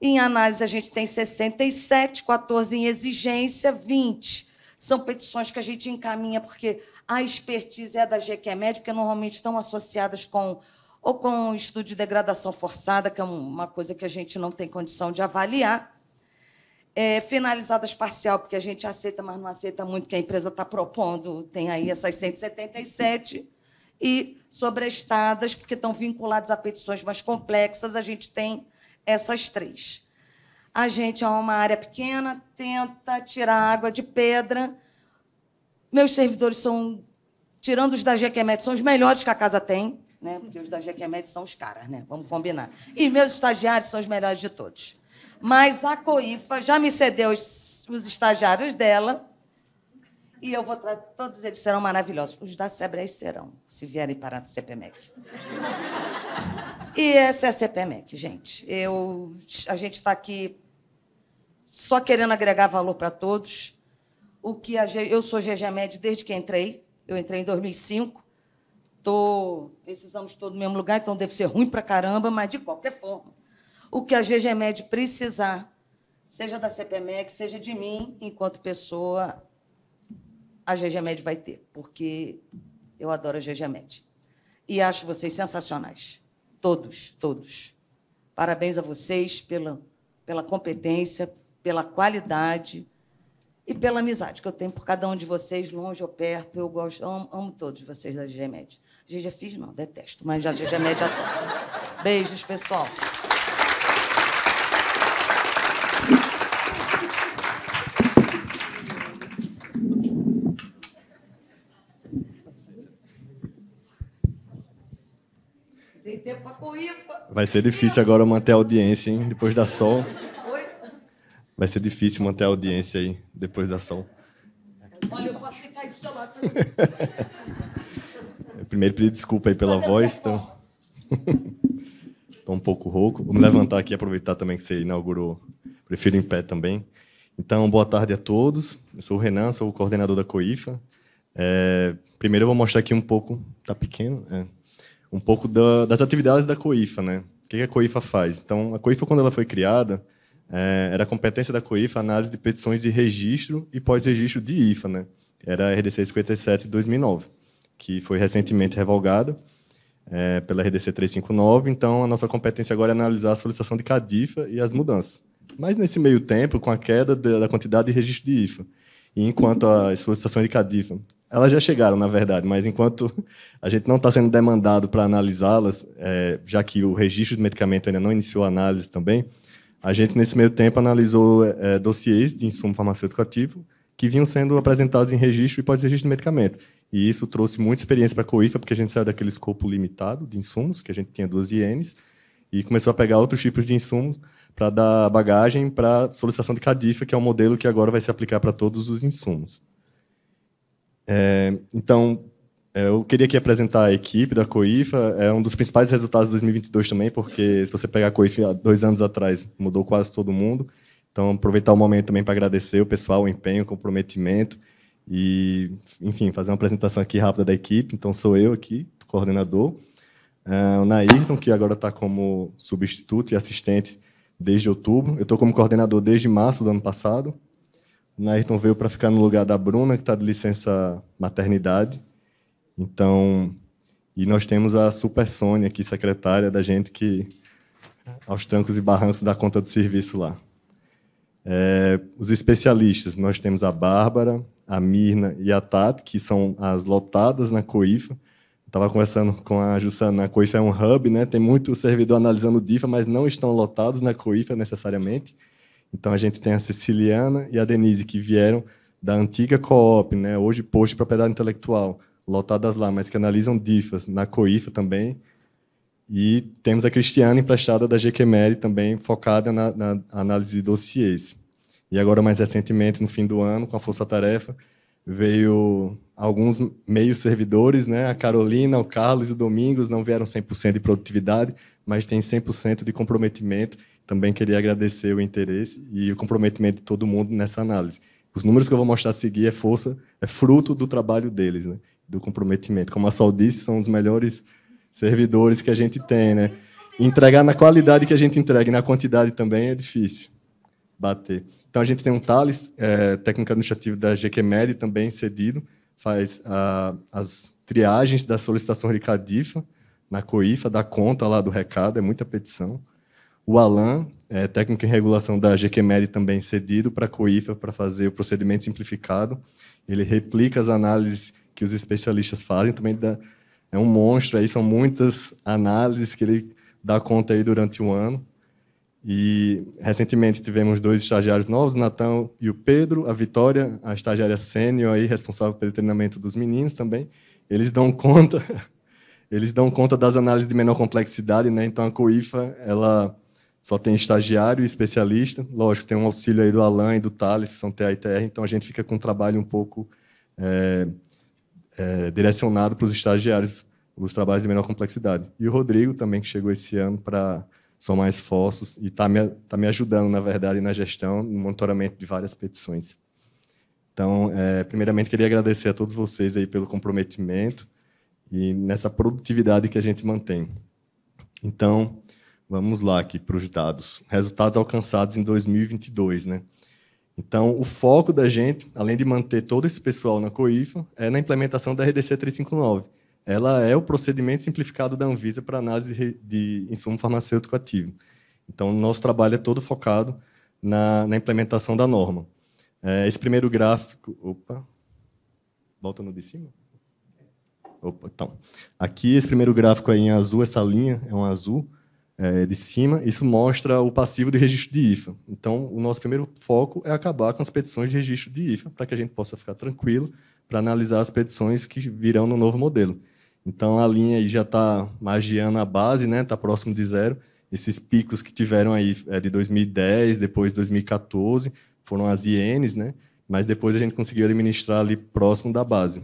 Speaker 8: Em análise, a gente tem 67, 14 em exigência, 20. São petições que a gente encaminha porque a expertise é da GQMED, porque normalmente estão associadas com ou com estudo de degradação forçada, que é uma coisa que a gente não tem condição de avaliar, é, finalizadas parcial, porque a gente aceita, mas não aceita muito o que a empresa está propondo, tem aí essas 177, e sobrestadas, porque estão vinculadas a petições mais complexas, a gente tem essas três. A gente é uma área pequena, tenta tirar água de pedra. Meus servidores são, tirando os da GQMED, são os melhores que a casa tem, né? porque os da GQMED são os caras, né? vamos combinar. E meus estagiários são os melhores de todos. Mas a Coifa já me cedeu os, os estagiários dela. E eu vou trazer. Todos eles serão maravilhosos. Os da Sebrae serão, se vierem para a CPMEC. e essa é a CPMEC, gente. Eu, a gente está aqui só querendo agregar valor para todos. O que a, eu sou GGMED desde que entrei. Eu entrei em 2005. esses precisamos todos no mesmo lugar, então deve ser ruim para caramba, mas de qualquer forma o que a GGMED precisar, seja da CPMEC, seja de mim, enquanto pessoa, a GGMED vai ter, porque eu adoro a GGMED. E acho vocês sensacionais. Todos, todos. Parabéns a vocês pela, pela competência, pela qualidade e pela amizade que eu tenho por cada um de vocês, longe ou perto. Eu gosto, amo, amo todos vocês da GGMED. GG Fiz não, detesto, mas a GGMED adoro. Beijos, pessoal.
Speaker 12: Vai ser difícil agora manter a audiência, hein? Depois da sol. Vai ser difícil manter a audiência aí, depois da sol.
Speaker 8: Olha, eu posso ficar aí do seu lado.
Speaker 12: Primeiro pedir desculpa aí pela voz. Então... Estou um pouco rouco. Vou me levantar aqui e aproveitar também que você inaugurou. Prefiro em pé também. Então, boa tarde a todos. Eu sou o Renan, sou o coordenador da COIFA. É... primeiro eu vou mostrar aqui um pouco. Tá pequeno? É um pouco da, das atividades da COIFA, né? O que a COIFA faz? Então, a COIFA, quando ela foi criada, é, era competência da COIFA análise de petições de registro e pós-registro de IFA, né? Era a RDC 57 de 2009, que foi recentemente revogada é, pela RDC 359. Então, a nossa competência agora é analisar a solicitação de CADIFA e as mudanças. Mas, nesse meio tempo, com a queda da quantidade de registro de IFA, e enquanto as solicitações é de Cadifa, elas já chegaram, na verdade, mas enquanto a gente não está sendo demandado para analisá-las, é, já que o registro de medicamento ainda não iniciou a análise também, a gente, nesse meio tempo, analisou é, dossiês de insumo farmacêutico ativo que vinham sendo apresentados em registro e pós-registro de medicamento. E isso trouxe muita experiência para a COIFA, porque a gente saiu daquele escopo limitado de insumos, que a gente tinha duas IENs, e começou a pegar outros tipos de insumos para dar bagagem para solicitação de CADIFA, que é um modelo que agora vai se aplicar para todos os insumos. É, então, é, eu queria aqui apresentar a equipe da COIFA, é um dos principais resultados de 2022 também, porque se você pegar a COIFA dois anos atrás, mudou quase todo mundo. Então, aproveitar o momento também para agradecer o pessoal, o empenho, o comprometimento e, enfim, fazer uma apresentação aqui rápida da equipe. Então, sou eu aqui, coordenador. É, o Nairton, que agora está como substituto e assistente desde outubro. Eu estou como coordenador desde março do ano passado. O Nairton veio para ficar no lugar da Bruna, que está de licença maternidade. Então, e nós temos a Super Sônia aqui, secretária da gente, que aos trancos e barrancos dá conta do serviço lá. É, os especialistas, nós temos a Bárbara, a Mirna e a Tati, que são as lotadas na COIFA, Estava conversando com a Jussana, a Coifa é um hub, né? Tem muito servidor analisando DIFAs, DIFA, mas não estão lotados na Coifa necessariamente. Então a gente tem a Ceciliana e a Denise que vieram da antiga Coop, né? Hoje post propriedade intelectual, lotadas lá, mas que analisam DIFAs na Coifa também. E temos a Cristiana emprestada da GQMR também, focada na, na análise de dossiês. E agora mais recentemente, no fim do ano, com a força tarefa, veio alguns meios servidores, né? A Carolina, o Carlos e o Domingos não vieram 100% de produtividade, mas tem 100% de comprometimento. Também queria agradecer o interesse e o comprometimento de todo mundo nessa análise. Os números que eu vou mostrar a seguir é força, é fruto do trabalho deles, né? Do comprometimento. Como a Sol disse, são os melhores servidores que a gente tem, né? entregar na qualidade que a gente entrega e na quantidade também é difícil bater. Então a gente tem um Thales, é, técnico administrativo da GQMed, também cedido, faz a, as triagens das solicitações de CADIFA na COIFA, dá conta lá do recado, é muita petição. O Alan, é, técnico em regulação da GQMed, também cedido para a COIFA para fazer o procedimento simplificado. Ele replica as análises que os especialistas fazem, também dá, é um monstro aí, são muitas análises que ele dá conta aí durante o um ano. E recentemente tivemos dois estagiários novos, o Natão e o Pedro, a Vitória, a estagiária sênior aí responsável pelo treinamento dos meninos também. Eles dão conta, eles dão conta das análises de menor complexidade, né? Então a COIFA, ela só tem estagiário e especialista. Lógico, tem um auxílio aí do Alan e do Thales, que são TAITR, então a gente fica com um trabalho um pouco é, é, direcionado para os estagiários, os trabalhos de menor complexidade. E o Rodrigo também, que chegou esse ano para são mais fósseis e está me, tá me ajudando, na verdade, na gestão, no monitoramento de várias petições. Então, é, primeiramente, queria agradecer a todos vocês aí pelo comprometimento e nessa produtividade que a gente mantém. Então, vamos lá aqui para os dados. Resultados alcançados em 2022, né? Então, o foco da gente, além de manter todo esse pessoal na COIFA, é na implementação da RDC 359, ela é o procedimento simplificado da Anvisa para análise de insumo farmacêutico ativo. Então, nosso trabalho é todo focado na, na implementação da norma. É, esse primeiro gráfico... Opa! Volta no de cima? Opa, então. Aqui, esse primeiro gráfico aí em azul, essa linha é um azul é, de cima, isso mostra o passivo de registro de IFA. Então, o nosso primeiro foco é acabar com as petições de registro de IFA, para que a gente possa ficar tranquilo para analisar as petições que virão no novo modelo. Então a linha aí já está magiando a base, né? Está próximo de zero. Esses picos que tiveram aí é de 2010, depois 2014, foram as ienes, né? Mas depois a gente conseguiu administrar ali próximo da base.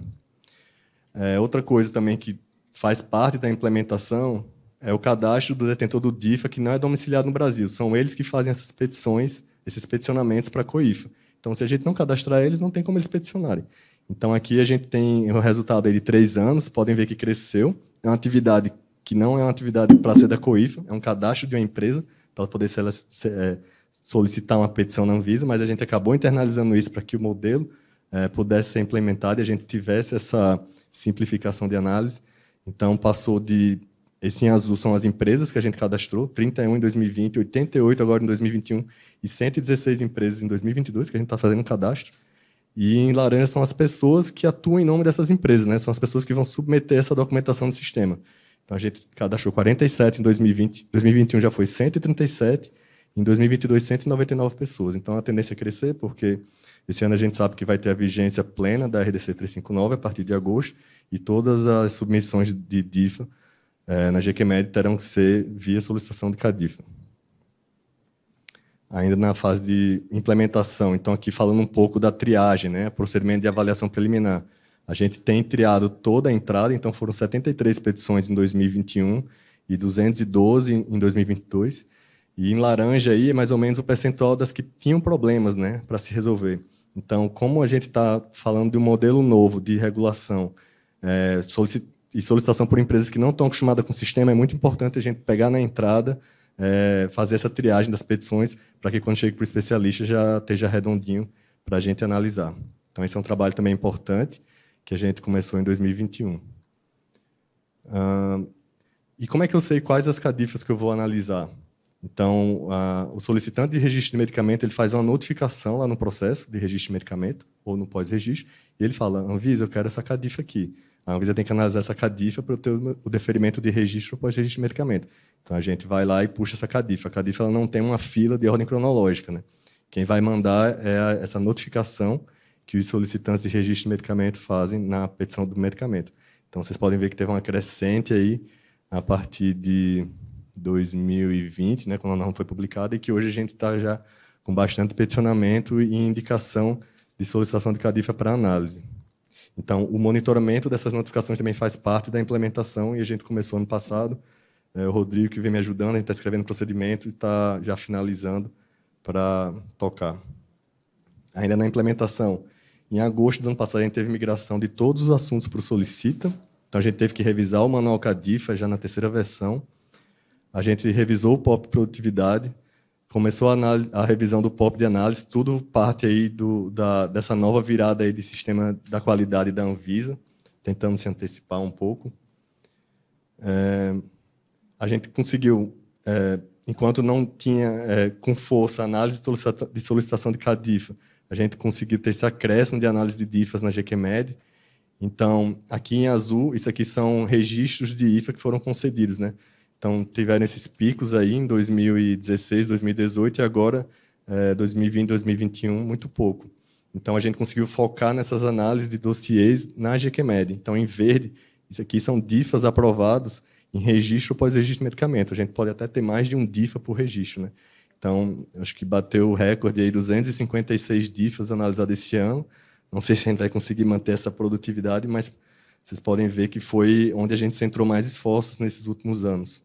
Speaker 12: É, outra coisa também que faz parte da implementação é o cadastro do detentor do DIFA, que não é domiciliado no Brasil. São eles que fazem essas petições, esses peticionamentos para a COIFA. Então, se a gente não cadastrar eles, não tem como eles peticionarem. Então aqui a gente tem o resultado aí de três anos, podem ver que cresceu. É uma atividade que não é uma atividade para ser da COIFA, é um cadastro de uma empresa para poder é, solicitar uma petição na Anvisa, mas a gente acabou internalizando isso para que o modelo é, pudesse ser implementado e a gente tivesse essa simplificação de análise. Então passou de esse em azul são as empresas que a gente cadastrou, 31 em 2020, 88 agora em 2021 e 116 empresas em 2022 que a gente está fazendo um cadastro. E em laranja são as pessoas que atuam em nome dessas empresas, né? São as pessoas que vão submeter essa documentação no sistema. Então a gente cadastrou 47 em 2020, 2021 já foi 137, em 2022 199 pessoas. Então a tendência é crescer porque esse ano a gente sabe que vai ter a vigência plena da RDC 359 a partir de agosto e todas as submissões de DIFA é, eh, na GQMED terão que ser via solicitação de CADIFA ainda na fase de implementação. Então, aqui falando um pouco da triagem, né? procedimento de avaliação preliminar. A gente tem triado toda a entrada, então foram 73 petições em 2021 e 212 em 2022. E em laranja aí é mais ou menos o percentual das que tinham problemas né, para se resolver. Então, como a gente está falando de um modelo novo de regulação é, solicit e solicitação por empresas que não estão acostumadas com o sistema, é muito importante a gente pegar na entrada, é, fazer essa triagem das petições para que quando chegue para o especialista já esteja redondinho para a gente analisar. Então, esse é um trabalho também importante que a gente começou em 2021. Ah, e como é que eu sei quais as cadifas que eu vou analisar? Então, o solicitante de registro de medicamento ele faz uma notificação lá no processo de registro de medicamento ou no pós-registro e ele fala: Anvisa, eu quero essa cadifa aqui. A Anvisa tem que analisar essa cadifa para ter o deferimento de registro após registro de medicamento. Então a gente vai lá e puxa essa cadifa. A cadifa ela não tem uma fila de ordem cronológica, né? Quem vai mandar é essa notificação que os solicitantes de registro de medicamento fazem na petição do medicamento. Então vocês podem ver que teve uma crescente aí a partir de 2020, né, quando a norma foi publicada, e que hoje a gente está já com bastante peticionamento e indicação de solicitação de cadifa para análise. Então, o monitoramento dessas notificações também faz parte da implementação e a gente começou ano passado. É, o Rodrigo que vem me ajudando, a gente está escrevendo o procedimento e está já finalizando para tocar. Ainda na implementação, em agosto do ano passado, a gente teve migração de todos os assuntos para o Solicita. Então, a gente teve que revisar o manual CADIFA já na terceira versão. A gente revisou o POP Produtividade, começou a, a, revisão do POP de análise, tudo parte aí do, da, dessa nova virada aí de sistema da qualidade da Anvisa, tentando se antecipar um pouco. É, a gente conseguiu, é, enquanto não tinha é, com força análise de solicitação de CADIFA, a gente conseguiu ter esse acréscimo de análise de DIFAs na GQMED. Então, aqui em azul, isso aqui são registros de IFA que foram concedidos, né? Então, tiveram esses picos aí em 2016, 2018 e agora, é, 2020, 2021, muito pouco. Então, a gente conseguiu focar nessas análises de dossiês na GQMed. Então, em verde, isso aqui são DIFAs aprovados em registro pós registro de medicamento. A gente pode até ter mais de um DIFA por registro, né? Então, acho que bateu o recorde aí, 256 DIFAs analisados esse ano. Não sei se a gente vai conseguir manter essa produtividade, mas vocês podem ver que foi onde a gente centrou mais esforços nesses últimos anos.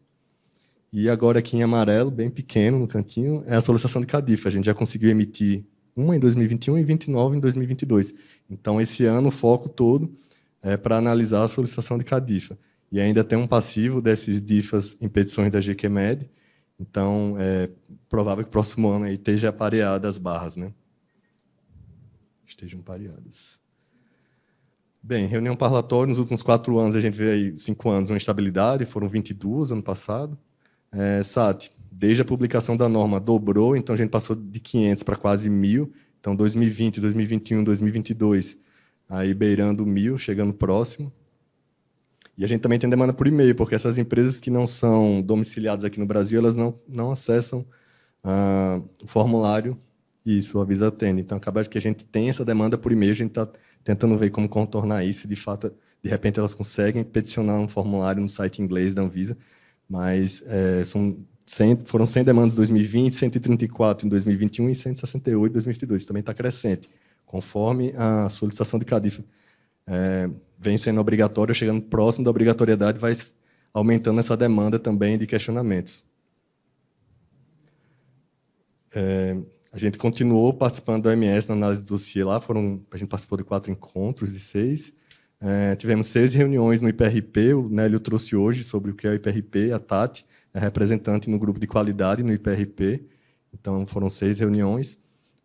Speaker 12: E agora aqui em amarelo, bem pequeno no cantinho, é a solicitação de Cadif. A gente já conseguiu emitir uma em 2021 e 29 em 2022. Então, esse ano, o foco todo é para analisar a solicitação de Cadifa. E ainda tem um passivo desses DIFAs em petições da GQMED. Então, é provável que o próximo ano aí esteja apareada as barras, né? Estejam pareadas. Bem, reunião parlatória, nos últimos quatro anos, a gente vê aí cinco anos uma estabilidade, foram 22 ano passado. É, Sati, desde a publicação da norma dobrou, então a gente passou de 500 para quase mil. Então, 2020, 2021, 2022, aí beirando mil, chegando próximo. E a gente também tem demanda por e-mail, porque essas empresas que não são domiciliadas aqui no Brasil, elas não, não acessam ah, o formulário e o avisa atende. Então, acaba que a gente tem essa demanda por e-mail, a gente está tentando ver como contornar isso. De fato, de repente, elas conseguem peticionar um formulário no site inglês da Anvisa, mas é, são 100, foram 100 demandas em 2020, 134 em 2021 e 168 em 2022. Também está crescente, conforme a solicitação de CADIF é, vem sendo obrigatória, chegando próximo da obrigatoriedade, vai aumentando essa demanda também de questionamentos. É, a gente continuou participando do MS na análise do dossiê lá, foram, a gente participou de quatro encontros, de seis, é, tivemos seis reuniões no IPRP, o Nélio trouxe hoje sobre o que é o IPRP, a Tati é representante no grupo de qualidade no IPRP, então foram seis reuniões.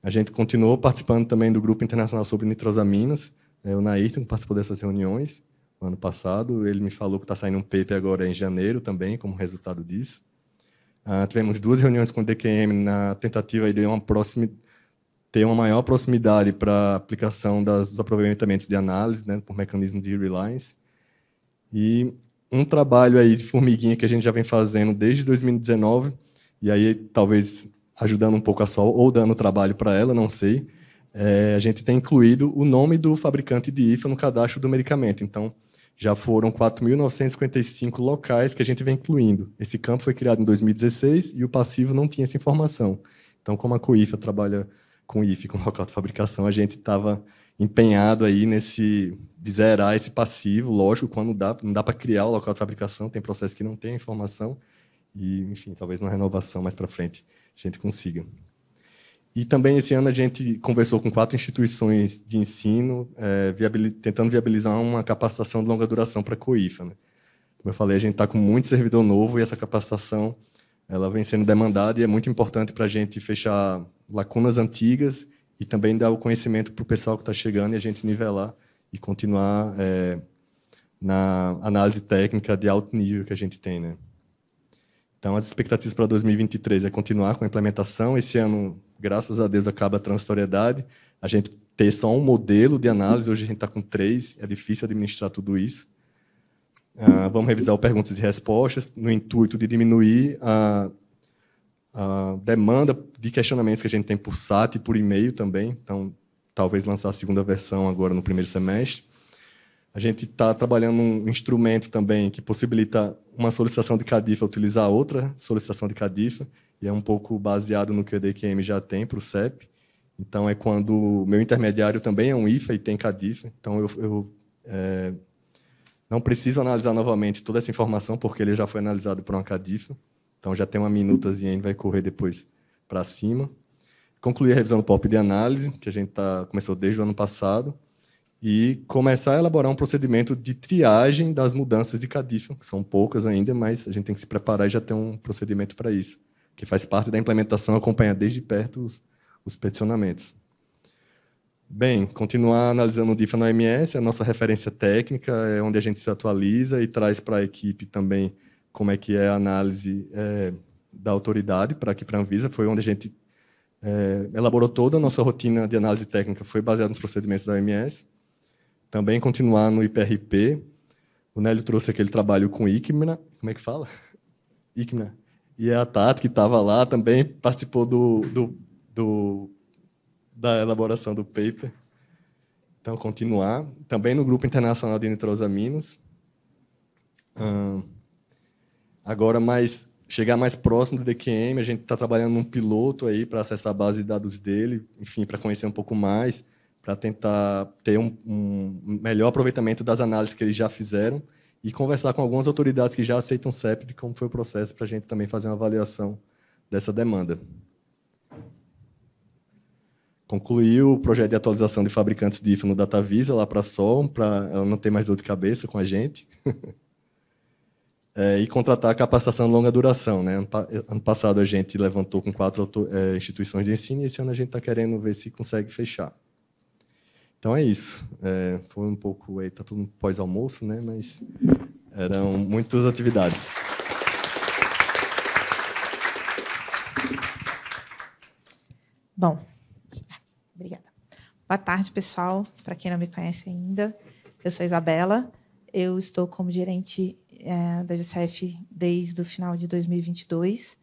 Speaker 12: A gente continuou participando também do grupo internacional sobre nitrosaminas, é, o Nairton participou dessas reuniões ano passado, ele me falou que está saindo um paper agora em janeiro também, como resultado disso. Ah, tivemos duas reuniões com o DQM na tentativa de uma próxima ter uma maior proximidade para aplicação das, dos aproveitamentos de análise, né, por mecanismo de reliance. E um trabalho aí de formiguinha que a gente já vem fazendo desde 2019, e aí talvez ajudando um pouco a Sol ou dando trabalho para ela, não sei. É, a gente tem incluído o nome do fabricante de IFA no cadastro do medicamento. Então, já foram 4.955 locais que a gente vem incluindo. Esse campo foi criado em 2016 e o passivo não tinha essa informação. Então, como a COIFA trabalha com o IF, com o local de fabricação, a gente estava empenhado aí nesse de zerar esse passivo, lógico, quando dá, não dá para criar o local de fabricação, tem processo que não tem a informação e, enfim, talvez uma renovação mais para frente a gente consiga. E também esse ano a gente conversou com quatro instituições de ensino, é, tentando viabilizar uma capacitação de longa duração para a COIFA. Né? Como eu falei, a gente está com muito servidor novo e essa capacitação ela vem sendo demandada e é muito importante para a gente fechar lacunas antigas e também dar o conhecimento para o pessoal que está chegando e a gente nivelar e continuar é, na análise técnica de alto nível que a gente tem, né? Então, as expectativas para 2023 é continuar com a implementação. Esse ano, graças a Deus, acaba a transitoriedade. A gente ter só um modelo de análise, hoje a gente está com três, é difícil administrar tudo isso. Uh, vamos revisar o perguntas e respostas, no intuito de diminuir a demanda de questionamentos que a gente tem por SAT e por e-mail também. Então, talvez lançar a segunda versão agora no primeiro semestre. A gente está trabalhando um instrumento também que possibilita uma solicitação de CADIFA utilizar outra solicitação de CADIFA, e é um pouco baseado no que o DQM já tem para o CEP. Então, é quando o meu intermediário também é um IFA e tem CADIFA. Então, eu, eu é, não preciso analisar novamente toda essa informação, porque ele já foi analisado por uma CADIFA. Então já tem uma minutazinha, a gente vai correr depois para cima. Concluir a revisão do POP de análise, que a gente tá, começou desde o ano passado, e começar a elaborar um procedimento de triagem das mudanças de cadifa, que são poucas ainda, mas a gente tem que se preparar e já ter um procedimento para isso, que faz parte da implementação, acompanhar desde perto os, os peticionamentos. Bem, continuar analisando o DIFA na OMS, a nossa referência técnica, é onde a gente se atualiza e traz para a equipe também como é que é a análise é, da autoridade para aqui para a Anvisa, foi onde a gente é, elaborou toda a nossa rotina de análise técnica, foi baseada nos procedimentos da OMS. Também continuar no IPRP. O Nélio trouxe aquele trabalho com ICMRA, como é que fala? ICMRA. E a Tati, que estava lá, também participou do, do, do, da elaboração do paper. Então, continuar. Também no Grupo Internacional de Nitrosaminas. Hum, Agora, mais chegar mais próximo do DQM, a gente está trabalhando num piloto aí para acessar a base de dados dele, enfim, para conhecer um pouco mais, para tentar ter um, um, melhor aproveitamento das análises que eles já fizeram e conversar com algumas autoridades que já aceitam CEP de como foi o processo para a gente também fazer uma avaliação dessa demanda. Concluiu o projeto de atualização de fabricantes de IFA no DataVisa lá para a Sol, para ela não ter mais dor de cabeça com a gente. é, e contratar capacitação de longa duração. Né? Ano, passado a gente levantou com quatro é, instituições de ensino e esse ano a gente está querendo ver se consegue fechar. Então é isso. É, foi um pouco. Está tudo pós-almoço, né? mas eram muitas atividades.
Speaker 13: Bom, obrigada. Boa tarde, pessoal. Para quem não me conhece ainda, eu sou Isabela. Eu estou como gerente é, da GCF desde o final de 2022.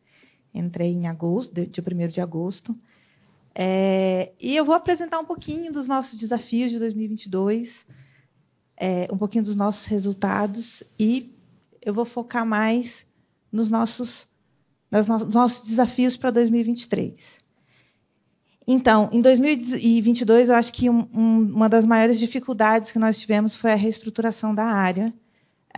Speaker 13: Entrei em agosto, dia 1 de agosto. É, e eu vou apresentar um pouquinho dos nossos desafios de 2022, é, um pouquinho dos nossos resultados e eu vou focar mais nos nossos, nos nossos desafios para 2023. Então, em 2022, eu acho que um, um, uma das maiores dificuldades que nós tivemos foi a reestruturação da área.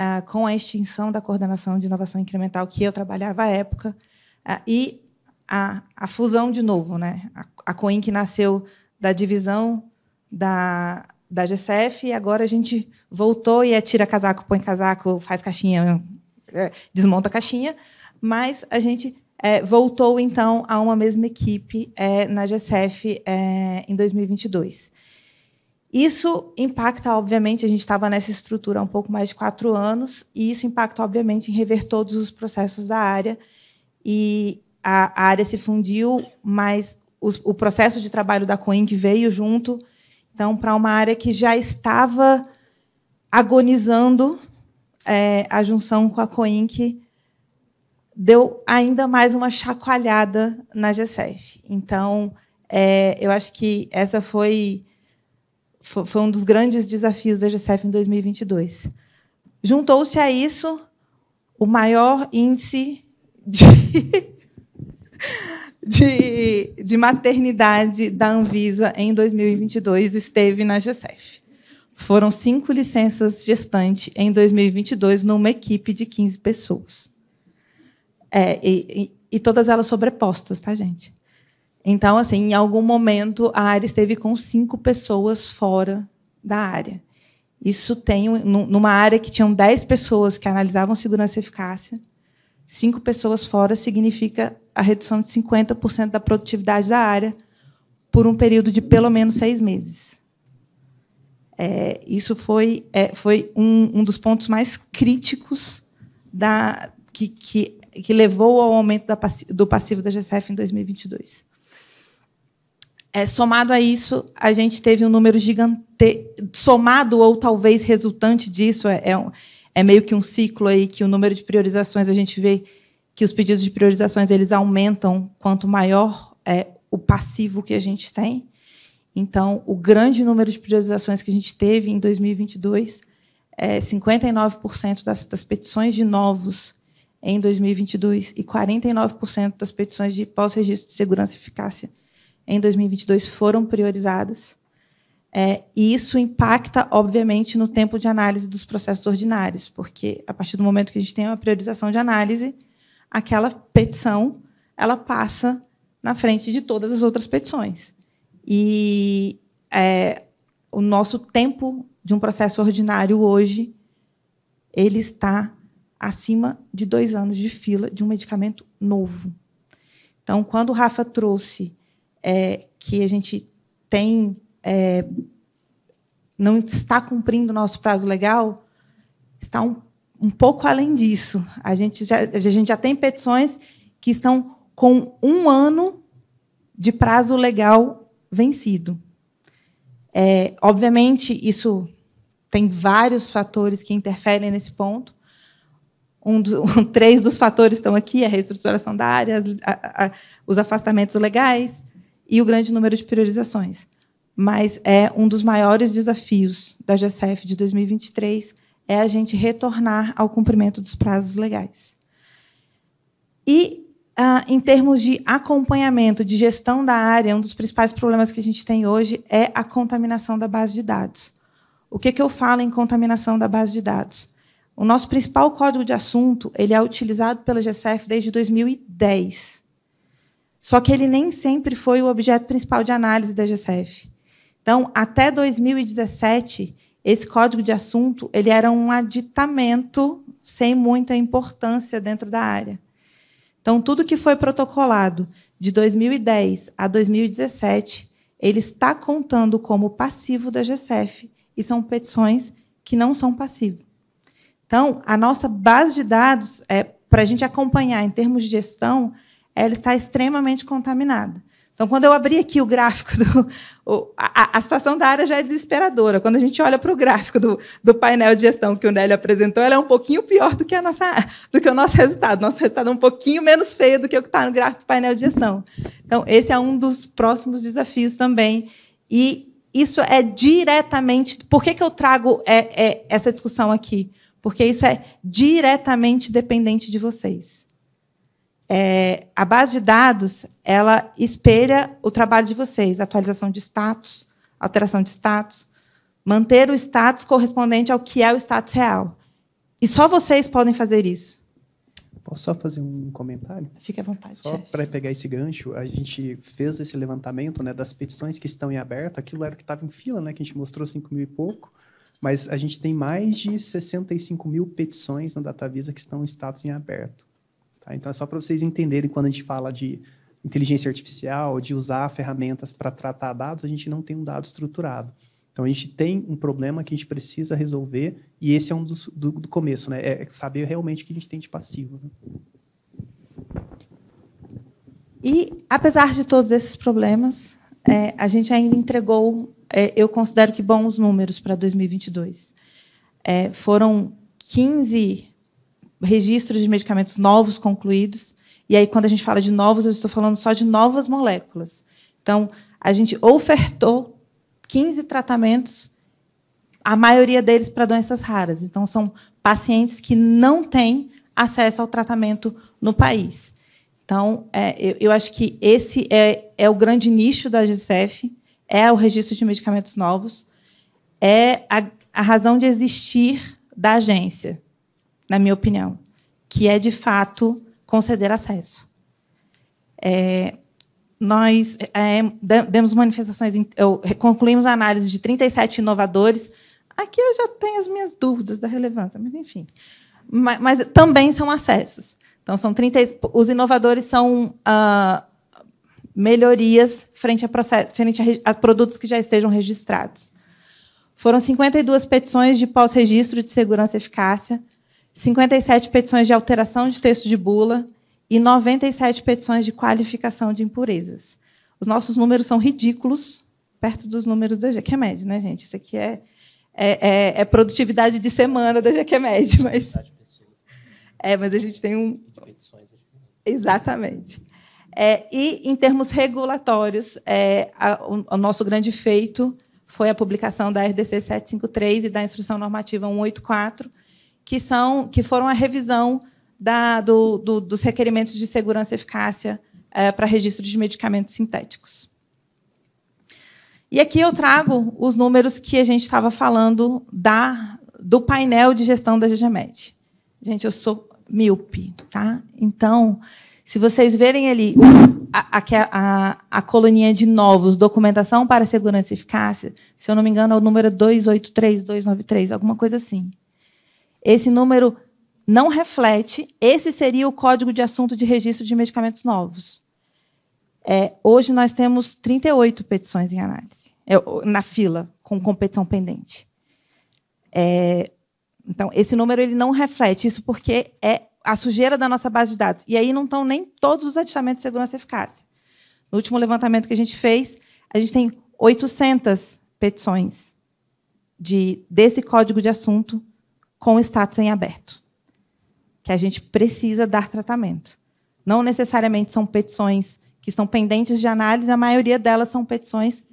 Speaker 13: Ah, com a extinção da coordenação de inovação incremental que eu trabalhava à época ah, e a, a, fusão de novo, né? A, a Coin que nasceu da divisão da, da GCF e agora a gente voltou e é tira casaco, põe casaco, faz caixinha, é, desmonta a caixinha, mas a gente é, voltou então a uma mesma equipe é, na GCF é, em 2022. Isso impacta, obviamente, a gente estava nessa estrutura há um pouco mais de quatro anos, e isso impacta, obviamente, em rever todos os processos da área. E a, a área se fundiu, mas os, o processo de trabalho da Coinc veio junto, então, para uma área que já estava agonizando, é, a junção com a Coinc deu ainda mais uma chacoalhada na G7. Então, é, eu acho que essa foi foi um dos grandes desafios da GCF em 2022. Juntou-se a isso o maior índice de, de, de, maternidade da Anvisa em 2022 esteve na GCF. Foram cinco licenças gestantes em 2022 numa equipe de 15 pessoas. É, e, e, e todas elas sobrepostas, tá, gente? Então, assim, em algum momento a área esteve com cinco pessoas fora da área. Isso tem numa área que tinham dez pessoas que analisavam segurança e eficácia, cinco pessoas fora significa a redução de 50% da produtividade da área por um período de pelo menos seis meses. É, isso foi, é, foi um, um, dos pontos mais críticos da, que, que, que levou ao aumento da, do passivo da GCF em 2022. É, somado a isso, a gente teve um número gigante, somado ou talvez resultante disso, é, é, um, é, meio que um ciclo aí que o número de priorizações a gente vê que os pedidos de priorizações eles aumentam quanto maior é o passivo que a gente tem. Então, o grande número de priorizações que a gente teve em 2022 é 59% das, das petições de novos em 2022 e 49% das petições de pós-registro de segurança e eficácia em 2022 foram priorizadas. É, e isso impacta, obviamente, no tempo de análise dos processos ordinários, porque a partir do momento que a gente tem uma priorização de análise, aquela petição ela passa na frente de todas as outras petições. E é, o nosso tempo de um processo ordinário hoje ele está acima de dois anos de fila de um medicamento novo. Então, quando o Rafa trouxe é, que a gente tem é, não está cumprindo o nosso prazo legal está um, um pouco além disso. A gente, já, a gente já tem petições que estão com um ano de prazo legal vencido. É, obviamente, isso tem vários fatores que interferem nesse ponto. Um dos, um, três dos fatores estão aqui: é a reestruturação da área, as, a, a, os afastamentos legais, e o grande número de priorizações. Mas é um dos maiores desafios da GCF de 2023 é a gente retornar ao cumprimento dos prazos legais. E ah, em termos de acompanhamento, de gestão da área, um dos principais problemas que a gente tem hoje é a contaminação da base de dados. O que, que eu falo em contaminação da base de dados? O nosso principal código de assunto ele é utilizado pela GCF desde 2010. Só que ele nem sempre foi o objeto principal de análise da GCF. Então, até 2017, esse código de assunto ele era um aditamento sem muita importância dentro da área. Então, tudo que foi protocolado de 2010 a 2017, ele está contando como passivo da GCF e são petições que não são passivo. Então, a nossa base de dados é para a gente acompanhar em termos de gestão ela está extremamente contaminada. Então, quando eu abri aqui o gráfico, do, o, a, a, situação da área já é desesperadora. Quando a gente olha para o gráfico do, do, painel de gestão que o Nélio apresentou, ela é um pouquinho pior do que, a nossa, do que o nosso resultado. Nosso resultado é um pouquinho menos feio do que o que está no gráfico do painel de gestão. Então, esse é um dos próximos desafios também. E isso é diretamente. Por que, que eu trago é, é, essa discussão aqui? Porque isso é diretamente dependente de vocês. É, a base de dados ela espelha o trabalho de vocês, atualização de status, alteração de status, manter o status correspondente ao que é o status real. E só vocês podem fazer isso.
Speaker 3: Posso só fazer um comentário? Fique à vontade. Só para pegar esse gancho, a gente fez esse levantamento né, das petições que estão em aberto. Aquilo era que estava em fila, né, que a gente mostrou 5 mil e pouco. Mas a gente tem mais de 65 mil petições na DataVisa que estão em status em aberto. Tá? Então, é só para vocês entenderem quando a gente fala de inteligência artificial, de usar ferramentas para tratar dados, a gente não tem um dado estruturado. Então, a gente tem um problema que a gente precisa resolver e esse é um dos, do, do começo, né? É, é saber realmente o que a gente tem de passivo. Né?
Speaker 13: E, apesar de todos esses problemas, é, a gente ainda entregou, é, eu considero que bons números para 2022. É, foram 15 registro de medicamentos novos concluídos. E aí, quando a gente fala de novos, eu estou falando só de novas moléculas. Então, a gente ofertou 15 tratamentos, a maioria deles para doenças raras. Então, são pacientes que não têm acesso ao tratamento no país. Então, é, eu, eu, acho que esse é, é o grande nicho da GCF, é o registro de medicamentos novos, é a, a razão de existir da agência na minha opinião, que é de fato conceder acesso. É, nós é, demos manifestações, concluímos a análise de 37 inovadores. Aqui eu já tenho as minhas dúvidas da relevância, mas enfim. Mas, mas também são acessos. Então, são 30, os inovadores são ah, melhorias frente a, process, frente a, a produtos que já estejam registrados. Foram 52 petições de pós-registro de segurança e eficácia, 57 petições de alteração de texto de bula e 97 petições de qualificação de impurezas. Os nossos números são ridículos perto dos números da GQMED, né, gente? Isso aqui é, é, é, é produtividade de semana da GQMED, mas. É, mas a gente tem um. Né? Exatamente. É, e, em termos regulatórios, é, a, o, o, nosso grande feito foi a publicação da RDC 753 e da Instrução Normativa 184, que são que foram a revisão da, do, do, dos requerimentos de segurança e eficácia é, para registro de medicamentos sintéticos. E aqui eu trago os números que a gente estava falando da, do painel de gestão da GGMED. Gente, eu sou míope, tá? Então, se vocês verem ali a, a, é a, a coluninha de novos, documentação para segurança e eficácia, se eu não me engano, é o número 283, 293, alguma coisa assim. Esse número não reflete, esse seria o código de assunto de registro de medicamentos novos. É, hoje nós temos 38 petições em análise, é, na fila, com competição pendente. É, então, esse número ele não reflete isso porque é a sujeira da nossa base de dados. E aí não estão nem todos os aditamentos de segurança e eficácia. No último levantamento que a gente fez, a gente tem 800 petições de, desse código de assunto com status em aberto, que a gente precisa dar tratamento. Não necessariamente são petições que estão pendentes de análise, a maioria delas são petições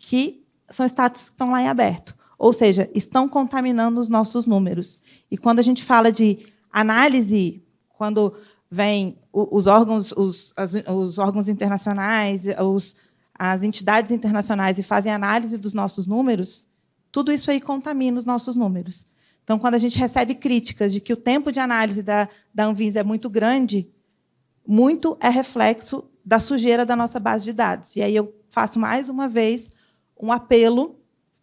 Speaker 13: que são status que estão lá em aberto. Ou seja, estão contaminando os nossos números. E quando a gente fala de análise, quando vem os órgãos, os, as, os órgãos internacionais, os, as entidades internacionais e fazem análise dos nossos números, tudo isso aí contamina os nossos números. Então, quando a gente recebe críticas de que o tempo de análise da, da Anvisa é muito grande, muito é reflexo da sujeira da nossa base de dados. E aí eu faço mais uma vez um apelo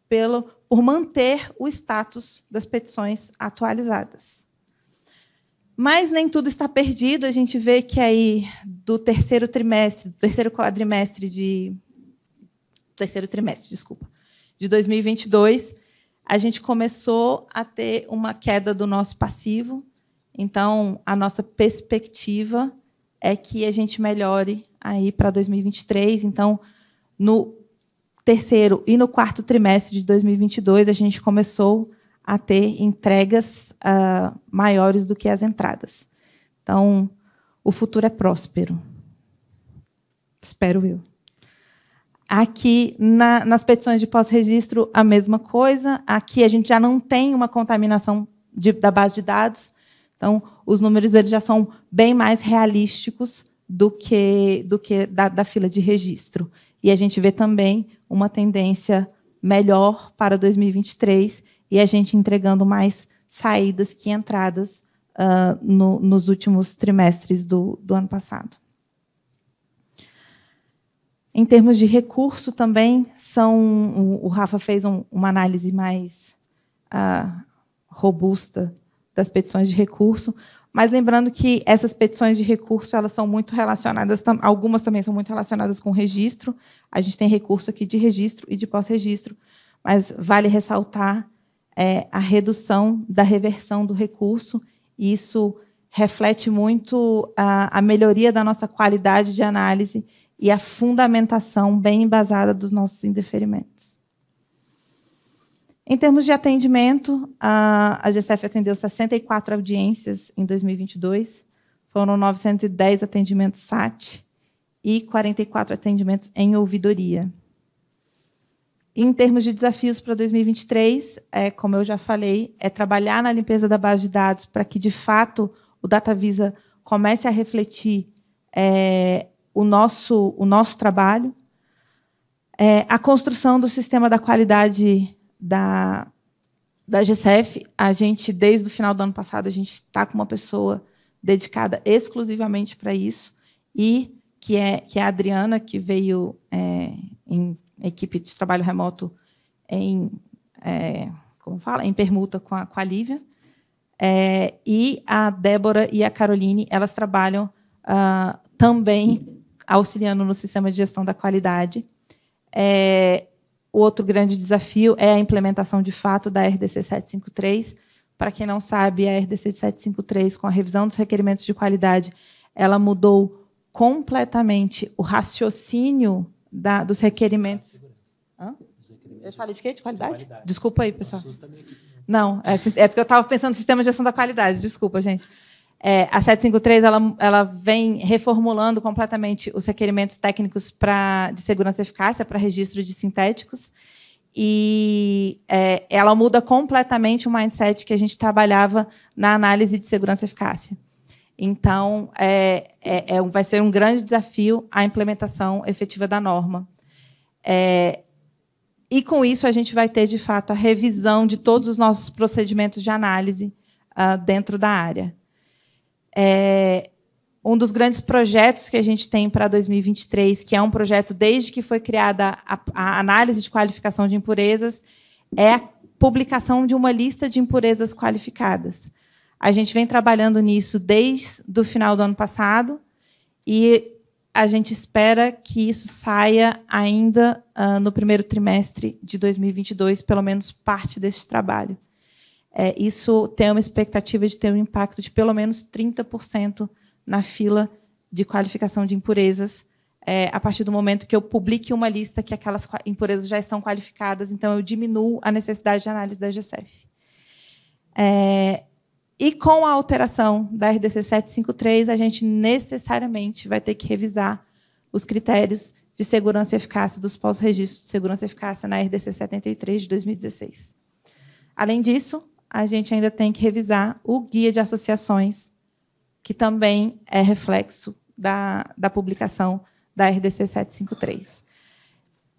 Speaker 13: pelo, por manter o status das petições atualizadas. Mas nem tudo está perdido. A gente vê que aí do terceiro trimestre, do terceiro quadrimestre de terceiro trimestre, desculpa, de 2022, a gente começou a ter uma queda do nosso passivo. Então, a nossa perspectiva é que a gente melhore aí para 2023. Então, no terceiro e no quarto trimestre de 2022, a gente começou a ter entregas uh, maiores do que as entradas. Então, o futuro é próspero. Espero eu. Aqui na, nas petições de pós-registro, a mesma coisa. Aqui a gente já não tem uma contaminação de, da base de dados. Então, os números eles já são bem mais realísticos do que, do que da, da fila de registro. E a gente vê também uma tendência melhor para 2023 e a gente entregando mais saídas que entradas uh, no, nos últimos trimestres do, do ano passado. Em termos de recurso também, são o Rafa fez um, uma análise mais ah, robusta das petições de recurso, mas lembrando que essas petições de recurso elas são muito relacionadas, algumas também são muito relacionadas com registro. A gente tem recurso aqui de registro e de pós-registro, mas vale ressaltar é, a redução da reversão do recurso. E isso reflete muito ah, a melhoria da nossa qualidade de análise e a fundamentação bem embasada dos nossos indeferimentos. Em termos de atendimento, a, GCF atendeu 64 audiências em 2022, foram 910 atendimentos SAT e 44 atendimentos em ouvidoria. Em termos de desafios para 2023, é, como eu já falei, é trabalhar na limpeza da base de dados para que, de fato, o DataVisa comece a refletir é, o nosso, o nosso trabalho, é, a construção do sistema da qualidade da, da GCF. A gente, desde o final do ano passado, a gente está com uma pessoa dedicada exclusivamente para isso, e que é, que é a Adriana, que veio é, em equipe de trabalho remoto em, é, como fala? em permuta com a, com a Lívia. É, e a Débora e a Caroline, elas trabalham uh, também auxiliando no sistema de gestão da qualidade. É, o outro grande desafio é a implementação de fato da RDC 753. Para quem não sabe, a RDC 753, com a revisão dos requerimentos de qualidade, ela mudou completamente o raciocínio da, dos requerimentos. Hã? Eu falei de quê? De qualidade? Desculpa aí, pessoal. Não, é, é porque eu estava pensando no sistema de gestão da qualidade. Desculpa, gente. É, a 753 ela, ela vem reformulando completamente os requerimentos técnicos pra, de segurança e eficácia para registro de sintéticos e é, ela muda completamente o mindset que a gente trabalhava na análise de segurança e eficácia. Então, é, é, é vai ser um grande desafio a implementação efetiva da norma. É, e com isso, a gente vai ter, de fato, a revisão de todos os nossos procedimentos de análise uh, dentro da área. É, um dos grandes projetos que a gente tem para 2023, que é um projeto desde que foi criada a, a análise de qualificação de impurezas, é a publicação de uma lista de impurezas qualificadas. A gente vem trabalhando nisso desde o final do ano passado e a gente espera que isso saia ainda uh, no primeiro trimestre de 2022, pelo menos parte desse trabalho é, isso tem uma expectativa de ter um impacto de pelo menos 30% na fila de qualificação de impurezas, é, a partir do momento que eu publique uma lista que aquelas impurezas já estão qualificadas, então eu diminuo a necessidade de análise da GCF. É, e com a alteração da RDC 753, a gente necessariamente vai ter que revisar os critérios de segurança e eficácia dos pós-registros de segurança e eficácia na RDC 73 de 2016. Além disso, a gente ainda tem que revisar o guia de associações, que também é reflexo da, da publicação da RDC 753.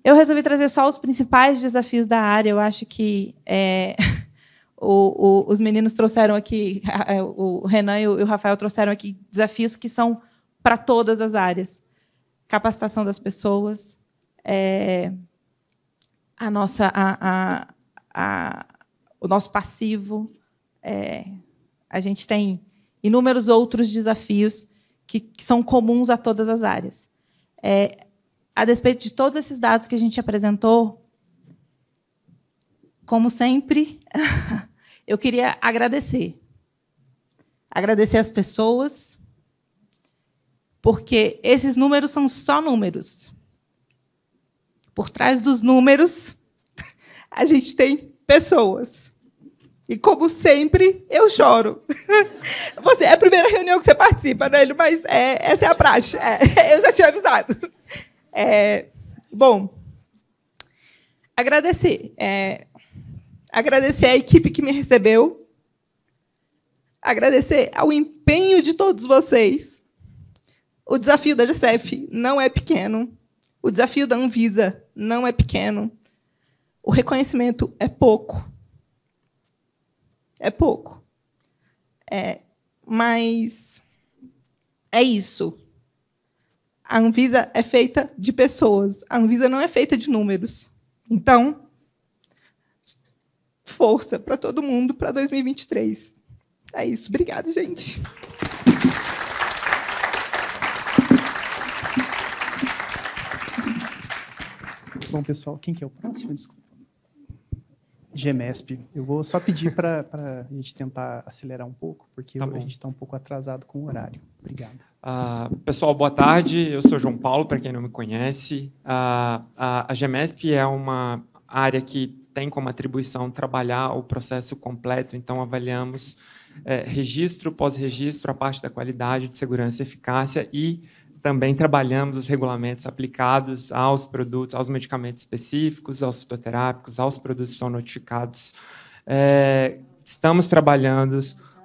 Speaker 13: Eu resolvi trazer só os principais desafios da área. Eu acho que é, o, o, os meninos trouxeram aqui, é, o Renan e o Rafael trouxeram aqui desafios que são para todas as áreas: capacitação das pessoas, é, a nossa a, a, a, o nosso passivo. É, a gente tem inúmeros outros desafios que, que são comuns a todas as áreas. É, a despeito de todos esses dados que a gente apresentou, como sempre, eu queria agradecer. Agradecer as pessoas, porque esses números são só números. Por trás dos números, a gente tem pessoas. E como sempre, eu choro. Você, é a primeira reunião que você participa, né? Mas é, essa é a praxe. É, eu já tinha avisado. É, bom, agradecer. É, agradecer à equipe que me recebeu. Agradecer ao empenho de todos vocês. O desafio da GCF não é pequeno. O desafio da Anvisa não é pequeno. O reconhecimento é pouco é pouco. É, mas é isso. A Anvisa é feita de pessoas. A Anvisa não é feita de números. Então, força para todo mundo para 2023.
Speaker 3: É isso. Obrigada, gente. Bom, pessoal, quem que é o próximo? Desculpa. GEMESP. Eu vou só pedir para a gente tentar acelerar um pouco, porque tá a gente está um pouco atrasado com o horário.
Speaker 14: Obrigado. Ah, pessoal, boa tarde. Eu sou João Paulo, para quem não me conhece. Ah, a, a GEMESP é uma área que tem como atribuição trabalhar o processo completo, então avaliamos é, registro, pós-registro, a parte da qualidade, de segurança e eficácia e também trabalhamos os regulamentos aplicados aos produtos, aos medicamentos específicos, aos fitoterápicos, aos produtos que são notificados. É, estamos trabalhando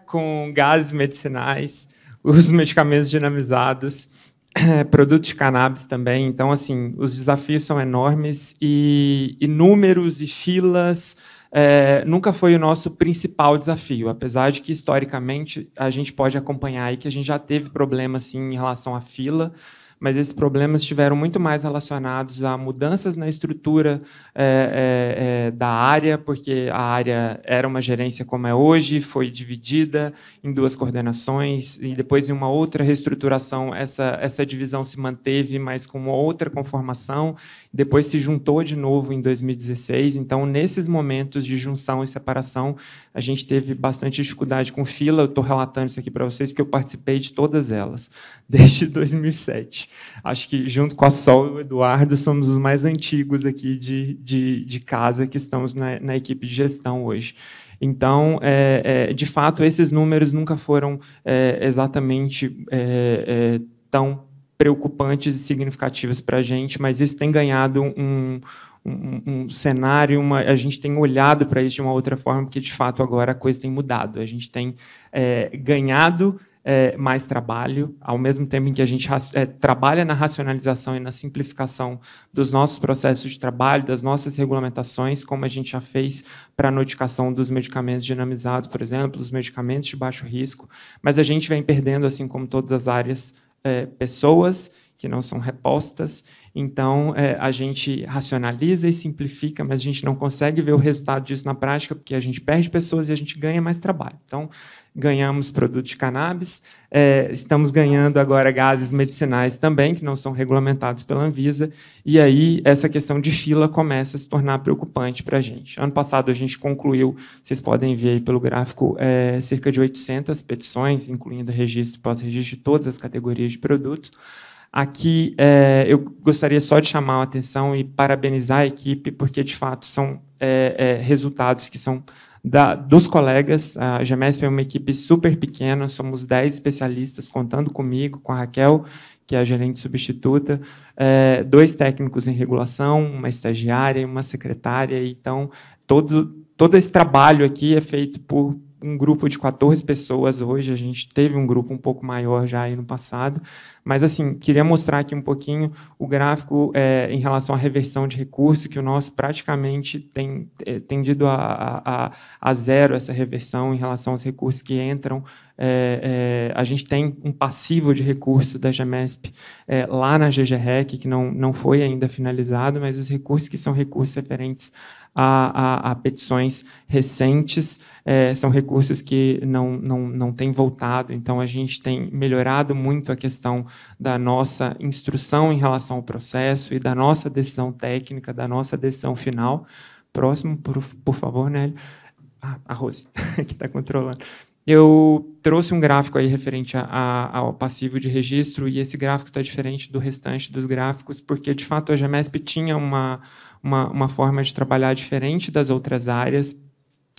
Speaker 14: com gases medicinais, os medicamentos dinamizados, é, produtos de cannabis também. Então, assim, os desafios são enormes e inúmeros e filas é, nunca foi o nosso principal desafio, apesar de que historicamente a gente pode acompanhar aí que a gente já teve problemas assim, em relação à fila, mas esses problemas estiveram muito mais relacionados a mudanças na estrutura é, é, é, da área, porque a área era uma gerência como é hoje, foi dividida em duas coordenações, e depois em uma outra reestruturação, essa, essa divisão se manteve, mas com outra conformação, depois se juntou de novo em 2016. Então, nesses momentos de junção e separação, a gente teve bastante dificuldade com fila. Eu estou relatando isso aqui para vocês, porque eu participei de todas elas, desde 2007. Acho que, junto com a Sol e o Eduardo, somos os mais antigos aqui de, de, de casa que estamos na, na equipe de gestão hoje. Então, é, é, de fato, esses números nunca foram é, exatamente é, é, tão preocupantes e significativas para a gente, mas isso tem ganhado um, um, um cenário, uma, a gente tem olhado para isso de uma outra forma, porque de fato agora a coisa tem mudado. A gente tem é, ganhado é, mais trabalho, ao mesmo tempo em que a gente é, trabalha na racionalização e na simplificação dos nossos processos de trabalho, das nossas regulamentações, como a gente já fez para a notificação dos medicamentos dinamizados, por exemplo, os medicamentos de baixo risco, mas a gente vem perdendo, assim como todas as áreas, é, pessoas que não são repostas. Então, é, a gente racionaliza e simplifica, mas a gente não consegue ver o resultado disso na prática, porque a gente perde pessoas e a gente ganha mais trabalho. Então, ganhamos produto de cannabis, é, estamos ganhando agora gases medicinais também, que não são regulamentados pela Anvisa, e aí essa questão de fila começa a se tornar preocupante para a gente. Ano passado a gente concluiu, vocês podem ver aí pelo gráfico, é, cerca de 800 petições, incluindo registro e pós-registro de todas as categorias de produtos. Aqui é, eu gostaria só de chamar a atenção e parabenizar a equipe, porque de fato são é, é resultados que são da, dos colegas. A Gemesp é uma equipe super pequena, somos 10 especialistas, contando comigo, com a Raquel, que é a gerente substituta, é, dois técnicos em regulação, uma estagiária e uma secretária. Então, todo, todo esse trabalho aqui é feito por um grupo de 14 pessoas hoje, a gente teve um grupo um pouco maior já aí no passado, mas assim, queria mostrar aqui um pouquinho o gráfico é, em relação à reversão de recurso, que o nosso praticamente tem é, tendido a, a, a zero essa reversão em relação aos recursos que entram é, é, a gente tem um passivo de recurso da GEMESP é, lá na GGREC, que não, não foi ainda finalizado, mas os recursos que são recursos referentes a, a, a petições recentes, é, são recursos que não, não, não têm voltado, então a gente tem melhorado muito a questão da nossa instrução em relação ao processo e da nossa decisão técnica, da nossa decisão final. Próximo, por, por favor, Nélio. Ah, a Rose, que está controlando. Eu trouxe um gráfico aí referente a, a, ao passivo de registro, e esse gráfico está diferente do restante dos gráficos, porque, de fato, a GEMESP tinha uma, uma, uma forma de trabalhar diferente das outras áreas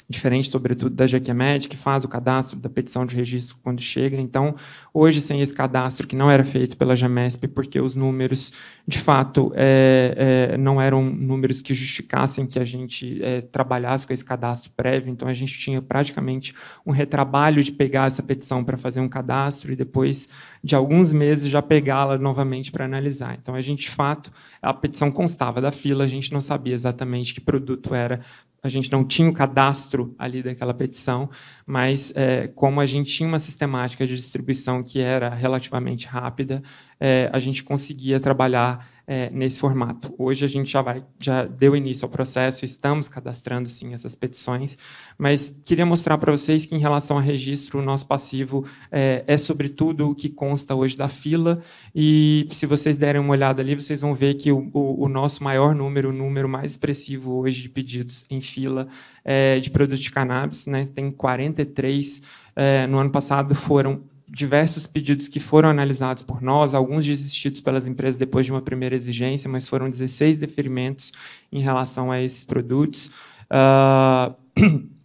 Speaker 14: diferente, sobretudo, da GQMed, que faz o cadastro da petição de registro quando chega. Então, hoje, sem esse cadastro, que não era feito pela GEMESP, porque os números, de fato, é, é, não eram números que justificassem que a gente é, trabalhasse com esse cadastro prévio, então a gente tinha praticamente um retrabalho de pegar essa petição para fazer um cadastro e depois de alguns meses já pegá-la novamente para analisar. Então, a gente, de fato, a petição constava da fila, a gente não sabia exatamente que produto era a gente não tinha o cadastro ali daquela petição, mas é, como a gente tinha uma sistemática de distribuição que era relativamente rápida, é, a gente conseguia trabalhar é, nesse formato. Hoje a gente já, vai, já deu início ao processo, estamos cadastrando sim essas petições, mas queria mostrar para vocês que em relação a registro, o nosso passivo é, é sobretudo o que consta hoje da fila, e se vocês derem uma olhada ali, vocês vão ver que o, o, o nosso maior número, o número mais expressivo hoje de pedidos em fila é, de produtos de cannabis, né? tem 43. É, no ano passado foram diversos pedidos que foram analisados por nós, alguns desistidos pelas empresas depois de uma primeira exigência, mas foram 16 deferimentos em relação a esses produtos. Uh...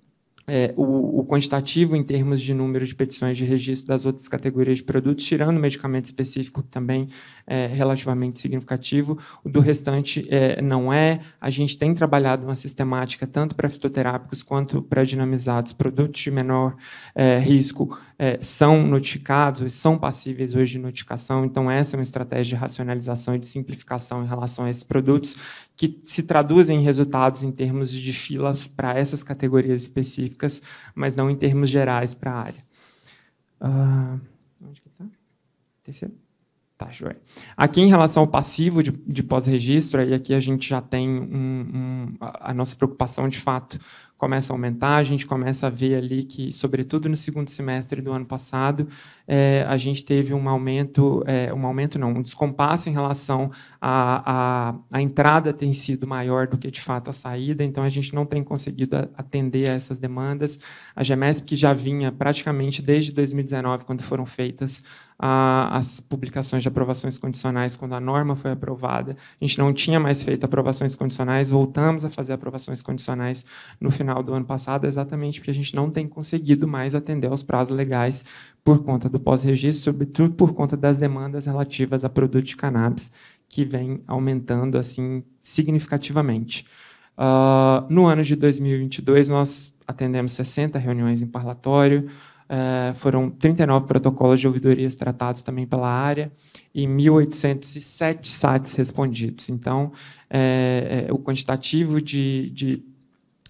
Speaker 14: é, o, o, quantitativo em termos de número de petições de registro das outras categorias de produtos, tirando o medicamento específico, também é relativamente significativo, o do restante é, não é. A gente tem trabalhado uma sistemática tanto para fitoterápicos quanto para dinamizados, produtos de menor é, risco, é, são notificados, são passíveis hoje de notificação. Então, essa é uma estratégia de racionalização e de simplificação em relação a esses produtos, que se traduzem em resultados em termos de filas para essas categorias específicas, mas não em termos gerais para a área. Uh, onde que tá? Terceiro? Tá, joia. Aqui, em relação ao passivo de, de pós-registro, aí aqui a gente já tem um, um, a nossa preocupação, de fato, começa a aumentar, a gente começa a ver ali que, sobretudo no segundo semestre do ano passado, é, a gente teve um aumento, é, um aumento não, um descompasso em relação à a, a, a, entrada tem sido maior do que de fato a saída, então a gente não tem conseguido atender a essas demandas. A GEMESP, que já vinha praticamente desde 2019, quando foram feitas a, as publicações de aprovações condicionais quando a norma foi aprovada. A gente não tinha mais feito aprovações condicionais, voltamos a fazer aprovações condicionais no final do ano passado, exatamente porque a gente não tem conseguido mais atender aos prazos legais por conta do pós-registro, sobretudo por conta das demandas relativas a produtos de cannabis que vem aumentando assim significativamente. Uh, no ano de 2022, nós atendemos 60 reuniões em parlatório, Uh, foram 39 protocolos de ouvidorias tratados também pela área e 1.807 SATs respondidos. Então, é, é, o quantitativo de, de,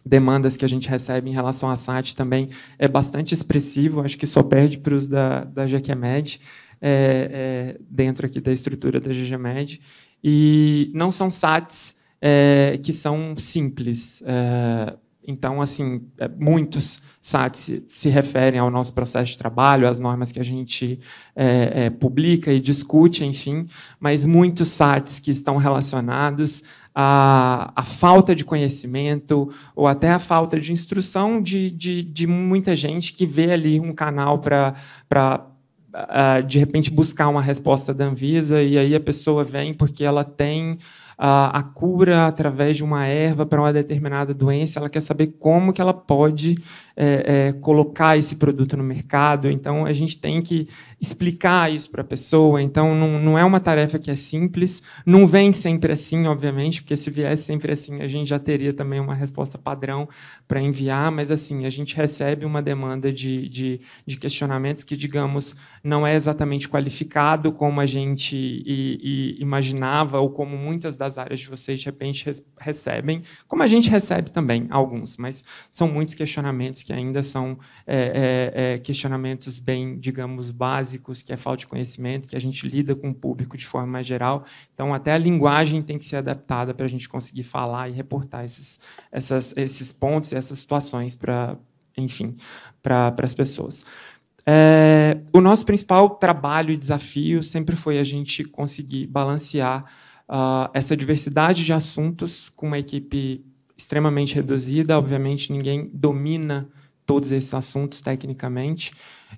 Speaker 14: demandas que a gente recebe em relação a SAT também é bastante expressivo, acho que só perde para os da, da GQMed, é, é, dentro aqui da estrutura da GGMed. E não são sites é, que são simples. É, então, assim, é, muitos sites se, referem ao nosso processo de trabalho, às normas que a gente é, é, publica e discute, enfim, mas muitos sites que estão relacionados à, à falta de conhecimento ou até à falta de instrução de, de, de muita gente que vê ali um canal para é, de repente buscar uma resposta da Anvisa e aí a pessoa vem porque ela tem a, cura através de uma erva para uma determinada doença, ela quer saber como que ela pode é, é, colocar esse produto no mercado. Então, a gente tem que explicar isso para a pessoa. Então, não, não é uma tarefa que é simples. Não vem sempre assim, obviamente, porque se viesse sempre assim, a gente já teria também uma resposta padrão para enviar. Mas, assim, a gente recebe uma demanda de, de, de, questionamentos que, digamos, não é exatamente qualificado como a gente imaginava ou como muitas das áreas de vocês, de repente, recebem. Como a gente recebe também alguns, mas são muitos questionamentos que ainda são é, é, é, questionamentos bem, digamos, básicos, que é falta de conhecimento, que a gente lida com o público de forma mais geral. Então, até a linguagem tem que ser adaptada para a gente conseguir falar e reportar esses, essas, esses pontos, essas situações para, enfim, para as pessoas. É, o nosso principal trabalho e desafio sempre foi a gente conseguir balancear uh, essa diversidade de assuntos com uma equipe extremamente reduzida. Obviamente, ninguém domina todos esses assuntos tecnicamente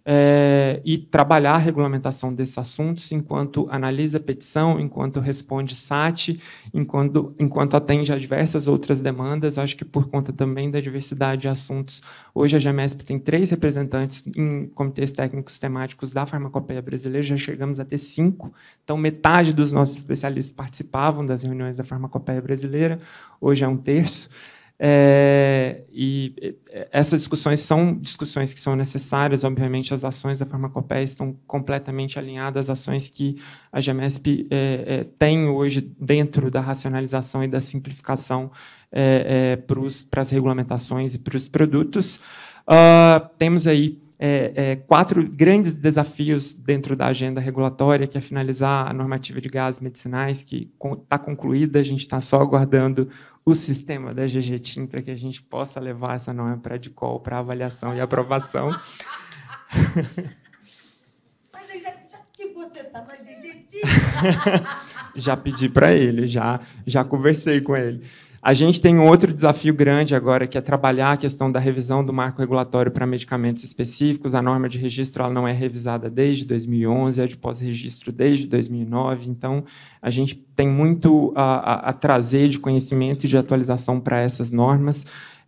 Speaker 14: é, e trabalhar a regulamentação desses assuntos enquanto analisa a petição, enquanto responde SAT, enquanto, enquanto atende a diversas outras demandas. Acho que por conta também da diversidade de assuntos, hoje a GEMESP tem três representantes em comitês técnicos temáticos da farmacopeia brasileira, já chegamos a ter cinco, então metade dos nossos especialistas participavam das reuniões da farmacopeia brasileira, hoje é um terço. É, e é, essas discussões são discussões que são necessárias, obviamente, as ações da farmacopeia estão completamente alinhadas às ações que a GMSP é, é, tem hoje dentro da racionalização e da simplificação é, é, para as regulamentações e para os produtos. Uh, temos aí quatro grandes desafios dentro da agenda regulatória, que é finalizar a normativa de gases medicinais, que está concluída, a gente está só aguardando o sistema da GGTIM para que a gente possa levar essa norma para de qual para avaliação e aprovação.
Speaker 8: Mas já, já que você tá na
Speaker 14: já pedi para ele, já, já conversei com ele. A gente tem um outro desafio grande agora, que é trabalhar a questão da revisão do marco regulatório para medicamentos específicos. A norma de registro ela não é revisada desde 2011, é de pós-registro desde 2009. Então, a gente tem muito a, a, a trazer de conhecimento e de atualização para essas normas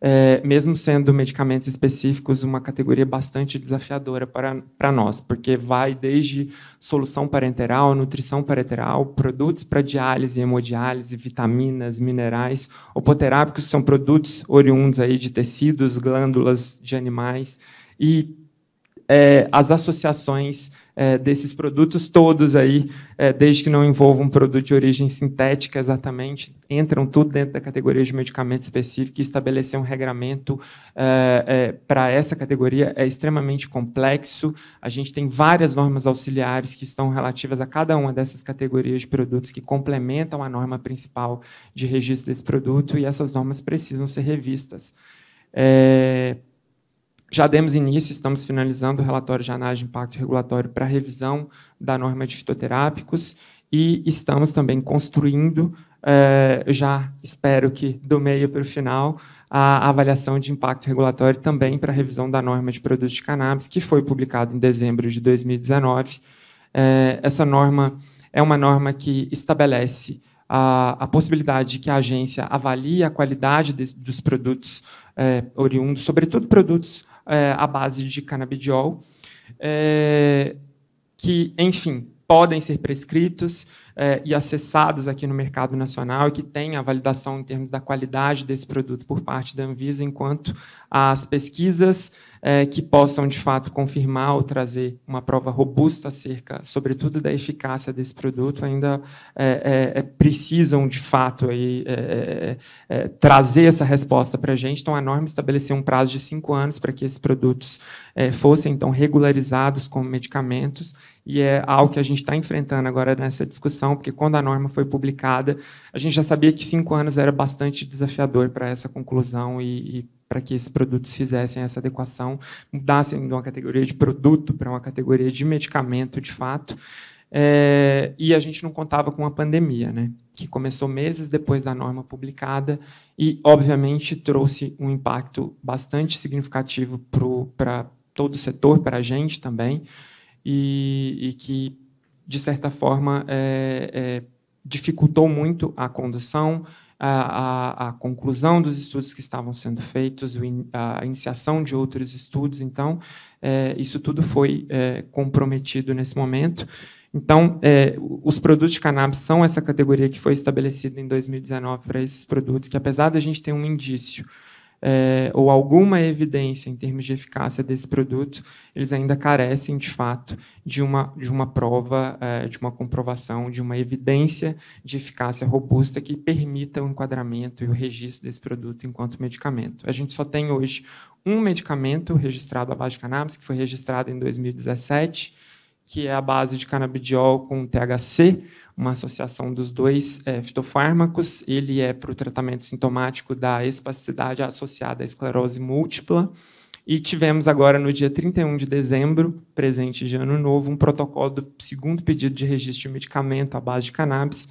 Speaker 14: é, mesmo sendo medicamentos específicos, uma categoria bastante desafiadora para, para nós, porque vai desde solução parenteral, nutrição parenteral, produtos para diálise, hemodiálise, vitaminas, minerais, opoterápicos são produtos oriundos aí de tecidos, glândulas de animais e é, as associações é, desses produtos todos aí, é, desde que não envolvam um produto de origem sintética exatamente, entram tudo dentro da categoria de medicamento específico e estabelecer um regramento é, é, para essa categoria é extremamente complexo. A gente tem várias normas auxiliares que estão relativas a cada uma dessas categorias de produtos que complementam a norma principal de registro desse produto e essas normas precisam ser revistas. É, já demos início, estamos finalizando o relatório de análise de impacto regulatório para revisão da norma de fitoterápicos e estamos também construindo, eh, já espero que do meio para o final, a avaliação de impacto regulatório também para revisão da norma de produtos de cannabis, que foi publicada em dezembro de 2019. Eh, essa norma é uma norma que estabelece a, a, possibilidade de que a agência avalie a qualidade de, dos produtos eh, oriundos, sobretudo produtos é, à base de canabidiol, é, que, enfim, podem ser prescritos é, e acessados aqui no mercado nacional e que tem a validação em termos da qualidade desse produto por parte da Anvisa, enquanto as pesquisas é, que possam, de fato, confirmar ou trazer uma prova robusta acerca, sobretudo, da eficácia desse produto, ainda é, é, é precisam, de fato, aí, é, é, trazer essa resposta para a gente. Então, a norma estabeleceu um prazo de cinco anos para que esses produtos fossem, então, regularizados como medicamentos, e é algo que a gente está enfrentando agora nessa discussão, porque quando a norma foi publicada, a gente já sabia que cinco anos era bastante desafiador para essa conclusão e, e para que esses produtos fizessem essa adequação, mudassem de uma categoria de produto para uma categoria de medicamento, de fato. É, e a gente não contava com a pandemia, né? que começou meses depois da norma publicada e, obviamente, trouxe um impacto bastante significativo para todo o setor, para a gente também, e, e, que, de certa forma, é, é, dificultou muito a condução, a, a, conclusão dos estudos que estavam sendo feitos, a iniciação de outros estudos. Então, é, isso tudo foi é, comprometido nesse momento. Então, é, os produtos de cannabis são essa categoria que foi estabelecida em 2019 para esses produtos, que apesar da gente ter um indício é, ou alguma evidência em termos de eficácia desse produto, eles ainda carecem, de fato, de uma, de uma prova, é, de uma comprovação, de uma evidência de eficácia robusta que permita o enquadramento e o registro desse produto enquanto medicamento. A gente só tem hoje um medicamento registrado à base de cannabis, que foi registrado em 2017 que é a base de canabidiol com THC, uma associação dos dois é, fitofármacos. Ele é para o tratamento sintomático da espasticidade associada à esclerose múltipla. E tivemos agora, no dia 31 de dezembro, presente de ano novo, um protocolo do segundo pedido de registro de medicamento à base de cannabis,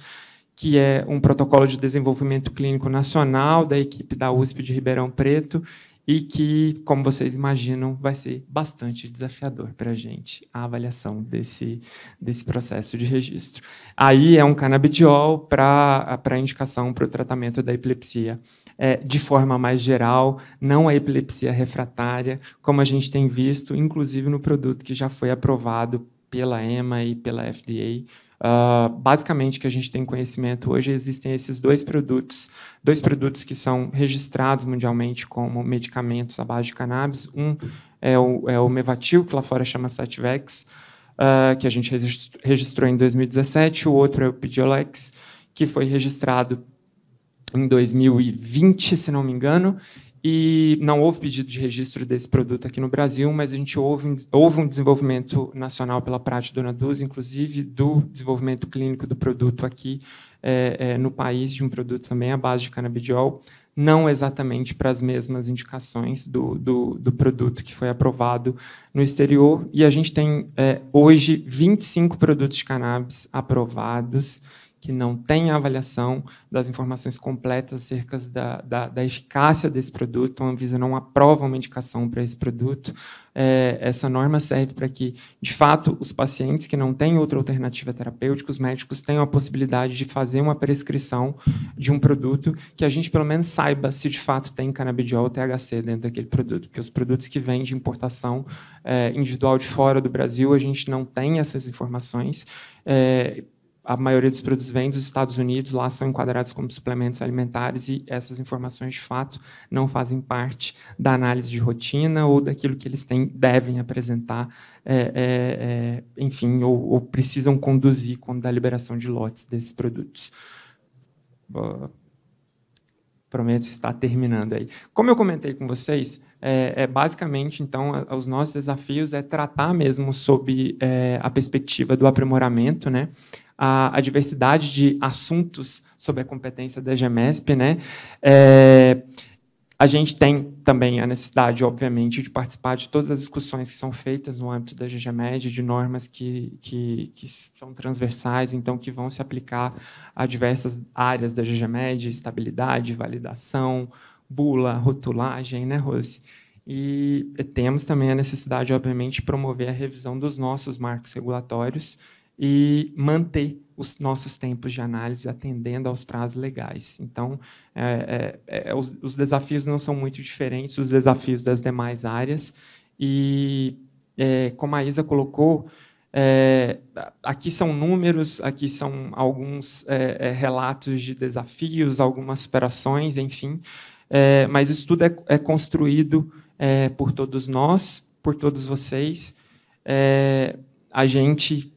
Speaker 14: que é um protocolo de desenvolvimento clínico nacional da equipe da USP de Ribeirão Preto e que, como vocês imaginam, vai ser bastante desafiador para a gente a avaliação desse, desse processo de registro. Aí é um canabidiol para indicação para o tratamento da epilepsia. É, de forma mais geral, não a epilepsia refratária, como a gente tem visto, inclusive no produto que já foi aprovado pela EMA e pela FDA, ah, basicamente, que a gente tem conhecimento hoje, existem esses dois produtos, dois produtos que são registrados mundialmente como medicamentos à base de cannabis. Um é o, é o Mevatil, que lá fora chama Sativex, uh, ah, que a gente registrou em 2017. O outro é o Pidiolex, que foi registrado em 2020, se não me engano, e não houve pedido de registro desse produto aqui no Brasil, mas a gente houve, houve um desenvolvimento nacional pela Prática Dona Duz, inclusive do desenvolvimento clínico do produto aqui é, é, no país, de um produto também à base de canabidiol, não exatamente para as mesmas indicações do, do, do, produto que foi aprovado no exterior. E a gente tem é, hoje 25 produtos de cannabis aprovados que não tem avaliação das informações completas acerca da, da, da eficácia desse produto, a Anvisa não aprova uma indicação para esse produto. É, essa norma serve para que, de fato, os pacientes que não têm outra alternativa terapêutica, os médicos tenham a possibilidade de fazer uma prescrição de um produto que a gente, pelo menos, saiba se de fato tem canabidiol ou THC dentro daquele produto, porque os produtos que vêm de importação é, individual de fora do Brasil, a gente não tem essas informações. É, a maioria dos produtos vem dos Estados Unidos, lá são enquadrados como suplementos alimentares e essas informações de fato não fazem parte da análise de rotina ou daquilo que eles têm, devem apresentar, é, é, é enfim, ou, ou, precisam conduzir quando da liberação de lotes desses produtos. prometo estar terminando aí. Como eu comentei com vocês, é, é, basicamente, então, os nossos desafios é tratar mesmo sob é, a perspectiva do aprimoramento, né? a, a, diversidade de assuntos sobre a competência da GEMESP. Né? É, a gente tem também a necessidade, obviamente, de participar de todas as discussões que são feitas no âmbito da GGMED, de normas que, que, que, são transversais, então, que vão se aplicar a diversas áreas da GGMED, estabilidade, validação, bula, rotulagem, né, Rose? E temos também a necessidade, obviamente, de promover a revisão dos nossos marcos regulatórios, e manter os nossos tempos de análise atendendo aos prazos legais. Então, é, é, é, é, os, os, desafios não são muito diferentes dos desafios das demais áreas. E, é, como a Isa colocou, é, aqui são números, aqui são alguns relatos de desafios, algumas superações, enfim. mas isso tudo é, construído por todos nós, por todos vocês. a gente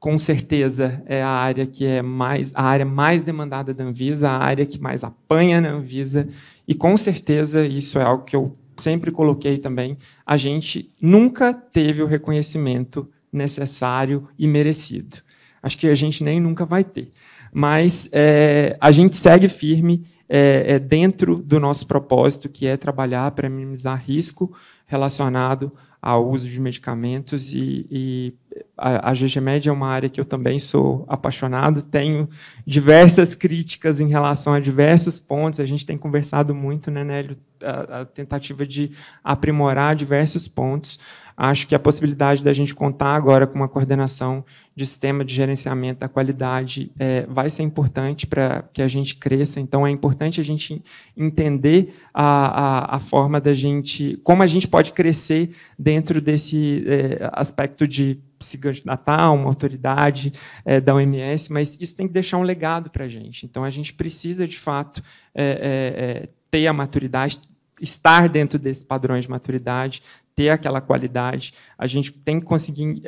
Speaker 14: com certeza é a área que é mais a área mais demandada da Anvisa, a área que mais apanha na Anvisa, e com certeza isso é algo que eu sempre coloquei também, a gente nunca teve o reconhecimento necessário e merecido. Acho que a gente nem nunca vai ter. Mas é, a gente segue firme é, é dentro do nosso propósito, que é trabalhar para minimizar risco relacionado ao uso de medicamentos e, e a, GGMED é uma área que eu também sou apaixonado, tenho diversas críticas em relação a diversos pontos, a gente tem conversado muito, né, Nélio, a, a tentativa de aprimorar diversos pontos. Acho que a possibilidade da gente contar agora com uma coordenação de sistema de gerenciamento da qualidade é, vai ser importante para que a gente cresça. Então, é importante a gente entender a, a, a, forma da gente, como a gente pode crescer dentro desse é, aspecto de sigante natal, uma autoridade é, da OMS, mas isso tem que deixar um legado para a gente. Então, a gente precisa, de fato, é, é, ter a maturidade, estar dentro desses padrões de maturidade, ter aquela qualidade. A gente tem que conseguir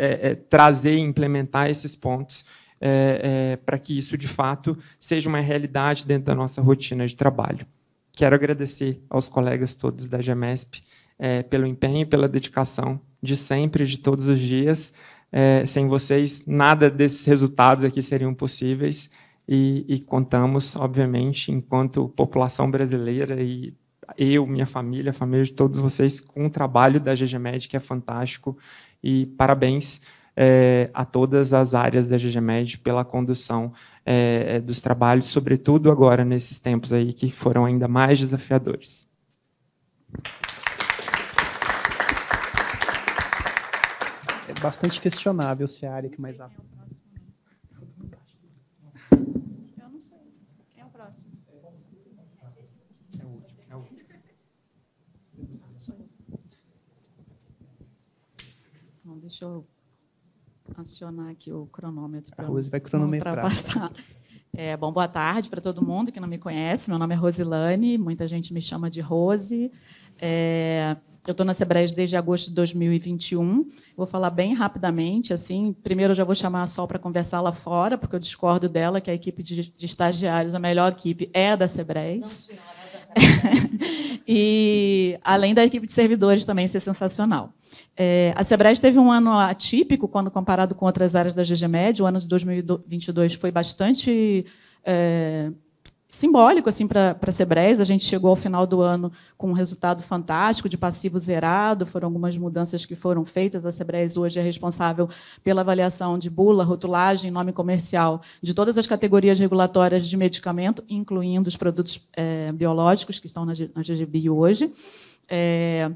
Speaker 14: trazer e implementar esses pontos para que isso, de fato, seja uma realidade dentro da nossa rotina de trabalho. Quero agradecer aos colegas todos da GEMESP pelo empenho e pela dedicação de sempre, de todos os dias. É, sem vocês, nada desses resultados aqui seriam possíveis. E, e, contamos, obviamente, enquanto população brasileira e eu, minha família, a família de todos vocês, com o trabalho da GGMED, que é fantástico. E parabéns é, a todas as áreas da GGMED pela condução é, é, dos trabalhos, sobretudo agora nesses tempos aí que foram ainda mais desafiadores.
Speaker 3: bastante questionável se é a área que mais abre. É eu
Speaker 15: não sei. Quem é o próximo? É o último. É deixa eu acionar aqui o cronômetro. A Rose vai cronometrar. É, bom, boa tarde para todo mundo que não me conhece. Meu nome é Rosilane, muita gente me chama de Rose. É, eu estou na Sebraes desde agosto de 2021. Vou falar bem rapidamente. assim. Primeiro, eu já vou chamar a Sol para conversar lá fora, porque eu discordo dela, que a equipe de, de estagiários, a melhor equipe, é a da Sebraes. Não, senhora. É e além da equipe de servidores também, isso é sensacional. É, a Sebrae teve um ano atípico quando comparado com outras áreas da GG Med. O ano de 2022 foi bastante é, simbólico assim para a Sebres. A gente chegou ao final do ano com um resultado fantástico de passivo zerado. Foram algumas mudanças que foram feitas. A Sebres hoje é responsável pela avaliação de bula, rotulagem, nome comercial de todas as categorias regulatórias de medicamento, incluindo os produtos é, biológicos que estão na, na hoje. É,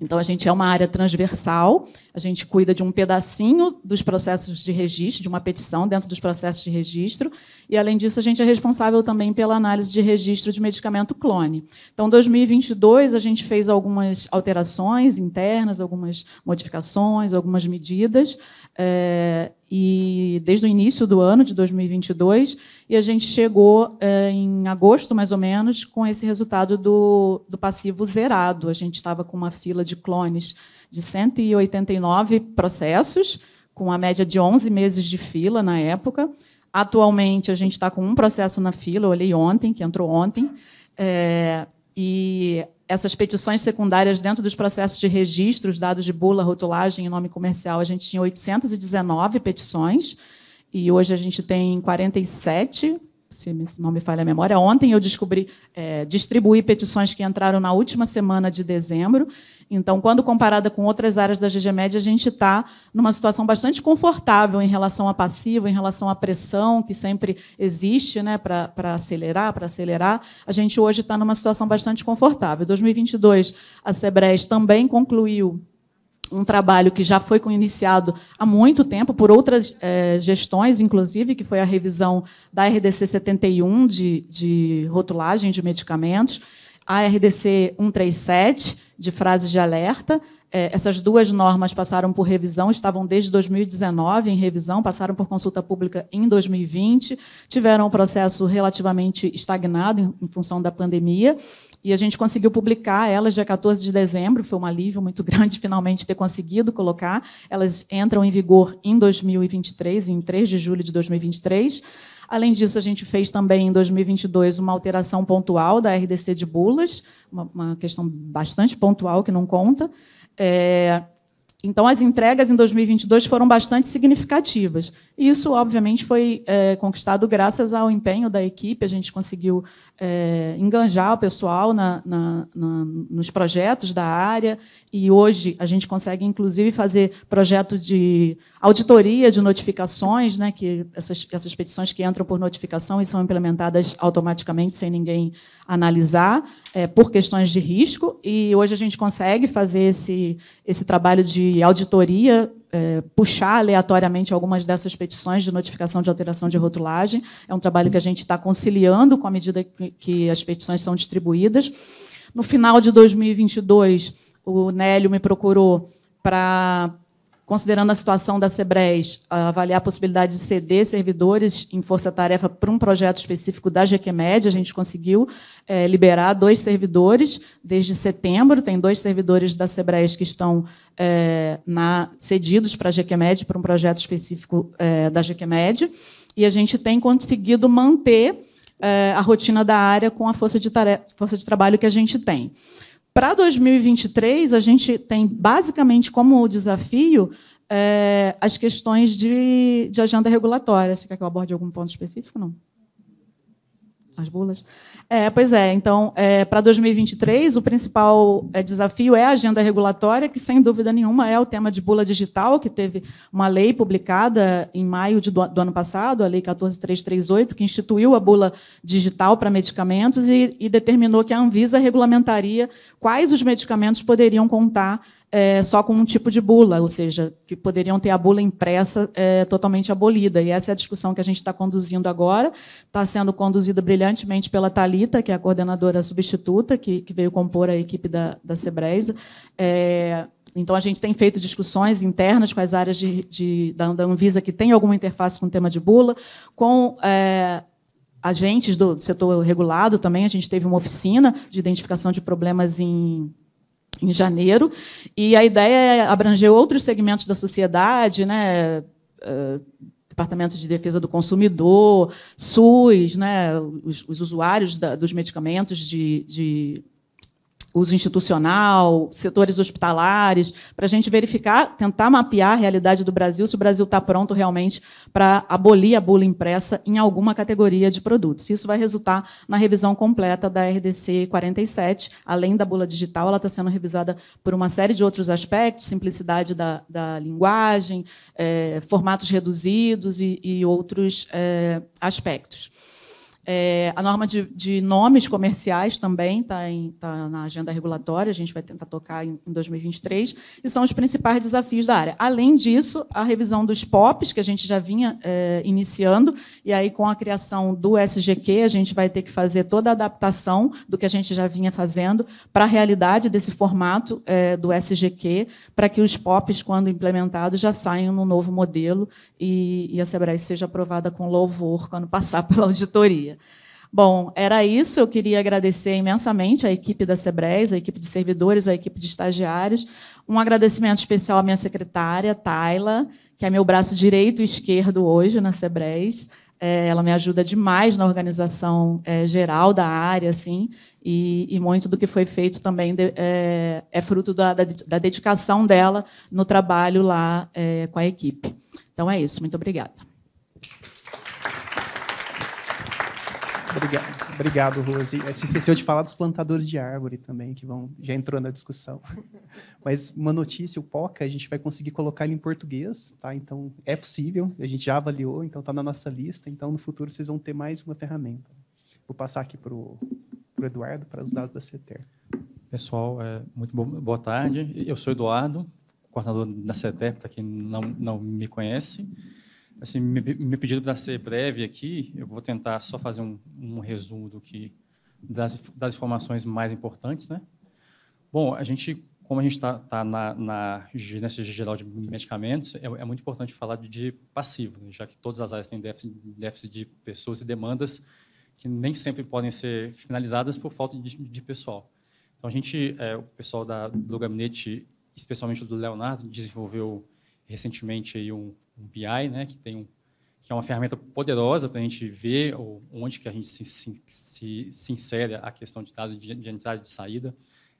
Speaker 15: então, a gente é uma área transversal, a gente cuida de um pedacinho dos processos de registro, de uma petição dentro dos processos de registro, e, além disso, a gente é responsável também pela análise de registro de medicamento clone. Então, em 2022, a gente fez algumas alterações internas, algumas modificações, algumas medidas, é, e desde o início do ano de 2022, e a gente chegou eh, em agosto, mais ou menos, com esse resultado do, do passivo zerado. A gente estava com uma fila de clones de 189 processos, com a média de 11 meses de fila na época. Atualmente, a gente está com um processo na fila, eu olhei ontem, que entrou ontem, eh, e essas petições secundárias dentro dos processos de registro, os dados de bula, rotulagem e nome comercial, a gente tinha 819 petições e hoje a gente tem 47, se não me falha a memória. Ontem eu descobri, é, distribuí petições que entraram na última semana de dezembro então, quando comparada com outras áreas da GGMED, a gente está numa situação bastante confortável em relação a passivo, em relação à pressão, que sempre existe né, para acelerar, para acelerar. A gente hoje está numa situação bastante confortável. Em 2022, a SEBRES também concluiu um trabalho que já foi iniciado há muito tempo, por outras é, gestões, inclusive, que foi a revisão da RDC 71 de, de rotulagem de medicamentos, a RDC 137, de frases de alerta. É, essas duas normas passaram por revisão, estavam desde 2019 em revisão, passaram por consulta pública em 2020, tiveram um processo relativamente estagnado em função da pandemia, e a gente conseguiu publicar elas dia 14 de dezembro, foi um alívio muito grande finalmente ter conseguido colocar. Elas entram em vigor em 2023, em 3 de julho de 2023. Além disso, a gente fez também em 2022 uma alteração pontual da RDC de Bulas, uma, uma questão bastante pontual que não conta. É, então, as entregas em 2022 foram bastante significativas. E isso, obviamente, foi é, conquistado graças ao empenho da equipe. A gente conseguiu é, enganjar o pessoal na, na, na, nos projetos da área. E hoje a gente consegue, inclusive, fazer projeto de auditoria de notificações, né, que essas, essas petições que entram por notificação e são implementadas automaticamente, sem ninguém analisar é, por questões de risco, e hoje a gente consegue fazer esse, esse trabalho de auditoria, é, puxar aleatoriamente algumas dessas petições de notificação de alteração de rotulagem. É um trabalho que a gente está conciliando com a medida que, que as petições são distribuídas. No final de 2022, o Nélio me procurou para considerando a situação da SEBRES, avaliar a possibilidade de ceder servidores em força-tarefa para um projeto específico da GQMED. A gente conseguiu é, liberar dois servidores desde setembro. Tem dois servidores da SEBRES que estão é, na, cedidos para a GQMED, para um projeto específico é, da GQMED. E a gente tem conseguido manter a rotina da área com a força de, tarefa, força de trabalho que a gente tem. Para 2023, a gente tem basicamente como desafio é, as questões de, de agenda regulatória. Você quer que eu aborde algum ponto específico? Não as bulas. É, pois é, então, é, para 2023, o principal é, desafio é a agenda regulatória, que, sem dúvida nenhuma, é o tema de bula digital, que teve uma lei publicada em maio de, do, do, ano passado, a Lei 14338, que instituiu a bula digital para medicamentos e, e determinou que a Anvisa regulamentaria quais os medicamentos poderiam contar é, só com um tipo de bula, ou seja, que poderiam ter a bula impressa é, totalmente abolida. E essa é a discussão que a gente está conduzindo agora. Está sendo conduzida brilhantemente pela Talita, que é a coordenadora substituta, que, que veio compor a equipe da, da É, então, a gente tem feito discussões internas com as áreas de, de, da, da Anvisa que tem alguma interface com o tema de bula, com é, agentes do setor regulado também. A gente teve uma oficina de identificação de problemas em em janeiro, e a ideia é abranger outros segmentos da sociedade, né? Eh, Departamento de Defesa do Consumidor, SUS, né, os, os usuários da, dos medicamentos de, de uso institucional, setores hospitalares, para a gente verificar, tentar mapear a realidade do Brasil, se o Brasil está pronto realmente para abolir a bula impressa em alguma categoria de produtos. Isso vai resultar na revisão completa da RDC 47. Além da bula digital, ela está sendo revisada por uma série de outros aspectos, simplicidade da, da linguagem, é, formatos reduzidos e, e outros é, aspectos. É, a norma de, de, nomes comerciais também está tá na agenda regulatória, a gente vai tentar tocar em, em 2023, e são os principais desafios da área. Além disso, a revisão dos POPs, que a gente já vinha é, iniciando, e aí com a criação do SGQ, a gente vai ter que fazer toda a adaptação do que a gente já vinha fazendo para a realidade desse formato é, do SGQ, para que os POPs, quando implementados, já saiam no novo modelo e, e a Sebrae seja aprovada com louvor quando passar pela auditoria. Bom, era isso. Eu queria agradecer imensamente à equipe da Sebres, à equipe de servidores, à equipe de estagiários. Um agradecimento especial à minha secretária, Tayla, que é meu braço direito e esquerdo hoje na Sebres. É, ela me ajuda demais na organização é, geral da área, assim, e, e, muito do que foi feito também de, é, é, fruto da, da, da, dedicação dela no trabalho lá é, com a equipe. Então é isso. Muito obrigada.
Speaker 3: Obrigado, obrigado Rose. Se é, esqueceu de falar dos plantadores de árvore também, que vão já entrou na discussão. Mas uma notícia, o POCA, a gente vai conseguir colocar ele em português, tá? Então é possível, a gente já avaliou, então está na nossa lista. Então no futuro vocês vão ter mais uma ferramenta. Vou passar aqui para o Eduardo para os dados da CETER.
Speaker 16: Pessoal, é, muito bom, boa tarde. Eu sou Eduardo, coordenador da CETER, para quem não, não me conhece. Assim, me, me pedido para ser breve aqui, eu vou tentar só fazer um, um resumo do que das, das, informações mais importantes, né? Bom, a gente, como a gente está tá na, na gerência geral de medicamentos, é, é, muito importante falar de, de passivo, né? já que todas as áreas têm déficit, déficit, de pessoas e demandas que nem sempre podem ser finalizadas por falta de, de pessoal. Então, a gente, é, o pessoal da, do gabinete, especialmente o do Leonardo, desenvolveu recentemente aí um, um BI, né, que tem um que é uma ferramenta poderosa para a gente ver onde que a gente se, se, se, se insere a questão de dados de, de entrada e de saída.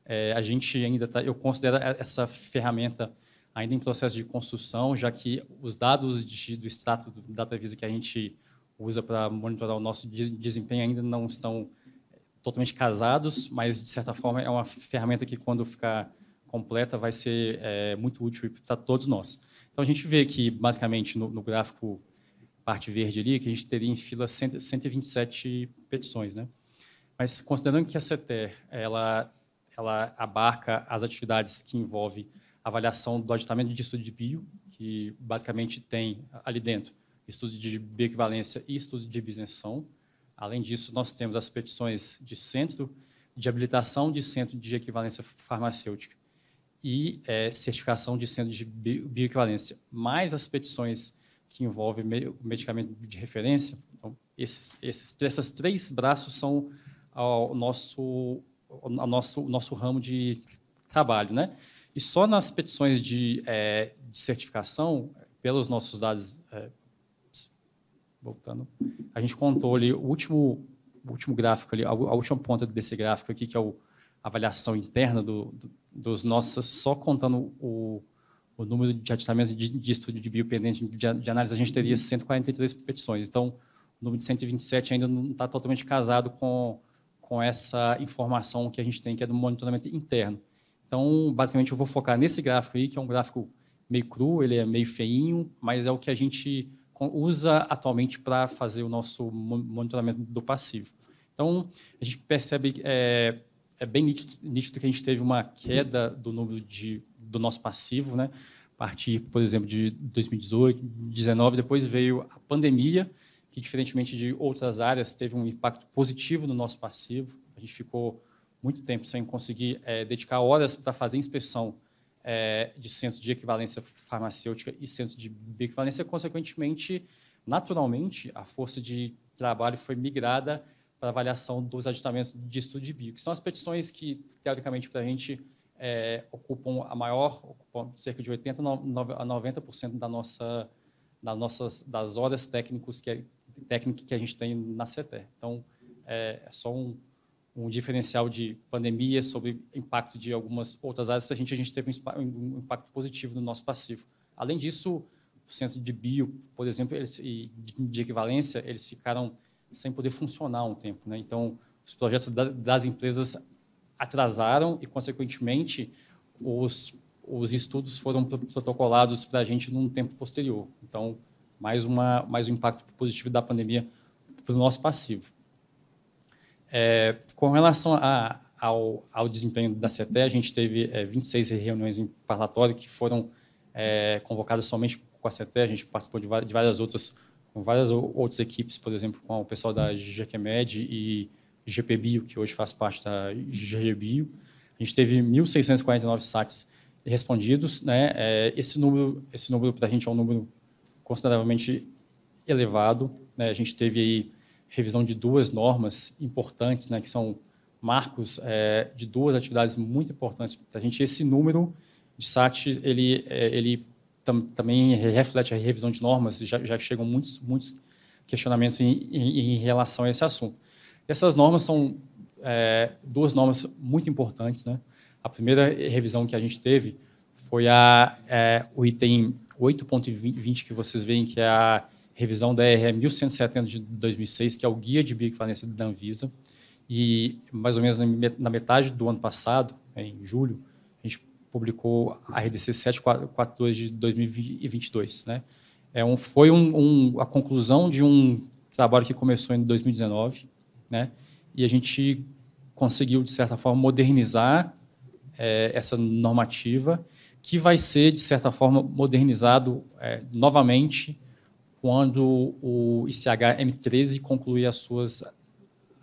Speaker 16: É, a gente ainda tá, eu considero essa ferramenta ainda em processo de construção, já que os dados de, do extrato do DataVisa que a gente usa para monitorar o nosso desempenho ainda não estão é, totalmente casados, mas de certa forma é uma ferramenta que quando ficar completa vai ser é, muito útil para todos nós. Então, a gente vê que, basicamente, no, no gráfico parte verde ali, que a gente teria em fila 127 petições. Né? Mas, considerando que a CETER ela, ela abarca as atividades que envolvem avaliação do aditamento de estudo de bio, que basicamente tem ali dentro estudo de bioequivalência e estudo de bisenção. Além disso, nós temos as petições de centro de habilitação de centro de equivalência farmacêutica e é, certificação de centro de bioequivalência, mais as petições que envolvem o medicamento de referência. Então, esses, esses, esses três braços são o nosso, o nosso, nosso ramo de trabalho. Né? E só nas petições de, é, de certificação, pelos nossos dados, é, voltando, a gente contou ali o último, o último gráfico, ali, a última ponta desse gráfico aqui, que é o avaliação interna do, do, dos nossos, só contando o, o número de aditamentos de, de, estudo de biopendente de, de, análise, a gente teria 143 uhum. petições. Então, o número de 127 ainda não está totalmente casado com, com essa informação que a gente tem, que é do monitoramento interno. Então, basicamente, eu vou focar nesse gráfico aí, que é um gráfico meio cru, ele é meio feinho, mas é o que a gente usa atualmente para fazer o nosso monitoramento do passivo. Então, a gente percebe é, é bem nítido, nítido, que a gente teve uma queda do número de, do nosso passivo, né? A partir, por exemplo, de 2018, 2019, depois veio a pandemia, que diferentemente de outras áreas teve um impacto positivo no nosso passivo. A gente ficou muito tempo sem conseguir é, dedicar horas para fazer inspeção é, de centros de equivalência farmacêutica e centros de bioequivalência. Consequentemente, naturalmente, a força de trabalho foi migrada para avaliação dos aditamentos de estudo de bio, que são as petições que, teoricamente, para a gente é, ocupam a maior, ocupam cerca de 80% a 90% da nossa, das, nossas, das horas técnicas que, é, técnica que a gente tem na CETER. Então, é, é só um, um, diferencial de pandemia sobre impacto de algumas outras áreas, para a gente, a gente teve um, um impacto positivo no nosso passivo. Além disso, o centro de bio, por exemplo, eles, e de equivalência, eles ficaram sem poder funcionar um tempo. Né? Então, os projetos das empresas atrasaram e, consequentemente, os, os estudos foram protocolados para a gente num tempo posterior. Então, mais, uma, mais um impacto positivo da pandemia para o nosso passivo. É, com relação a, ao, ao, desempenho da CETE, a gente teve é, 26 reuniões em parlatório que foram é, convocadas somente com a CETE, a gente participou de, de várias outras com várias outras equipes, por exemplo, com o pessoal da GQMed e GPBio, que hoje faz parte da GGBio. A gente teve 1.649 sites respondidos. Né? É, esse número, esse número para a gente é um número consideravelmente elevado. Né? A gente teve aí revisão de duas normas importantes, né? que são marcos é, de duas atividades muito importantes para a gente. Esse número de SAT, ele, é, ele tam, também reflete a revisão de normas, já, já chegam muitos, muitos questionamentos em, em, em, relação a esse assunto. Essas normas são é, duas normas muito importantes. Né? A primeira revisão que a gente teve foi a, é, o item 8.20 que vocês veem, que é a revisão da RE 1170 de 2006, que é o Guia de Bioequivalência da Anvisa. E mais ou menos na metade do ano passado, né, em julho, publicou a RDC 742 de 2022. Né? É um, foi um, um, a conclusão de um trabalho que começou em 2019, né? e a gente conseguiu, de certa forma, modernizar é, essa normativa, que vai ser, de certa forma, modernizado é, novamente quando o ICH M13 concluir as suas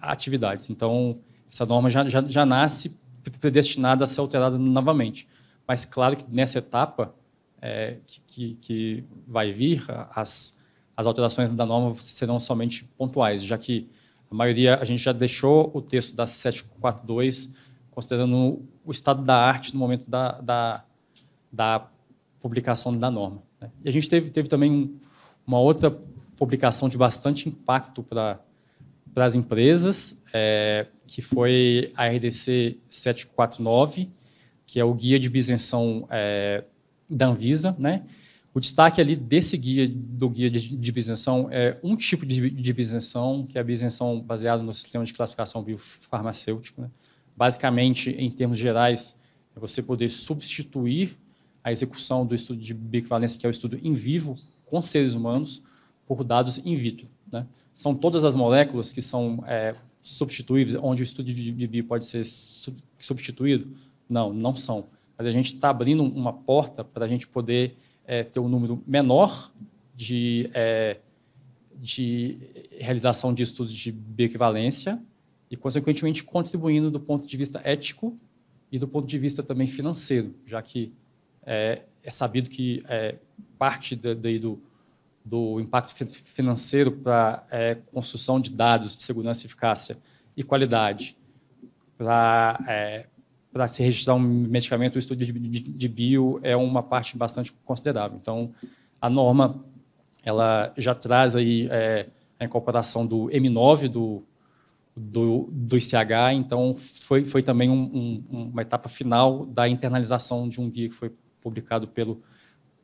Speaker 16: atividades. Então, essa norma já, já, já nasce predestinada a ser alterada novamente. Mas claro que nessa etapa é, que, que, vai vir, as, as alterações da norma serão somente pontuais, já que a maioria, a gente já deixou o texto da 742 considerando o estado da arte no momento da, da, da publicação da norma. Né? E a gente teve, teve também uma outra publicação de bastante impacto para para as empresas, é, que foi a RDC 749, que é o guia de bisenção é, da Anvisa, né? O destaque ali desse guia, do guia de, de é um tipo de, de que é a bisenção baseada no sistema de classificação biofarmacêutico. Né? Basicamente, em termos gerais, é você poder substituir a execução do estudo de bioequivalência, que é o estudo em vivo, com seres humanos, por dados in vitro. Né? são todas as moléculas que são é, substituíveis, onde o estudo de, de bio pode ser substituído? Não, não são. Mas a gente está abrindo uma porta para a gente poder é, ter um número menor de, é, de realização de estudos de bioequivalência e, consequentemente, contribuindo do ponto de vista ético e do ponto de vista também financeiro, já que é, é sabido que é, parte do do impacto financeiro para é, construção de dados de segurança, eficácia e qualidade para é, para se registrar um medicamento, o estudo de, de, de, bio é uma parte bastante considerável. Então, a norma ela já traz aí é, a incorporação do M9 do do, do ICH, então foi, foi também um, um, uma etapa final da internalização de um guia que foi publicado pelo,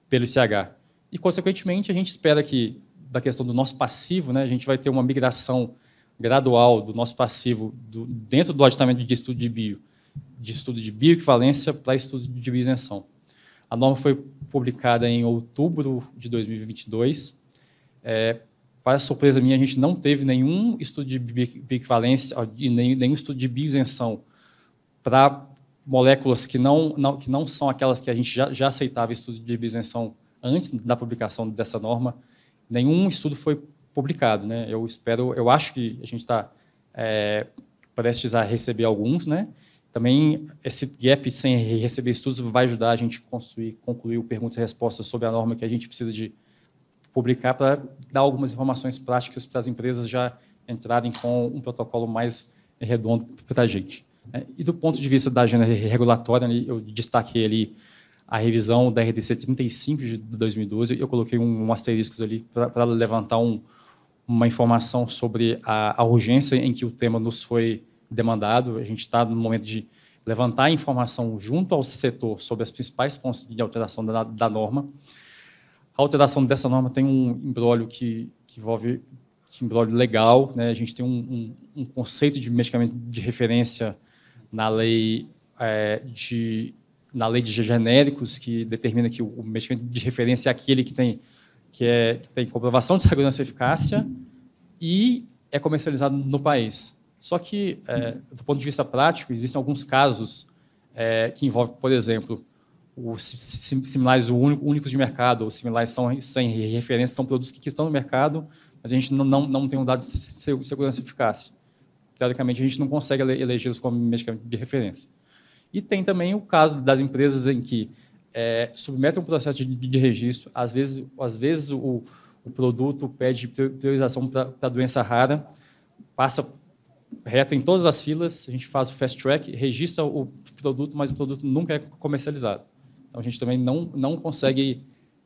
Speaker 16: pelo ICH e, consequentemente, a gente espera que, da questão do nosso passivo, né, a gente vai ter uma migração gradual do nosso passivo do, dentro do aditamento de estudo de bio, de estudo de bioequivalência para estudo de bioisenção. A norma foi publicada em outubro de 2022. É, para surpresa minha, a gente não teve nenhum estudo de bioequivalência e nenhum estudo de bioisenção para moléculas que não, não, que não são aquelas que a gente já, já aceitava estudo de bioisenção antes da publicação dessa norma, nenhum estudo foi publicado. Né? Eu espero, eu acho que a gente está é, prestes a receber alguns. Né? Também esse gap sem receber estudos vai ajudar a gente construir, concluir o perguntas e respostas sobre a norma que a gente precisa de publicar para dar algumas informações práticas para as empresas já entrarem com um protocolo mais redondo para a gente. Né? E do ponto de vista da agenda regulatória, né, eu destaquei ali a revisão da RDC 35 de 2012, eu coloquei um, um asterisco ali para levantar um, uma informação sobre a, a, urgência em que o tema nos foi demandado. A gente está no momento de levantar a informação junto ao setor sobre as principais pontos de alteração da, da, norma. A alteração dessa norma tem um embrólio que, que envolve que embrólio legal. Né? A gente tem um, um, um conceito de medicamento de referência na lei é, de na lei de genéricos, que determina que o medicamento de referência é aquele que tem, que é, que tem comprovação de segurança e eficácia e é comercializado no país. Só que, é, do ponto de vista prático, existem alguns casos é, que envolvem, por exemplo, os similares únicos de mercado, ou similares são, sem referência, são produtos que estão no mercado, mas a gente não, não, não tem um dado de segurança e eficácia. Teoricamente, a gente não consegue eleger os como medicamento de referência. E tem também o caso das empresas em que é, submetem um processo de, de, registro, às vezes, às vezes o, o produto pede priorização para doença rara, passa reto em todas as filas, a gente faz o fast track, registra o produto, mas o produto nunca é comercializado. Então a gente também não, não consegue,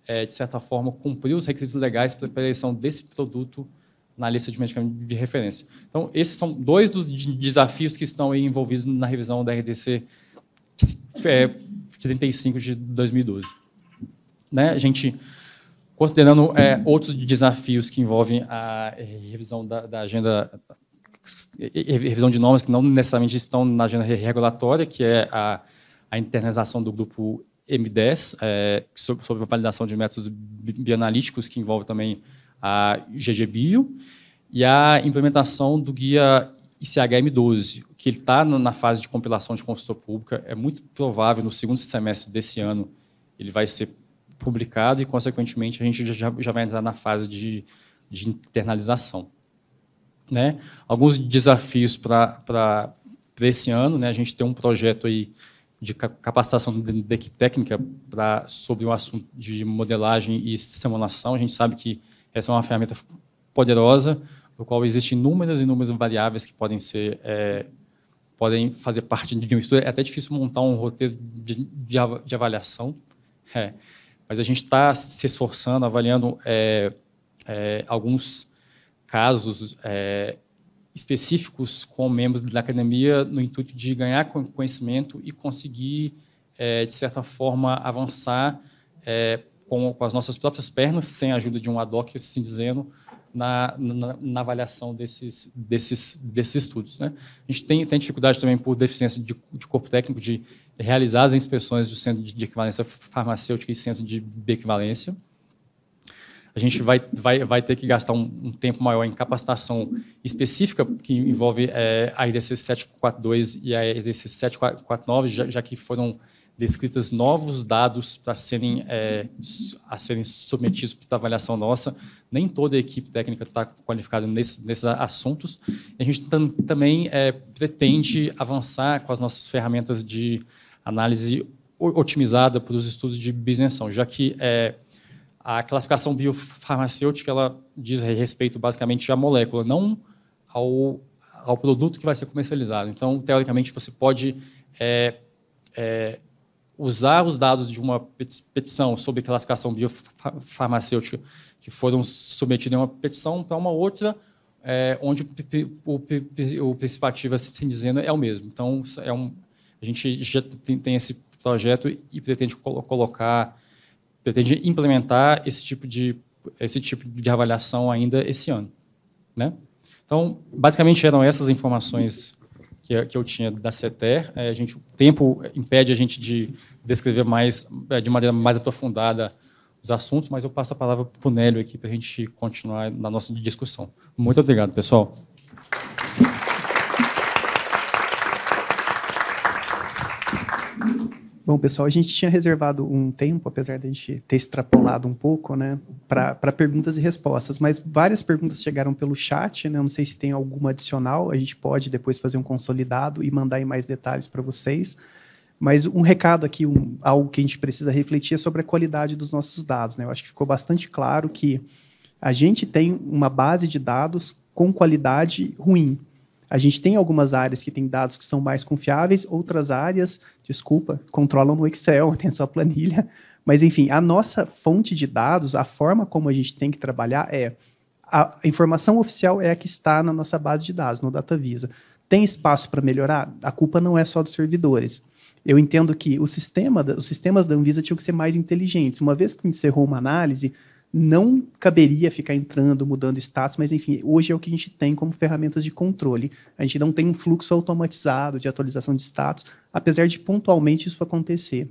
Speaker 16: é, de certa forma, cumprir os requisitos legais para a eleição desse produto na lista de medicamentos de referência. Então, esses são dois dos desafios que estão envolvidos na revisão da RDC é, 35 de 2012. Né? A gente, considerando é, outros desafios que envolvem a é, revisão da, da agenda é, é, revisão de normas que não necessariamente estão na agenda regulatória, que é a, a internalização do grupo M10, é, sobre, a validação de métodos bioanalíticos, que envolve também a GGBio, e a implementação do guia ICHM12, que ele está na fase de compilação de consultor pública. É muito provável, no segundo semestre desse ano, ele vai ser publicado e, consequentemente, a gente já, já vai entrar na fase de, de internalização. Né? Alguns desafios para esse ano, né? a gente tem um projeto aí de capacitação da equipe técnica pra, sobre o assunto de modelagem e simulação. A gente sabe que essa é uma ferramenta poderosa, no qual existem inúmeras e inúmeras variáveis que podem ser é, podem fazer parte de um estudo. É até difícil montar um roteiro de, de avaliação, é. mas a gente está se esforçando, avaliando é, é, alguns casos é, específicos com membros da academia no intuito de ganhar conhecimento e conseguir, é, de certa forma, avançar é, com, com, as nossas próprias pernas, sem a ajuda de um ad hoc, assim dizendo, na, na, na avaliação desses, desses, desses estudos. Né? A gente tem, tem dificuldade também por deficiência de, de corpo técnico de realizar as inspeções do centro de equivalência farmacêutica e centro de equivalência. A gente vai, vai, vai ter que gastar um, um tempo maior em capacitação específica, que envolve é, a IDC 742 e a IDC 749, já, já que foram descritas novos dados para serem, é, a serem submetidos para avaliação nossa. Nem toda a equipe técnica está qualificada nesse, nesses assuntos. a gente tam, também é, pretende avançar com as nossas ferramentas de análise otimizada para os estudos de bisenção, já que é, a classificação biofarmacêutica ela diz respeito basicamente à molécula, não ao, ao produto que vai ser comercializado. Então, teoricamente, você pode é, é usar os dados de uma petição sobre classificação biofarmacêutica que foram submetidos a uma petição para uma outra, é, onde o, o, o ativo, assim dizendo, é o mesmo. Então, é um, a gente já tem, tem esse projeto e pretende colocar, pretende implementar esse tipo de, esse tipo de avaliação ainda esse ano. Né? Então, basicamente eram essas informações que, que eu tinha da CETER. É, a gente, o tempo impede a gente de descrever mais, é, de maneira mais aprofundada os assuntos, mas eu passo a palavra para o Nélio aqui para a gente continuar na nossa discussão. Muito obrigado, pessoal.
Speaker 3: Bom, pessoal, a gente tinha reservado um tempo, apesar de a gente ter extrapolado um pouco, né, para perguntas e respostas, mas várias perguntas chegaram pelo chat, né, não sei se tem alguma adicional, a gente pode depois fazer um consolidado e mandar em mais detalhes para vocês. Mas um recado aqui, um, algo que a gente precisa refletir é sobre a qualidade dos nossos dados. Né? Eu acho que ficou bastante claro que a gente tem uma base de dados com qualidade ruim. A gente tem algumas áreas que têm dados que são mais confiáveis, outras áreas desculpa, controlam no Excel, tem sua planilha. Mas, enfim, a nossa fonte de dados, a forma como a gente tem que trabalhar é a informação oficial é a que está na nossa base de dados, no DataVisa. Tem espaço para melhorar? A culpa não é só dos servidores. Eu entendo que o sistema, os sistemas da Anvisa tinham que ser mais inteligentes. Uma vez que encerrou uma análise, não caberia ficar entrando, mudando status, mas enfim, hoje é o que a gente tem como ferramentas de controle. A gente não tem um fluxo automatizado de atualização de status, apesar de pontualmente isso acontecer.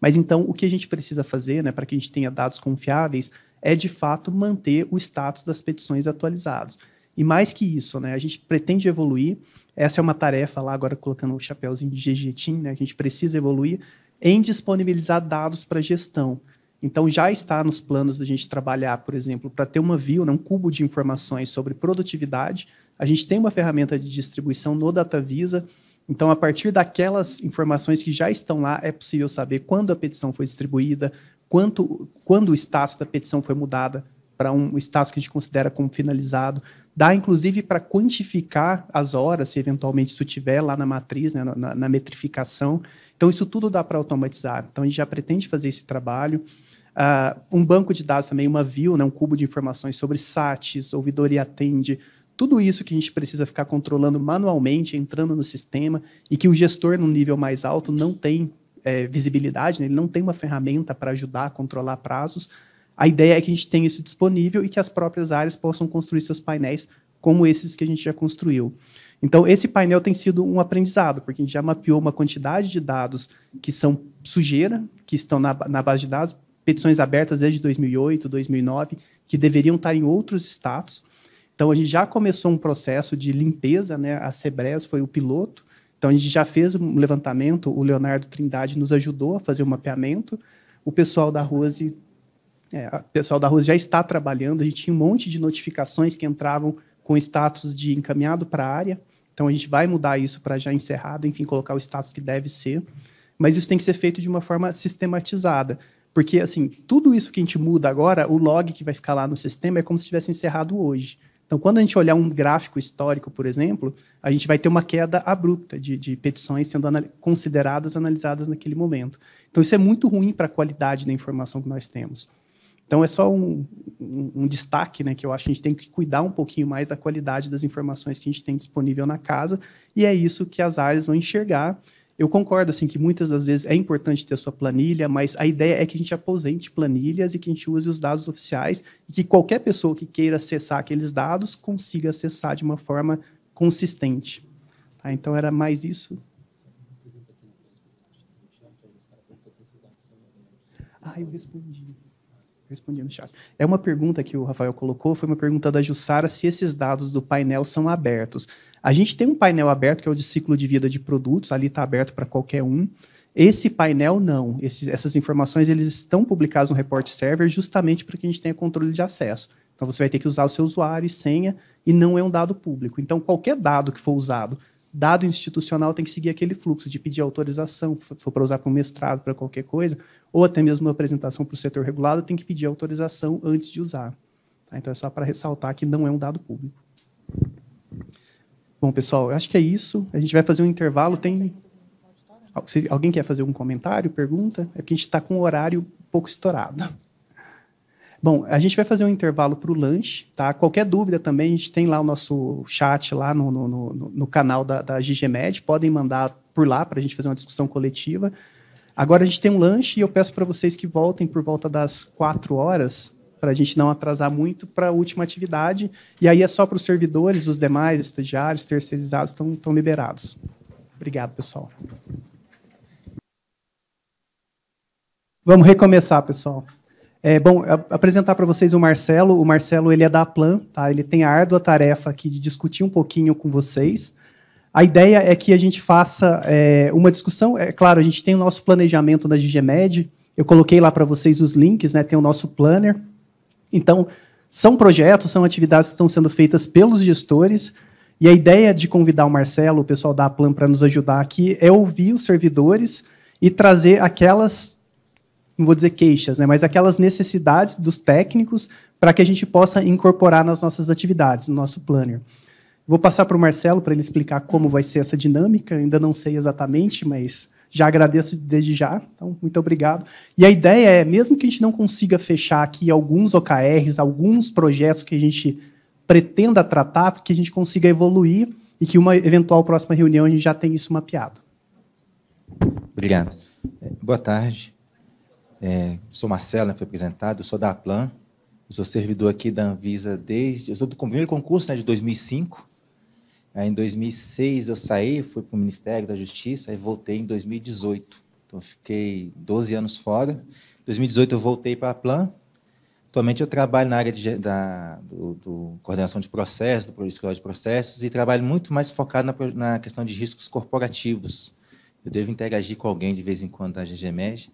Speaker 3: Mas então, o que a gente precisa fazer, né, para que a gente tenha dados confiáveis, é de fato manter o status das petições atualizados. E mais que isso, né, a gente pretende evoluir. Essa é uma tarefa lá, agora colocando o chapéuzinho de GG Team, né, a gente precisa evoluir em disponibilizar dados para gestão. Então, já está nos planos da gente trabalhar, por exemplo, para ter uma view, né, um cubo de informações sobre produtividade. A gente tem uma ferramenta de distribuição no DataVisa. Então, a partir daquelas informações que já estão lá, é possível saber quando a petição foi distribuída, quanto, quando o status da petição foi mudada para um status que a gente considera como finalizado. Dá, inclusive, para quantificar as horas, se eventualmente isso tiver lá na matriz, né, na, na metrificação. Então, isso tudo dá para automatizar. Então, a gente já pretende fazer esse trabalho. Uh, um banco de dados também, uma view, né, um cubo de informações sobre SATs, ouvidoria atende, tudo isso que a gente precisa ficar controlando manualmente, entrando no sistema, e que o gestor, num nível mais alto, não tem é, visibilidade, né, ele não tem uma ferramenta para ajudar a controlar prazos. A ideia é que a gente tenha isso disponível e que as próprias áreas possam construir seus painéis como esses que a gente já construiu. Então, esse painel tem sido um aprendizado, porque a gente já mapeou uma quantidade de dados que são sujeira, que estão na, na base de dados, petições abertas desde 2008, 2009, que deveriam estar em outros estados. Então, a gente já começou um processo de limpeza, né? a Sebres foi o piloto. Então, a gente já fez um levantamento, o Leonardo Trindade nos ajudou a fazer o um mapeamento. O pessoal da Rose, é, o pessoal da Rose já está trabalhando, a gente tinha um monte de notificações que entravam com status de encaminhado para a área. Então, a gente vai mudar isso para já encerrado, enfim, colocar o status que deve ser. Mas isso tem que ser feito de uma forma sistematizada porque, assim, tudo isso que a gente muda agora, o log que vai ficar lá no sistema é como se tivesse encerrado hoje. Então, quando a gente olhar um gráfico histórico, por exemplo, a gente vai ter uma queda abrupta de, de petições sendo anal consideradas, analisadas naquele momento. Então, isso é muito ruim para a qualidade da informação que nós temos. Então, é só um, um, um, destaque né, que eu acho que a gente tem que cuidar um pouquinho mais da qualidade das informações que a gente tem disponível na casa, e é isso que as áreas vão enxergar eu concordo assim que muitas das vezes é importante ter a sua planilha, mas a ideia é que a gente aposente planilhas e que a gente use os dados oficiais e que qualquer pessoa que queira acessar aqueles dados consiga acessar de uma forma consistente. Tá? Então era mais isso. Ah, eu respondi. Eu respondi no chat. É uma pergunta que o Rafael colocou, foi uma pergunta da Jussara se esses dados do painel são abertos. A gente tem um painel aberto, que é o de ciclo de vida de produtos, ali está aberto para qualquer um. Esse painel, não. Esse, essas informações eles estão publicadas no report server justamente para que a gente tenha controle de acesso. Então, você vai ter que usar o seu usuário e senha, e não é um dado público. Então, qualquer dado que for usado, dado institucional, tem que seguir aquele fluxo de pedir autorização, se for para usar para um mestrado, para qualquer coisa, ou até mesmo uma apresentação para o setor regulado, tem que pedir autorização antes de usar. Tá? Então, é só para ressaltar que não é um dado público. Bom, pessoal, eu acho que é isso. A gente vai fazer um intervalo. Tem. alguém quer fazer algum comentário, pergunta? É que a gente está com o horário um pouco estourado. Bom, a gente vai fazer um intervalo para o lanche, tá? Qualquer dúvida também, a gente tem lá o nosso chat lá no, no, no, no canal da, da GGMed. Podem mandar por lá para a gente fazer uma discussão coletiva. Agora a gente tem um lanche e eu peço para vocês que voltem por volta das quatro horas para a gente não atrasar muito para a última atividade. E aí é só para os servidores, os demais estagiários, terceirizados, estão liberados. Obrigado, pessoal. Vamos recomeçar, pessoal. É, bom, apresentar para vocês o Marcelo. O Marcelo ele é da Plan, tá? ele tem a árdua tarefa aqui de discutir um pouquinho com vocês. A ideia é que a gente faça é, uma discussão. É claro, a gente tem o nosso planejamento da GGMED. Eu coloquei lá para vocês os links, né? Tem o nosso planner. Então, são projetos, são atividades que estão sendo feitas pelos gestores. E a ideia de convidar o Marcelo, o pessoal da Plan, para nos ajudar aqui, é ouvir os servidores e trazer aquelas, não vou dizer queixas, né, mas aquelas necessidades dos técnicos para que a gente possa incorporar nas nossas atividades, no nosso planner. Vou passar para o Marcelo para ele explicar como vai ser essa dinâmica, ainda não sei exatamente, mas já agradeço desde já, então muito obrigado. E a ideia é, mesmo que a gente não consiga fechar aqui alguns OKRs, alguns projetos que a gente pretenda tratar, que a gente consiga evoluir e que uma eventual próxima reunião a gente já tenha isso mapeado.
Speaker 17: Obrigado. É, boa tarde. É, sou Marcelo, foi apresentado, sou da Aplan, sou servidor aqui da Anvisa desde... Eu sou do primeiro concurso né, de 2005, Aí, em 2006 eu saí, fui para o Ministério da Justiça e voltei em 2018. Então fiquei 12 anos fora. Em 2018 eu voltei para a Plan. Atualmente eu trabalho na área de, da do, do coordenação de processos, do policial de processos e trabalho muito mais focado na, na, questão de riscos corporativos. Eu devo interagir com alguém de vez em quando na GGMED.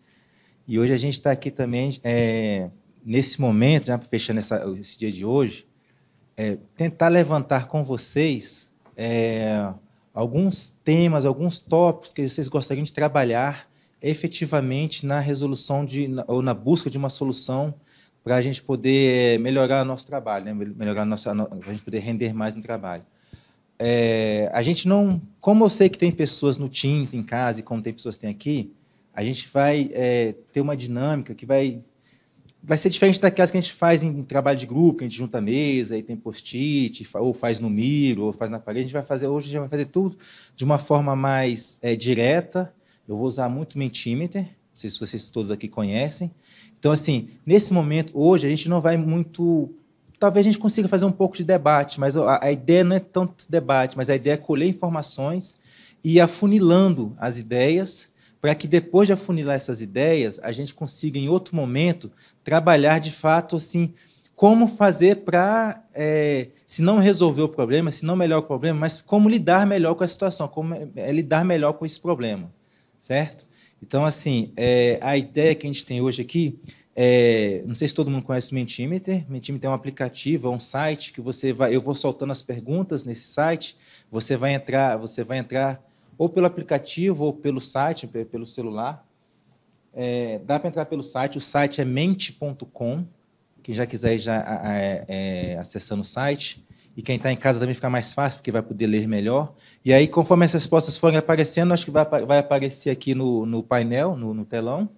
Speaker 17: E hoje a gente está aqui também é, nesse momento, já fechando essa, esse dia de hoje, é, tentar levantar com vocês é, alguns temas, alguns tópicos que vocês gostariam de trabalhar efetivamente na resolução de, ou na busca de uma solução para a gente poder é, melhorar o nosso trabalho, né? melhorar nossa, para a gente poder render mais no trabalho. É, a gente não, como eu sei que tem pessoas no Teams em casa e como tem pessoas que tem aqui, a gente vai é, ter uma dinâmica que vai vai ser diferente daquelas que a gente faz em, em trabalho de grupo, que a gente junta a mesa e tem post-it, ou faz no miro, ou faz na parede. A gente vai fazer, hoje a gente vai fazer tudo de uma forma mais é, direta. Eu vou usar muito Mentimeter, não sei se vocês todos aqui conhecem. Então, assim, nesse momento, hoje, a gente não vai muito. Talvez a gente consiga fazer um pouco de debate, mas a, a ideia não é tanto debate, mas a ideia é colher informações e ir afunilando as ideias para que depois de afunilar essas ideias, a gente consiga, em outro momento, trabalhar de fato assim como fazer para, é, se não resolver o problema, se não melhorar o problema, mas como lidar melhor com a situação, como é lidar melhor com esse problema, certo? Então, assim, é, a ideia que a gente tem hoje aqui, é, não sei se todo mundo conhece o Mentimeter, Mentimeter é um aplicativo, é um site que você vai, eu vou soltando as perguntas nesse site, você vai entrar, você vai entrar ou pelo aplicativo ou pelo site, pelo celular, é, dá para entrar pelo site, o site é mente.com, quem já quiser ir já é, é, acessando o site. E quem está em casa também fica mais fácil, porque vai poder ler melhor. E aí, conforme as respostas forem aparecendo, acho que vai, vai aparecer aqui no, no painel, no, no telão,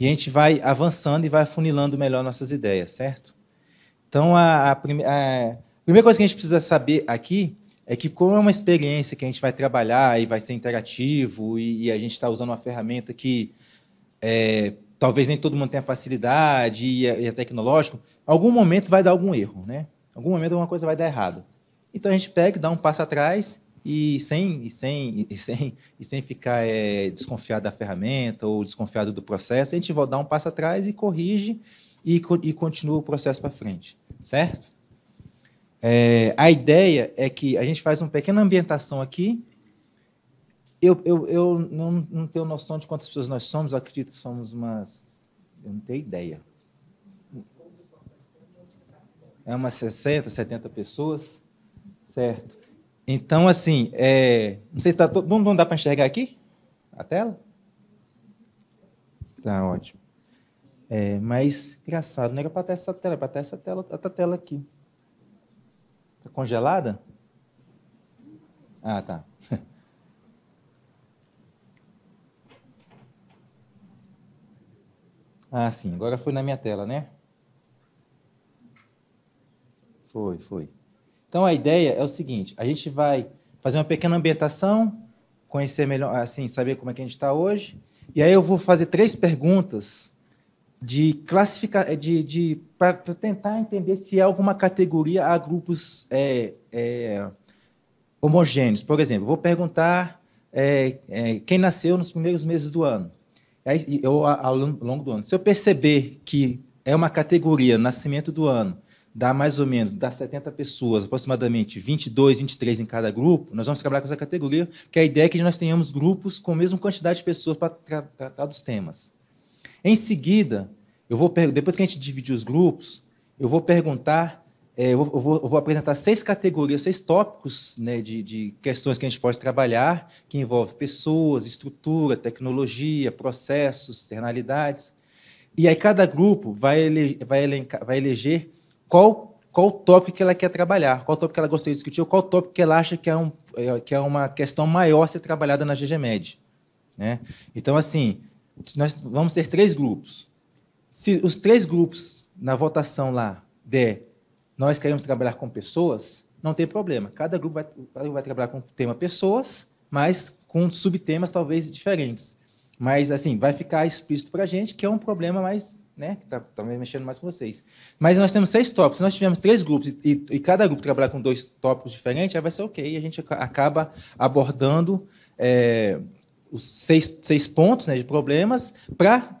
Speaker 17: e a gente vai avançando e vai funilando melhor nossas ideias, certo? Então, a, a, prime, a, a primeira coisa que a gente precisa saber aqui é que como é uma experiência que a gente vai trabalhar e vai ser interativo e, e a gente está usando uma ferramenta que é, talvez nem todo mundo tenha facilidade e é, e é tecnológico, algum momento vai dar algum erro, né? Algum momento alguma coisa vai dar errado. Então a gente pega, dá um passo atrás e sem e sem e sem e sem ficar é, desconfiado da ferramenta ou desconfiado do processo, a gente volta dar um passo atrás e corrige e, e continua o processo para frente, certo? É, a ideia é que a gente faz uma pequena ambientação aqui eu, eu, eu não, não tenho noção de quantas pessoas nós somos, eu acredito que somos umas. Eu não tenho ideia. É umas 60, 70 pessoas, certo? Então, assim, é, não sei se está todo mundo. dá para enxergar aqui a tela? Tá ótimo. É, mas, engraçado, não era é para ter essa tela, é para ter essa tela, essa tela aqui. Está congelada? Ah, tá. Ah, sim, agora foi na minha tela, né? Foi, foi. Então a ideia é o seguinte: a gente vai fazer uma pequena ambientação, conhecer melhor, assim, saber como é que a gente está hoje. E aí eu vou fazer três perguntas de classificar, eh, de, de para tentar entender se há é alguma categoria há grupos é, é, homogêneos. Por exemplo, vou perguntar é, quem nasceu nos primeiros meses do ano eu, ao longo do ano, se eu perceber que é uma categoria, nascimento do ano, dá mais ou menos, dá 70 pessoas, aproximadamente 22, 23 em cada grupo, nós vamos trabalhar com essa categoria, que é a ideia é que nós tenhamos grupos com a mesma quantidade de pessoas para tratar dos temas. Em seguida, eu vou depois que a gente dividir os grupos, eu vou perguntar é, eu, vou, eu, vou, apresentar seis categorias, seis tópicos né, de, de, questões que a gente pode trabalhar, que envolve pessoas, estrutura, tecnologia, processos, externalidades. E aí cada grupo vai, ele, vai, vai eleger qual, qual tópico que ela quer trabalhar, qual tópico que ela gostaria de discutir, ou qual tópico que ela acha que é, um, que é uma questão maior a ser trabalhada na GGMED. Né? Então, assim, nós vamos ter três grupos. Se os três grupos na votação lá der nós queremos trabalhar com pessoas, não tem problema. Cada grupo vai, vai trabalhar com o tema pessoas, mas com subtemas talvez diferentes. Mas, assim, vai ficar explícito para a gente que é um problema mais, né, que está tá, tá mexendo mais com vocês. Mas nós temos seis tópicos, nós tivemos três grupos e, e cada grupo trabalhar com dois tópicos diferentes, aí vai ser ok. A gente acaba abordando é, os seis, seis pontos né, de problemas para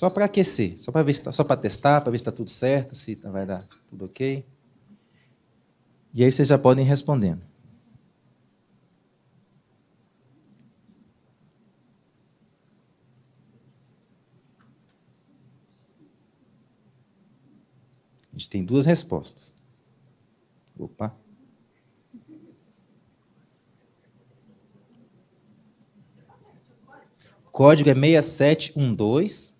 Speaker 17: Só para aquecer, só para ver se tá, só para testar, para ver se está tudo certo, se tá, vai dar tudo ok. E aí vocês já podem ir respondendo. A gente tem duas respostas. Opa. O código é 6712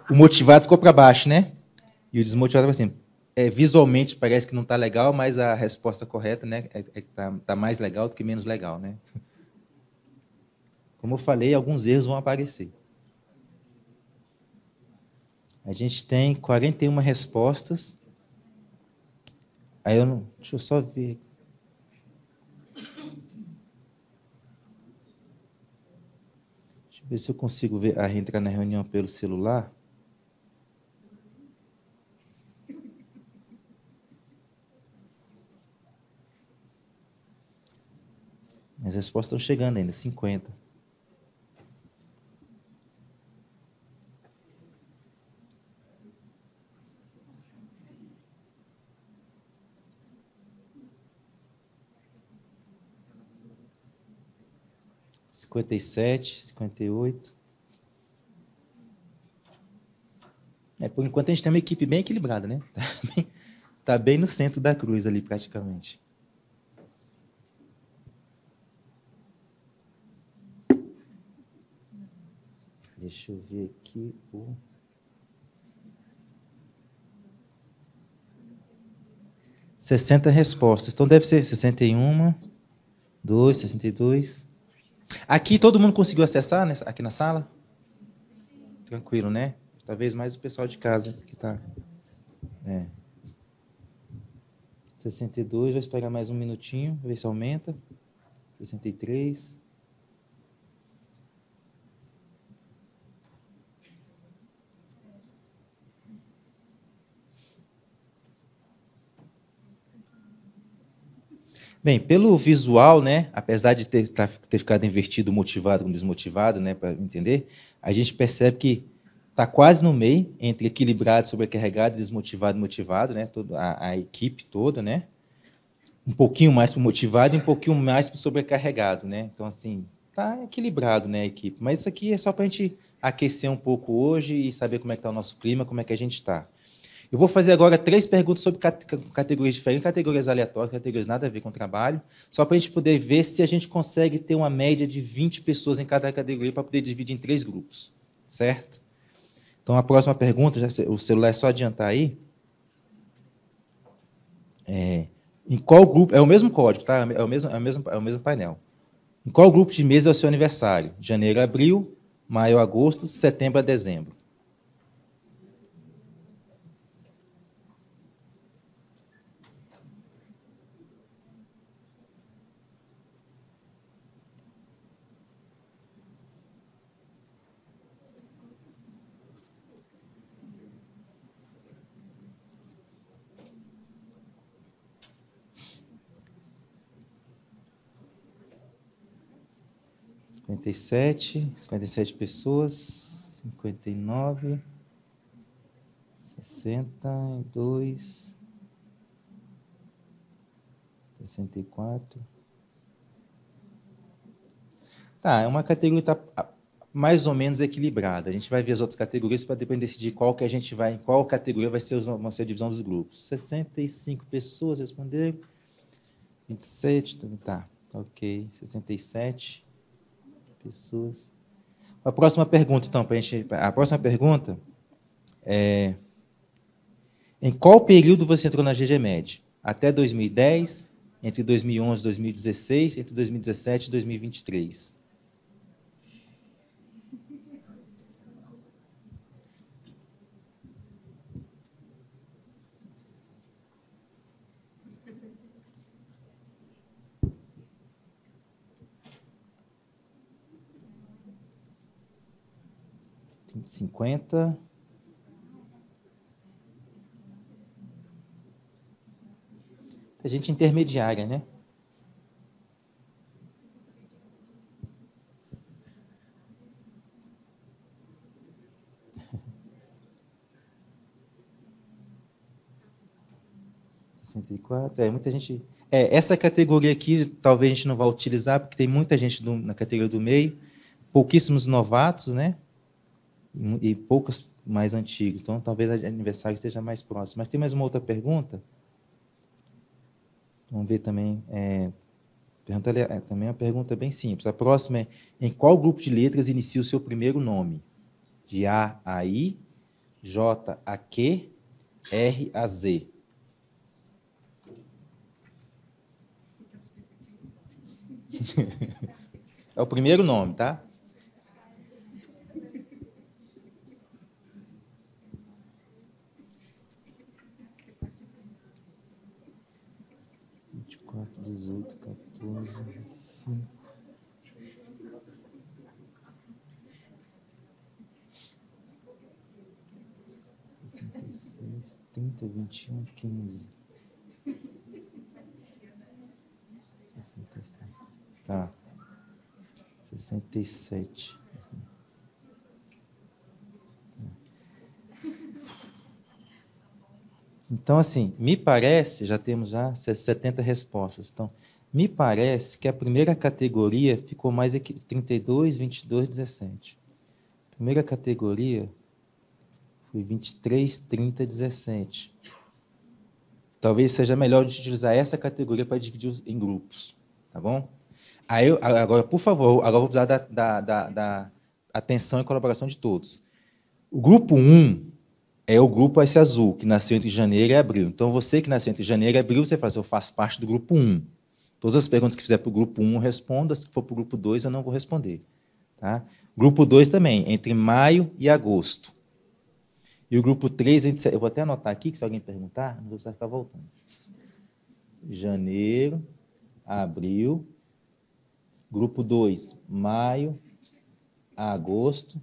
Speaker 17: o motivado ficou para baixo, né? E o desmotivado assim, é, visualmente parece que não está legal, mas a resposta correta né, é, é que está tá mais legal do que menos legal, né? Como eu falei, alguns erros vão aparecer. A gente tem 41 respostas. Aí eu não. Deixa eu só ver. Deixa eu ver se eu consigo ver, a entrar na reunião pelo celular. As respostas estão chegando ainda, 50. Cinquenta e sete, cinquenta e oito. É, por enquanto a gente tem uma equipe bem equilibrada, né? Tá bem, tá bem no centro da cruz ali, praticamente. Deixa eu ver aqui o. Sessenta respostas. Então deve ser 61, 2, 62. Aqui todo mundo conseguiu acessar nessa, aqui na sala? Tranquilo, né? Talvez mais o pessoal de casa que está. É. 62, vai esperar mais um minutinho, ver se aumenta. 63. Bem, pelo visual, né, apesar de ter, ter ficado invertido motivado com desmotivado, né, para entender, a gente percebe que está quase no meio entre equilibrado, sobrecarregado, desmotivado, motivado, né, toda a, a equipe toda, né, um pouquinho mais para motivado e um pouquinho mais para sobrecarregado, né. Então assim, está equilibrado, né, a equipe. Mas isso aqui é só para a gente aquecer um pouco hoje e saber como é que está o nosso clima, como é que a gente está. Eu vou fazer agora três perguntas sobre categorias diferentes, categorias aleatórias, categorias nada a ver com o trabalho, só para a gente poder ver se a gente consegue ter uma média de 20 pessoas em cada categoria para poder dividir em três grupos, certo? Então, a próxima pergunta, o celular é só adiantar aí. É, em qual grupo? É o mesmo código, tá? É o mesmo, é o mesmo, é o mesmo painel. Em qual grupo de meses é o seu aniversário? Janeiro, abril, maio, agosto, setembro a dezembro. 57, 57 pessoas, 59, 62, 64. Tá, é uma categoria tá mais ou menos equilibrada. A gente vai ver as outras categorias para depois decidir qual que a gente vai, qual categoria vai ser, os, vai ser a divisão dos grupos. 65 pessoas responderam, 27, tá, tá ok, 67 pessoas. A próxima pergunta, então, para a gente. A próxima pergunta é. Em qual período você entrou na GGMED? Até 2010, entre 2011 e 2016, entre 2017 e 2023? 50. Tem gente é intermediária, né? é muita gente. É, essa categoria aqui talvez a gente não vá utilizar, porque tem muita gente do, na categoria do meio, pouquíssimos novatos, né? e poucas mais antigas. Então, talvez aniversário esteja mais próximo. Mas tem mais uma outra pergunta? Vamos ver também. É, pergunta, é, também uma pergunta bem simples. A próxima é: em qual grupo de letras inicia o seu primeiro nome? De A a I, J a Q, R a Z. É o primeiro nome, tá?
Speaker 5: dezoito, 14, 25.
Speaker 17: Sessenta e seis, trinta, vinte e um, quinze.
Speaker 5: Sessenta e sete.
Speaker 17: Tá. Sessenta e sete. Então, assim, me parece, já temos já 70 respostas. Então, me parece que a primeira categoria ficou mais aqui, 32, 22, 17. Primeira categoria foi 23, 30, 17. Talvez seja melhor utilizar essa categoria para dividir em grupos, tá bom? Aí, agora, por favor, agora vou precisar da, da, da, da atenção e colaboração de todos. O grupo 1, é o grupo esse azul, que nasceu entre janeiro e abril. Então, você que nasceu entre janeiro e abril, você fala assim, eu faço parte do grupo 1. Todas as perguntas que fizer para o grupo 1, responda. Se for para o grupo 2, eu não vou responder. Tá? Grupo 2 também, entre maio e agosto. E o grupo 3, eu vou até anotar aqui, que se alguém perguntar, não vou precisar ficar voltando. Janeiro, abril, grupo 2, maio, agosto,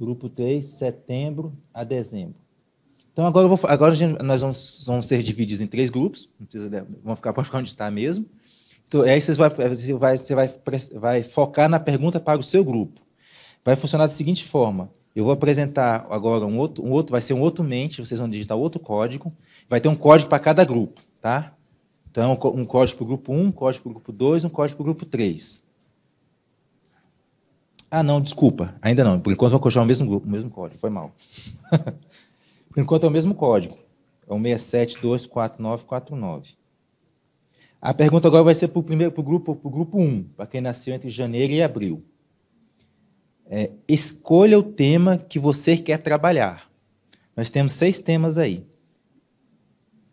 Speaker 17: Grupo 3, setembro a dezembro. Então, agora, vou, agora nós vamos, vamos, ser divididos em três grupos, não precisa, vão ficar, pode ficar onde está mesmo. Então, aí vai, você, vai, você vai, vai focar na pergunta para o seu grupo. Vai funcionar da seguinte forma. Eu vou apresentar agora um outro, um outro, vai ser um outro mente, vocês vão digitar outro código. Vai ter um código para cada grupo, tá? Então, um código para o grupo 1, um código para o grupo 2, um código para o grupo 3. Ah, não, desculpa, ainda não. Por enquanto vão continuar o mesmo, o mesmo código, foi mal. Por enquanto é o mesmo código, é o 6724949. A pergunta agora vai ser para o grupo, o grupo 1, para quem nasceu entre janeiro e abril. É, escolha o tema que você quer trabalhar. Nós temos seis temas aí.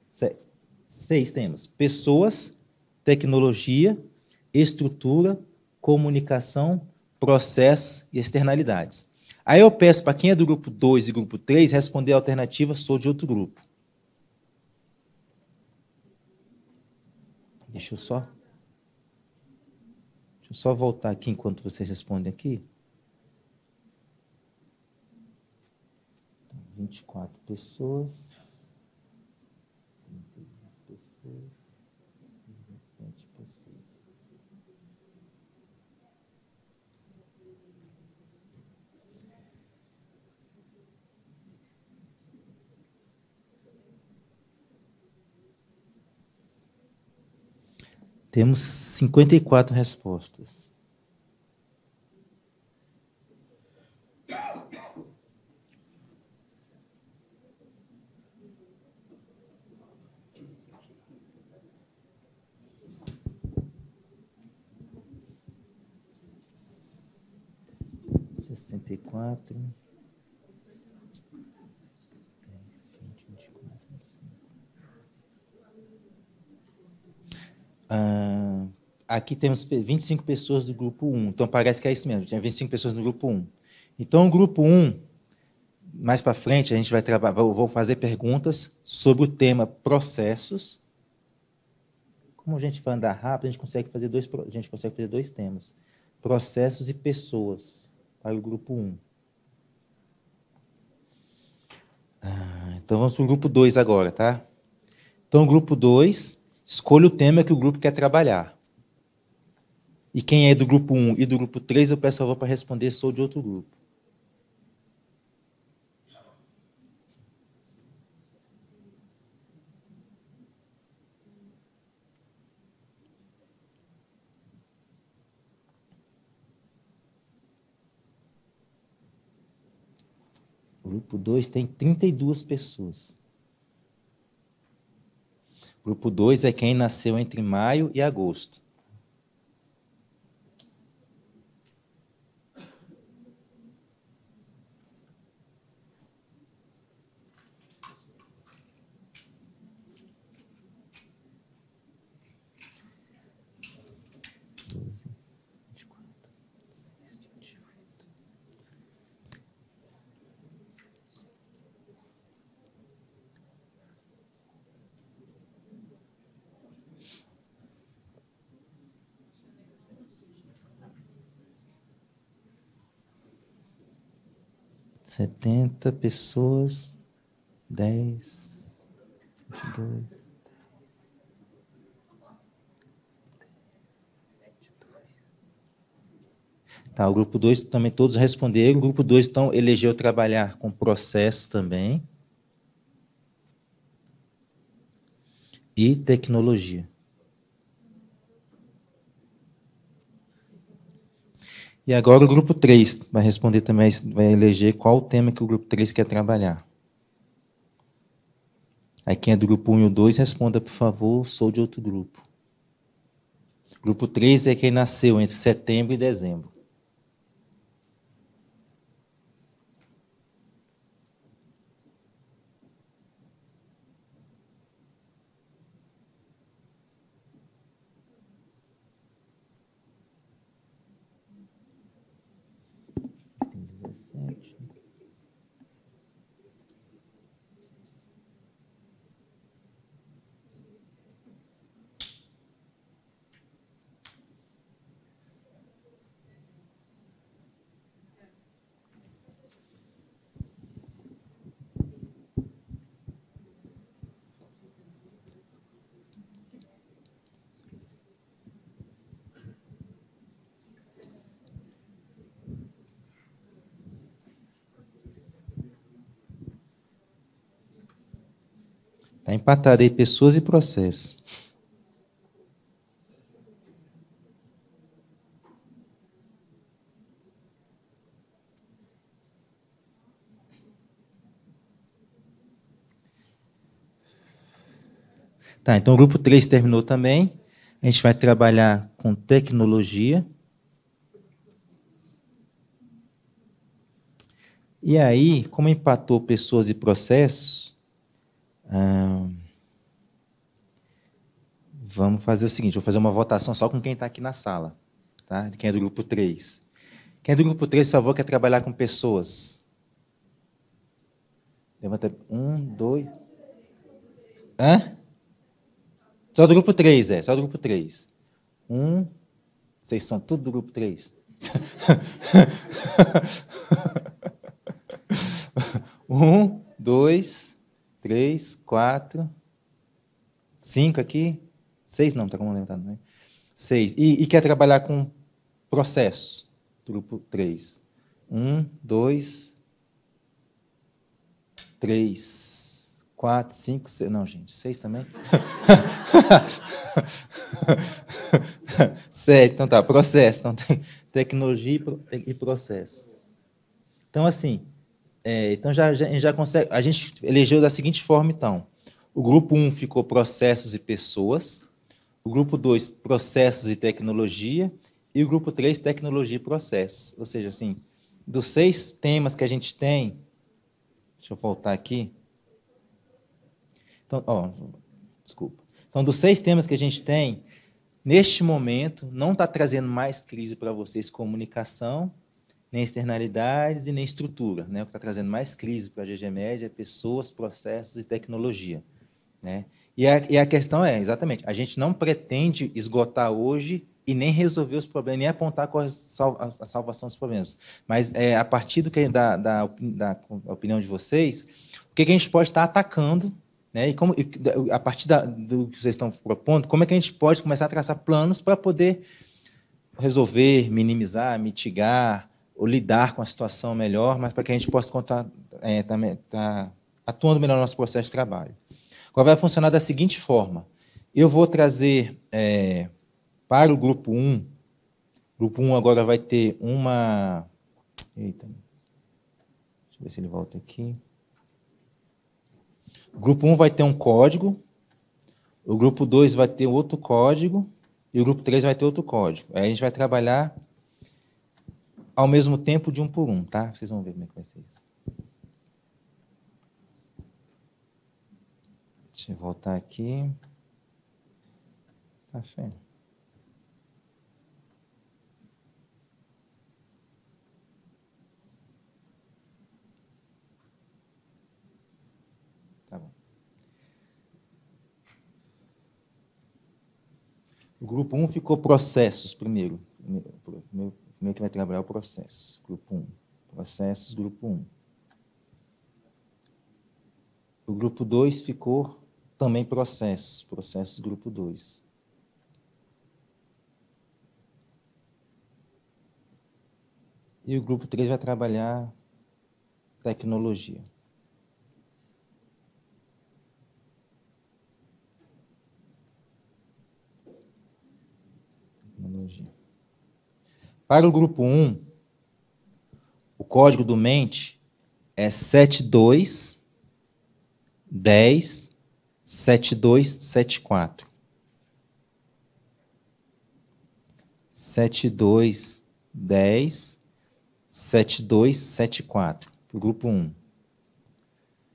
Speaker 17: Se, seis temas: pessoas, tecnologia, estrutura, comunicação, processos e externalidades. Aí eu peço para quem é do grupo 2 e grupo 3 responder a alternativa sou de outro grupo. Deixa eu só. Deixa eu só voltar aqui enquanto vocês respondem aqui. 24
Speaker 5: então, pessoas.
Speaker 17: Temos 54 respostas. Sessenta e quatro. Uh, aqui temos 25 pessoas do grupo 1. Então parece que é isso mesmo, tinha 25 pessoas no grupo 1. Então o grupo 1, mais para frente, a gente vai trabalhar, vou fazer perguntas sobre o tema processos. Como a gente vai andar rápido, a gente consegue fazer dois, a gente consegue fazer dois temas: processos e pessoas para o grupo 1. Ah, então vamos para o grupo 2 agora, tá? Então, grupo 2 Escolha o tema que o grupo quer trabalhar. E quem é do grupo 1 e do grupo 3, eu peço a favor para responder, sou de outro grupo. grupo 2 tem 32 pessoas. Grupo 2 é quem nasceu entre maio e agosto. setenta pessoas, dez, dois. Tá, o grupo dois também todos responderam. O grupo dois então elegeu trabalhar com processo também. E tecnologia. E agora o grupo 3 vai responder também, vai eleger qual o tema que o grupo 3 quer trabalhar. Aí quem é do grupo 1 e 2, responda, por favor, sou de outro grupo. Grupo 3 é quem nasceu entre setembro e dezembro. Empatarei pessoas e processos. Tá, então o grupo 3 terminou também. A gente vai trabalhar com tecnologia. E aí, como empatou pessoas e processos, vamos fazer o seguinte: vou fazer uma votação só com quem está aqui na sala, tá? quem é do grupo 3. Quem é do grupo 3, por favor, quer trabalhar com pessoas? Levanta. Um, dois. Hã? Só do grupo 3, é. Só do grupo 3. Um. Vocês são tudo do grupo 3. um, dois três, quatro, cinco aqui. Seis não, está complementado, né? Seis. E, e, quer trabalhar com processo, grupo três. Um, dois, três, quatro, cinco, seis. Não, gente, seis também. Sete, então tá, processo. Então tem tecnologia e processo. Então, assim, é, então já, já, já consegue. A gente elegeu da seguinte forma, então. O grupo 1 um ficou processos e pessoas, o grupo 2, processos e tecnologia, e o grupo 3, tecnologia e processos. Ou seja, assim, dos seis temas que a gente tem, deixa eu voltar aqui. Então, ó, desculpa. Então, dos seis temas que a gente tem, neste momento, não está trazendo mais crise para vocês comunicação, nem externalidades e nem estrutura. Né? O que está trazendo mais crise para a GG Média é pessoas, processos e tecnologia. Né? E, a, e a questão é, exatamente, a gente não pretende esgotar hoje e nem resolver os problemas, nem apontar é a, a, a salvação dos problemas. Mas é, a partir do que, da, da, da opinião de vocês, o que, que, a gente pode estar tá atacando, né? E como e, a partir da, do que vocês estão propondo, como é que a gente pode começar a traçar planos para poder resolver, minimizar, mitigar, lidar com a situação melhor, mas para que a gente possa contar, é, tá, tá atuando melhor no nosso processo de trabalho. Agora vai funcionar da seguinte forma: eu vou trazer é, para o grupo 1, grupo 1 agora vai ter uma. Eita, deixa eu ver se ele volta aqui. O grupo 1 vai ter um código, o grupo 2 vai ter outro código e o grupo 3 vai ter outro código. Aí a gente vai trabalhar ao mesmo tempo de um por um, tá? Vocês vão ver como é que vai ser isso. Deixa eu voltar aqui. Tá cheio. Tá bom. O grupo 1 um ficou processos primeiro. primeiro, primeiro primeiro que vai trabalhar o processo, grupo 1. Processos, grupo 1. O grupo 2 ficou também processos, processos grupo 2. E o grupo 3 vai trabalhar tecnologia. Tecnologia. Para o grupo 1, o código do mente é 72 10 72 74. 72 10 72 74 para o grupo 1.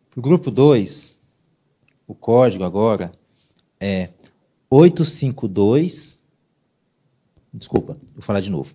Speaker 17: Para o grupo 2, o código agora é 852 Desculpa, vou falar de novo.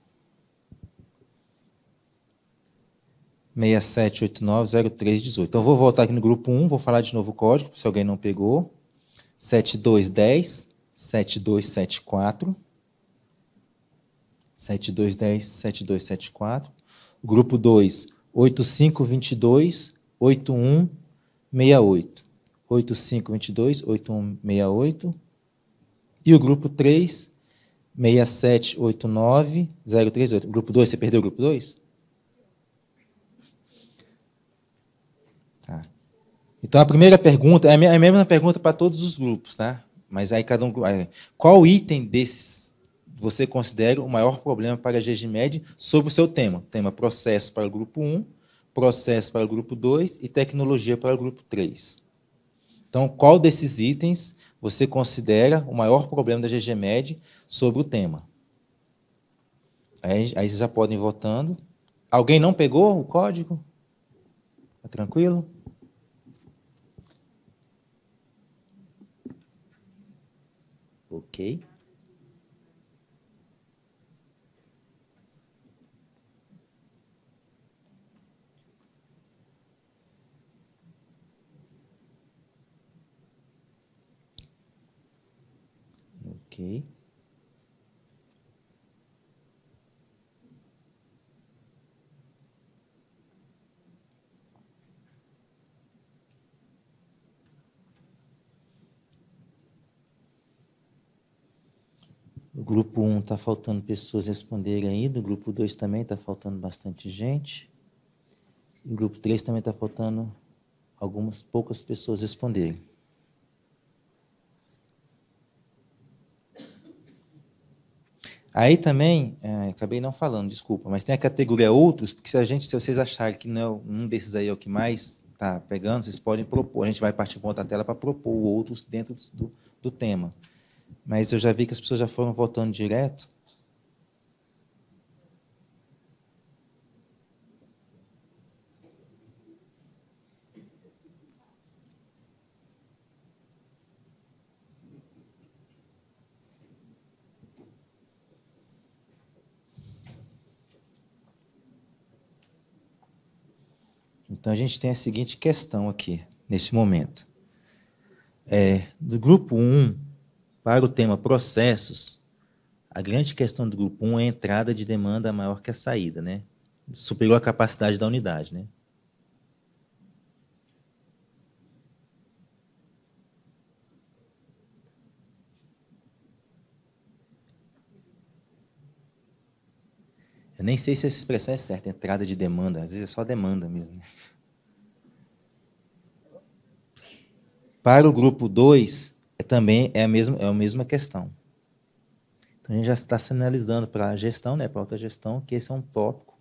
Speaker 17: 67890318. Então, vou voltar aqui no grupo 1, vou falar de novo o código, se alguém não pegou. 7210 7274 7210 7274. O grupo 2, 8522 8168. 8522 8168. E o grupo 3, 6789 Grupo 2, você perdeu o grupo 2? Então a primeira pergunta é a é mesma pergunta para todos os grupos, tá? Mas aí cada um. Qual item desses você considera o maior problema para a GGMED sobre o seu tema? Tema processo para o grupo 1, processo para o grupo 2 e tecnologia para o grupo 3. Então, qual desses itens você considera o maior problema da GGMED sobre o tema? Aí, aí vocês já podem ir votando. Alguém não pegou o código? Tá tranquilo? ok? Ok. O grupo 1 está faltando pessoas responderem ainda, o grupo 2 também está faltando bastante gente. E o grupo 3 também está faltando algumas poucas pessoas responderem. Aí também, é, acabei não falando, desculpa, mas tem a categoria outros, porque se a gente, se vocês acharem que não, é um desses aí é o que mais está pegando, vocês podem propor. A gente vai partir para outra tela para propor outros dentro do, do tema mas eu já vi que as pessoas já foram votando direto. Então a gente tem a seguinte questão aqui, nesse momento. É, do grupo 1, para o tema processos, a grande questão do grupo 1 é a entrada de demanda maior que a saída, né? Superior à capacidade da unidade, né? Eu nem sei se essa expressão é certa, entrada de demanda. Às vezes é só demanda mesmo. Né? Para o grupo 2, é, também é a, mesma, é a mesma questão. Então, a gente já está sinalizando para a gestão, né, para a autogestão, que esse é um tópico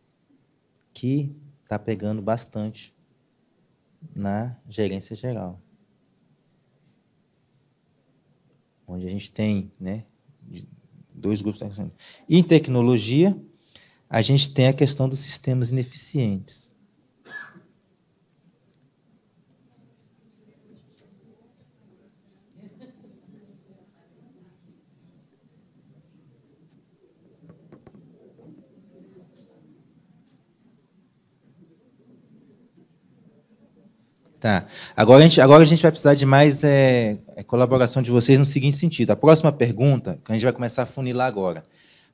Speaker 17: que está pegando bastante na gerência geral. Onde a gente tem né, dois grupos. Né, em tecnologia, a gente tem a questão dos sistemas ineficientes. Tá. Agora a gente, agora a gente vai precisar de mais é, é, colaboração de vocês no seguinte sentido. A próxima pergunta, que a gente vai começar a funilar agora,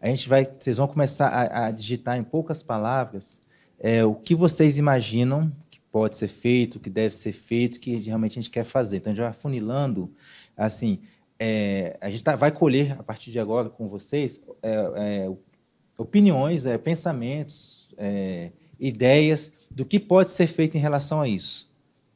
Speaker 17: a gente vai, vocês vão começar a, a digitar em poucas palavras é, o que vocês imaginam que pode ser feito, o que deve ser feito, que realmente a gente quer fazer. Então a gente vai funilando, assim, é, a gente tá, vai colher a partir de agora com vocês é, é, opiniões, pensamentos, ideias do que pode ser feito em relação a isso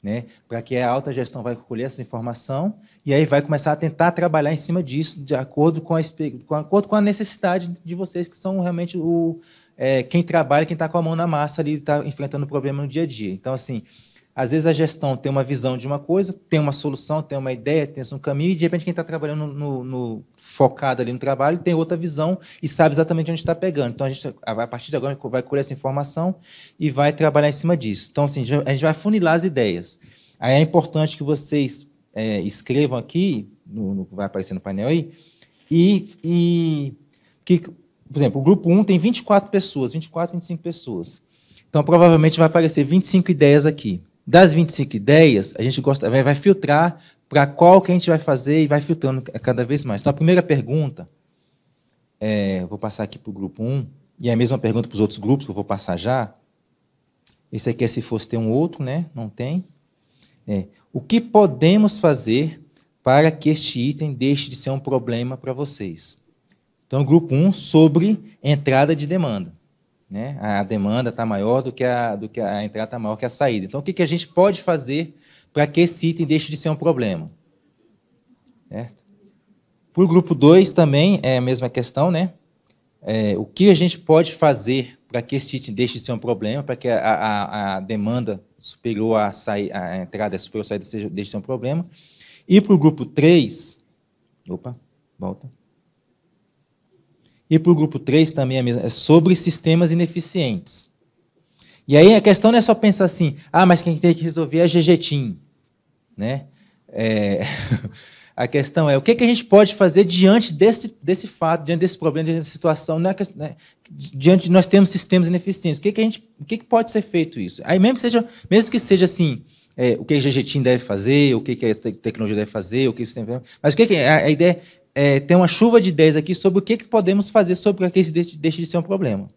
Speaker 17: né? Para que a alta gestão vai colher essa informação e aí vai começar a tentar trabalhar em cima disso de acordo com a, com com a necessidade de vocês que são realmente o é, quem trabalha, quem está com a mão na massa ali, está enfrentando o problema no dia a dia. Então assim, às vezes a gestão tem uma visão de uma coisa, tem uma solução, tem uma ideia, tem um caminho, e de repente quem está trabalhando no, no, focado ali no trabalho tem outra visão e sabe exatamente onde está pegando. Então a gente, a partir de agora, vai colher essa informação e vai trabalhar em cima disso. Então, assim, a gente vai funilar as ideias. Aí é importante que vocês é, escrevam aqui, no, no, vai aparecer no painel aí, e, e que, por exemplo, o grupo 1 tem 24 pessoas, 24, 25 pessoas. Então, provavelmente vai aparecer 25 ideias aqui. Das 25 ideias, a gente gosta, vai, vai filtrar para qual que a gente vai fazer e vai filtrando cada vez mais. Então, a primeira pergunta, é, vou passar aqui para o grupo 1, e é a mesma pergunta para os outros grupos, que eu vou passar já. Esse aqui é se fosse ter um outro, né? Não tem. É, o que podemos fazer para que este item deixe de ser um problema para vocês? Então, grupo 1, sobre entrada de demanda. Né? A demanda está maior do que a, do que a entrada está maior que a saída. Então, o que, que a gente pode fazer para que esse item deixe de ser um problema? Certo? Para o grupo 2 também é a mesma questão, né? É, o que a gente pode fazer para que esse item deixe de ser um problema, para que a, a, a demanda superior à saída, a entrada superior à saída seja, deixe de ser um problema? E para o grupo 3, opa, volta. E para o grupo 3 também é a mesma, é sobre sistemas ineficientes. E aí a questão não é só pensar assim, ah, mas quem tem que resolver é a GGTIM. Né? É... a questão é o que, que a gente pode fazer diante desse, desse fato, diante desse problema, diante dessa situação, né? né? diante de nós temos sistemas ineficientes. O que, que a gente, o que, que pode ser feito isso? Aí mesmo que seja, mesmo que seja assim, é, o que a GGTIM deve fazer, o que, que a tecnologia deve fazer, o que isso tem, mas o que, que é, a, a ideia é, tem uma chuva de ideias aqui sobre o que, que podemos fazer sobre que isso deixe, deixe de ser um problema.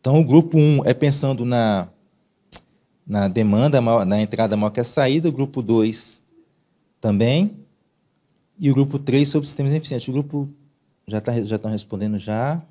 Speaker 17: Então, o grupo 1 é pensando na, na demanda, na entrada maior que a saída, o grupo 2 também, e o grupo 3 sobre sistemas eficientes. O grupo já, tá, já estão respondendo já.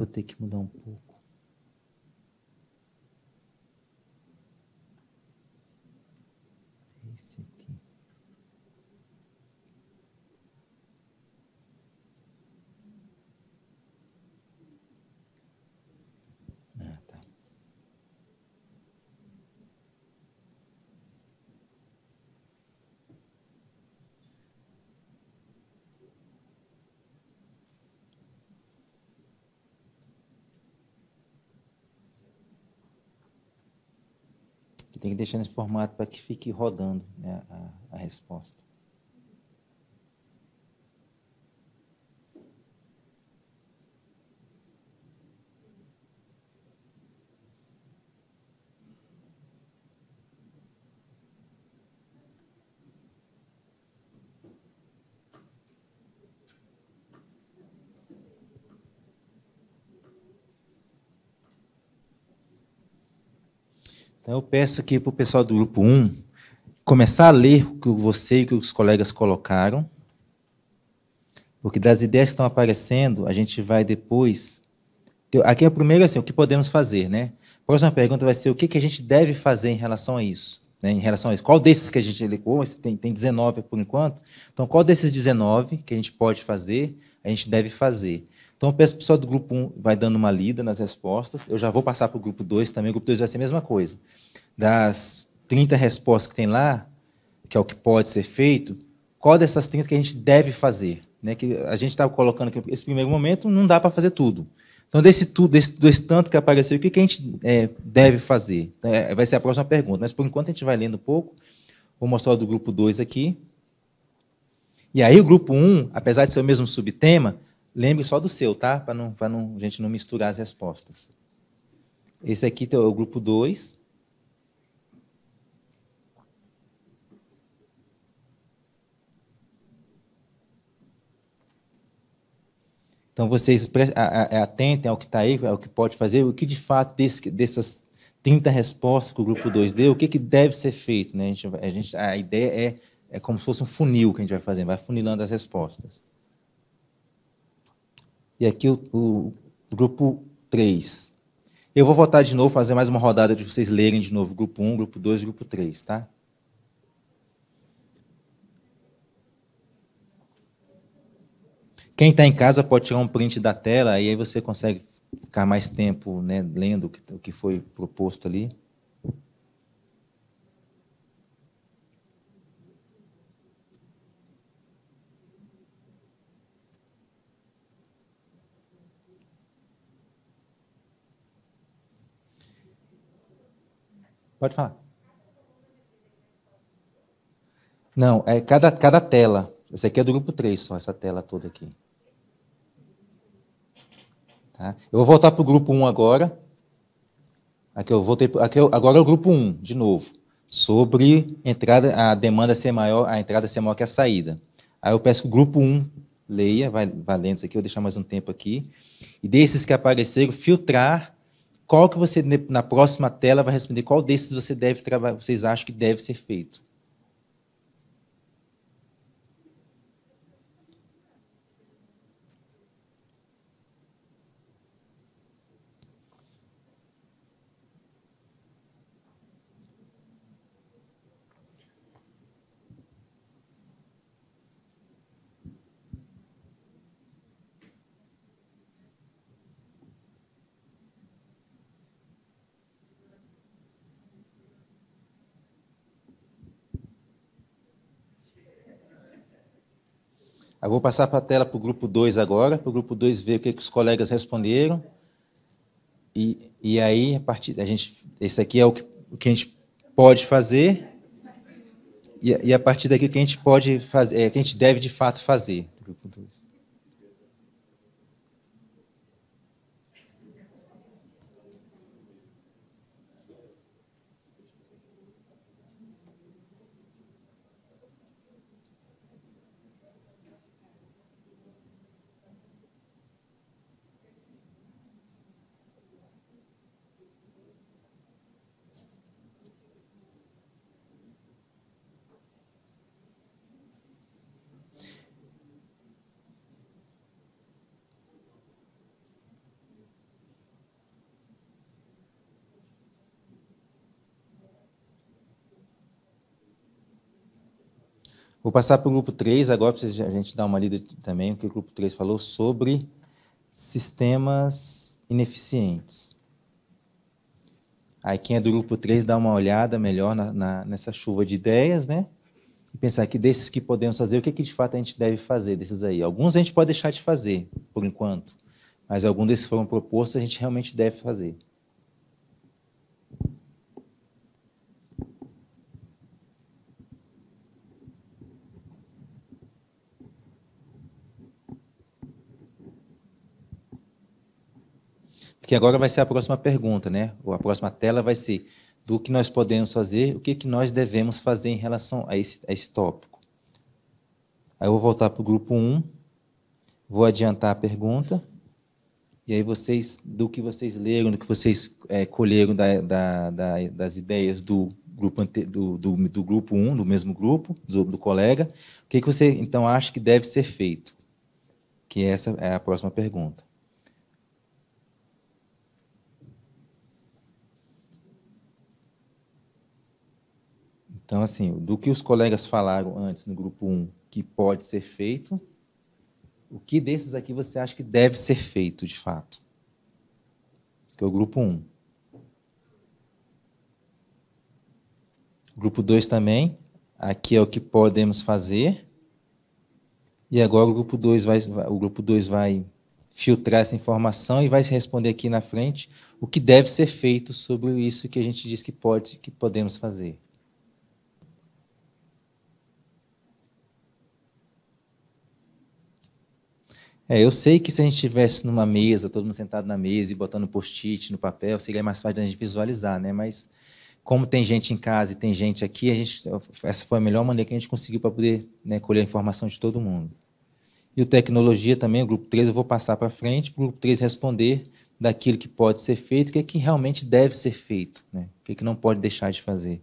Speaker 17: vou ter que mudar um pouco. tem que deixar nesse formato para que fique rodando né, a, a resposta. Então, eu peço aqui para o pessoal do grupo 1 começar a ler o que você e o que os colegas colocaram, porque das ideias que estão aparecendo, a gente vai depois. Aqui é o primeiro assim, o que podemos fazer, né? A próxima pergunta vai ser o que, que a gente deve fazer em relação a isso. Né? Em relação a isso. Qual desses que a gente elencou? Tem, tem 19 por enquanto. Então, qual desses 19 que a gente pode fazer, a gente deve fazer? Então, eu peço para o pessoal do grupo 1 vai dando uma lida nas respostas. Eu já vou passar para o grupo 2 também. O grupo 2 vai ser a mesma coisa. Das 30 respostas que tem lá, que é o que pode ser feito, qual dessas 30 que a gente deve fazer? Né? Que a gente estava tá colocando aqui, nesse primeiro momento não dá para fazer tudo. Então, desse tudo, desse, desse, tanto que apareceu, o que, que a gente é, deve fazer? Então, é, vai ser a próxima pergunta. Mas, por enquanto, a gente vai lendo um pouco. Vou mostrar o do grupo 2 aqui. E aí, o grupo 1, um, apesar de ser o mesmo subtema, Lembre só do seu, tá? Para não, não, a gente não misturar as respostas. Esse aqui é o grupo 2. Então, vocês é atentem ao que está aí, ao que pode fazer, o que de fato desse, dessas 30 respostas que o grupo 2 deu, o que, que deve ser feito. Né? A, gente, a, gente, a ideia é, é como se fosse um funil que a gente vai fazendo, vai funilando as respostas e aqui o, o grupo 3. Eu vou votar de novo, fazer mais uma rodada de vocês lerem de novo, grupo 1, grupo 2, grupo 3, tá? Quem está em casa pode tirar um print da tela e aí você consegue ficar mais tempo né, lendo o que, o que foi proposto ali. Pode falar. Não, é cada, cada tela. Essa aqui é do grupo 3 só, essa tela toda aqui. Tá? Eu vou voltar para o grupo 1 agora. Aqui eu voltei, aqui eu, agora é o grupo 1, de novo. Sobre entrada, a demanda ser maior, a entrada ser maior que a saída. Aí eu peço que o grupo 1 leia, vai, valendo isso aqui, eu vou deixar mais um tempo aqui. E desses que apareceram, filtrar qual que você na próxima tela vai responder qual desses você deve vocês acham que deve ser feito. Eu vou passar para a tela para o grupo 2 agora, para o grupo 2 ver o que, que os colegas responderam. E, e aí, a partir da gente, esse aqui é o que, o que a gente pode fazer e, e a partir daqui o que a gente pode fazer, é, que a gente deve de fato fazer. Grupo 2. Vou passar para o grupo 3 agora, para a gente dar uma lida também, o que o grupo 3 falou sobre sistemas ineficientes. Aí quem é do grupo 3 dá uma olhada melhor na, na, nessa chuva de ideias, né? E pensar que desses que podemos fazer, o que, que de fato a gente deve fazer desses aí? Alguns a gente pode deixar de fazer, por enquanto, mas algum desses foram propostos a gente realmente deve fazer. que agora vai ser a próxima pergunta, né? Ou a próxima tela vai ser do que nós podemos fazer, o que, que nós devemos fazer em relação a esse, a esse tópico. Aí eu vou voltar para o grupo 1, vou adiantar a pergunta, e aí vocês, do que vocês leram, do que vocês é, colheram da, da, da, das ideias do grupo, ante, do, do, do, grupo 1, do mesmo grupo, do, do colega, o que, que você, então, acha que deve ser feito? Que essa é a próxima pergunta. Então, assim, do que os colegas falaram antes no grupo 1, que pode ser feito, o que desses aqui você acha que deve ser feito, de fato? Que é o grupo 1. Grupo 2 também, aqui é o que podemos fazer. E agora o grupo 2 vai, o grupo 2 vai filtrar essa informação e vai se responder aqui na frente o que deve ser feito sobre isso que a gente diz que pode, que podemos fazer. É, eu sei que se a gente estivesse numa mesa, todo mundo sentado na mesa e botando post-it no papel, seria mais fácil da gente visualizar, né? Mas como tem gente em casa e tem gente aqui, a gente, essa foi a melhor maneira que a gente conseguiu para poder né, colher a informação de todo mundo. E o tecnologia também, o grupo 3, eu vou passar para frente, para o grupo 3 responder daquilo que pode ser feito, o que é que realmente deve ser feito, né? o que, é que não pode deixar de fazer.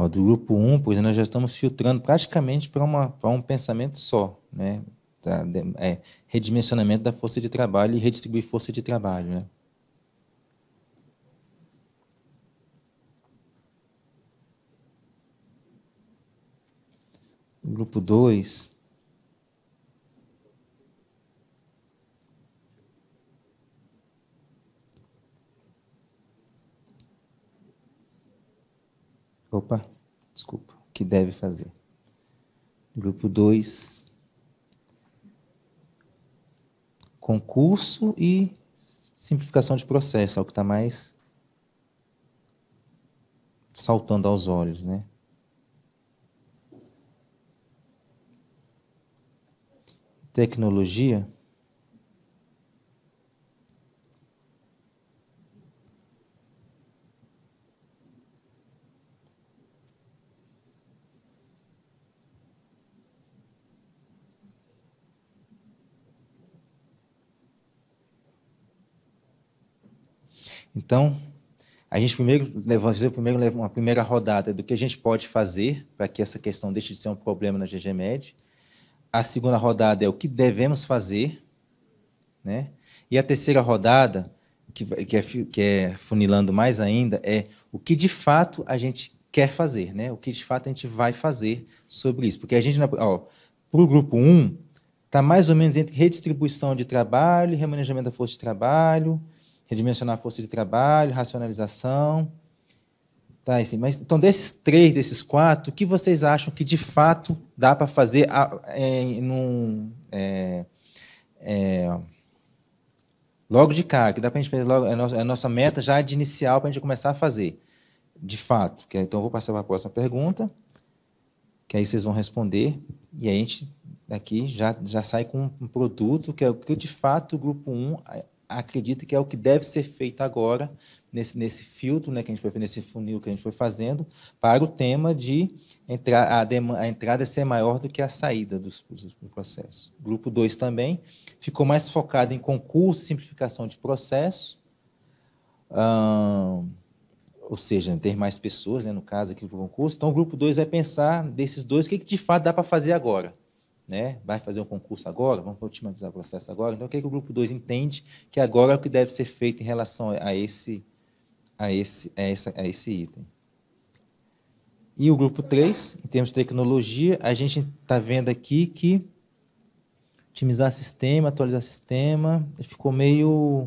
Speaker 17: Ó, do grupo 1, um, por exemplo, nós já estamos filtrando praticamente para um pensamento só, né? Da, de, é, redimensionamento da força de trabalho e redistribuir força de trabalho, né? Grupo 2, Opa, desculpa. O Que deve fazer. Grupo 2. Concurso e simplificação de processo, é o que está mais saltando aos olhos, né? Tecnologia. Então, a gente primeiro vai fazer primeiro uma primeira rodada do que a gente pode fazer para que essa questão deixe de ser um problema na GGMED. A segunda rodada é o que devemos fazer, né? E a terceira rodada, que, que, é, que é funilando mais ainda, é o que de fato a gente quer fazer, né? O que de fato a gente vai fazer sobre isso. Porque a gente, ó, para o grupo 1, está mais ou menos entre redistribuição de trabalho, remanejamento da força de trabalho, redimensionar a força de trabalho, racionalização. Tá, assim, mas, então, desses três, desses quatro, o que vocês acham que de fato dá para fazer em, é, num, é, é, logo de cara, que dá para a gente fazer logo, é a nossa, é a nossa meta já de inicial para a gente começar a fazer, de fato. Que, é, então, eu vou passar para a próxima pergunta, que aí vocês vão responder, e a gente daqui já, já sai com um produto que é o que de fato o grupo 1 acredita que é o que deve ser feito agora, nesse, nesse filtro né, que a gente foi nesse funil que a gente foi fazendo, para o tema de entrar, a, a entrada ser maior do que a saída dos, dos, do processo. Grupo 2 também ficou mais focado em concurso, simplificação de processo, hum, ou seja, ter mais pessoas, né, no caso aqui do concurso. Então, o grupo 2 vai pensar desses dois, o que, que de fato dá para fazer agora? né? vai fazer um concurso agora, vamos otimizar o processo agora. Então, o que, é que o grupo 2 entende que agora é o que deve ser feito em relação a esse, a esse, a a esse item? E o grupo 3, em termos de tecnologia, a gente está vendo aqui que otimizar sistema, atualizar sistema, ficou meio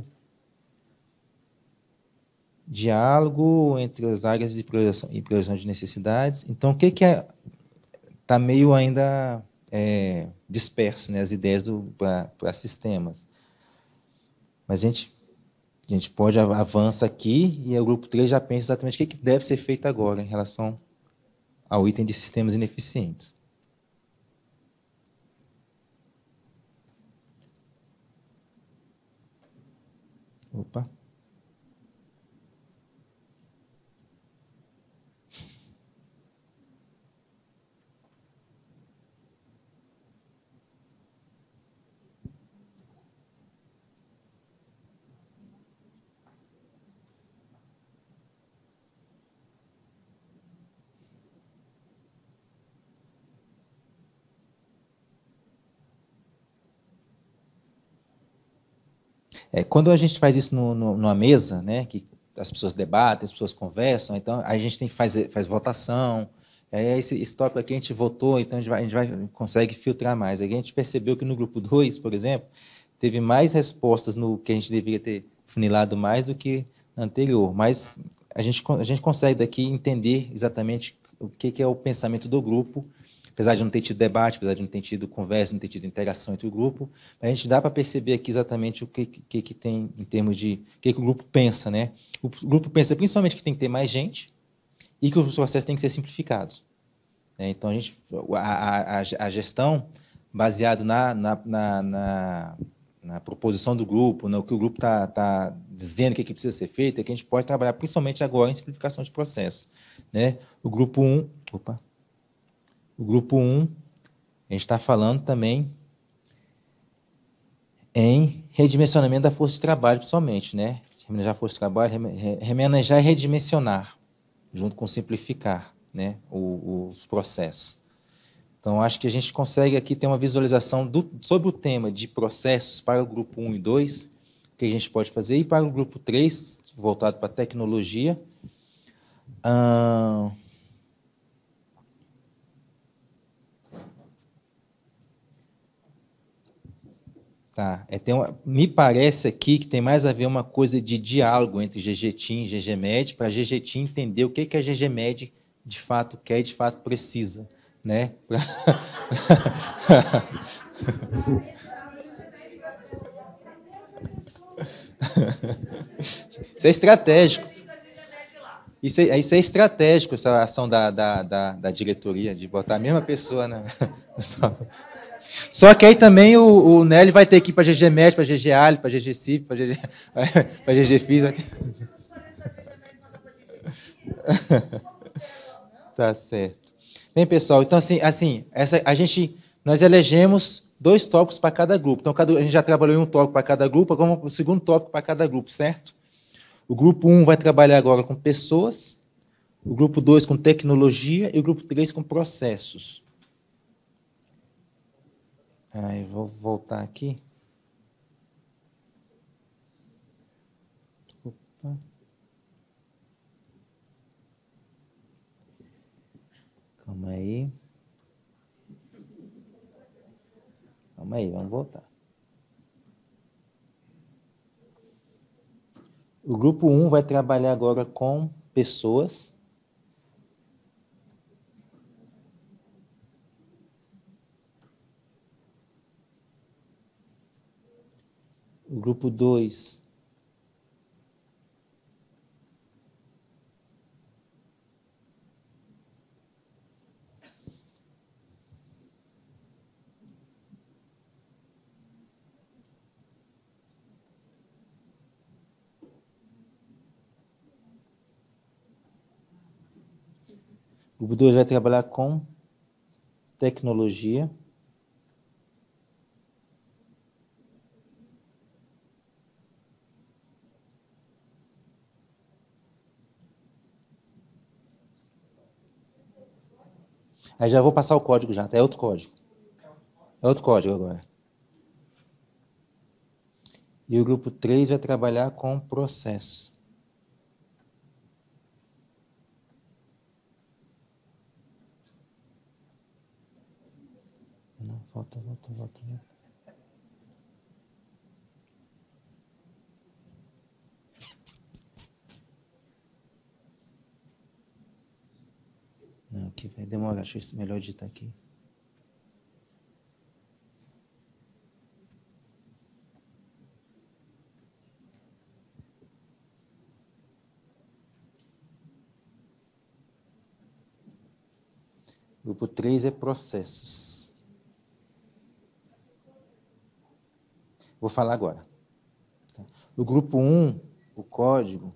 Speaker 17: diálogo entre as áreas de priorização, e priorização de necessidades. Então, o que, que é. Está meio ainda é, disperso né, as ideias para sistemas. Mas a gente, a gente pode avança aqui e o grupo 3 já pensa exatamente o que, que deve ser feito agora em relação ao item de sistemas ineficientes. Opa. É, quando a gente faz isso no, no, numa mesa, né, que as pessoas debatem, as pessoas conversam, então a gente tem que fazer faz votação. É, esse, esse tópico aqui a gente votou, então a gente, vai, a gente vai, consegue filtrar mais. a gente percebeu que no grupo 2, por exemplo, teve mais respostas no que a gente deveria ter funilado mais do que anterior. Mas a gente, a gente consegue daqui entender exatamente o que, que é o pensamento do grupo apesar de não ter tido debate, apesar de não ter tido conversa, não ter tido interação entre o grupo, a gente dá para perceber aqui exatamente o que, que, que tem em termos de o que, que o grupo pensa. Né? O grupo pensa principalmente que tem que ter mais gente e que os processos têm que ser simplificados. Né? Então, a, gente, a, a, a gestão, baseada na, na, na, na na proposição do grupo, no que o grupo está tá dizendo que, que precisa ser feito, é que a gente pode trabalhar principalmente agora em simplificação de processo. Né? O grupo 1, um, opa, o grupo 1, a gente está falando também em redimensionamento da força de trabalho, principalmente, né? Remanejar a força de trabalho, remanejar e redimensionar, junto com simplificar né? O, os processos. Então, acho que a gente consegue aqui ter uma visualização do, sobre o tema de processos para o grupo 1 e 2, que a gente pode fazer, e para o grupo 3, voltado para tecnologia. Tá. É, tem uma, me parece aqui que tem mais a ver uma coisa de diálogo entre GGTIM e GGMED, para GGTIM entender o que, que a GGMED de fato quer e de fato precisa. Né? Pra... Isso é estratégico. Isso é, isso é estratégico, essa ação da, da, da, da diretoria, de botar a mesma pessoa na. Só que aí também o, o Nelly vai ter que ir para GG Med, para GG Ali, para GG Cip, para GG, GG Fis. Né? tá certo. Bem, pessoal, então assim, assim essa, a gente, nós elegemos dois tópicos para cada grupo. Então, cada, a gente já trabalhou em um tópico para cada grupo, agora o segundo tópico para cada grupo, certo? O grupo 1 um vai trabalhar agora com pessoas, o grupo 2 com tecnologia e o grupo 3 com processos. Aí, vou voltar aqui. Opa. Calma aí. Calma aí, vamos voltar. O grupo 1 um vai trabalhar agora com pessoas o grupo 2. O grupo 2 vai trabalhar com tecnologia. Aí já vou passar o código já, tá? É outro código. É outro código agora. E o grupo 3 vai trabalhar com processo. Não, volta, volta, volta. volta. Né? Não, que vai demorar, acho isso melhor digitar aqui. Grupo 3 é processos. Vou falar agora. Tá? No grupo 1, o código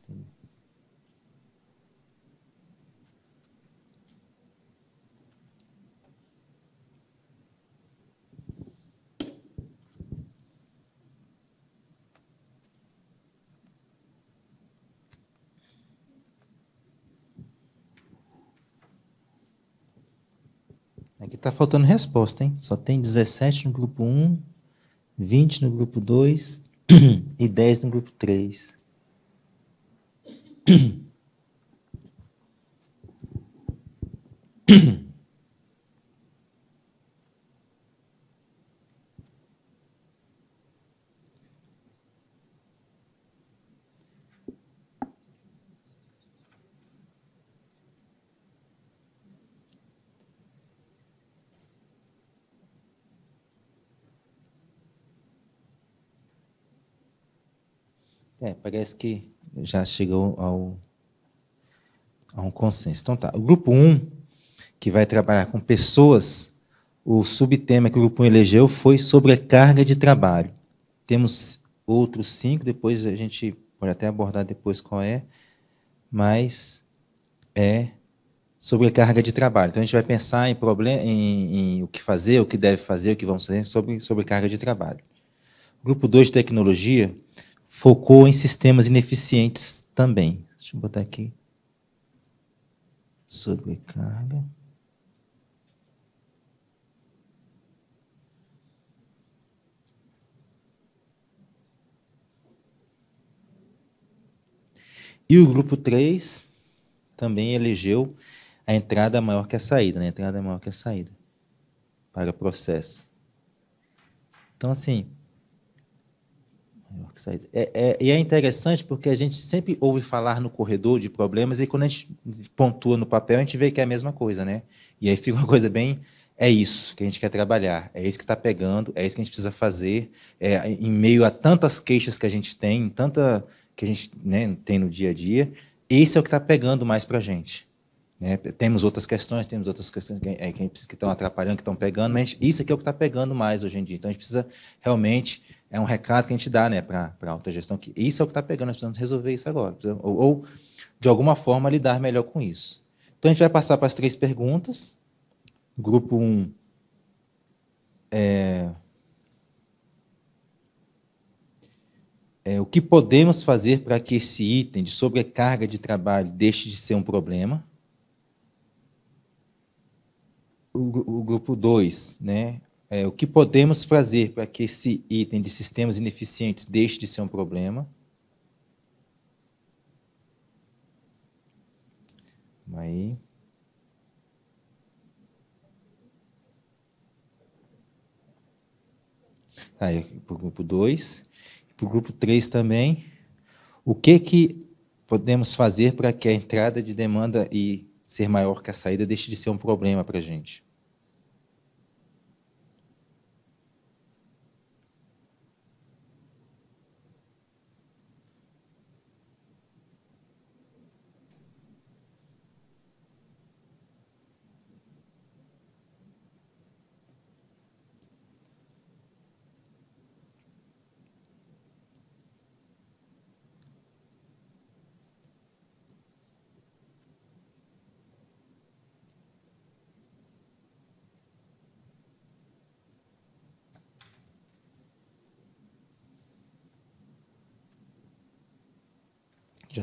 Speaker 17: também. Aqui está faltando resposta, hein? Só tem 17 no grupo 1, 20 no grupo 2 e 10 no grupo 3. É, parece que já chegou ao, a um consenso. Então tá, o grupo 1, que vai trabalhar com pessoas, o subtema que o grupo 1 elegeu foi sobrecarga de trabalho. Temos outros cinco, depois a gente pode até abordar depois qual é, mas é sobrecarga de trabalho. Então a gente vai pensar em, problem... em, em o que fazer, o que deve fazer, o que vamos fazer sobre sobrecarga de trabalho. Grupo 2 de tecnologia focou em sistemas ineficientes também. Deixa eu botar aqui. Sobrecarga. E o grupo 3 também elegeu a entrada maior que a saída, né? A entrada maior que a saída para processo. Então, assim, é, é, e é interessante porque a gente sempre ouve falar no corredor de problemas e quando a gente pontua no papel, a gente vê que é a mesma coisa, né? E aí fica uma coisa bem. É isso que a gente quer trabalhar, é isso que está pegando, é isso que a gente precisa fazer. É, em meio a tantas queixas que a gente tem, tanta que a gente né, tem no dia a dia, esse é o que está pegando mais para a gente. Né? Temos outras questões, temos outras questões que, que estão atrapalhando, que estão pegando, mas isso aqui é o que está pegando mais hoje em dia. Então a gente precisa realmente é um recado que a gente dá né, para a alta gestão, que isso é o que está pegando, nós precisamos resolver isso agora. Ou, ou, de alguma forma, lidar melhor com isso. Então, a gente vai passar para as três perguntas. Grupo 1. Um, é, é, o que podemos fazer para que esse item de sobrecarga de trabalho deixe de ser um problema? O, o grupo 2, né? é, o que podemos fazer para que esse item de sistemas ineficientes deixe de ser um problema. Aí. aí, para o grupo 2. Para o grupo 3 também. O que, que podemos fazer para que a entrada de demanda e ser maior que a saída deixe de ser um problema para a gente?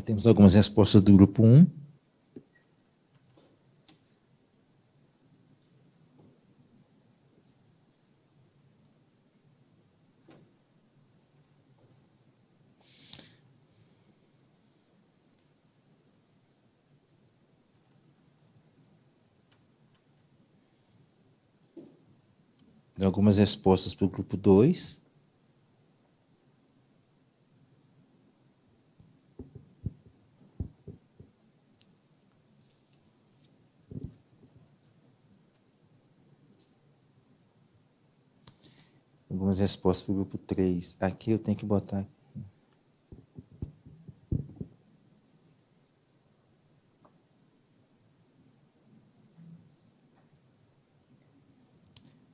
Speaker 17: temos algumas respostas do grupo 1. Algumas respostas para o grupo 2. respostas para o grupo 3. Aqui eu tenho que botar.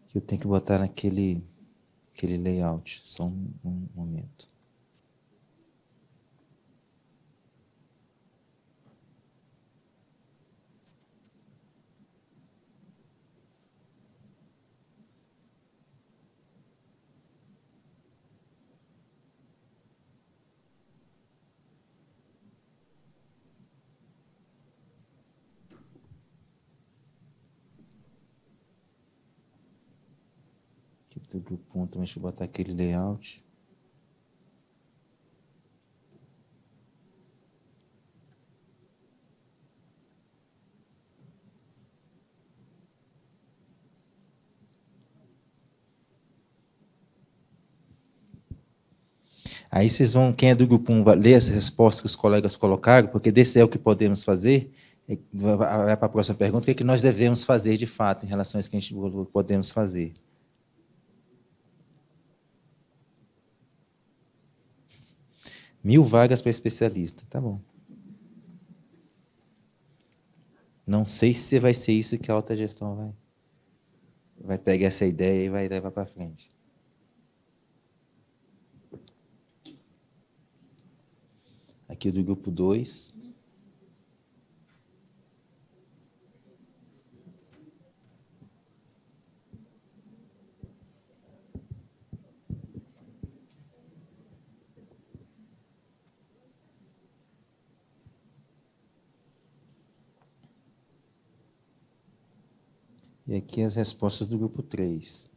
Speaker 17: Aqui eu tenho que botar naquele aquele layout. Só um, um momento. Aqui do tipo, ponto também deixa eu botar aquele layout. Aí vocês vão, quem é do grupo 1, ler as respostas que os colegas colocaram, porque desse é o que podemos fazer. É, vai para a próxima pergunta, o que, é que nós devemos fazer de fato em relação a isso que a gente podemos fazer. Mil vagas para especialista. Tá bom. Não sei se vai ser isso que a alta gestão vai. Vai pegar essa ideia e vai levar para frente. Aqui do grupo 2. E aqui as respostas do grupo 3.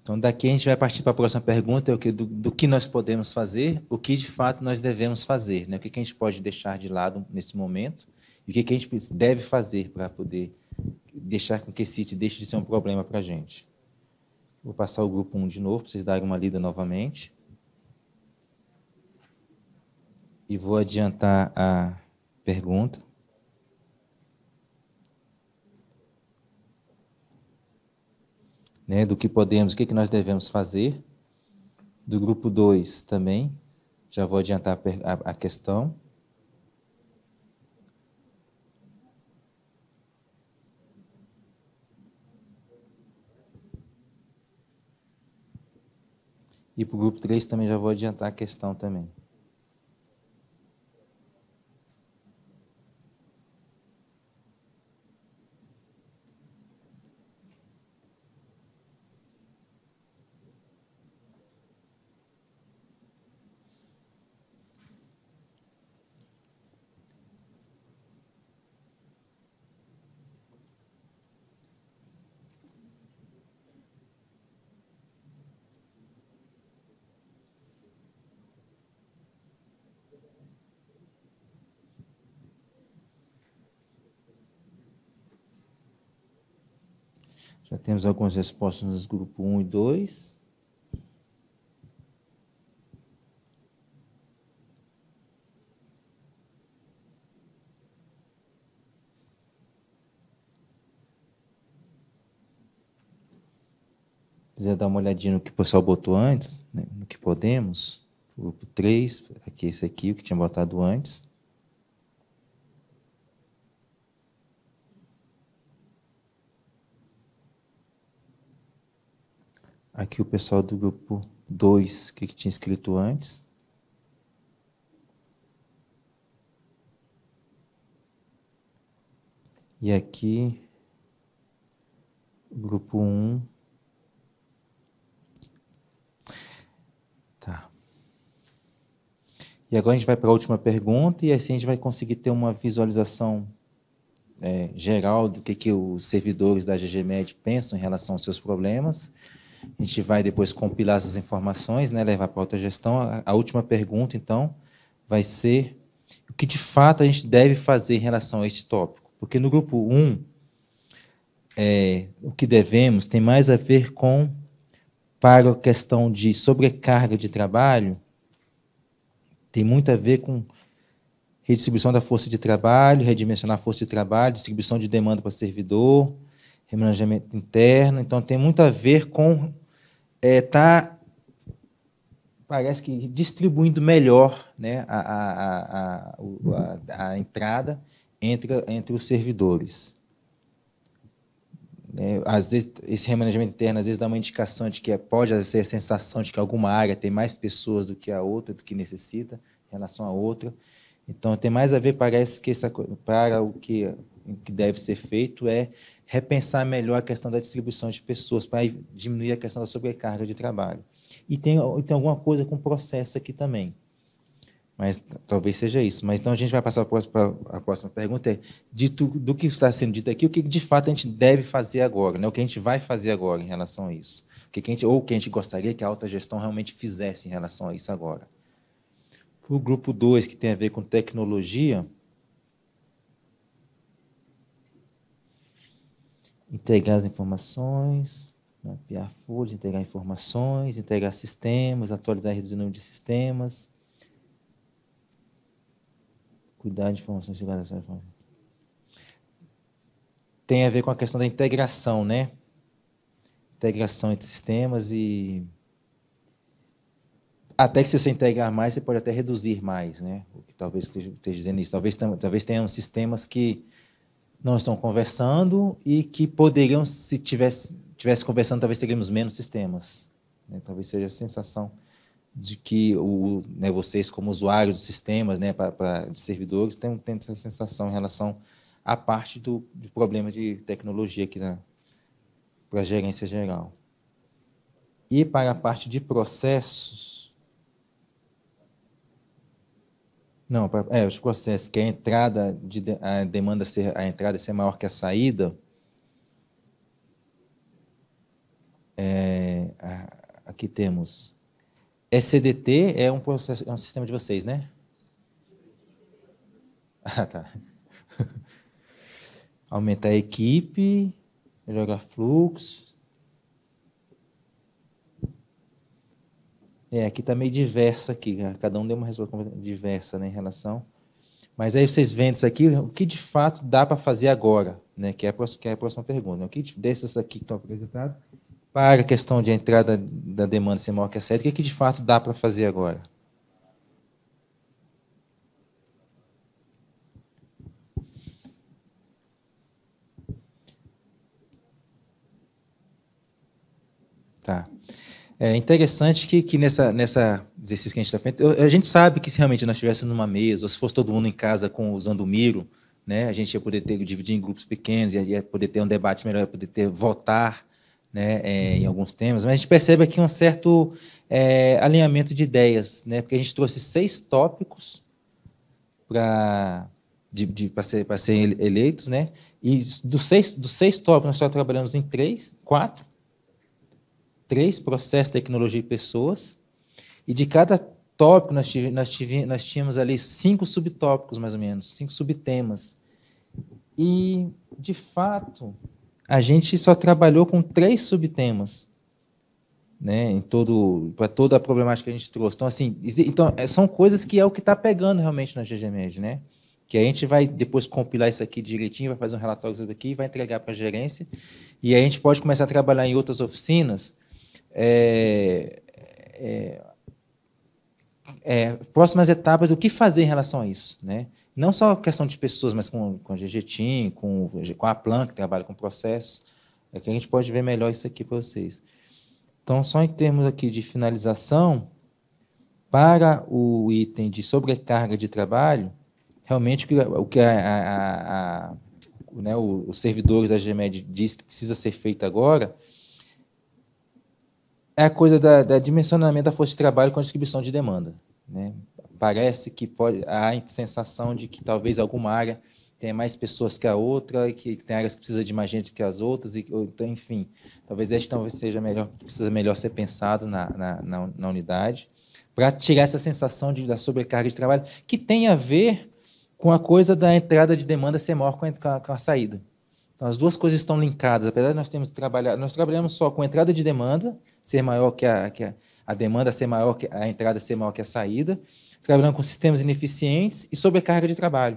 Speaker 17: Então, daqui a gente vai partir para a próxima pergunta, é do, do que nós podemos fazer, o que de fato nós devemos fazer, né? o que, que a gente pode deixar de lado nesse momento e o que, que a gente deve fazer para poder deixar com que esse deixe de ser um problema para a gente. Vou passar o grupo 1 de novo, para vocês darem uma lida novamente. E vou adiantar a pergunta. né, do que podemos, o que, é que nós devemos fazer. Do grupo 2 também, já vou adiantar a, a questão. E para o grupo 3 também já vou adiantar a questão também. temos algumas respostas nos grupos 1 e 2. quiser dar uma olhadinha no que o pessoal botou antes, né, no que podemos, grupo 3, aqui esse aqui, o que tinha botado antes. Aqui o pessoal do grupo 2, que tinha escrito antes. E aqui, grupo 1. Um. Tá. E agora a gente vai para a última pergunta, e assim a gente vai conseguir ter uma visualização é, geral do que, que os servidores da GGMed pensam em relação aos seus problemas. A gente vai depois compilar essas informações, né, levar para outra gestão. A, a última pergunta, então, vai ser o que de fato a gente deve fazer em relação a este tópico. Porque no grupo 1, é, o que devemos tem mais a ver com para a questão de sobrecarga de trabalho, tem muito a ver com redistribuição da força de trabalho, redimensionar a força de trabalho, distribuição de demanda para servidor, remanejamento interno. Então, tem muito a ver com estar, é, tá, parece que, distribuindo melhor né, a, a, a, a entrada entre, entre os servidores. É, às vezes, esse remanejamento interno às vezes dá uma indicação de que é, pode ser a sensação de que alguma área tem mais pessoas do que a outra, do que necessita, em relação a outra. Então, tem mais a ver, parece que essa, para o que, que deve ser feito é repensar melhor a questão da distribuição de pessoas para diminuir a questão da sobrecarga de trabalho. E tem, tem alguma coisa com processo aqui também. Mas talvez seja isso. Mas então a gente vai passar para a próxima pergunta. É, dito, do que está sendo dito aqui, o que de fato a gente deve fazer agora, né? o que a gente vai fazer agora em relação a isso? O que, que a gente, ou o que a gente gostaria que a alta gestão realmente fizesse em relação a isso agora? Para o grupo 2, que tem a ver com tecnologia, entregar as informações, mapear né? folhas, entregar informações, entregar sistemas, atualizar e reduzir o número de sistemas, cuidar de informações e dessa forma. Tem a ver com a questão da integração, né? Integração entre sistemas e até que se você integrar mais, você pode até reduzir mais, né? O que talvez esteja, esteja dizendo isso. Talvez, talvez tenham sistemas que não estão conversando e que poderiam, se tivesse, tivesse conversando, talvez teríamos menos sistemas. Né? Talvez seja a sensação de que o, né, vocês, como usuários de sistemas, né, pra, pra, de servidores, têm, têm essa sensação em relação à parte do, do problema de tecnologia aqui para a gerência geral. E para a parte de processos, Não, pra, é, os processos que a entrada de a demanda ser a entrada ser maior que a saída. É, aqui temos SCDT é um processo é um sistema de vocês, né? Ah, tá. Aumentar a equipe, jogar fluxo, É, aqui está meio diversa aqui, né? cada um deu uma resposta diversa né, em relação. Mas aí vocês vendo isso aqui, o que de fato dá para fazer agora, né? Que é a próxima, que é a próxima pergunta. Né? O que dessas aqui que estão apresentadas para a questão de entrada da demanda ser maior que a sede, o que, é que de fato dá para fazer agora? Tá. É interessante que, que nessa, nessa exercício que a gente está fazendo, a gente sabe que se realmente nós estivéssemos numa mesa, ou se fosse todo mundo em casa com, usando o Miro, né, a gente ia poder ter, dividir em grupos pequenos, ia, poder ter um debate melhor, ia poder ter votar né, é, em alguns temas, mas a gente percebe aqui um certo é, alinhamento de ideias, né, porque a gente trouxe seis tópicos para de, de, ser, eleitos, né, e dos seis, dos seis tópicos nós só trabalhamos em três, quatro, três, processos, tecnologia e pessoas. E de cada tópico nós, tive, nós, tive, nós tínhamos ali cinco subtópicos, mais ou menos, cinco subtemas. E, de fato, a gente só trabalhou com três subtemas. Né, em todo para toda a problemática que a gente trouxe. Então assim, então é, são coisas que é o que está pegando realmente na GGMed, né? Que a gente vai depois compilar isso aqui direitinho, vai fazer um relatório sobre aqui, vai entregar para a gerência e a gente pode começar a trabalhar em outras oficinas é, é, é, próximas etapas, o que fazer em relação a isso, né? Não só questão de pessoas, mas com, com a GGTIM, com, com a Plan, que trabalha com processo, é que a gente pode ver melhor isso aqui para vocês. Então, só em termos aqui de finalização, para o item de sobrecarga de trabalho, realmente o que a, a, a né, os servidores da GMED diz que precisa ser feito agora é a coisa da, da, dimensionamento da força de trabalho com a distribuição de demanda. Né? Parece que pode, há a sensação de que talvez alguma área tenha mais pessoas que a outra, e que, tem áreas que precisa de mais gente que as outras, e, então, enfim, talvez este talvez seja melhor, precisa melhor ser pensado na, na, na, na unidade, para tirar essa sensação de, da sobrecarga de trabalho, que tem a ver com a coisa da entrada de demanda ser maior com a, com a saída. Então, as duas coisas estão linkadas. Apesar de nós termos trabalhado, nós trabalhamos só com entrada de demanda, ser maior que a, que a, a demanda ser maior que a entrada ser maior que a saída, trabalhando com sistemas ineficientes e sobrecarga de trabalho.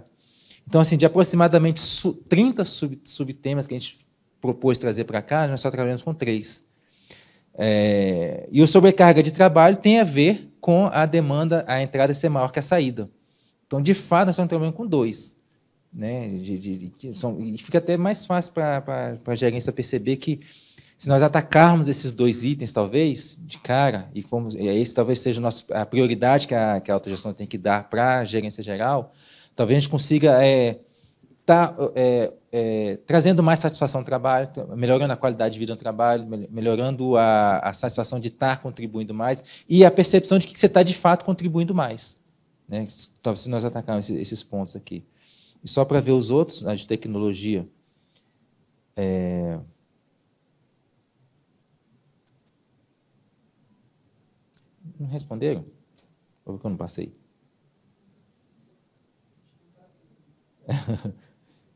Speaker 17: Então, assim, de aproximadamente 30 sub, subtemas que a gente propôs trazer para cá, nós só trabalhamos com três. É, e o sobrecarga de trabalho tem a ver com a demanda, a entrada ser maior que a saída. Então, de fato, nós estamos trabalhando com dois né? De, de, que são, e fica até mais fácil para a gerência perceber que se nós atacarmos esses dois itens, talvez, de cara, e formos, e esse talvez seja a, nossa, a prioridade que a, que a alta gestão tem que dar para a gerência geral, talvez a gente consiga é, tá, é, é, trazendo mais satisfação ao trabalho, melhorando a qualidade de vida no trabalho, melhorando a, a satisfação de estar tá contribuindo mais e a percepção de que você está, de fato, contribuindo mais. Né? Talvez se nós atacarmos esses pontos aqui. E só para ver os outros, a né, de tecnologia. É... Não responderam? Ou que eu não passei?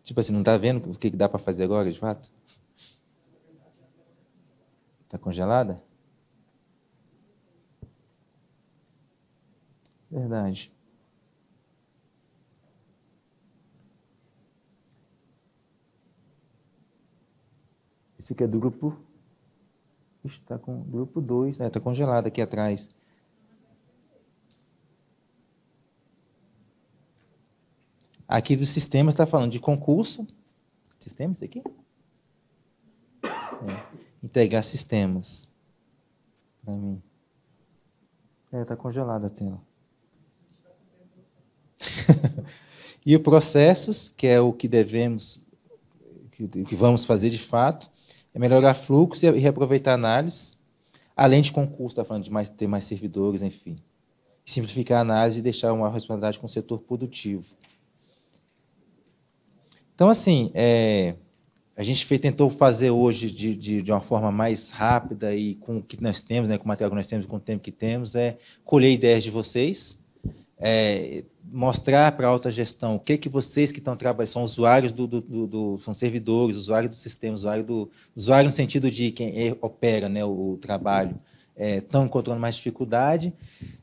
Speaker 17: tipo assim, não está vendo o que dá para fazer agora, de fato? Está congelada? Verdade. Esse aqui é do grupo. Está com grupo 2. Está é, congelado aqui atrás. Aqui dos sistemas está falando de concurso. Sistemas aqui? É. Integrar sistemas. Para mim. É, está congelada a tela. e o processos, que é o que devemos, que vamos fazer de fato, é melhorar fluxo e reaproveitar análise, além de concurso, está falando de mais, ter mais servidores, enfim. Simplificar a análise e deixar uma responsabilidade com o setor produtivo. Então, assim, é, a gente fez, tentou fazer hoje de, de, de, uma forma mais rápida e com o que nós temos, né, com o material que nós temos, com o tempo que temos, é colher ideias de vocês. É, mostrar para a alta gestão o que que vocês que estão trabalhando, são usuários do, do, do, do são servidores, usuários do sistema, usuário do usuário no sentido de quem é, opera né, o, o trabalho, estão é, encontrando mais dificuldade,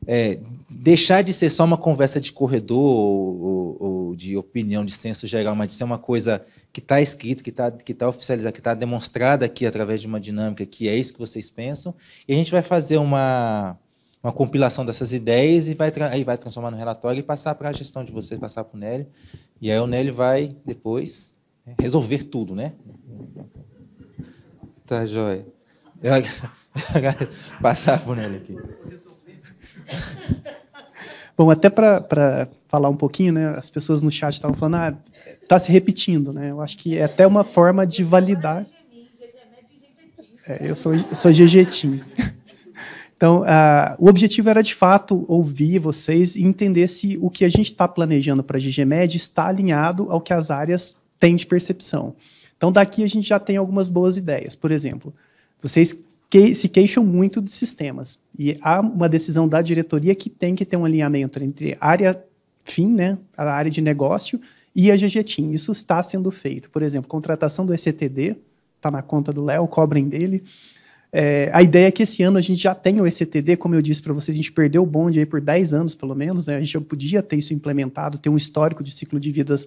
Speaker 17: é, deixar de ser só uma conversa de corredor ou, ou, ou, de opinião, de senso geral, mas de ser uma coisa que está escrito, que está que tá oficializada, que está demonstrada aqui através de uma dinâmica, que é isso que vocês pensam, e a gente vai fazer uma uma compilação dessas ideias e vai, aí vai transformar no relatório e passar para a gestão de vocês, passar para o Nélio. E aí o Nélio vai depois né, resolver tudo, né? Tá, joia. Eu, passar para o Nélio aqui.
Speaker 3: Bom, até para falar um pouquinho, né, as pessoas no chat estavam falando, ah, está se repetindo, né? Eu acho que é até uma forma de validar. É, é, eu sou, eu sou GG então, uh, o objetivo era de fato ouvir vocês e entender se o que a gente está planejando para a GGMED está alinhado ao que as áreas têm de percepção. Então, daqui a gente já tem algumas boas ideias. Por exemplo, vocês que se queixam muito de sistemas. E há uma decisão da diretoria que tem que ter um alinhamento entre área fim, né, a área de negócio, e a GG Team. Isso está sendo feito. Por exemplo, contratação do ECTD, está na conta do Léo, cobrem dele. É, a ideia é que esse ano a gente já tenha o ECTD, como eu disse para vocês, a gente perdeu o bonde aí por 10 anos, pelo menos, né? A gente já podia ter isso implementado, ter um histórico de ciclo de vidas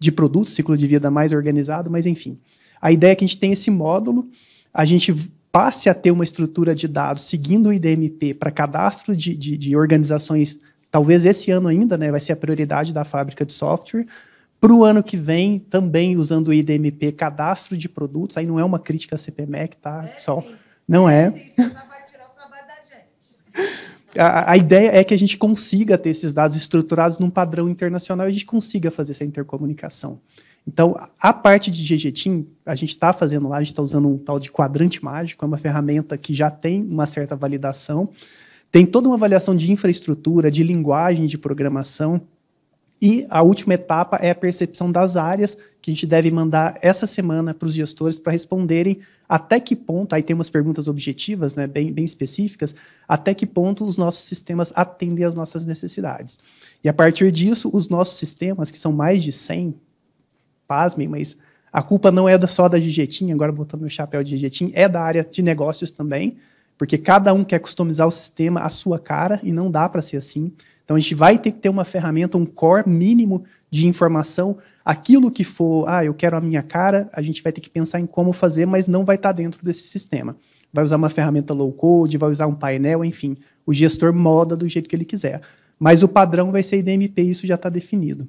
Speaker 3: de produtos, ciclo de vida mais organizado, mas enfim. A ideia é que a gente tenha esse módulo, a gente passe a ter uma estrutura de dados seguindo o IDMP para cadastro de, de, de, organizações, talvez esse ano ainda, né, vai ser a prioridade da fábrica de software. Para o ano que vem, também usando o IDMP, cadastro de produtos, aí não é uma crítica à CPMEC, tá? É, Só sim. Não é. A, ideia é que a gente consiga ter esses dados estruturados num padrão internacional e a gente consiga fazer essa intercomunicação. Então, a parte de GGTIM, a gente está fazendo lá, a gente está usando um tal de quadrante mágico, é uma ferramenta que já tem uma certa validação, tem toda uma avaliação de infraestrutura, de linguagem, de programação, e a última etapa é a percepção das áreas que a gente deve mandar essa semana para os gestores para responderem até que ponto, aí tem umas perguntas objetivas, né, bem, bem específicas, até que ponto os nossos sistemas atendem às nossas necessidades. E a partir disso, os nossos sistemas, que são mais de 100, pasmem, mas a culpa não é só da Gigetim, agora botando meu chapéu de Gigetim, é da área de negócios também, porque cada um quer customizar o sistema à sua cara e não dá para ser assim. Então a gente vai ter que ter uma ferramenta, um core mínimo de informação aquilo que for, ah, eu quero a minha cara, a gente vai ter que pensar em como fazer, mas não vai estar tá dentro desse sistema. Vai usar uma ferramenta low code, vai usar um painel, enfim, o gestor moda do jeito que ele quiser. Mas o padrão vai ser IDMP, isso já está definido.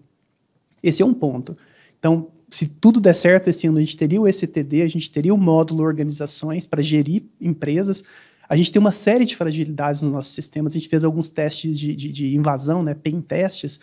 Speaker 3: Esse é um ponto. Então, se tudo der certo esse ano, a gente teria o ECTD, a gente teria o módulo organizações para gerir empresas. A gente tem uma série de fragilidades nos nossos sistemas. A gente fez alguns testes de, de, de invasão, né, pen testes,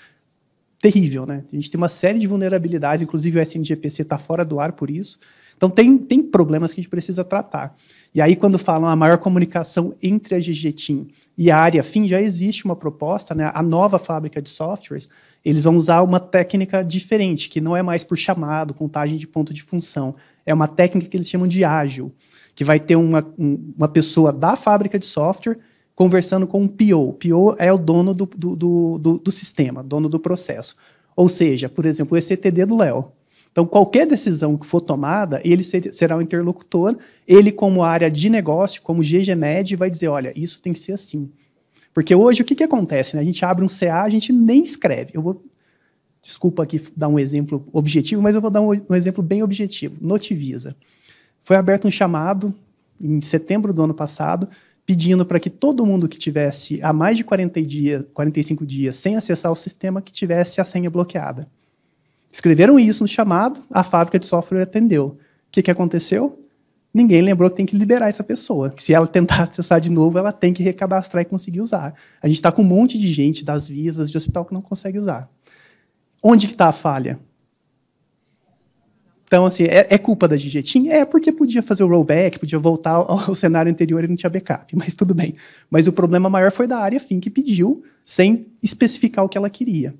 Speaker 3: terrível, né? A gente tem uma série de vulnerabilidades, inclusive o SNGPC está fora do ar por isso. Então tem, tem problemas que a gente precisa tratar. E aí, quando falam a maior comunicação entre a GGTIM e a área fim, já existe uma proposta, né? A nova fábrica de softwares, eles vão usar uma técnica diferente, que não é mais por chamado, contagem de ponto de função. É uma técnica que eles chamam de ágil, que vai ter uma, um, uma pessoa da fábrica de software conversando com um PO. O PO é o dono do, do, do, do sistema, dono do processo. Ou seja, por exemplo, o ECTD do Léo. Então, qualquer decisão que for tomada, ele será o interlocutor, ele, como área de negócio, como GGMED, vai dizer: olha, isso tem que ser assim. Porque hoje o que, que acontece? Né? A gente abre um CA, a gente nem escreve. Eu vou. Desculpa aqui dar um exemplo objetivo, mas eu vou dar um, um exemplo bem objetivo. Notivisa. Foi aberto um chamado em setembro do ano passado pedindo para que todo mundo que tivesse há mais de 40 dias, 45 dias sem acessar o sistema que tivesse a senha bloqueada. Escreveram isso no chamado, a fábrica de software atendeu. O que, que aconteceu? Ninguém lembrou que tem que liberar essa pessoa. Que se ela tentar acessar de novo, ela tem que recadastrar e conseguir usar. A gente está com um monte de gente das visas de hospital que não consegue usar. Onde que está a falha? Então, assim, é, é culpa da Gigetin? É, porque podia fazer o rollback, podia voltar ao, ao, cenário anterior e não tinha backup, mas tudo bem. Mas o problema maior foi da área fim que pediu, sem especificar o que ela queria.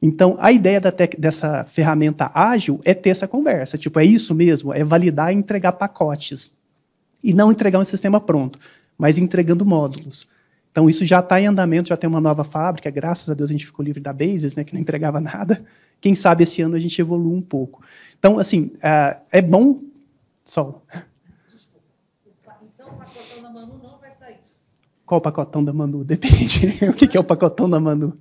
Speaker 3: Então, a ideia dessa ferramenta ágil é ter essa conversa. Tipo, é isso mesmo? É validar e entregar pacotes. E não entregar um sistema pronto, mas entregando módulos. Então, isso já está em andamento, já tem uma nova fábrica. Graças a Deus a gente ficou livre da Basis, né, que não entregava nada. Quem sabe esse ano a gente evolua um pouco. Então, assim, uh, é bom. Sol. Desculpa. Então, o pacotão da Manu não vai sair. Qual o pacotão da Manu? Depende. o que, que é o pacotão da Manu?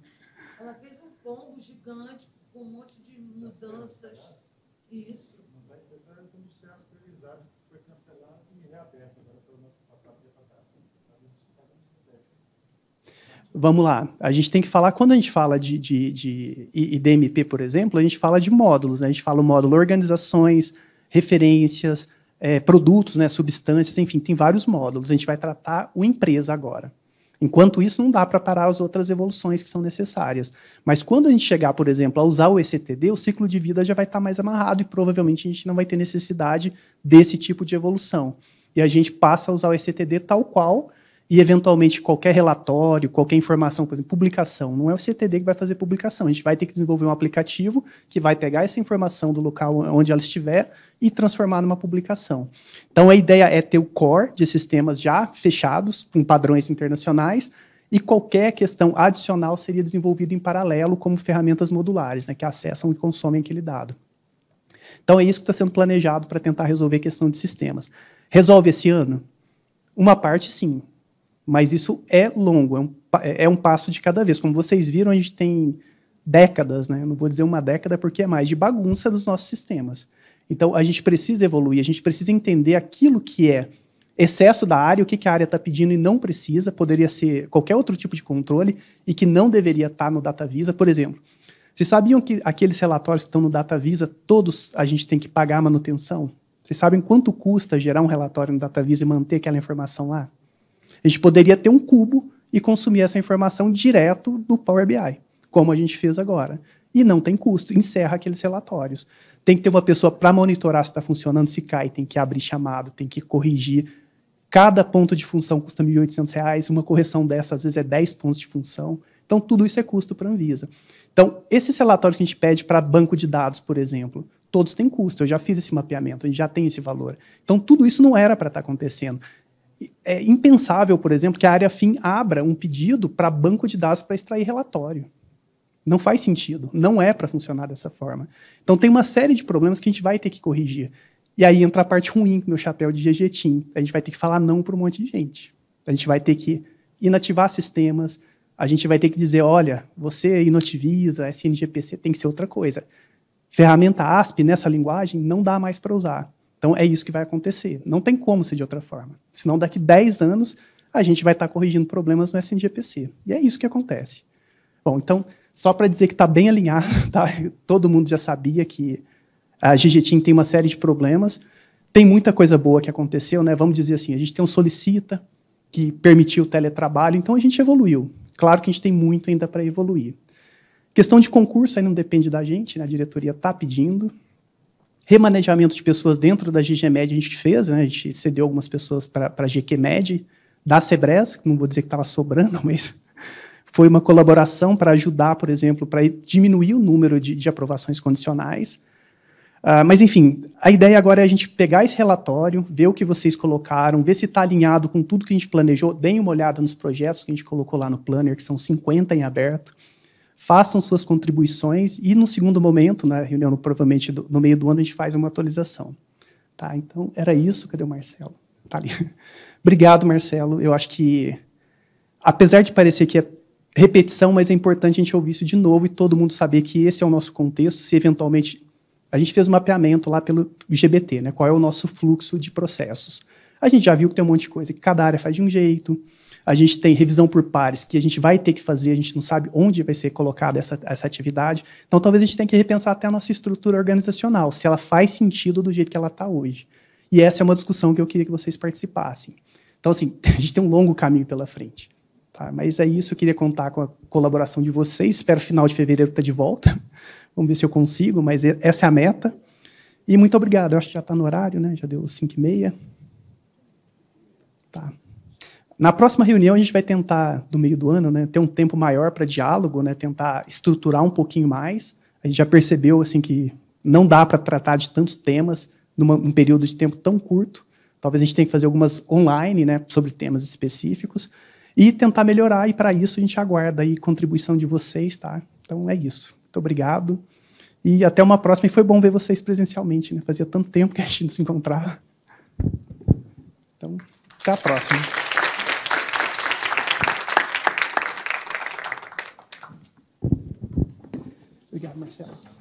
Speaker 3: vamos lá, a gente tem que falar, quando a gente fala de, de, de IDMP, por exemplo, a gente fala de módulos, né? a gente fala o módulo organizações, referências, é, produtos, né, substâncias, enfim, tem vários módulos. A gente vai tratar o empresa agora. Enquanto isso, não dá para parar as outras evoluções que são necessárias. Mas quando a gente chegar, por exemplo, a usar o ECTD, o ciclo de vida já vai estar tá mais amarrado e provavelmente a gente não vai ter necessidade desse tipo de evolução. E a gente passa a usar o ECTD tal qual e eventualmente qualquer relatório, qualquer informação, por exemplo, publicação. Não é o CTD que vai fazer publicação, a gente vai ter que desenvolver um aplicativo que vai pegar essa informação do local onde ela estiver e transformar numa publicação. Então a ideia é ter o core de sistemas já fechados, com padrões internacionais, e qualquer questão adicional seria desenvolvida em paralelo como ferramentas modulares, né, que acessam e consomem aquele dado. Então é isso que está sendo planejado para tentar resolver a questão de sistemas. Resolve esse ano? Uma parte sim, mas isso é longo, é um, é, é um passo de cada vez. Como vocês viram, a gente tem décadas, né? Eu não vou dizer uma década porque é mais de bagunça dos nossos sistemas. Então a gente precisa evoluir, a gente precisa entender aquilo que é excesso da área, o que, que a área está pedindo e não precisa, poderia ser qualquer outro tipo de controle e que não deveria estar tá no Visa, por exemplo. Vocês sabiam que aqueles relatórios que estão no Data Visa, todos a gente tem que pagar a manutenção? Vocês sabem quanto custa gerar um relatório no Data Visa e manter aquela informação lá? A gente poderia ter um cubo e consumir essa informação direto do Power BI, como a gente fez agora. E não tem custo, encerra aqueles relatórios. Tem que ter uma pessoa para monitorar se está funcionando, se cai, tem que abrir chamado, tem que corrigir. Cada ponto de função custa R$ 1.800, uma correção dessa às vezes é 10 pontos de função. Então, tudo isso é custo para a Anvisa. Então, esses relatórios que a gente pede para banco de dados, por exemplo, todos têm custo. Eu já fiz esse mapeamento, a gente já tem esse valor. Então, tudo isso não era para estar tá acontecendo é impensável, por exemplo, que a área FIM abra um pedido para banco de dados para extrair relatório. Não faz sentido, não é para funcionar dessa forma. Então tem uma série de problemas que a gente vai ter que corrigir. E aí entra a parte ruim meu chapéu de GG Team. A gente vai ter que falar não para um monte de gente. A gente vai ter que inativar sistemas, a gente vai ter que dizer, olha, você inativiza, SNGPC tem que ser outra coisa. Ferramenta ASP nessa linguagem não dá mais para usar. Então é isso que vai acontecer. Não tem como ser de outra forma. Senão daqui 10 anos a gente vai estar corrigindo problemas no SNGPC. E é isso que acontece. Bom, então, só para dizer que está bem alinhado, tá? todo mundo já sabia que a Gigetim tem uma série de problemas, tem muita coisa boa que aconteceu, né? vamos dizer assim, a gente tem um Solicita, que permitiu o teletrabalho, então a gente evoluiu. Claro que a gente tem muito ainda para evoluir. Questão de concurso aí não depende da gente, né? a diretoria está pedindo, remanejamento de pessoas dentro da GGMED a gente fez, né? a gente cedeu algumas pessoas para a GQMED, da Sebres, não vou dizer que estava sobrando, mas foi uma colaboração para ajudar, por exemplo, para diminuir o número de, de aprovações condicionais. Uh, mas, enfim, a ideia agora é a gente pegar esse relatório, ver o que vocês colocaram, ver se está alinhado com tudo que a gente planejou. Deem uma olhada nos projetos que a gente colocou lá no Planner, que são 50 em aberto façam suas contribuições e, no segundo momento, na né, reunião, provavelmente do, no meio do ano, a gente faz uma atualização. Tá? Então, era isso. Cadê o Marcelo? Tá ali. Obrigado, Marcelo. Eu acho que, apesar de parecer que é repetição, mas é importante a gente ouvir isso de novo e todo mundo saber que esse é o nosso contexto, se eventualmente a gente fez um mapeamento lá pelo GBT, né? Qual é o nosso fluxo de processos? A gente já viu que tem um monte de coisa que cada área faz de um jeito, a gente tem revisão por pares, que a gente vai ter que fazer, a gente não sabe onde vai ser colocada essa, essa atividade. Então, talvez a gente tenha que repensar até a nossa estrutura organizacional, se ela faz sentido do jeito que ela está hoje. E essa é uma discussão que eu queria que vocês participassem. Então, assim, a gente tem um longo caminho pela frente. Tá? Mas é isso, eu queria contar com a colaboração de vocês. Espero final de fevereiro estar tá de volta. Vamos ver se eu consigo, mas essa é a meta. E muito obrigado. Eu acho que já está no horário, né? Já deu 5 e meia. Tá. Na próxima reunião a gente vai tentar, do meio do ano, né, ter um tempo maior para diálogo, né, tentar estruturar um pouquinho mais. A gente já percebeu assim que não dá para tratar de tantos temas numa, num período de tempo tão curto. Talvez a gente tenha que fazer algumas online, né, sobre temas específicos e tentar melhorar. E para isso a gente aguarda aí contribuição de vocês, tá? Então é isso. Muito obrigado e até uma próxima. E foi bom ver vocês presencialmente, né? Fazia tanto tempo que a gente não se encontrava. Então, até a próxima.
Speaker 5: we got myself.